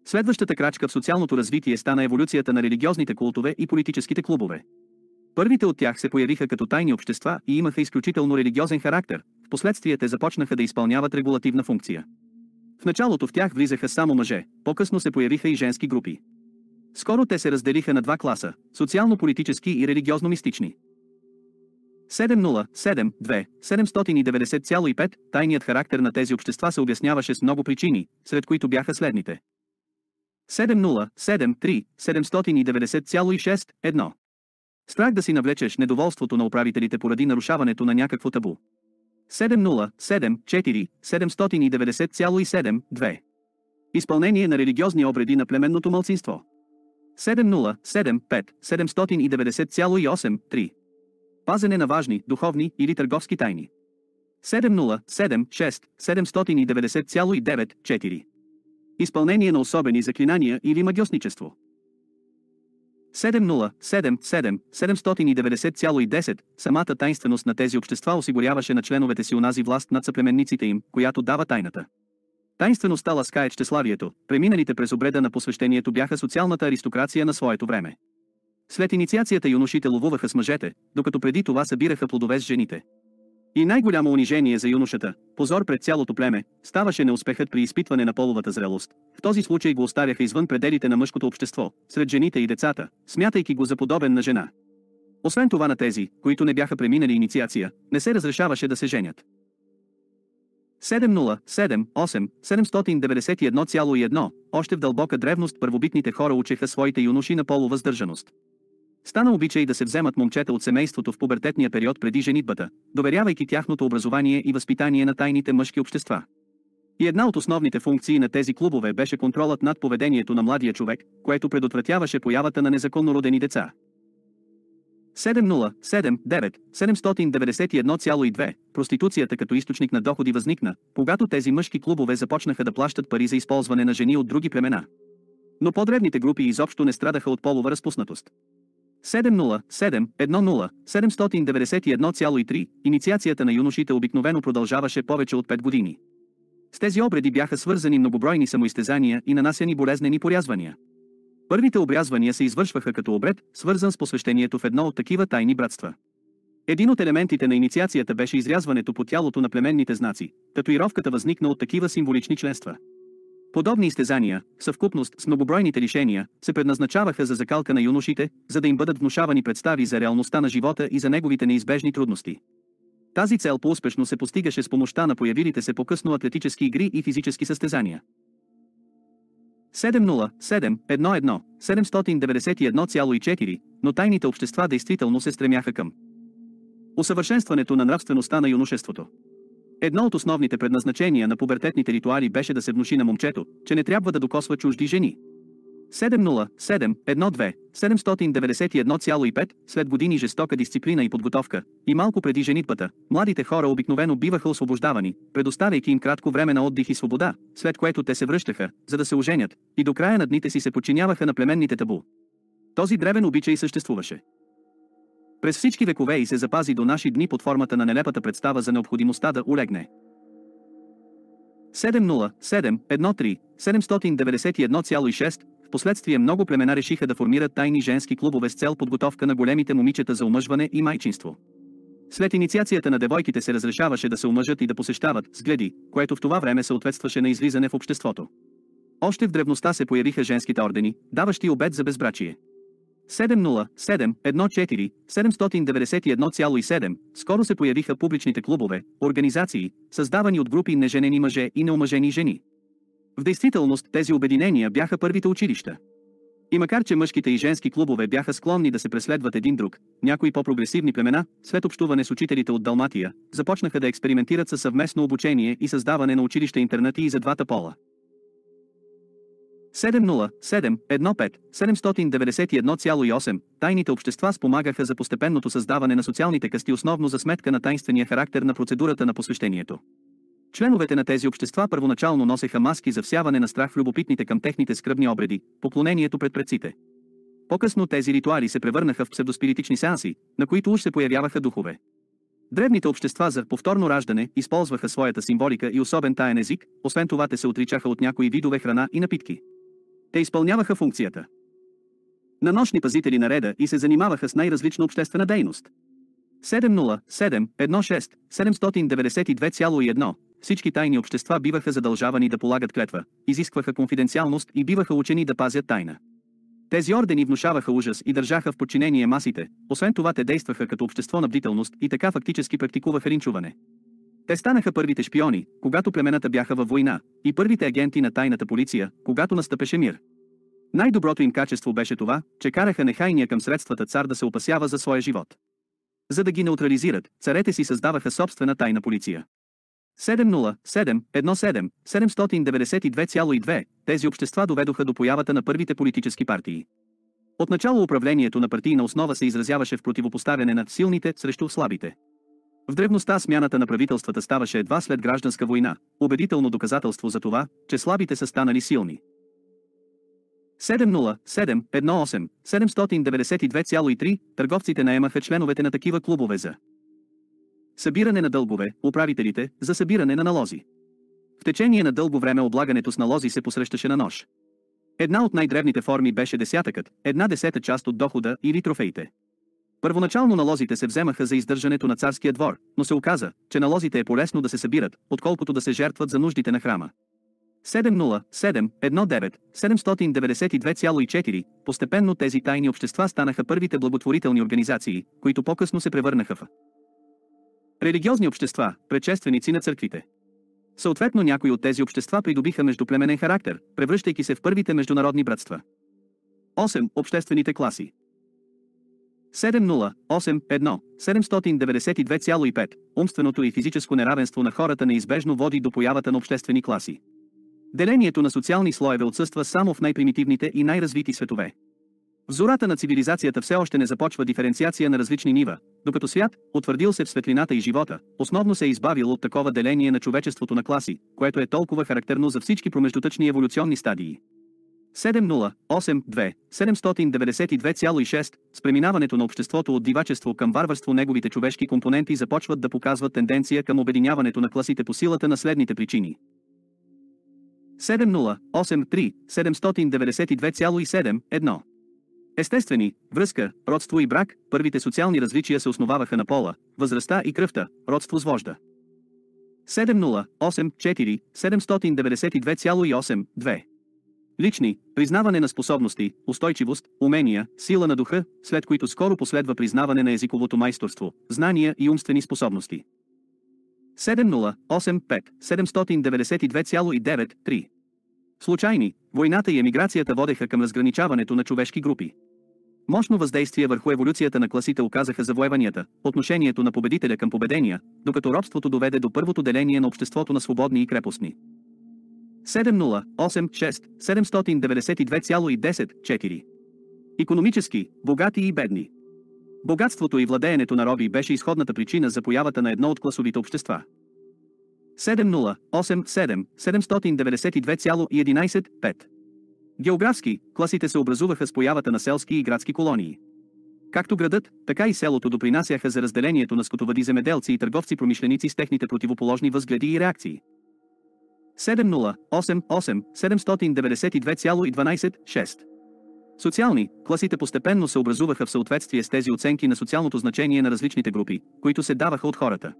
Speaker 2: Следващата крачка в социалното развитие стана еволюцията на религиозните култове и политическите клубове. Първите от тях се появиха като тайни общества и имаха изключително религиозен характер, в последствие те започнаха да изпълняват регулативна функция. В началото в тях влизаха само мъже, по-късно се появиха и женски групи. Скоро те се разделиха на два класа – социално-политически и религиозно-мистични. 7072 7905 тайният характер на тези общества се обясняваше с много причини, сред които бяха следните. 7073 7906 1 Страх да си навлечеш недоволството на управителите поради нарушаването на някакво табу. 7074 4 7907 2 Изпълнение на религиозни обреди на племенното мълцинство. 7075 5 7908 3 пазене на важни, духовни или търговски тайни. 790,94 Изпълнение на особени заклинания или магиосничество. 7077-790,10 Самата тайнственост на тези общества осигуряваше на членовете си унази власт над съплеменниците им, която дава тайната. Тайнствеността ласкае чтеславието, преминалите през обреда на посвещението бяха социалната аристокрация на своето време. След инициацията юношите ловуваха с мъжете, докато преди това събираха плодове с жените. И най-голямо унижение за юношата, позор пред цялото племе, ставаше неуспехът при изпитване на половата зрелост. В този случай го оставяха извън пределите на мъжкото общество, сред жените и децата, смятайки го за подобен на жена. Освен това на тези, които не бяха преминали инициация, не се разрешаваше да се женят. 707-8-791,1 Още в дълбока древност първобитните хора учеха своите юноши на полова Стана обичай да се вземат момчета от семейството в пубертетния период преди женитбата, доверявайки тяхното образование и възпитание на тайните мъжки общества. И една от основните функции на тези клубове беше контролът над поведението на младия човек, което предотвратяваше появата на незаконно родени деца. 707 7912 Проституцията като източник на доходи възникна, когато тези мъжки клубове започнаха да плащат пари за използване на жени от други племена. Но подребните групи изобщо не страдаха от полова разпуснатост. 707-10-791,3, инициацията на юношите обикновено продължаваше повече от 5 години. С тези обреди бяха свързани многобройни самоизтезания и нанасяни болезнени порязвания. Първите обрязвания се извършваха като обред, свързан с посвещението в едно от такива тайни братства. Един от елементите на инициацията беше изрязването по тялото на племенните знаци. Татуировката възникна от такива символични членства. Подобни изтезания, съвкупност с многобройните лишения, се предназначаваха за закалка на юношите, за да им бъдат внушавани представи за реалността на живота и за неговите неизбежни трудности. Тази цел по-успешно се постигаше с помощта на появилите се по-късно атлетически игри и физически състезания. 707 791,4, но тайните общества действително се стремяха към усъвършенстването на нравствеността на юношеството. Едно от основните предназначения на пубертетните ритуали беше да се внуши на момчето, че не трябва да докосва чужди жени. 707-12-791,5 След години жестока дисциплина и подготовка, и малко преди женитбата, младите хора обикновено биваха освобождавани, предоставяйки им кратко време на отдих и свобода, след което те се връщаха, за да се оженят, и до края на дните си се подчиняваха на племенните табу. Този древен обичай съществуваше. През всички векове и се запази до наши дни под формата на нелепата представа за необходимостта да улегне. 707-13-791,6 Впоследствие много племена решиха да формират тайни женски клубове с цел подготовка на големите момичета за омъжване и майчинство. След инициацията на девойките се разрешаваше да се омъжат и да посещават сгледи, което в това време съответстваше на излизане в обществото. Още в древността се появиха женските ордени, даващи обед за безбрачие. 707-14-791,7, скоро се появиха публичните клубове, организации, създавани от групи неженени мъже и неумъжени жени. В действителност тези обединения бяха първите училища. И макар че мъжките и женски клубове бяха склонни да се преследват един друг, някои по-прогресивни племена, след общуване с учителите от Далматия, започнаха да експериментират със съвместно обучение и създаване на училища интернати и за двата пола. 707 7918 тайните общества спомагаха за постепенното създаване на социалните късти основно за сметка на тайнствения характер на процедурата на посвещението. Членовете на тези общества първоначално носеха маски за всяване на страх в любопитните към техните скръбни обреди, поклонението пред предците. По-късно тези ритуали се превърнаха в псевдоспиритични сеанси, на които уж се появяваха духове. Древните общества за повторно раждане използваха своята символика и особен таен език, освен това те се отричаха от някои видове храна и напитки. Те изпълняваха функцията на нощни пазители на реда и се занимаваха с най-различна обществена дейност. 707-16-792,1 Всички тайни общества биваха задължавани да полагат клетва, изискваха конфиденциалност и биваха учени да пазят тайна. Тези ордени внушаваха ужас и държаха в подчинение масите, освен това те действаха като общество на бдителност и така фактически практикуваха ринчуване. Те станаха първите шпиони, когато племената бяха във война, и първите агенти на тайната полиция, когато настъпеше мир. Най-доброто им качество беше това, че караха нехайния към средствата цар да се опасява за своя живот. За да ги неутрализират, царете си създаваха собствена тайна полиция. 707 7922 тези общества доведоха до появата на първите политически партии. Отначало управлението на партийна основа се изразяваше в противопоставяне на силните срещу слабите. В древността смяната на правителствата ставаше едва след гражданска война, убедително доказателство за това, че слабите са станали силни. 70718 792,3 търговците наемаха членовете на такива клубове за събиране на дългове, управителите, за събиране на налози. В течение на дълго време облагането с налози се посрещаше на нож. Една от най-древните форми беше десятъкът, една десета част от дохода или трофеите. Първоначално налозите се вземаха за издържането на царския двор, но се оказа, че налозите е полезно да се събират, отколкото да се жертват за нуждите на храма. 707-19-792,4 Постепенно тези тайни общества станаха първите благотворителни организации, които по-късно се превърнаха в религиозни общества, предшественици на църквите. Съответно някои от тези общества придобиха междуплеменен характер, превръщайки се в първите международни братства. 8. Обществените класи 708 792,5. Умственото и физическо неравенство на хората неизбежно води до появата на обществени класи. Делението на социални слоеве отсъства само в най-примитивните и най-развити светове. В зората на цивилизацията все още не започва диференциация на различни нива, докато свят, утвърдил се в светлината и живота, основно се е избавил от такова деление на човечеството на класи, което е толкова характерно за всички промеждутъчни еволюционни стадии. 7082-792,6. с преминаването на обществото от дивачество към варварство неговите човешки компоненти започват да показват тенденция към обединяването на класите по силата на следните причини. 7083 792,71. Естествени, връзка, родство и брак, първите социални различия се основаваха на пола, възрастта и кръвта, родство с вожда. 7084 2 лични, признаване на способности, устойчивост, умения, сила на духа, след които скоро последва признаване на езиковото майсторство, знания и умствени способности. 7085 792,93 Случайни, войната и емиграцията водеха към разграничаването на човешки групи. Мощно въздействие върху еволюцията на класите оказаха завоеванията, отношението на победителя към победения, докато робството доведе до първото деление на обществото на свободни и крепостни. 7086 792,10 4. Економически, богати и бедни. Богатството и владеенето на роби беше изходната причина за появата на едно от класовите общества. 7087 792,11 5. Географски, класите се образуваха с появата на селски и градски колонии. Както градът, така и селото допринасяха за разделението на скотовади земеделци и търговци-промишленици с техните противоположни възгледи и реакции. 7088 Социални класите постепенно се образуваха в съответствие с тези оценки на социалното значение на различните групи, които се даваха от хората.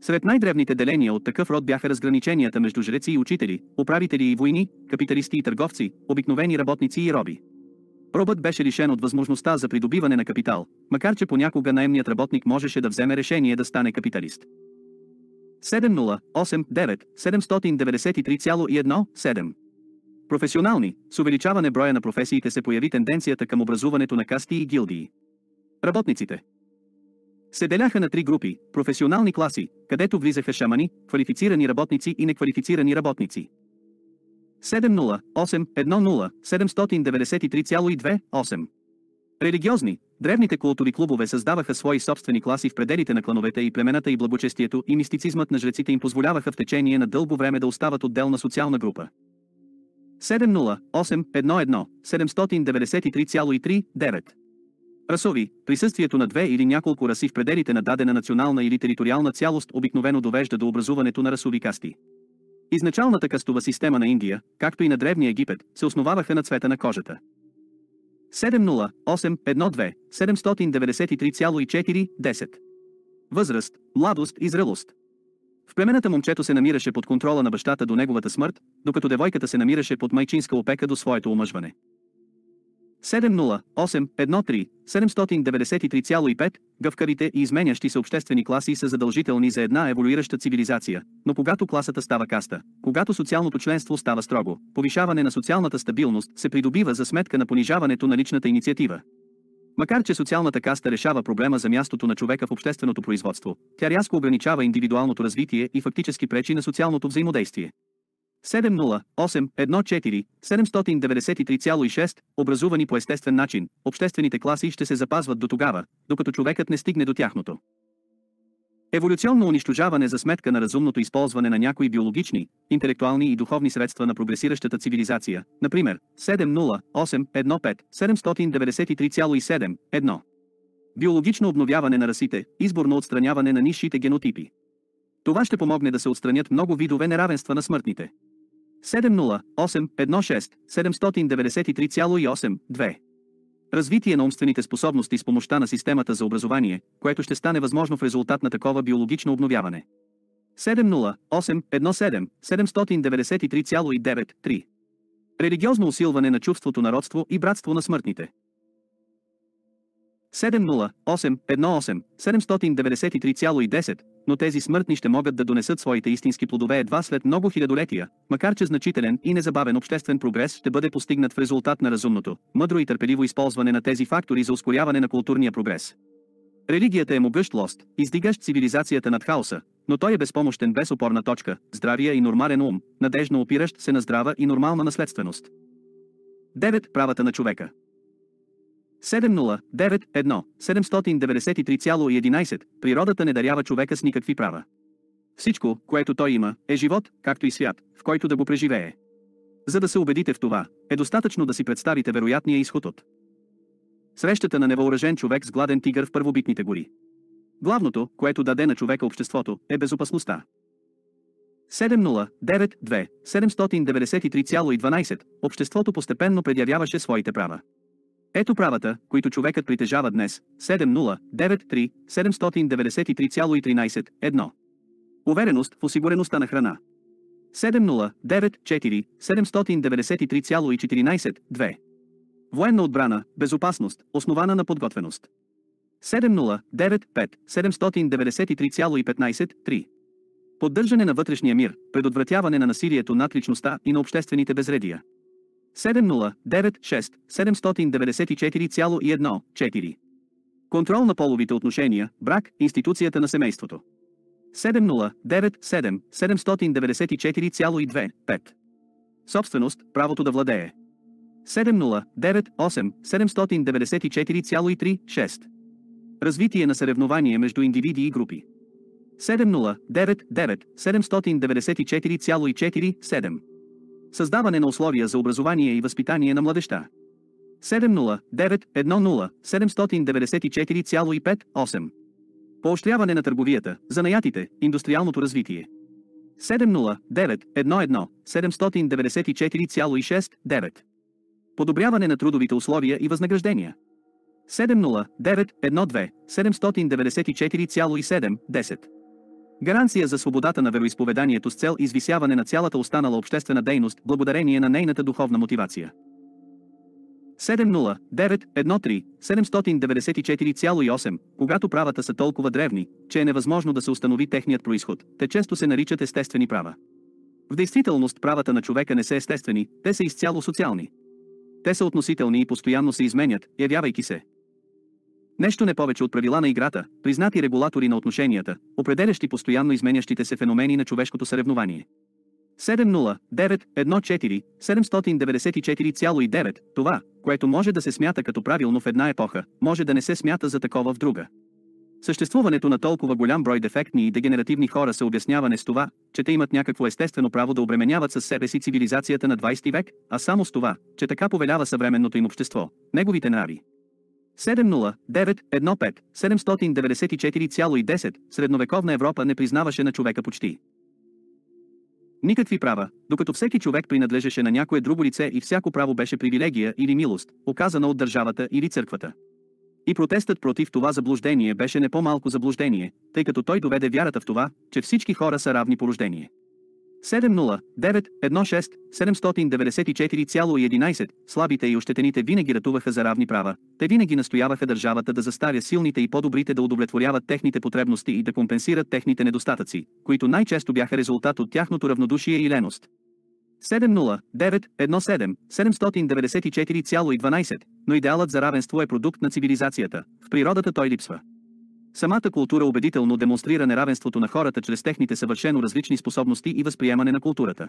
Speaker 2: Сред най-древните деления от такъв род бяха разграниченията между жреци и учители, управители и войни, капиталисти и търговци, обикновени работници и роби. Робът беше лишен от възможността за придобиване на капитал, макар че понякога наемният работник можеше да вземе решение да стане капиталист. 7089 793,1 7. Професионални, с увеличаване броя на професиите се появи тенденцията към образуването на касти и гилдии. Работниците се деляха на три групи – професионални класи, където влизаха шамани, квалифицирани работници и неквалифицирани работници. 708 10 793,2 8 Религиозни, древните култури клубове създаваха свои собствени класи в пределите на клановете и племената и благочестието и мистицизмът на жреците им позволяваха в течение на дълго време да остават отделна социална група. 11 793,3-9 Расови, присъствието на две или няколко раси в пределите на дадена национална или териториална цялост обикновено довежда до образуването на расови касти. Изначалната кастова система на Индия, както и на Древния Египет, се основаваха на цвета на кожата. 70812793,410. Възраст, младост и зрелост. В племената момчето се намираше под контрола на бащата до неговата смърт, докато девойката се намираше под майчинска опека до своето омъжване. 708 7935 гъвкарите и изменящи се обществени класи са задължителни за една еволюираща цивилизация, но когато класата става каста, когато социалното членство става строго, повишаване на социалната стабилност се придобива за сметка на понижаването на личната инициатива. Макар че социалната каста решава проблема за мястото на човека в общественото производство, тя рязко ограничава индивидуалното развитие и фактически пречи на социалното взаимодействие. 70814793,6, образувани по естествен начин, обществените класи ще се запазват до тогава, докато човекът не стигне до тяхното. Еволюционно унищожаване за сметка на разумното използване на някои биологични, интелектуални и духовни средства на прогресиращата цивилизация, например, 70815793,7, 1. Биологично обновяване на расите, изборно отстраняване на низшите генотипи. Това ще помогне да се отстранят много видове неравенства на смъртните. 70816-793,8-2. Развитие на умствените способности с помощта на системата за образование, което ще стане възможно в резултат на такова биологично обновяване. 708 7939 3 Религиозно усилване на чувството на родство и братство на смъртните. 708 79310 но тези смъртни ще могат да донесат своите истински плодове едва след много хилядолетия, макар че значителен и незабавен обществен прогрес ще бъде постигнат в резултат на разумното, мъдро и търпеливо използване на тези фактори за ускоряване на културния прогрес. Религията е могъщ лост, издигащ цивилизацията над хаоса, но той е безпомощен без опорна точка, здравия и нормален ум, надежно опиращ се на здрава и нормална наследственост. 9. Правата на човека 7091 793,11 Природата не дарява човека с никакви права. Всичко, което той има, е живот, както и свят, в който да го преживее. За да се убедите в това, е достатъчно да си представите вероятния изход от срещата на невъоръжен човек с гладен тигър в първобитните гори. Главното, което даде на човека обществото, е безопасността. 7092 793,12 Обществото постепенно предявяваше своите права. Ето правата, които човекът притежава днес, 7093 793,13 1. Увереност в осигуреността на храна. 7094 793,14 2. Военна отбрана, безопасност, основана на подготвеност. 7095 793,15 3. Поддържане на вътрешния мир, предотвратяване на насилието над личността и на обществените безредия. 7096 794,1 4. Контрол на половите отношения, брак, институцията на семейството. 7097 794,2 5. Собственост, правото да владее. 7098 794,3 6. Развитие на съревнование между индивиди и групи. 7099 794,4 7. Създаване на условия за образование и възпитание на младеща. 709107945,8. Поощряване на търговията, занаятите, индустриалното развитие. 70911794,69. Подобряване на трудовите условия и възнаграждения. 70912 10 Гаранция за свободата на вероисповеданието с цел извисяване на цялата останала обществена дейност благодарение на нейната духовна мотивация. 70913-794,8 Когато правата са толкова древни, че е невъзможно да се установи техният происход, те често се наричат естествени права. В действителност правата на човека не са естествени, те са изцяло социални. Те са относителни и постоянно се изменят, явявайки се, Нещо не повече от правила на играта, признати регулатори на отношенията, определящи постоянно изменящите се феномени на човешкото съревнование. 70914794,9 Това, което може да се смята като правилно в една епоха, може да не се смята за такова в друга. Съществуването на толкова голям брой дефектни и дегенеративни хора се обяснява не с това, че те имат някакво естествено право да обременяват със себе си цивилизацията на 20 век, а само с това, че така повелява съвременното им общество, неговите нави. 70915 794,10 средновековна Европа не признаваше на човека почти. Никакви права, докато всеки човек принадлежеше на някое друго лице и всяко право беше привилегия или милост, оказана от държавата или църквата. И протестът против това заблуждение беше не по-малко заблуждение, тъй като той доведе вярата в това, че всички хора са равни по рождение. 709-16-794,11 слабите и ощетените винаги ратуваха за равни права. Те винаги настояваха държавата да заставя силните и по-добрите да удовлетворяват техните потребности и да компенсират техните недостатъци, които най-често бяха резултат от тяхното равнодушие и леност. 709-17-794,12, но идеалът за равенство е продукт на цивилизацията, в природата той липсва. Самата култура убедително демонстрира неравенството на хората чрез техните съвършено различни способности и възприемане на културата.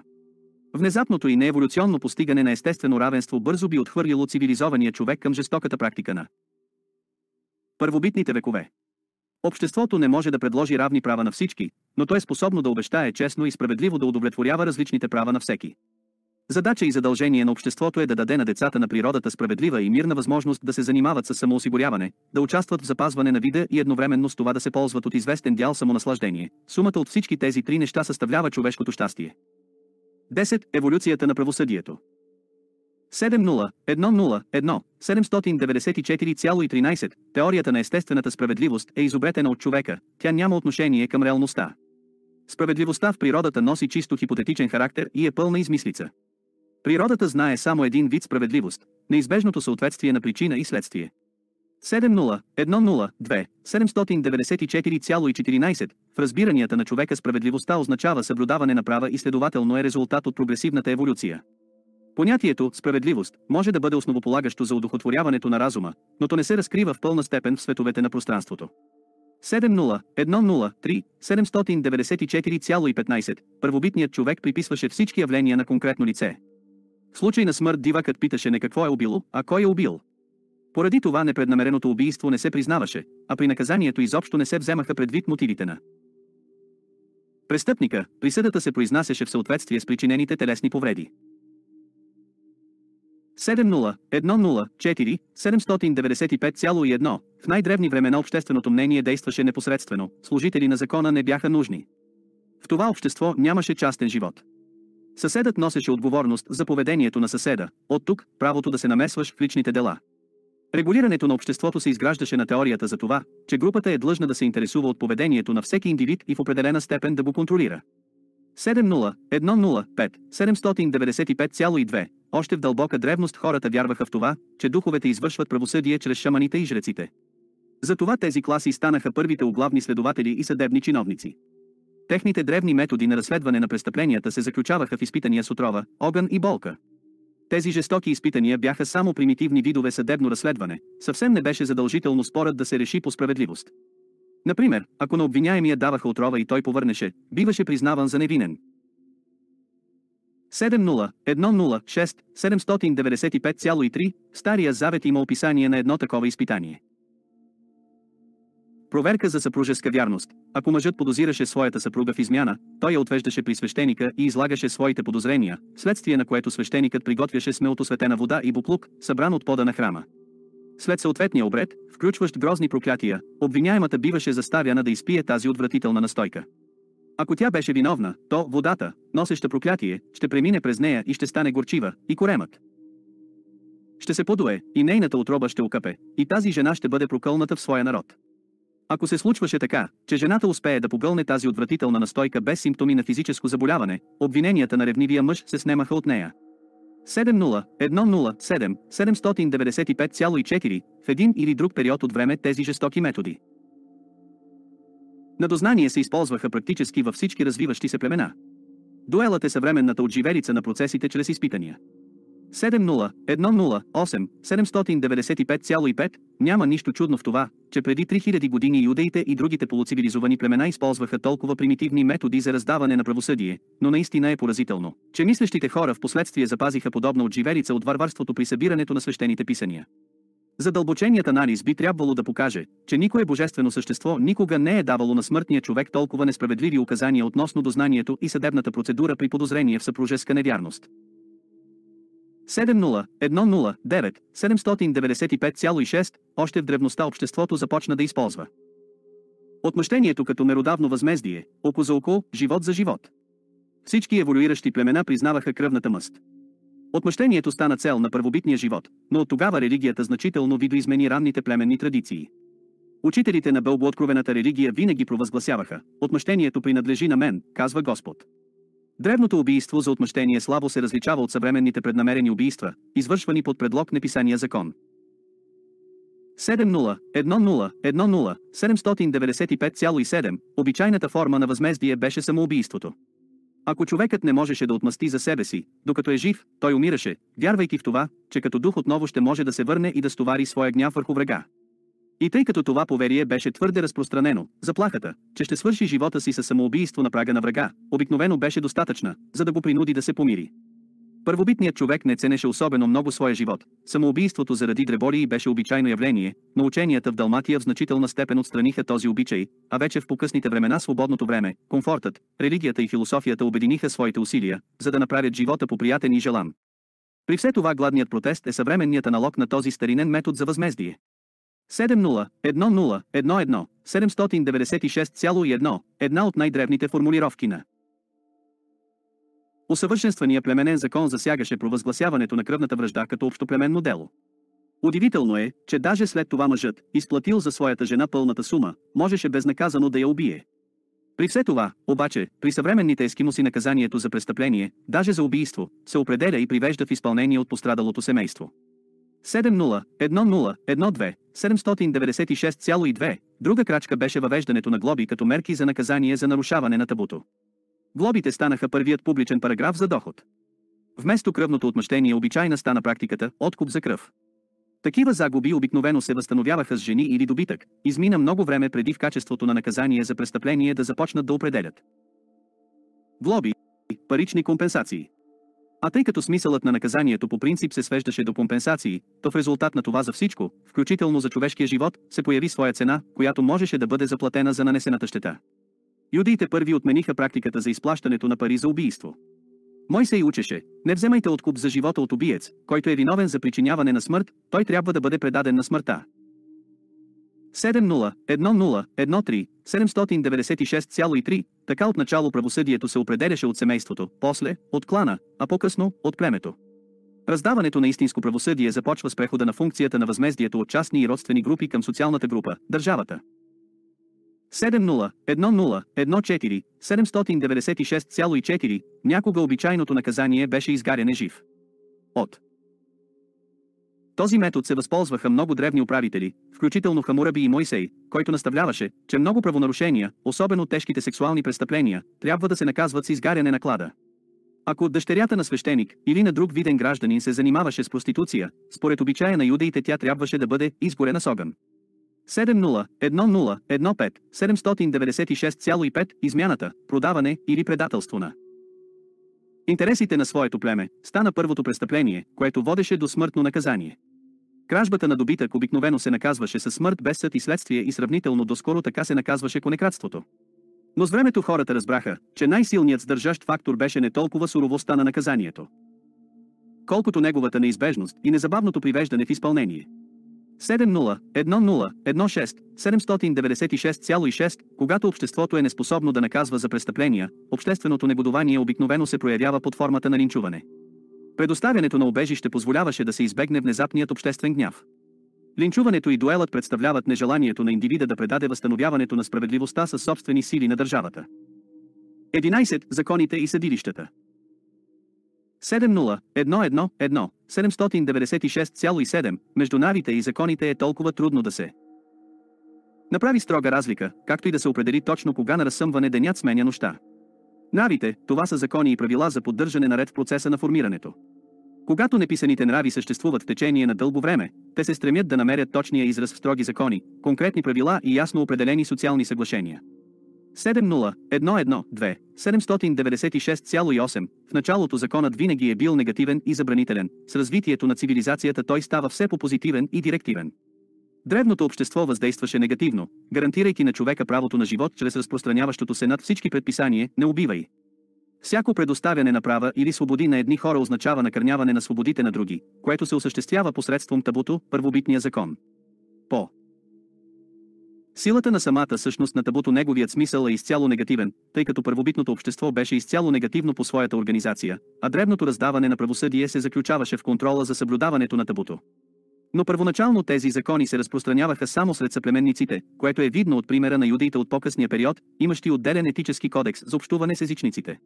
Speaker 2: Внезапното и нееволюционно постигане на естествено равенство бързо би отхвърлило цивилизования човек към жестоката практика на първобитните векове. Обществото не може да предложи равни права на всички, но то е способно да обещае честно и справедливо да удовлетворява различните права на всеки. Задача и задължение на обществото е да даде на децата на природата справедлива и мирна възможност да се занимават с самоосигуряване, да участват в запазване на вида и едновременно с това да се ползват от известен дял самонаслаждение. Сумата от всички тези три неща съставлява човешкото щастие. 10. Еволюцията на правосъдието. 7.0.1.0.1.794,13 Теорията на естествената справедливост е изобретена от човека, тя няма отношение към реалността. Справедливостта в природата носи чисто хипотетичен характер и е пълна измислица. Природата знае само един вид справедливост – неизбежното съответствие на причина и следствие. 7.0.1.0.2.794,14 В разбиранията на човека справедливостта означава съблюдаване на права и следователно е резултат от прогресивната еволюция. Понятието «справедливост» може да бъде основополагащо за удохотворяването на разума, но то не се разкрива в пълна степен в световете на пространството. 7.0.1.0.3.794,15 Първобитният човек приписваше всички явления на конкретно лице. В случай на смърт дивакът питаше не какво е убило, а кой е убил. Поради това непреднамереното убийство не се признаваше, а при наказанието изобщо не се вземаха предвид мотивите на престъпника, присъдата се произнасяше в съответствие с причинените телесни повреди. 70104795,1 В най-древни времена общественото мнение действаше непосредствено, служители на закона не бяха нужни. В това общество нямаше частен живот. Съседът носеше отговорност за поведението на съседа, от тук правото да се намесваш в личните дела. Регулирането на обществото се изграждаше на теорията за това, че групата е длъжна да се интересува от поведението на всеки индивид и в определена степен да го контролира. 70105795,2 Още в дълбока древност хората вярваха в това, че духовете извършват правосъдие чрез шаманите и жреците. Затова тези класи станаха първите оглавни следователи и съдебни чиновници. Техните древни методи на разследване на престъпленията се заключаваха в изпитания с отрова, огън и болка. Тези жестоки изпитания бяха само примитивни видове съдебно разследване, съвсем не беше задължително спорът да се реши по справедливост. Например, ако на обвиняемия даваха отрова и той повърнеше, биваше признаван за невинен. 7.0.1.0.6.795,3 Стария завет има описание на едно такова изпитание. Проверка за съпружеска вярност. Ако мъжът подозираше своята съпруга в измяна, той я отвеждаше при свещеника и излагаше своите подозрения, следствие на което свещеникът приготвяше смелото светена вода и буклук, събран от пода на храма. След съответния обред, включващ грозни проклятия, обвиняемата биваше заставяна да изпие тази отвратителна настойка. Ако тя беше виновна, то водата, носеща проклятие, ще премине през нея и ще стане горчива, и коремът. Ще се подуе, и нейната отроба ще окъпе, и тази жена ще бъде прокълната в своя народ. Ако се случваше така, че жената успее да погълне тази отвратителна настойка без симптоми на физическо заболяване, обвиненията на ревнивия мъж се снемаха от нея. 70107 795,4 в един или друг период от време тези жестоки методи. На дознание се използваха практически във всички развиващи се племена. Дуелът е съвременната отживелица на процесите чрез изпитания. 70108-795,5, няма нищо чудно в това, че преди 3000 години юдеите и другите полуцивилизовани племена използваха толкова примитивни методи за раздаване на правосъдие, но наистина е поразително, че мислещите хора в последствие запазиха подобна от от варварството при събирането на свещените писания. Задълбоченият анализ би трябвало да покаже, че никое божествено същество никога не е давало на смъртния човек толкова несправедливи указания относно дознанието и съдебната процедура при подозрение в съпружеска невярност. 701009 795,6, още в древността обществото започна да използва. Отмъщението като меродавно възмездие, око за око, живот за живот. Всички еволюиращи племена признаваха кръвната мъст. Отмъщението стана цел на първобитния живот, но от тогава религията значително видоизмени ранните племенни традиции. Учителите на бълбооткровената религия винаги провъзгласяваха, отмъщението принадлежи на мен, казва Господ. Древното убийство за отмъщение слабо се различава от съвременните преднамерени убийства, извършвани под предлог неписания закон. 7 Обичайната форма на възмездие беше самоубийството. Ако човекът не можеше да отмъсти за себе си, докато е жив, той умираше, вярвайки в това, че като дух отново ще може да се върне и да стовари своя гняв върху врага. И тъй като това поверие беше твърде разпространено, заплахата, че ще свърши живота си със самоубийство на прага на врага, обикновено беше достатъчна, за да го принуди да се помири. Първобитният човек не ценеше особено много своя живот. Самоубийството заради дреболии беше обичайно явление, но ученията в Далматия в значителна степен отстраниха този обичай, а вече в покъсните времена свободното време, комфортът, религията и философията обединиха своите усилия, за да направят живота по приятен и желан. При все това гладният протест е съвременният аналог на този старинен метод за възмездие. 7.0.1.0.1.1.796.1 една от най-древните формулировки на Усъвършенствания племенен закон засягаше провъзгласяването на кръвната връжда като общоплеменно дело. Удивително е, че даже след това мъжът, изплатил за своята жена пълната сума, можеше безнаказано да я убие. При все това, обаче, при съвременните ескимоси наказанието за престъпление, даже за убийство, се определя и привежда в изпълнение от пострадалото семейство. 701012796,2. Друга крачка беше въвеждането на глоби като мерки за наказание за нарушаване на табуто. Глобите станаха първият публичен параграф за доход. Вместо кръвното отмъщение обичайна стана практиката откуп за кръв. Такива загуби обикновено се възстановяваха с жени или добитък, измина много време преди в качеството на наказание за престъпление да започнат да определят. Глоби, парични компенсации. А тъй като смисълът на наказанието по принцип се свеждаше до компенсации, то в резултат на това за всичко, включително за човешкия живот, се появи своя цена, която можеше да бъде заплатена за нанесената щета. Юдиите първи отмениха практиката за изплащането на пари за убийство. Мой и учеше, не вземайте откуп за живота от убиец, който е виновен за причиняване на смърт, той трябва да бъде предаден на смъртта. 701013796,3, така отначало правосъдието се определяше от семейството, после, от клана, а по-късно, от племето. Раздаването на истинско правосъдие започва с прехода на функцията на възмездието от частни и родствени групи към социалната група, държавата. 701014 796,4, някога обичайното наказание беше изгаряне жив. От този метод се възползваха много древни управители, включително Хамураби и Мойсей, който наставляваше, че много правонарушения, особено тежките сексуални престъпления, трябва да се наказват с изгаряне на клада. Ако дъщерята на свещеник или на друг виден гражданин се занимаваше с проституция, според обичая на юдеите тя трябваше да бъде изгорена с огън. 701015 796,5 измяната, продаване или предателство на Интересите на своето племе стана първото престъпление, което водеше до смъртно наказание. Кражбата на добитък обикновено се наказваше със смърт без съд и следствие и сравнително доскоро така се наказваше конекратството. Но с времето хората разбраха, че най-силният сдържащ фактор беше не толкова суровостта на наказанието, колкото неговата неизбежност и незабавното привеждане в изпълнение. 701016 796,6, когато обществото е неспособно да наказва за престъпления, общественото негодование обикновено се проявява под формата на линчуване. Предоставянето на обежище позволяваше да се избегне внезапният обществен гняв. Линчуването и дуелът представляват нежеланието на индивида да предаде възстановяването на справедливостта със собствени сили на държавата. 11. Законите и съдилищата 701111 между навите и законите е толкова трудно да се направи строга разлика, както и да се определи точно кога на разсъмване денят сменя нощта. Навите, това са закони и правила за поддържане на ред в процеса на формирането. Когато неписаните нрави съществуват в течение на дълго време, те се стремят да намерят точния израз в строги закони, конкретни правила и ясно определени социални съглашения. 7.0.1.1.2.796.8. в началото законът винаги е бил негативен и забранителен, с развитието на цивилизацията той става все по-позитивен и директивен. Древното общество въздействаше негативно, гарантирайки на човека правото на живот чрез разпространяващото се над всички предписания, «не убивай». Всяко предоставяне на права или свободи на едни хора означава накърняване на свободите на други, което се осъществява посредством табуто, първобитния закон. По Силата на самата същност на табуто неговият смисъл е изцяло негативен, тъй като първобитното общество беше изцяло негативно по своята организация, а древното раздаване на правосъдие се заключаваше в контрола за съблюдаването на табуто. Но първоначално тези закони се разпространяваха само сред съплеменниците, което е видно от примера на юдеите от по-късния период, имащи отделен етически кодекс за общуване с езичниците.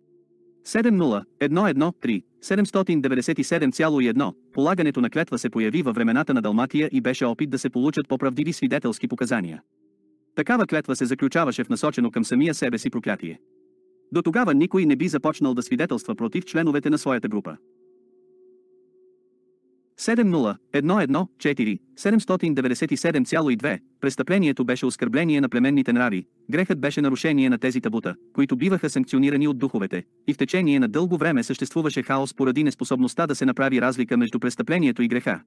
Speaker 2: 70113797,1 Полагането на клетва се появи във времената на Далматия и беше опит да се получат по-правдиви свидетелски показания. Такава клетва се заключаваше в насочено към самия себе си проклятие. До тогава никой не би започнал да свидетелства против членовете на своята група. 70.1.1.4.797.2 Престъплението беше оскърбление на племенните нрави, грехът беше нарушение на тези табута, които биваха санкционирани от духовете, и в течение на дълго време съществуваше хаос поради неспособността да се направи разлика между престъплението и греха.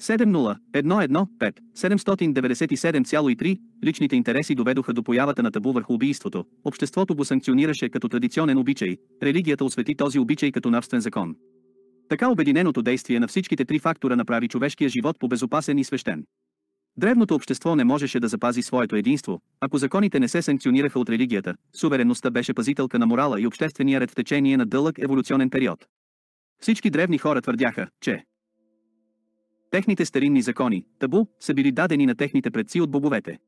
Speaker 2: 70 797,3, личните интереси доведоха до появата на табу върху убийството, обществото го санкционираше като традиционен обичай, религията освети този обичай като навствен закон. Така обединеното действие на всичките три фактора направи човешкия живот по-безопасен и свещен. Древното общество не можеше да запази своето единство, ако законите не се санкционираха от религията, суверенността беше пазителка на морала и обществения ред в течение на дълъг еволюционен период. Всички древни хора твърдяха, че Техните старинни закони, табу, са били дадени на техните предци от боговете.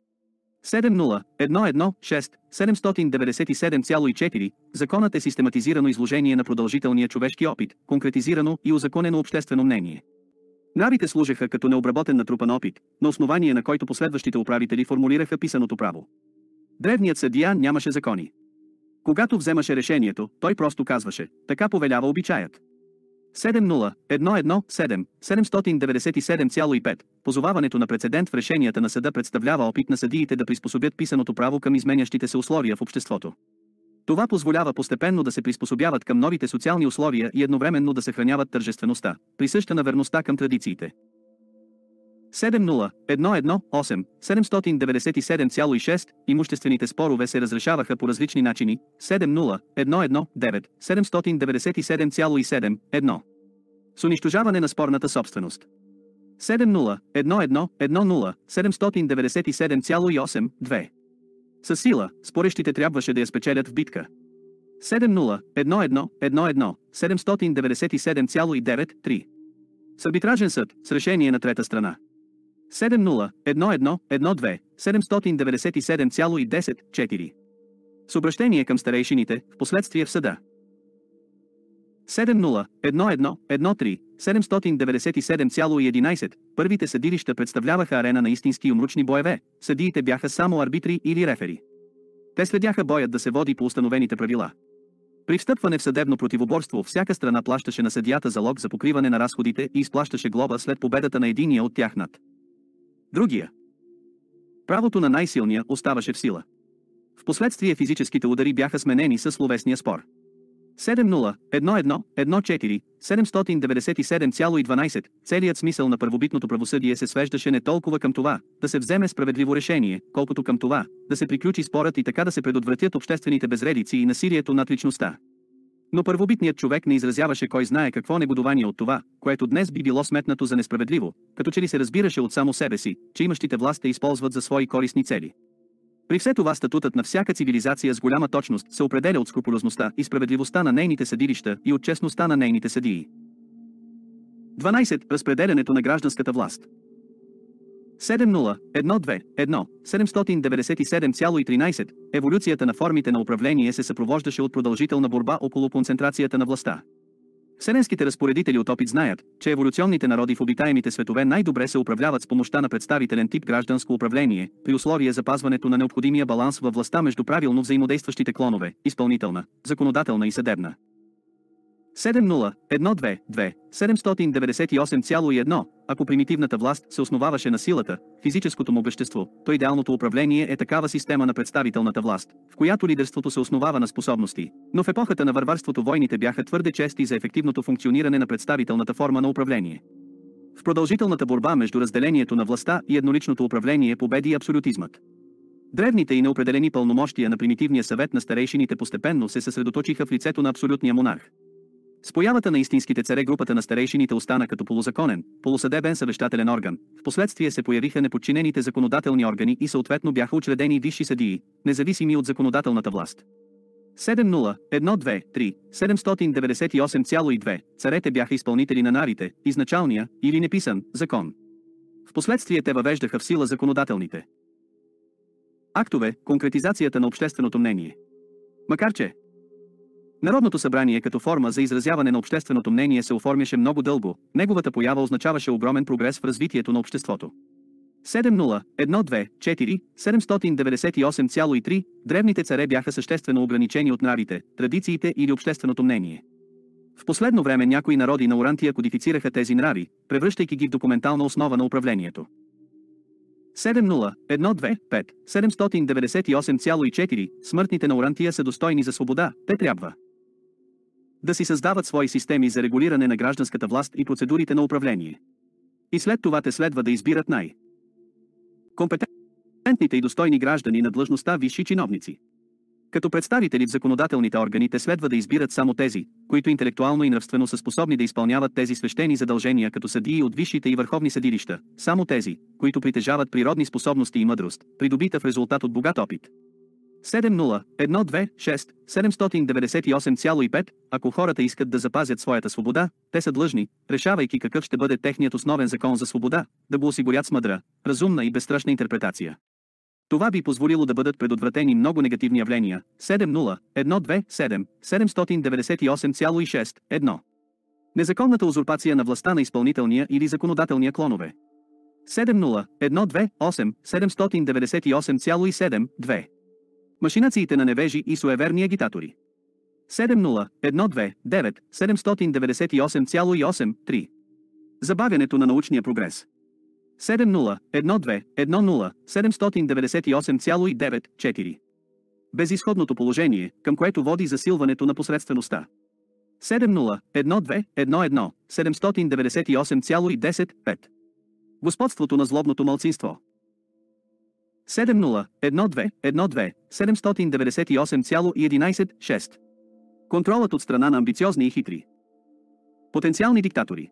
Speaker 2: 70116797,4 7974 Законът е систематизирано изложение на продължителния човешки опит, конкретизирано и узаконено обществено мнение. Нарите служеха като необработен натрупан опит, на основание на който последващите управители формулираха писаното право. Древният съдия нямаше закони. Когато вземаше решението, той просто казваше, така повелява обичаят. 70117 7975 Позоваването на прецедент в решенията на съда представлява опит на съдиите да приспособят писаното право към изменящите се условия в обществото. Това позволява постепенно да се приспособяват към новите социални условия и едновременно да съхраняват тържествеността, присъща на верността към традициите. 70 797,6, имуществените спорове се разрешаваха по различни начини, 70-119, 797,7, 1. С унищожаване на спорната собственост. 70 11 2. Със сила, спорещите трябваше да я спечелят в битка. 70 11 С арбитражен съд, с решение на трета страна. 70 11 12 797104 с обращение към старейшините, в последствие в съда. 70 11 13 79711 Първите съдилища представляваха арена на истински умручни боеве, съдиите бяха само арбитри или рефери. Те следяха боят да се води по установените правила. При встъпване в съдебно противоборство всяка страна плащаше на съдията залог за покриване на разходите и изплащаше глоба след победата на единия от тях над Другия. Правото на най-силния оставаше в сила. Впоследствие физическите удари бяха сменени със словесния спор. 7-0-1-1-1-4-797,12 Целият смисъл на първобитното правосъдие се свеждаше не толкова към това, да се вземе справедливо решение, колкото към това, да се приключи спорът и така да се предотвратят обществените безредици и насилието над личността. Но първобитният човек не изразяваше кой знае какво негодование от това, което днес би било сметнато за несправедливо, като че ли се разбираше от само себе си, че имащите власт те използват за свои корисни цели. При все това статутът на всяка цивилизация с голяма точност се определя от скрупулезността и справедливостта на нейните съдилища и от честността на нейните съдии. 12. Разпределянето на гражданската власт. 7012 1797,13 еволюцията на формите на управление се съпровождаше от продължителна борба около концентрацията на властта. Вселенските разпоредители от опит знаят, че еволюционните народи в обитаемите светове най-добре се управляват с помощта на представителен тип гражданско управление, при условие запазването на необходимия баланс във властта между правилно взаимодействащите клонове, изпълнителна, законодателна и съдебна. 70122798,1 7981 ако примитивната власт се основаваше на силата, физическото му вещество, то идеалното управление е такава система на представителната власт, в която лидерството се основава на способности. Но в епохата на варварството войните бяха твърде чести за ефективното функциониране на представителната форма на управление. В продължителната борба между разделението на властта и едноличното управление победи абсолютизмът. Древните и неопределени пълномощия на примитивния съвет на старейшините постепенно се съсредоточиха в лицето на абсолютния монарх. С появата на истинските царе групата на старейшините остана като полузаконен, полусъдебен съвещателен орган. Впоследствие се появиха неподчинените законодателни органи и съответно бяха учредени висши съдии, независими от законодателната власт. 7.0.1.2.3 798,2 Царете бяха изпълнители на нарите, изначалния, или неписан, закон. Впоследствие те въвеждаха в сила законодателните. Актове, конкретизацията на общественото мнение. Макар че, Народното събрание като форма за изразяване на общественото мнение се оформяше много дълго, неговата поява означаваше огромен прогрес в развитието на обществото. 7.0.1.2.4.798,3 Древните царе бяха съществено ограничени от нравите, традициите или общественото мнение. В последно време някои народи на Урантия кодифицираха тези нрави, превръщайки ги в документална основа на управлението. 7.0.1.2.5.798,4 Смъртните на Урантия са достойни за свобода, те трябва да си създават свои системи за регулиране на гражданската власт и процедурите на управление. И след това те следва да избират най- компетентните и достойни граждани на длъжността висши чиновници. Като представители в законодателните органи те следва да избират само тези, които интелектуално и нравствено са способни да изпълняват тези свещени задължения като съдии от висшите и върховни съдилища, само тези, които притежават природни способности и мъдрост, придобита в резултат от богат опит, 70126798,5, ако хората искат да запазят своята свобода, те са длъжни, решавайки какъв ще бъде техният основен закон за свобода, да го осигурят с мъдра, разумна и безстрашна интерпретация. Това би позволило да бъдат предотвратени много негативни явления. 70127 1 Незаконната узурпация на властта на изпълнителния или законодателния клонове. 70128798,7.2. Машинациите на невежи и суеверни агитатори. 70129798,83. Забавянето на научния прогрес. 701210798,94 Безисходното положение, към което води засилването на посредствеността. 701211798,105 Господството на злобното малцинство. 70-12-12-798,116 Контролът от страна на амбициозни и хитри. Потенциални диктатори.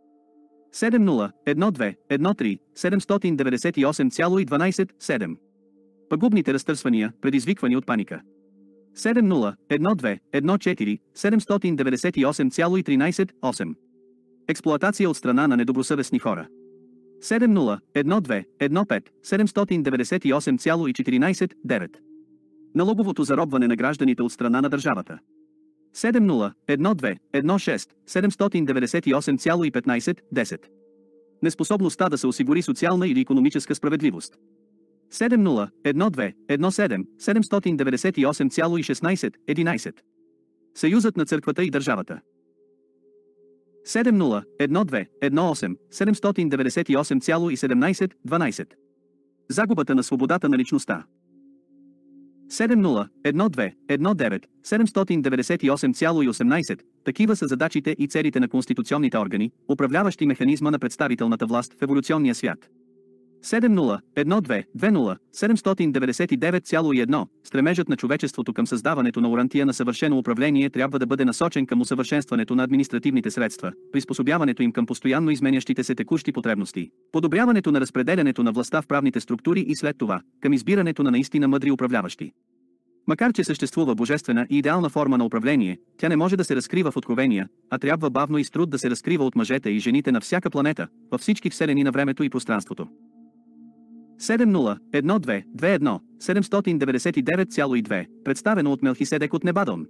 Speaker 2: 70-12-13-798,12-7 Пагубните разтърсвания, предизвиквани от паника. 70-12-14-798,13-8 Експлоатация от страна на недобросъвестни хора. 70 14 70-12-15-798,14,9 Налоговото заробване на гражданите от страна на държавата. 70-12-16-798,15,10 Неспособността да се осигури социална или економическа справедливост. 70-12-17-798,16,11 Съюзът на църквата и държавата. 7 0 1 79817 12 Загубата на свободата на личността. 7 0 1 79818 такива са задачите и целите на конституционните органи, управляващи механизма на представителната власт в еволюционния свят. 70.1.2.20.799.1 Стремежът на човечеството към създаването на урантия на съвършено управление трябва да бъде насочен към усъвършенстването на административните средства, приспособяването им към постоянно изменящите се текущи потребности, подобряването на разпределянето на властта в правните структури и след това, към избирането на наистина мъдри управляващи. Макар че съществува божествена и идеална форма на управление, тя не може да се разкрива в откровения, а трябва бавно и с труд да се разкрива от мъжете и жените на всяка планета, във всички вселени на времето и пространството. 7012 21 7992 представено от Мелхиседек от Небадон.